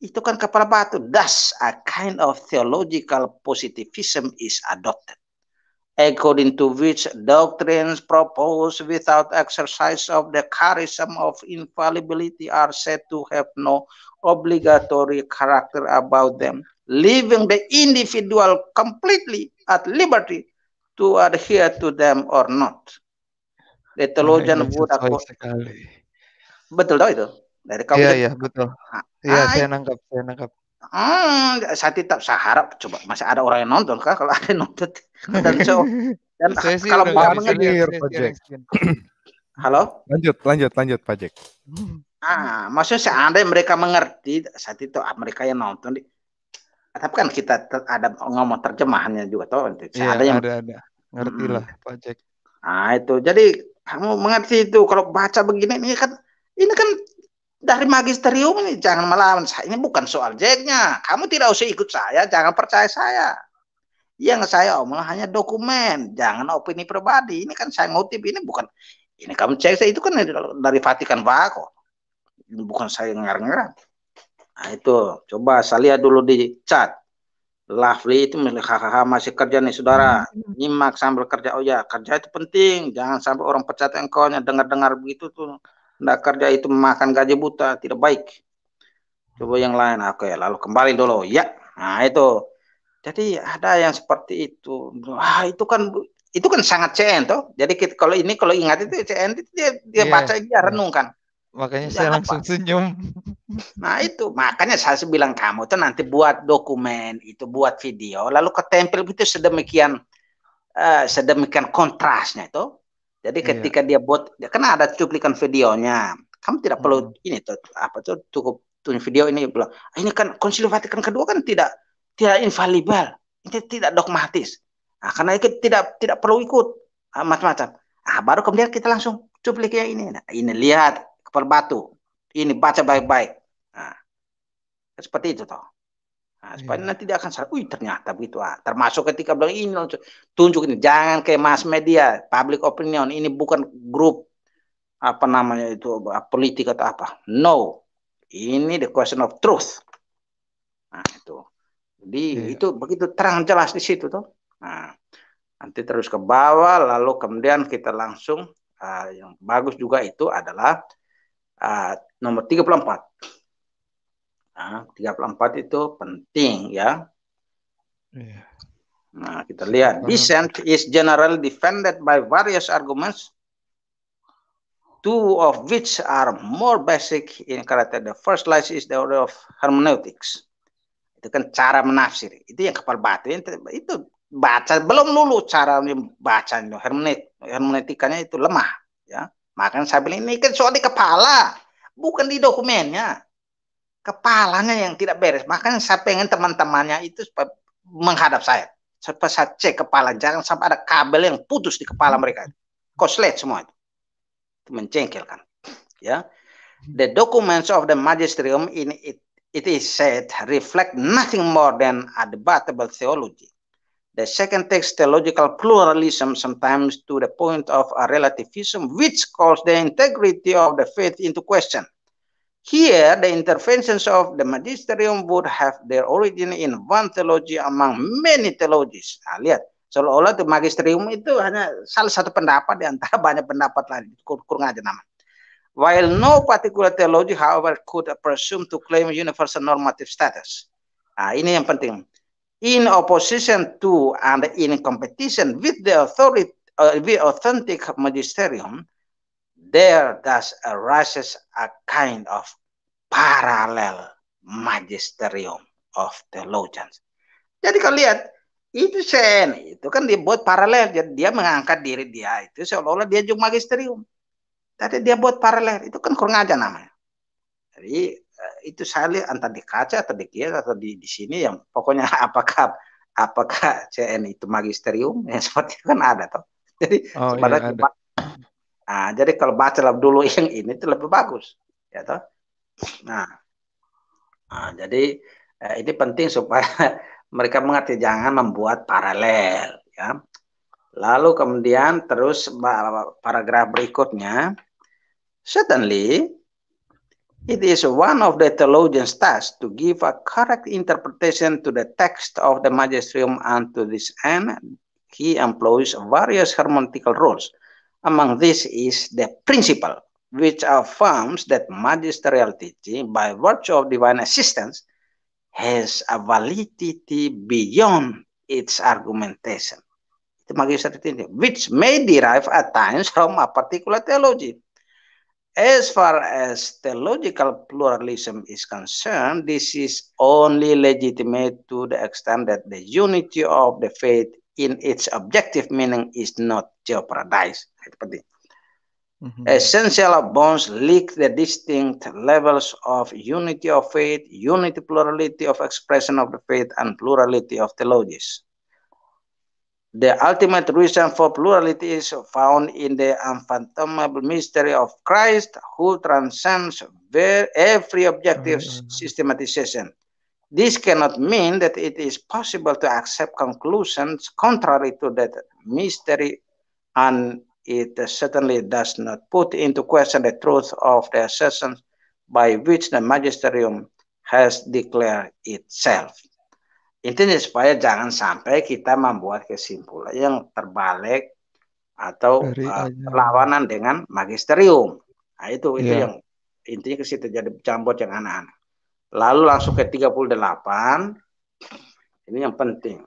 Itu kan kepala batu. Thus, a kind of theological positivism is adopted according to which doctrines proposed without exercise of the charism of infallibility are said to have no obligatory character about them, leaving the individual completely at liberty to adhere to them or not. The theologian would Betul tau itu dari kamu. Iya iya betul. Ah, iya ah, saya nangkap saya nangkap. Hmm, saya tidak saya harap coba masih ada orang yang nonton kah kalau ada yang nonton dan so dan saya sih kalau mau mengalir Halo? Lanjut, lanjut, lanjut Pak Jack. Ah, maksudnya seandainya mereka mengerti saat itu ah, mereka yang nonton tapi kan kita ada ngomong terjemahannya juga toh nanti. Iya, ada yang ada, ada. ngerti lah -hmm. Pak Jack. Ah itu jadi kamu mengerti itu kalau baca begini ini kan ini kan dari magisterium ini jangan melawan saya. Ini bukan soal Jacknya. Kamu tidak usah ikut saya, jangan percaya saya. Yang saya omong hanya dokumen, jangan opini pribadi. Ini kan saya ngutip, ini bukan. Ini kamu cek saya itu kan dari Vatikan Vako. Ini bukan saya ngarang Nah itu, coba saya lihat dulu di chat. Lovely itu milik hahaha masih kerja nih saudara. Nyimak sambil kerja. Oh ya, kerja itu penting. Jangan sampai orang pecat engkau dengar-dengar begitu tuh tidak kerja itu makan gaji buta, tidak baik. Coba yang lain, oke, lalu kembali dulu. Ya, nah itu. Jadi ada yang seperti itu. Ah, itu kan itu kan sangat CN toh. Jadi kita, kalau ini kalau ingat itu CN itu dia dia yeah. baca dia renungkan. Makanya saya apa? langsung senyum. Nah itu makanya saya bilang kamu tuh nanti buat dokumen itu buat video lalu ketempel itu sedemikian uh, sedemikian kontrasnya itu jadi iya. ketika iya. dia buat, karena ada cuplikan videonya. Kamu tidak perlu hmm. ini tuh apa tuh cukup tuh video ini bilang, ah, ini kan konsili Vatikan kedua kan tidak tidak infalibel, ini tidak dogmatis. Nah, karena itu tidak tidak perlu ikut ah, macam-macam. Ah, baru kemudian kita langsung cupliknya ini. Nah, ini lihat kepala batu. Ini baca baik-baik. Nah, seperti itu toh. Nah, iya. supaya nanti dia akan salah, wih ternyata begitu ah. Termasuk ketika bilang ini tunjuk ini jangan kayak mass media, public opinion, ini bukan grup apa namanya itu politik atau apa. No, ini the question of truth. Nah itu, jadi yeah. itu begitu terang jelas di situ tuh. Nah nanti terus ke bawah, lalu kemudian kita langsung uh, yang bagus juga itu adalah uh, nomor 34 Nah, puluh 34 itu penting ya. Yeah. Nah, kita lihat. Dissent is generally defended by various arguments, two of which are more basic in character. The first slice is the order of hermeneutics. Itu kan cara menafsir. Itu yang kepala batu. Itu baca belum lulu cara baca hermeneutikanya itu lemah ya makanya saya bilang ini kan soal di kepala bukan di dokumennya kepalanya yang tidak beres. Makanya saya pengen teman-temannya itu menghadap saya. supaya saya cek kepala, jangan sampai ada kabel yang putus di kepala mereka. Koslet semua itu. mencengkelkan. Ya. The documents of the magisterium in it, it is said reflect nothing more than a debatable theology. The second text theological pluralism sometimes to the point of a relativism which calls the integrity of the faith into question. Here, the interventions of the magisterium would have their origin in one theology among many theologies. Nah, lihat, seolah-olah the magisterium itu hanya salah satu pendapat di antara banyak pendapat lain. Kur kurang aja nama. While no particular theology, however, could presume to claim universal normative status. Nah, ini yang penting. In opposition to and in competition with the authority, uh, with authentic magisterium, there thus arises a kind of parallel magisterium of theologians. Jadi kalau lihat itu CN itu kan dibuat paralel jadi dia mengangkat diri dia itu seolah-olah dia juga magisterium. Tapi dia buat paralel itu kan kurang aja namanya. Jadi eh, itu saya lihat antara di kaca atau di kia atau di, di sini yang pokoknya apakah apakah CN itu magisterium yang seperti itu kan ada toh. Jadi oh, iya, ada. Nah, jadi kalau baca dulu yang ini itu lebih bagus, ya toh. Nah, nah jadi eh, ini penting supaya mereka mengerti jangan membuat paralel, ya. Lalu kemudian terus paragraf berikutnya, certainly It is one of the theologian's tasks to give a correct interpretation to the text of the magisterium, and to this end, he employs various hermeneutical rules, Among these is the principle, which affirms that magisterial teaching, by virtue of divine assistance, has a validity beyond its argumentation. The magisterial teaching, which may derive at times from a particular theology. As far as theological pluralism is concerned, this is only legitimate to the extent that the unity of the faith in its objective meaning is not jeopardized. Mm -hmm. Essential bonds link the distinct levels of unity of faith, unity plurality of expression of the faith, and plurality of theologies. The ultimate reason for plurality is found in the unfathomable mystery of Christ, who transcends every objective mm -hmm. systematization. This cannot mean that it is possible to accept conclusions contrary to that mystery, and it certainly does not put into question the truth of the assertions by which the magisterium has declared itself. Intinya supaya jangan sampai kita membuat kesimpulan yang terbalik atau perlawanan uh, perlawanan dengan magisterium. Nah, itu yeah. itu iya. yang intinya ke situ jadi campur yang anak-anak. Lalu langsung ke 38. Ini yang penting.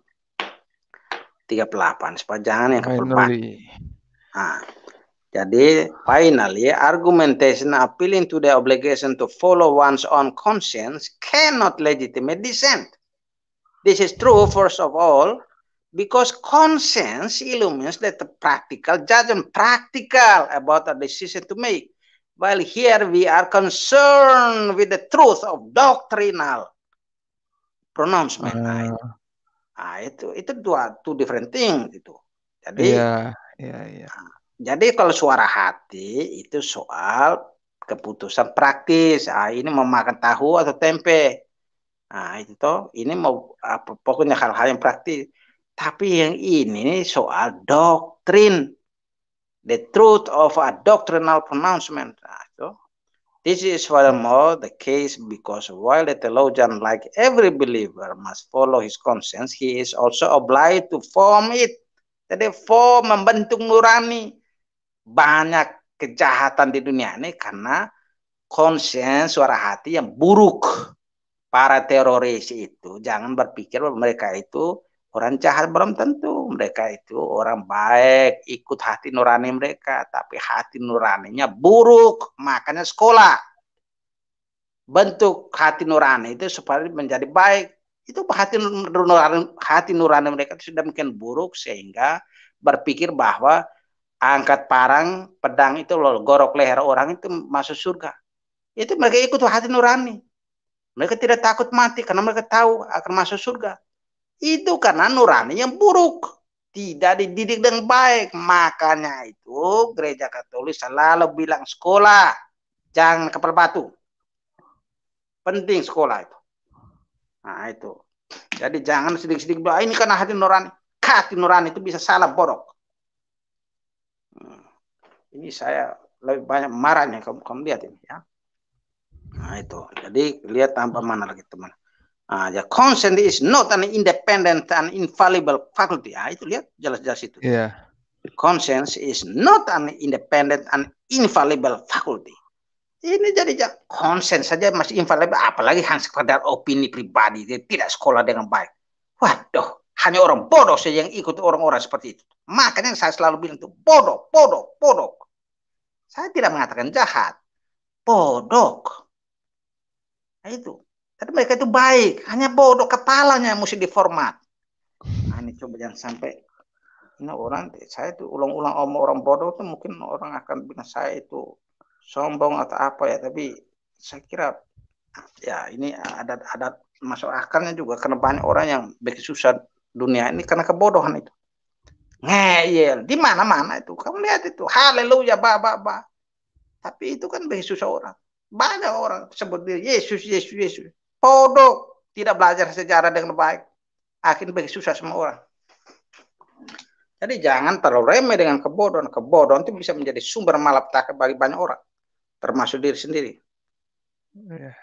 38 supaya jangan yang keempat. Nah, jadi finally argumentation appealing to the obligation to follow one's own conscience cannot legitimate dissent. This is true first of all because conscience illuminates that the practical judgment practical about a decision to make. While here we are concerned with the truth of doctrinal pronouncement. Uh. Nah, itu. Nah, itu itu dua two different thing itu. Jadi yeah, yeah, yeah. Nah, jadi kalau suara hati itu soal keputusan praktis. Ah, ini mau makan tahu atau tempe. Nah, itu toh ini mau apa pokoknya hal-hal yang praktis. Tapi yang ini soal doktrin the truth of a doctrinal pronouncement. Ah, this is furthermore the case because while the theologian, like every believer, must follow his conscience, he is also obliged to form it. Jadi form membentuk nurani banyak kejahatan di dunia ini karena conscience suara hati yang buruk. Para teroris itu jangan berpikir bahwa mereka itu Orang jahat belum tentu mereka itu orang baik, ikut hati nurani mereka, tapi hati nuraninya buruk, makanya sekolah. Bentuk hati nurani itu supaya menjadi baik. Itu hati nurani, hati nurani mereka itu sudah mungkin buruk sehingga berpikir bahwa angkat parang, pedang itu loh, gorok leher orang itu masuk surga. Itu mereka ikut hati nurani. Mereka tidak takut mati karena mereka tahu akan masuk surga. Itu karena nurani yang buruk. Tidak dididik dengan baik. Makanya itu gereja katolik selalu bilang sekolah. Jangan kepala batu. Penting sekolah itu. Nah itu. Jadi jangan sedikit-sedikit doa ini karena hati nurani. Hati nurani itu bisa salah borok. Hmm. Ini saya lebih banyak marahnya kamu kamu lihat ini ya. Nah itu. Jadi lihat tanpa mana lagi teman. Uh, the consent is not an independent and infallible faculty. Ah, itu lihat jelas-jelas itu. Yeah. Iya. Conscience is not an independent and infallible faculty. Ini jadi konsen saja masih infallible, apalagi hanya sekedar opini pribadi. Dia tidak sekolah dengan baik. Waduh, hanya orang bodoh saja yang ikut orang-orang seperti itu. Makanya saya selalu bilang itu bodoh, bodoh, bodoh. Saya tidak mengatakan jahat, bodoh. Nah, itu tapi mereka itu baik, hanya bodoh kepalanya yang mesti diformat. Nah, ini coba jangan sampai ini orang saya itu ulang-ulang omong orang bodoh itu mungkin orang akan bilang saya itu sombong atau apa ya, tapi saya kira ya ini adat-adat masuk akalnya juga karena banyak orang yang susah dunia ini karena kebodohan itu. Ngeyel, di mana-mana itu. Kamu lihat itu, haleluya, ba, ba, ba. Tapi itu kan begitu susah orang. Banyak orang sebut Yesus, Yesus, Yesus bodoh tidak belajar sejarah dengan baik akhirnya bagi susah semua orang jadi jangan terlalu remeh dengan kebodohan kebodohan itu bisa menjadi sumber malapetaka bagi banyak orang termasuk diri sendiri iya.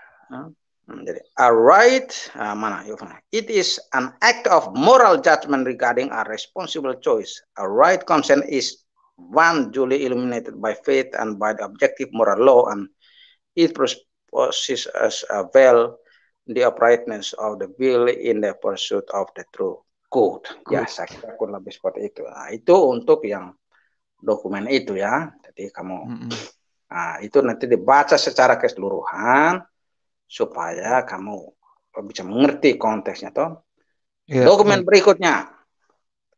Jadi, a right, ah, mana It is an act of moral judgment regarding a responsible choice. A right consent is one duly illuminated by faith and by the objective moral law, and it proposes as a veil the uprightness of the will in the pursuit of the truth. Good. Ya, saya kira kurang lebih seperti itu. Nah, itu untuk yang dokumen itu ya. Jadi kamu mm -hmm. nah, itu nanti dibaca secara keseluruhan supaya kamu bisa mengerti konteksnya toh. Yeah. Dokumen berikutnya.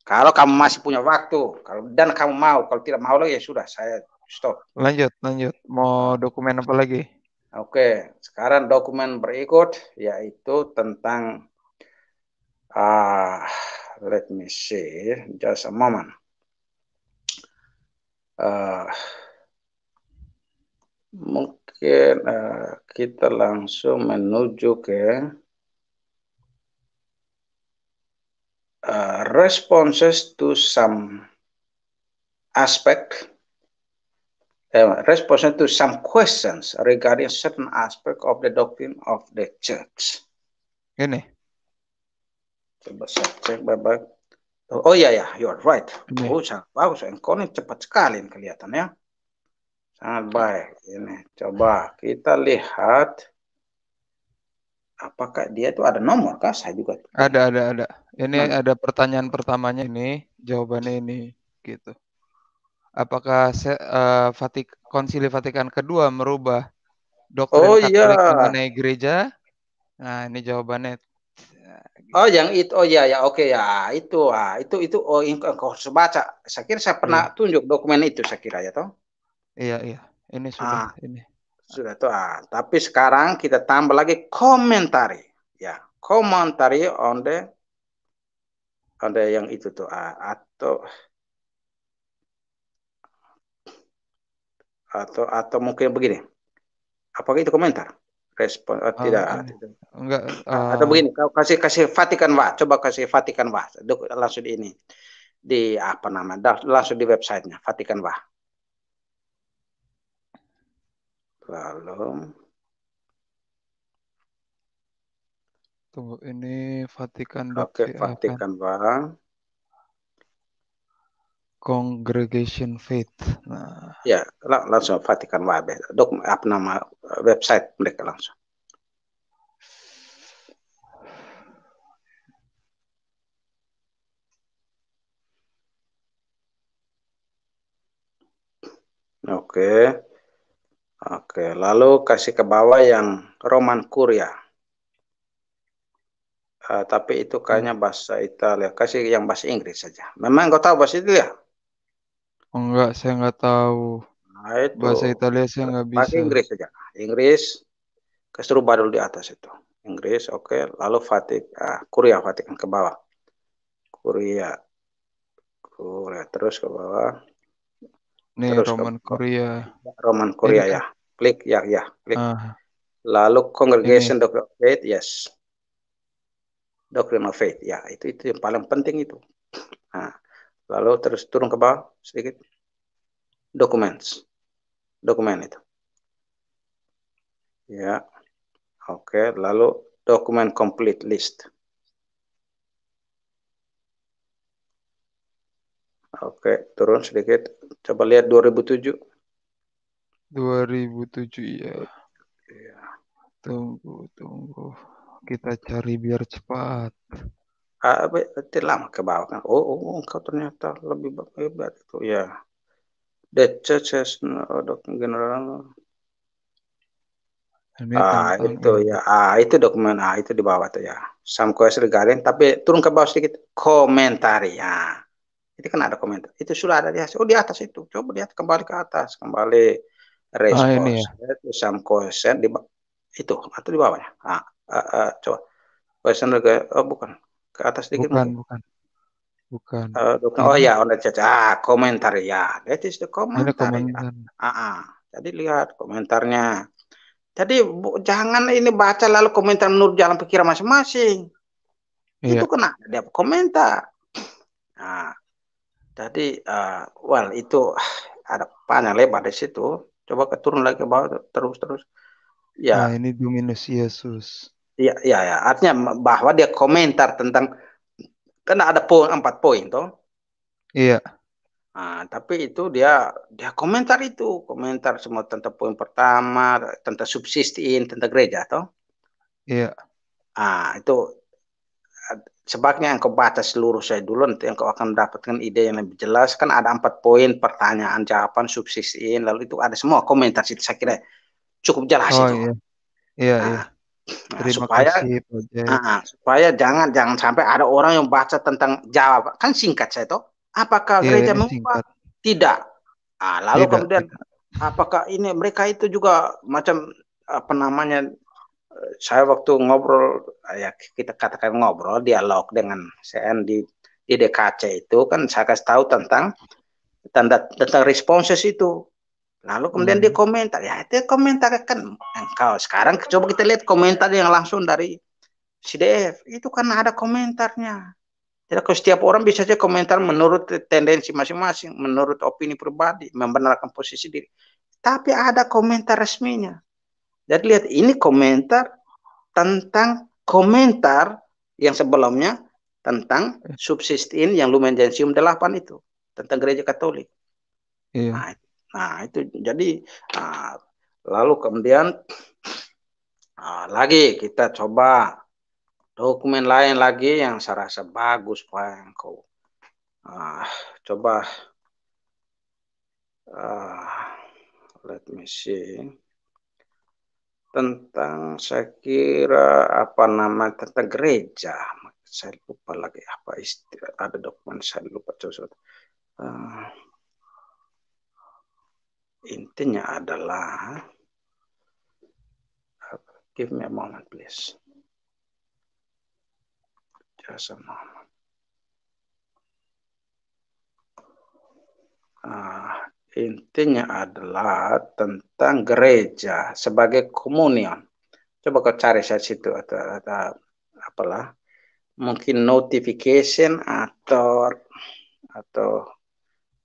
Kalau kamu masih punya waktu, kalau dan kamu mau, kalau tidak mau lagi ya sudah saya stop. Lanjut, lanjut. Mau dokumen apa lagi? Oke, sekarang dokumen berikut yaitu tentang ah uh, let me see just a moment. Uh, mungkin uh, kita langsung menuju ke uh, responses to some aspect uh, to some questions regarding certain aspect of the doctrine of the church. Ini. Coba saya cek babak. Oh iya ya, you are right. Bagus, Oh, sangat bagus. Engkau ini cepat sekali kelihatan ya. Sangat baik. Ini coba kita lihat apakah dia itu ada nomor kah? Saya juga. Ada ada ada. Ini ada pertanyaan pertamanya ini, jawabannya ini gitu apakah uh, Vatik Konsili Vatikan kedua merubah doktrin oh, Katolik iya. mengenai gereja? Nah, ini jawabannya. Oh, yang itu oh ya ya oke okay, ya itu ah itu itu oh engkau harus baca. Saya kira saya pernah hmm. tunjuk dokumen itu saya kira ya toh. Iya iya ini sudah ah, ini sudah toh. ah tapi sekarang kita tambah lagi komentari ya komentari on the on the yang itu tuh ah atau atau atau mungkin begini apakah itu komentar respon oh, tidak enggak uh... atau begini kau kasih kasih fatikan Wa coba kasih fatikan Wa langsung di ini di apa nama langsung di websitenya fatikan Wa lalu tunggu ini fatikan oke okay, Vatikan Wa Congregation Faith. Nah. Ya, lang langsung Vatikan Web. Dok apa nama eh, website mereka langsung. Oke. Okay. Oke, okay. lalu kasih ke bawah yang Roman Kuria. Uh, tapi itu kayaknya hmm. bahasa Italia. Kasih yang bahasa Inggris saja. Memang kau tahu bahasa Italia? Oh, enggak, saya enggak tahu. Nah, itu. Bahasa Italia saya enggak bisa. Bahasa Inggris saja. Inggris, keseru badul di atas itu. Inggris, oke. Okay. Lalu Fatik, ah, Korea Fatik ke bawah. Korea, Korea terus ke bawah. Ini terus Roman ke, Korea. Roman Korea Ini. ya. Klik ya ya klik. Ah. Lalu Congregation Ini. Doctrine of Faith, yes. Doctrine of Faith, ya itu itu yang paling penting itu. Nah, lalu terus turun ke bawah sedikit dokumen dokumen itu ya oke lalu dokumen complete list Oke, turun sedikit. Coba lihat 2007. 2007 ya. Iya. Tunggu, tunggu. Kita cari biar cepat apa lama ke bawah kan oh, oh, oh kau ternyata lebih hebat itu ya the church has general ah itu ya ah itu dokumen ah itu di bawah tuh ya some question regarding tapi turun ke bawah sedikit komentari ya itu kan ada komentar itu sudah ada di atas oh di atas itu coba lihat kembali ke atas kembali ah, respons oh, ya. itu some question di itu atau di bawahnya ah uh, uh, coba question regarding oh bukan ke atas dikit bukan lagi. bukan bukan uh, oh ya oleh caca ah, ya that is the ya. ah, ah. jadi lihat komentarnya jadi bu, jangan ini baca lalu komentar menurut jalan pikiran masing-masing iya. itu kena dia komentar nah jadi uh, well itu ah, ada panjang lebar di situ coba keturun lagi ke bawah terus terus ya nah, ini Dominus Yesus ya ya, ya. artinya bahwa dia komentar tentang karena ada poin empat poin toh iya nah, tapi itu dia dia komentar itu komentar semua tentang poin pertama tentang subsistin tentang gereja toh iya ah itu sebabnya yang kau baca seluruh saya dulu nanti yang kau akan mendapatkan ide yang lebih jelas kan ada empat poin pertanyaan jawaban subsistin lalu itu ada semua komentar situ saya kira cukup jelas oh, itu iya. Iya, nah, iya. Nah, supaya kasih, nah, supaya jangan jangan sampai ada orang yang baca tentang jawab kan singkat saya itu apakah yeah, gereja iya, mengubah tidak nah, lalu tidak, kemudian tidak. apakah ini mereka itu juga macam apa namanya saya waktu ngobrol ya kita katakan ngobrol dialog dengan CN di di DKC itu kan saya kasih tahu tentang tanda tentang responses itu Lalu kemudian hmm. dia komentar, ya itu komentar kan engkau. Sekarang coba kita lihat komentar yang langsung dari si DF. Itu karena ada komentarnya. Jadi kalau setiap orang bisa saja komentar menurut tendensi masing-masing, menurut opini pribadi, membenarkan posisi diri. Tapi ada komentar resminya. Jadi lihat ini komentar tentang komentar yang sebelumnya tentang eh. subsistin yang lumen Gentium 8 itu, tentang gereja Katolik. Iya. Nah, Nah, itu jadi nah, lalu kemudian nah, lagi kita coba dokumen lain lagi yang saya rasa bagus Pak yang kau nah, coba uh, let me see tentang saya kira apa nama tentang gereja saya lupa lagi apa istilah ada dokumen saya lupa coba uh, intinya adalah give me a moment please just a moment uh, intinya adalah tentang gereja sebagai komunion coba kau cari saya situ atau, atau apalah mungkin notification atau atau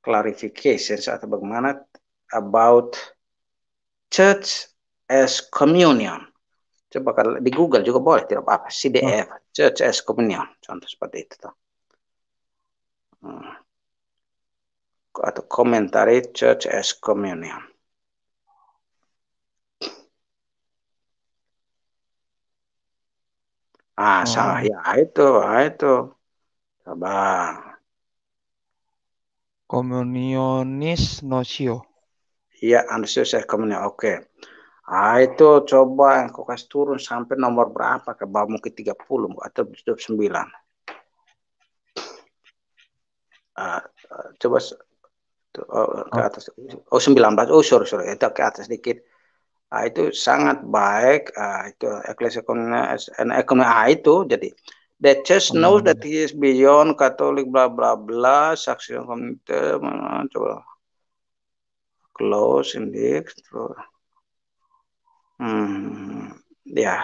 clarification atau bagaimana about church as communion. Coba kalau di Google juga boleh, tidak apa-apa. CDF, hmm. Oh. church as communion, contoh seperti itu. Tuh. Hmm. Atau komentari church as communion. Ah, hmm. salah ya itu, ah, itu. Coba. Communionis nocio. Iya, saya rekomennya. Oke. Ah, itu coba yang kau kasih turun sampai nomor berapa? Ke bawah mungkin 30 atau 29. Uh, ah, coba oh, ke oh. atas. Oh, 19. Oh, sorry, sorry. Itu ke atas sedikit. Ah itu sangat baik uh, itu eklesi ekonomi A itu jadi the church knows that he is beyond Catholic bla bla bla saksi komite, coba close index hmm, ya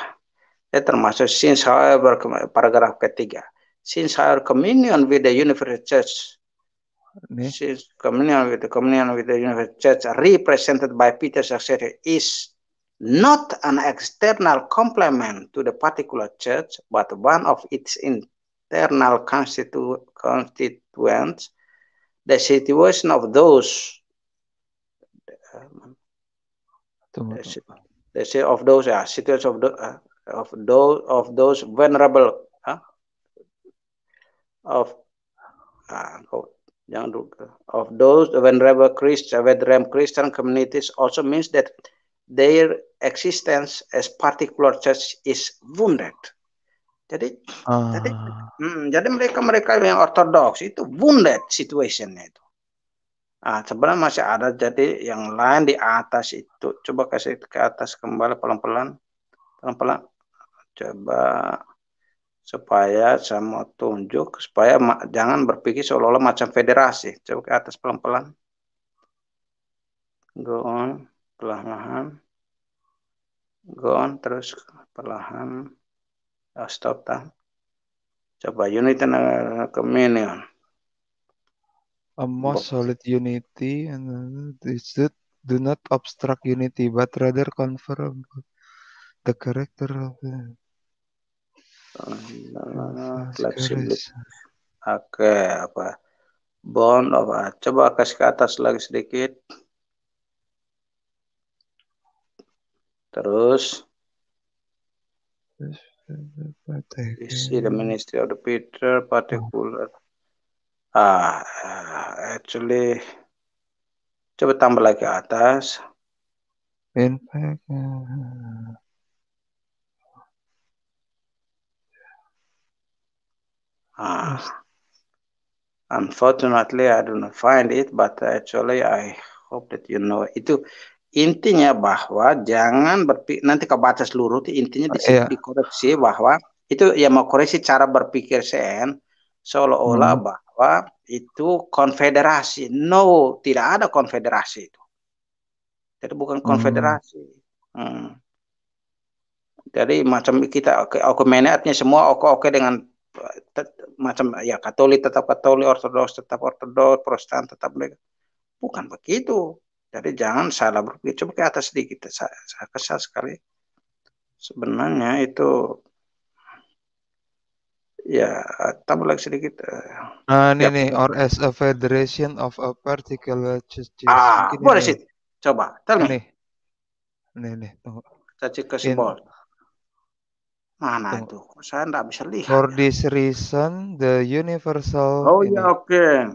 ya termasuk since however paragraf ketiga since our communion with the universal church ini. since communion with the communion with the universal church represented by Peter's Saxeria is not an external complement to the particular church but one of its internal constitu constituents the situation of those Tunggu. They say of those yeah, situations of the uh, of those of those vulnerable huh? of uh, of those vulnerable Christian, vulnerable Christian communities also means that their existence as particular church is wounded. Jadi, uh. jadi, ah. hmm, jadi mereka mereka yang ortodoks itu wounded situationnya itu ah sebenarnya masih ada jadi yang lain di atas itu. Coba kasih ke atas kembali pelan-pelan. Pelan-pelan. Coba supaya saya mau tunjuk supaya jangan berpikir seolah-olah macam federasi. Coba ke atas pelan-pelan. Go on perlahan-lahan. Go on terus perlahan. Oh, stop tam. Coba unit tenaga ke A more solid unity and is it do not obstruct unity but rather confirm the character of the ah, Oke, okay, apa? Bond apa Coba kasih ke atas lagi sedikit. Terus. Isi the ministry of the Peter particular. Ah, ah actually coba tambah lagi atas impact ah unfortunately I don't find it but actually I hope that you know itu intinya bahwa jangan berpikir nanti kebaca seluruh itu intinya di, yeah. dikoreksi bahwa itu yang mau koreksi cara berpikir CN seolah-olah hmm. bah bahwa itu konfederasi. No, tidak ada konfederasi itu. Jadi bukan hmm. konfederasi. Hmm. Hmm. Jadi macam kita okumenatnya semua oke-oke dengan macam ya Katolik tetap Katolik, Ortodoks tetap Ortodoks, Protestan tetap mereka. Bukan begitu. Jadi jangan salah berpikir. Coba ke atas sedikit. Saya, saya kesal sekali. Sebenarnya itu Ya, tambah lagi sedikit. Eh, nah, ya, ini ya. nih, or as a federation of a particular justice. Ah, Mungkin boleh sih. Coba, tell me. Nih, nih, nih tunggu. Saya cek ke simbol. Mana tunggu. itu? Saya nggak bisa lihat. For ya. this reason, the universal. Oh ini. ya, oke. Okay.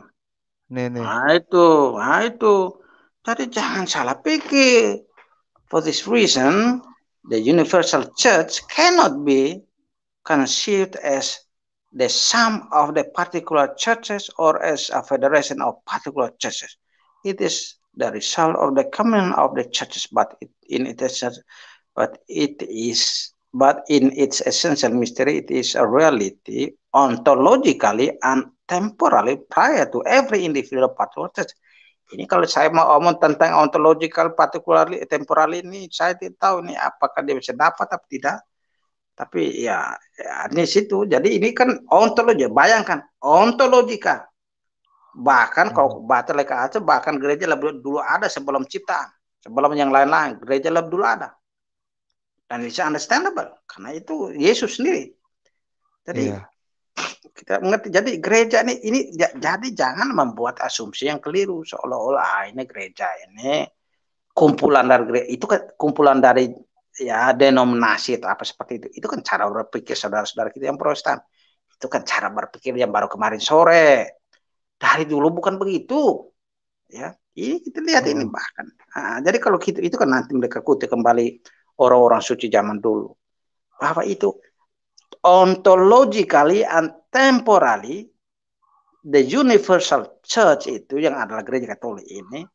Nih, nih. Nah, itu, nah itu. tadi jangan salah pikir. For this reason, the universal church cannot be conceived as the sum of the particular churches or as a federation of particular churches. It is the result of the communion of the churches, but it, in its but it is but in its essential mystery, it is a reality ontologically and temporally prior to every individual particular church. Ini kalau saya mau omong tentang ontological particularly temporal ini saya tidak tahu ini apakah dia bisa dapat atau tidak tapi ya, ya di situ. Jadi ini kan ontologi. Bayangkan ontologika. Bahkan hmm. kalau baca aja bahkan gereja lebih dulu ada sebelum ciptaan, sebelum yang lain-lain gereja lebih dulu ada. Dan bisa understandable karena itu Yesus sendiri. Jadi yeah. kita mengerti. Jadi gereja ini ini jadi jangan membuat asumsi yang keliru seolah-olah ah, ini gereja ini kumpulan dari gereja itu kan kumpulan dari ya denominasi atau apa seperti itu itu kan cara berpikir saudara-saudara kita yang Protestan itu kan cara berpikir yang baru kemarin sore dari dulu bukan begitu ya ini iya, kita lihat hmm. ini bahkan nah, jadi kalau gitu itu kan nanti mereka kutip kembali orang-orang suci zaman dulu bahwa itu ontologically and temporally the universal church itu yang adalah gereja Katolik ini hmm.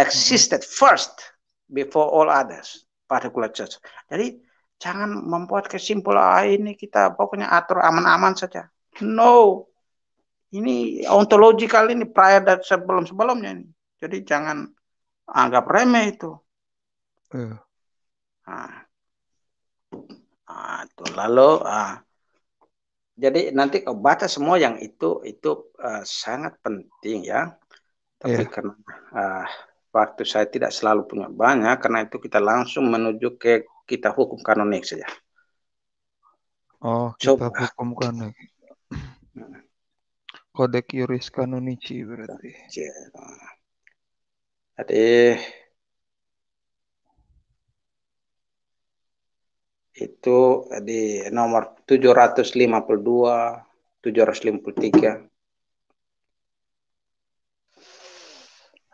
existed first before all others particular charge. Jadi jangan membuat kesimpulan ah, ini kita pokoknya atur aman-aman saja. No, ini ontologi ini prior dan sebelum sebelumnya ini. Jadi jangan anggap remeh itu. Uh. Nah. Nah, itu lalu ah. jadi nanti baca semua yang itu itu uh, sangat penting ya. Tapi yeah. karena uh, waktu saya tidak selalu punya banyak karena itu kita langsung menuju ke kita hukum kanonik saja. Oh, kita Coba. hukum kanonik. Hmm. kode kiris Kanonici berarti. Iya. Jadi itu di nomor 752, 753,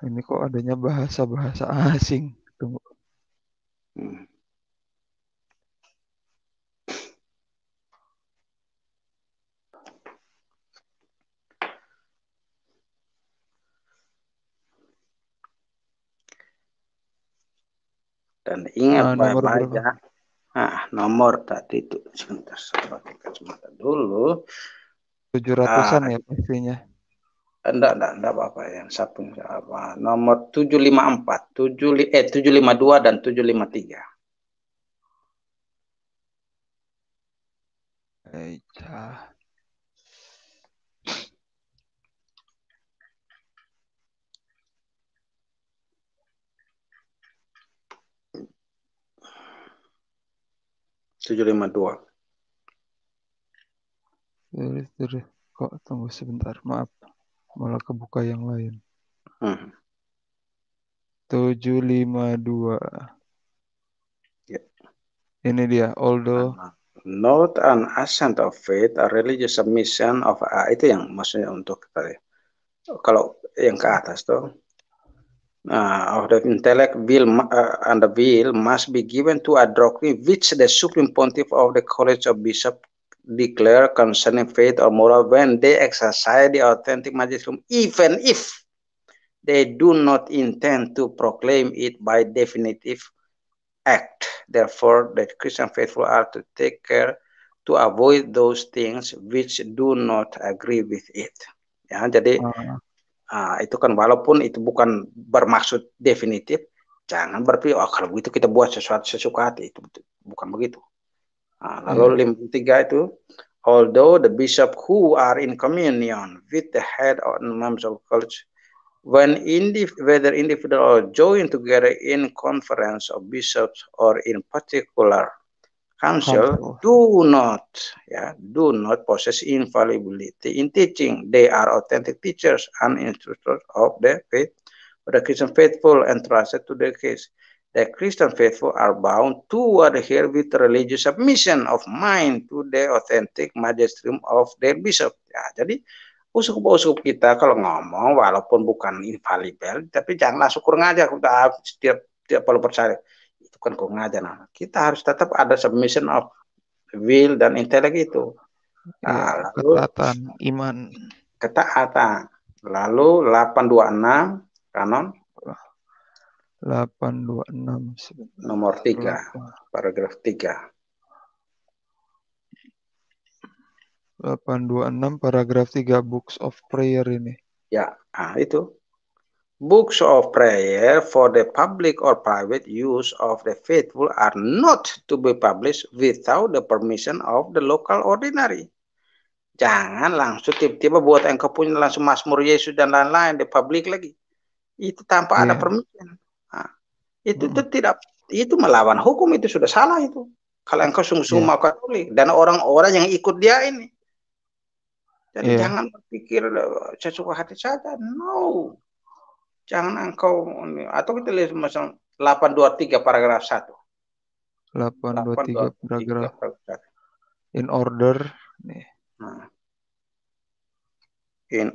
Ini kok adanya bahasa-bahasa asing. Tunggu. Dan ingat nah, nomor aja. Nah, ya. nomor tadi itu sebentar saya pakai kacamata dulu. 700-an ah, ya pastinya enggak enggak enggak apa-apa yang satu apa nomor 754 7 eh 752 dan 753 Eita. tujuh lima dua. Terus terus kok tunggu sebentar maaf malah kebuka yang lain. Hmm. Tujuh 752. dua. Ya. Ini dia, although not an ascent of faith, a religious submission of a, itu yang maksudnya untuk tadi. Ya. Kalau yang ke atas tuh, uh, of the intellect will uh, and the will must be given to a doctrine which the supreme pontiff of the college of bishop declare concerning faith or moral when they exercise the authentic magisterium, even if they do not intend to proclaim it by definitive act. Therefore, the Christian faithful are to take care to avoid those things which do not agree with it. Ya, jadi uh-huh. uh, itu kan walaupun itu bukan bermaksud definitif, jangan berpikir oh kalau begitu kita buat sesuatu sesuka hati itu bukan begitu. Another mm -hmm. although the bishop who are in communion with the head of members of college, when indiv whether individual or joined together in conference of bishops or in particular council, do not, yeah, do not possess infallibility in teaching. They are authentic teachers and instructors of the faith, but the Christian faithful entrusted to the case. the Christian faithful are bound to adhere with religious submission of mind to the authentic magisterium of their bishop. Ya, jadi uskup-uskup kita kalau ngomong walaupun bukan infalibel tapi janganlah syukur ngajar kita setiap tiap perlu percaya itu kan kurang aja nah kita harus tetap ada submission of will dan intelek itu iya, nah, ya, lalu ketaatan iman ketaatan lalu 826 kanon 826 nomor 3 tiga paragraf 3 826 paragraf 3 books of prayer ini. Ya, ah itu. Books of prayer for the public or private use of the faithful are not to be published without the permission of the local ordinary. Jangan langsung tiba-tiba buat engkau punya langsung Mazmur Yesus dan lain-lain di publik lagi. Itu tanpa yeah. ada iya. permission itu, hmm. itu tidak itu melawan hukum itu sudah salah itu kalau engkau sungguh-sungguh yeah. mau Katolik dan orang-orang yang ikut dia ini jadi yeah. jangan berpikir sesuka hati saja no jangan engkau atau kita lihat macam 823 paragraf 1 823, paragraf in order nih nah. in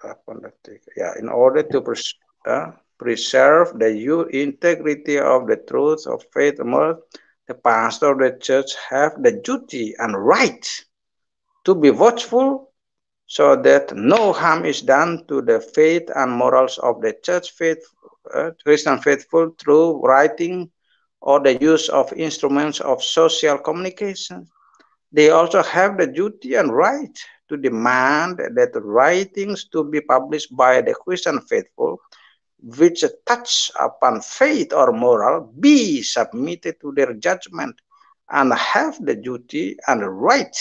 823 ya yeah, in order to pers uh, preserve the integrity of the truth of faith among the pastor of the church have the duty and right to be watchful so that no harm is done to the faith and morals of the church faith, uh, Christian faithful through writing or the use of instruments of social communication. They also have the duty and right to demand that writings to be published by the Christian faithful which touch upon faith or moral be submitted to their judgment and have the duty and the right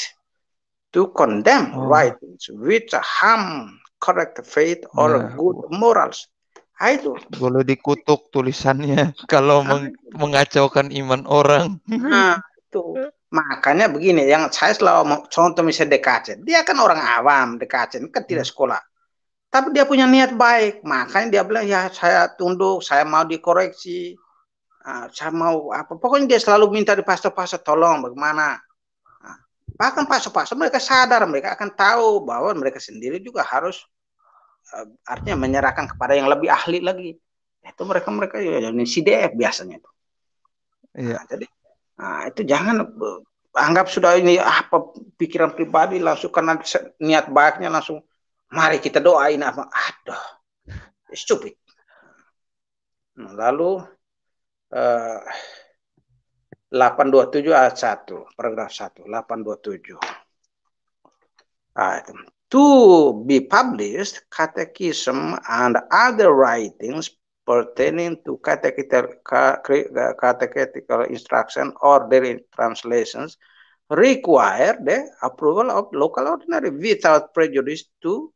to condemn oh. writings which harm correct faith or yeah. good morals. Itu Boleh dikutuk tulisannya kalau meng mengacaukan iman orang. Nah, itu. Makanya begini, yang saya selalu contoh misalnya Dekacen, dia kan orang awam, Dekacen kan tidak hmm. sekolah. Tapi dia punya niat baik, makanya dia bilang ya saya tunduk, saya mau dikoreksi, ah, saya mau apa. Pokoknya dia selalu minta di pastor-pastor tolong bagaimana. Nah, bahkan pastor-pastor mereka sadar, mereka akan tahu bahwa mereka sendiri juga harus eh, artinya menyerahkan kepada yang lebih ahli lagi. Itu mereka mereka ya, ya ini CDF biasanya itu. Iya. Nah, jadi nah, itu jangan eh, anggap sudah ini apa ah, pikiran pribadi langsung karena niat baiknya langsung Mari kita doain apa? Aduh, ya stupid. Nah, lalu eh, uh, 827 ayat 1, paragraf 1, 827. Ah, to be published, catechism and other writings pertaining to catechetical, catechetical instruction or their translations require the approval of local ordinary without prejudice to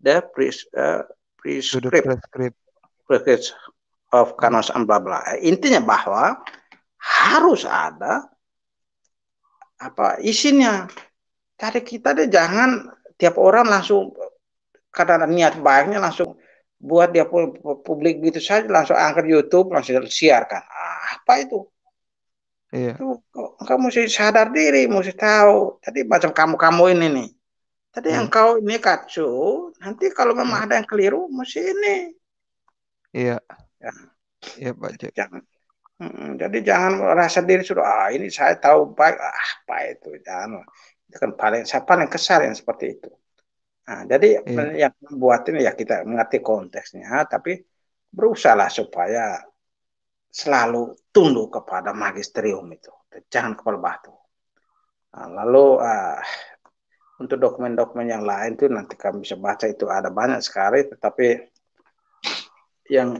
the pres, uh, prescript, prescript. prescript of and bla bla. Intinya bahwa harus ada apa isinya. cari kita deh jangan tiap orang langsung karena niat baiknya langsung buat dia publik gitu saja langsung angker YouTube langsung siarkan apa itu iya. itu kamu mesti sadar diri mesti tahu tadi macam kamu kamu ini nih Tadi hmm. yang kau ini kacau, nanti kalau memang hmm. ada yang keliru, mesti ini. Iya. Ya. Iya Pak Cik. Jangan. Hmm, jadi jangan merasa diri sudah ah ini saya tahu baik ah, apa itu jangan itu kan paling saya paling kesal yang seperti itu. Nah, jadi iya. yang membuat ini ya kita mengerti konteksnya, tapi berusahalah supaya selalu tunduk kepada magisterium itu, jangan kepala batu. Nah, lalu uh, untuk dokumen-dokumen yang lain tuh nanti kami bisa baca itu ada banyak sekali tetapi yang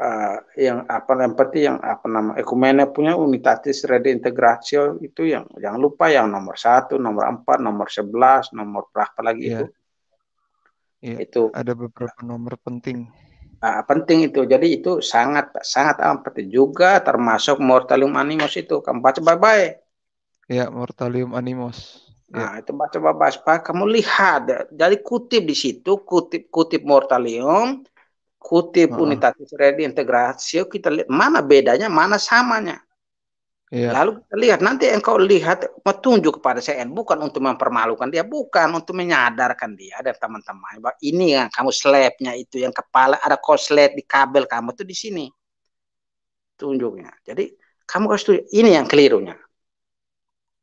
uh, yang apa yang penting yang apa nama ekumene punya unitatis ready redintegratio itu yang yang lupa yang nomor satu nomor empat nomor sebelas nomor berapa lagi yeah. itu yeah. itu ada beberapa nomor penting uh, penting itu jadi itu sangat sangat amat juga termasuk mortalium animus itu kamu baca bye bye ya yeah, mortalium animus Nah, ya. itu coba Baspa, kamu lihat dari kutip di situ, kutip kutip mortalium, kutip uh. unitatis reintegrasio, kita lihat mana bedanya, mana samanya. Yeah. Lalu kita lihat nanti engkau lihat petunjuk kepada saya bukan untuk mempermalukan dia, bukan untuk menyadarkan dia dan teman-teman bahwa ini yang kamu slepnya itu yang kepala ada koslet di kabel kamu tuh di sini tunjuknya. Jadi kamu harus tuh ini yang kelirunya.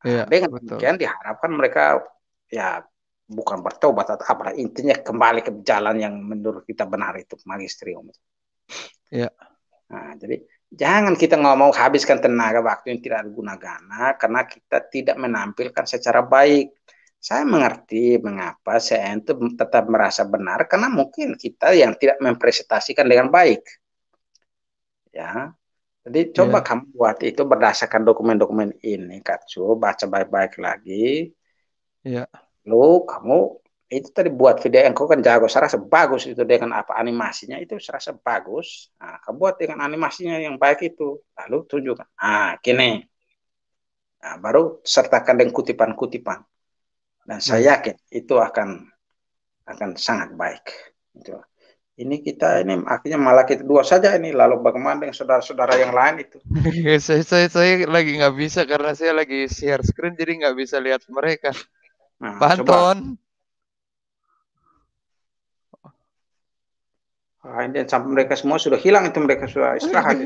Ya, Dengan demikian diharapkan mereka ya bukan bertobat atau apa intinya kembali ke jalan yang menurut kita benar itu magisterium. Ya, Nah, jadi jangan kita ngomong habiskan tenaga waktu yang tidak guna gana nah, karena kita tidak menampilkan secara baik. Saya mengerti mengapa saya itu tetap merasa benar karena mungkin kita yang tidak mempresentasikan dengan baik. Ya, jadi coba iya. kamu buat itu berdasarkan dokumen-dokumen ini, Katsu, baca baik-baik lagi. Iya. Lu kamu itu tadi buat video yang kau kan jago, serasa bagus itu dengan apa animasinya itu serasa bagus. Nah, kamu buat dengan animasinya yang baik itu, lalu tunjukkan. Ah, kini Nah, baru sertakan dengan kutipan-kutipan. Dan saya hmm. yakin itu akan akan sangat baik. Itu ini kita ini akhirnya malah kita dua saja ini lalu bagaimana dengan saudara-saudara yang lain itu saya, saya saya lagi nggak bisa karena saya lagi share screen jadi nggak bisa lihat mereka nah, Panton coba. Ah, ini sampai mereka semua sudah hilang itu mereka sudah istirahat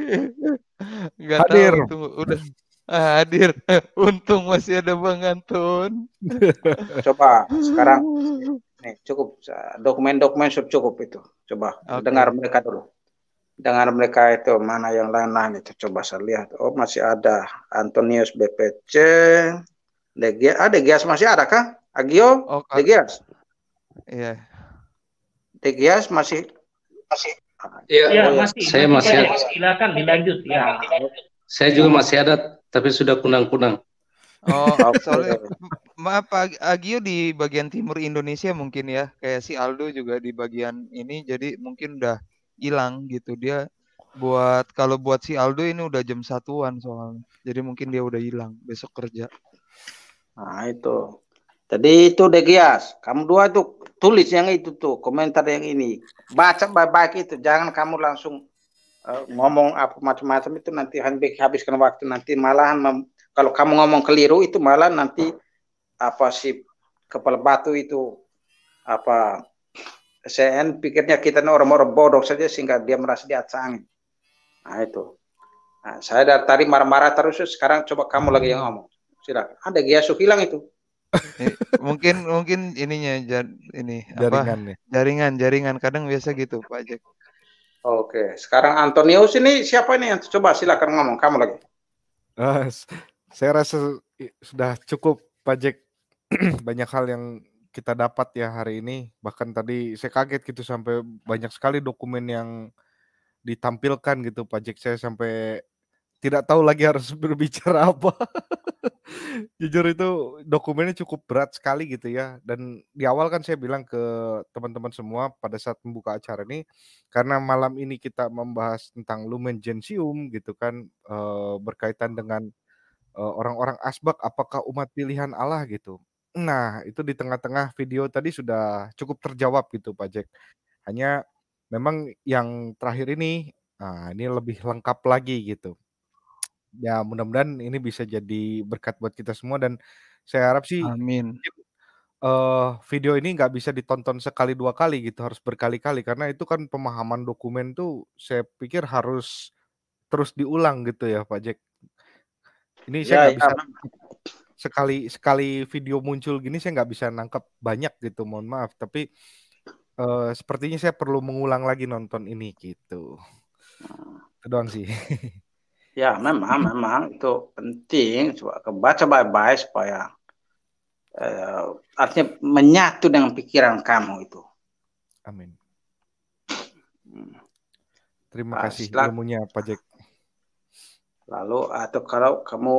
Gak hadir tahu, itu, udah ah, hadir untung masih ada Bang Anton coba sekarang Nih, cukup dokumen-dokumen sudah cukup itu. Coba okay. dengar mereka dulu. Dengar mereka itu mana yang lain-lain itu coba saya lihat. Oh masih ada Antonius BPC, Degias, ah, Degias masih ada kah? Agio, oh, Degias. Iya. Yeah. Degias masih masih. Iya, ya, masih. Saya masih. Ada. Silakan dilanjut ya. Saya juga masih ada tapi sudah kunang-kunang. Oh, sorry maaf Pak Agio di bagian timur Indonesia mungkin ya kayak si Aldo juga di bagian ini jadi mungkin udah hilang gitu dia buat kalau buat si Aldo ini udah jam satuan soalnya jadi mungkin dia udah hilang besok kerja nah itu tadi itu Degias kamu dua tuh tulis yang itu tuh komentar yang ini baca baik-baik itu jangan kamu langsung uh, ngomong apa macam-macam itu nanti habiskan waktu nanti malahan kalau kamu ngomong keliru itu malah nanti apa si kepala batu itu apa saya kan pikirnya kita ini orang-orang bodoh saja sehingga dia merasa di atas angin. Nah itu. Nah, saya dari tadi marah-marah terus sekarang coba kamu lagi yang ngomong. Silakan. Ada Giasu hilang itu. Eh, mungkin mungkin ininya jar, ini jaringan apa? Ya. jaringan jaringan kadang biasa gitu Pak Jack. Oke, sekarang Antonius ini siapa ini yang coba silakan ngomong kamu lagi. Uh, saya rasa sudah cukup Pak Jack banyak hal yang kita dapat ya hari ini. Bahkan tadi saya kaget gitu sampai banyak sekali dokumen yang ditampilkan gitu pak pajak saya sampai tidak tahu lagi harus berbicara apa. Jujur itu dokumennya cukup berat sekali gitu ya. Dan di awal kan saya bilang ke teman-teman semua pada saat membuka acara ini karena malam ini kita membahas tentang lumen gentium gitu kan e, berkaitan dengan eh, orang-orang asbak apakah umat pilihan Allah gitu. Nah, itu di tengah-tengah video tadi sudah cukup terjawab gitu Pak Jack. Hanya memang yang terakhir ini, nah ini lebih lengkap lagi gitu. Ya mudah-mudahan ini bisa jadi berkat buat kita semua dan saya harap sih Amin. Uh, video ini nggak bisa ditonton sekali dua kali gitu harus berkali-kali karena itu kan pemahaman dokumen tuh saya pikir harus terus diulang gitu ya Pak Jack. Ini ya, saya nggak ya, bisa sekali sekali video muncul gini saya nggak bisa nangkep banyak gitu mohon maaf tapi uh, sepertinya saya perlu mengulang lagi nonton ini gitu itu doang sih ya memang memang itu penting coba kebaca baik-baik supaya uh, artinya menyatu dengan pikiran kamu itu amin hmm. terima nah, kasih ilmunya Pak Jack lalu atau kalau kamu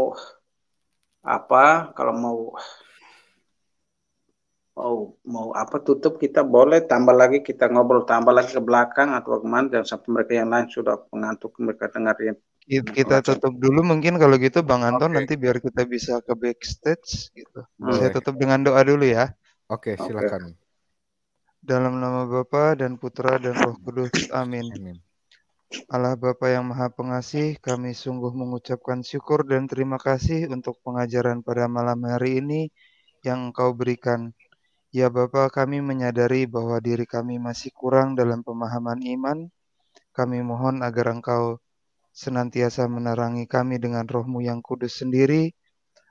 apa kalau mau mau mau apa tutup kita boleh tambah lagi kita ngobrol tambah lagi ke belakang atau kemana dan sampai mereka yang lain sudah mengantuk mereka dengarin ya. iya, kita tutup dulu mungkin kalau gitu Bang Anton okay. nanti biar kita bisa ke backstage gitu. Okay. Saya tutup dengan doa dulu ya. Oke, okay, silakan. Okay. Dalam nama Bapa dan Putra dan Roh Kudus. Amin. Amin. Allah Bapa yang Maha Pengasih, kami sungguh mengucapkan syukur dan terima kasih untuk pengajaran pada malam hari ini yang Engkau berikan. Ya Bapa, kami menyadari bahwa diri kami masih kurang dalam pemahaman iman. Kami mohon agar Engkau senantiasa menerangi kami dengan rohmu yang kudus sendiri,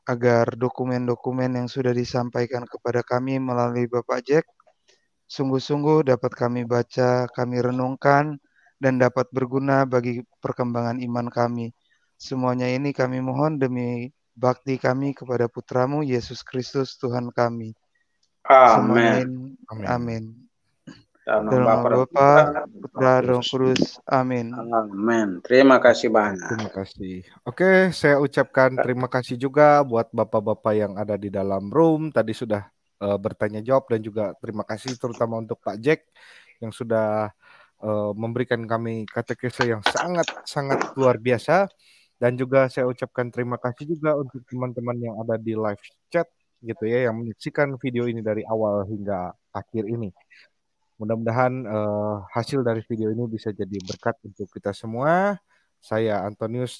agar dokumen-dokumen yang sudah disampaikan kepada kami melalui Bapak Jack sungguh-sungguh dapat kami baca, kami renungkan, dan dapat berguna bagi perkembangan iman kami. Semuanya ini kami mohon demi bakti kami kepada putramu Yesus Kristus Tuhan kami. Amin. Amin. Amin. Dalam nama Bapa, Putra, Roh Kudus. Amin. Amin. Terima kasih banyak. Terima kasih. Oke, saya ucapkan terima kasih juga buat bapak-bapak yang ada di dalam room tadi sudah uh, bertanya jawab dan juga terima kasih terutama untuk Pak Jack yang sudah uh, memberikan kami katekese yang sangat-sangat luar biasa dan juga saya ucapkan terima kasih juga untuk teman-teman yang ada di live chat gitu ya yang menyaksikan video ini dari awal hingga akhir ini. Mudah-mudahan uh, hasil dari video ini bisa jadi berkat untuk kita semua. Saya Antonius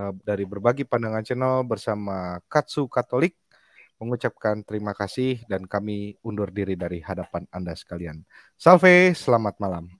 uh, dari Berbagi Pandangan Channel bersama Katsu Katolik mengucapkan terima kasih dan kami undur diri dari hadapan Anda sekalian. Salve, selamat malam.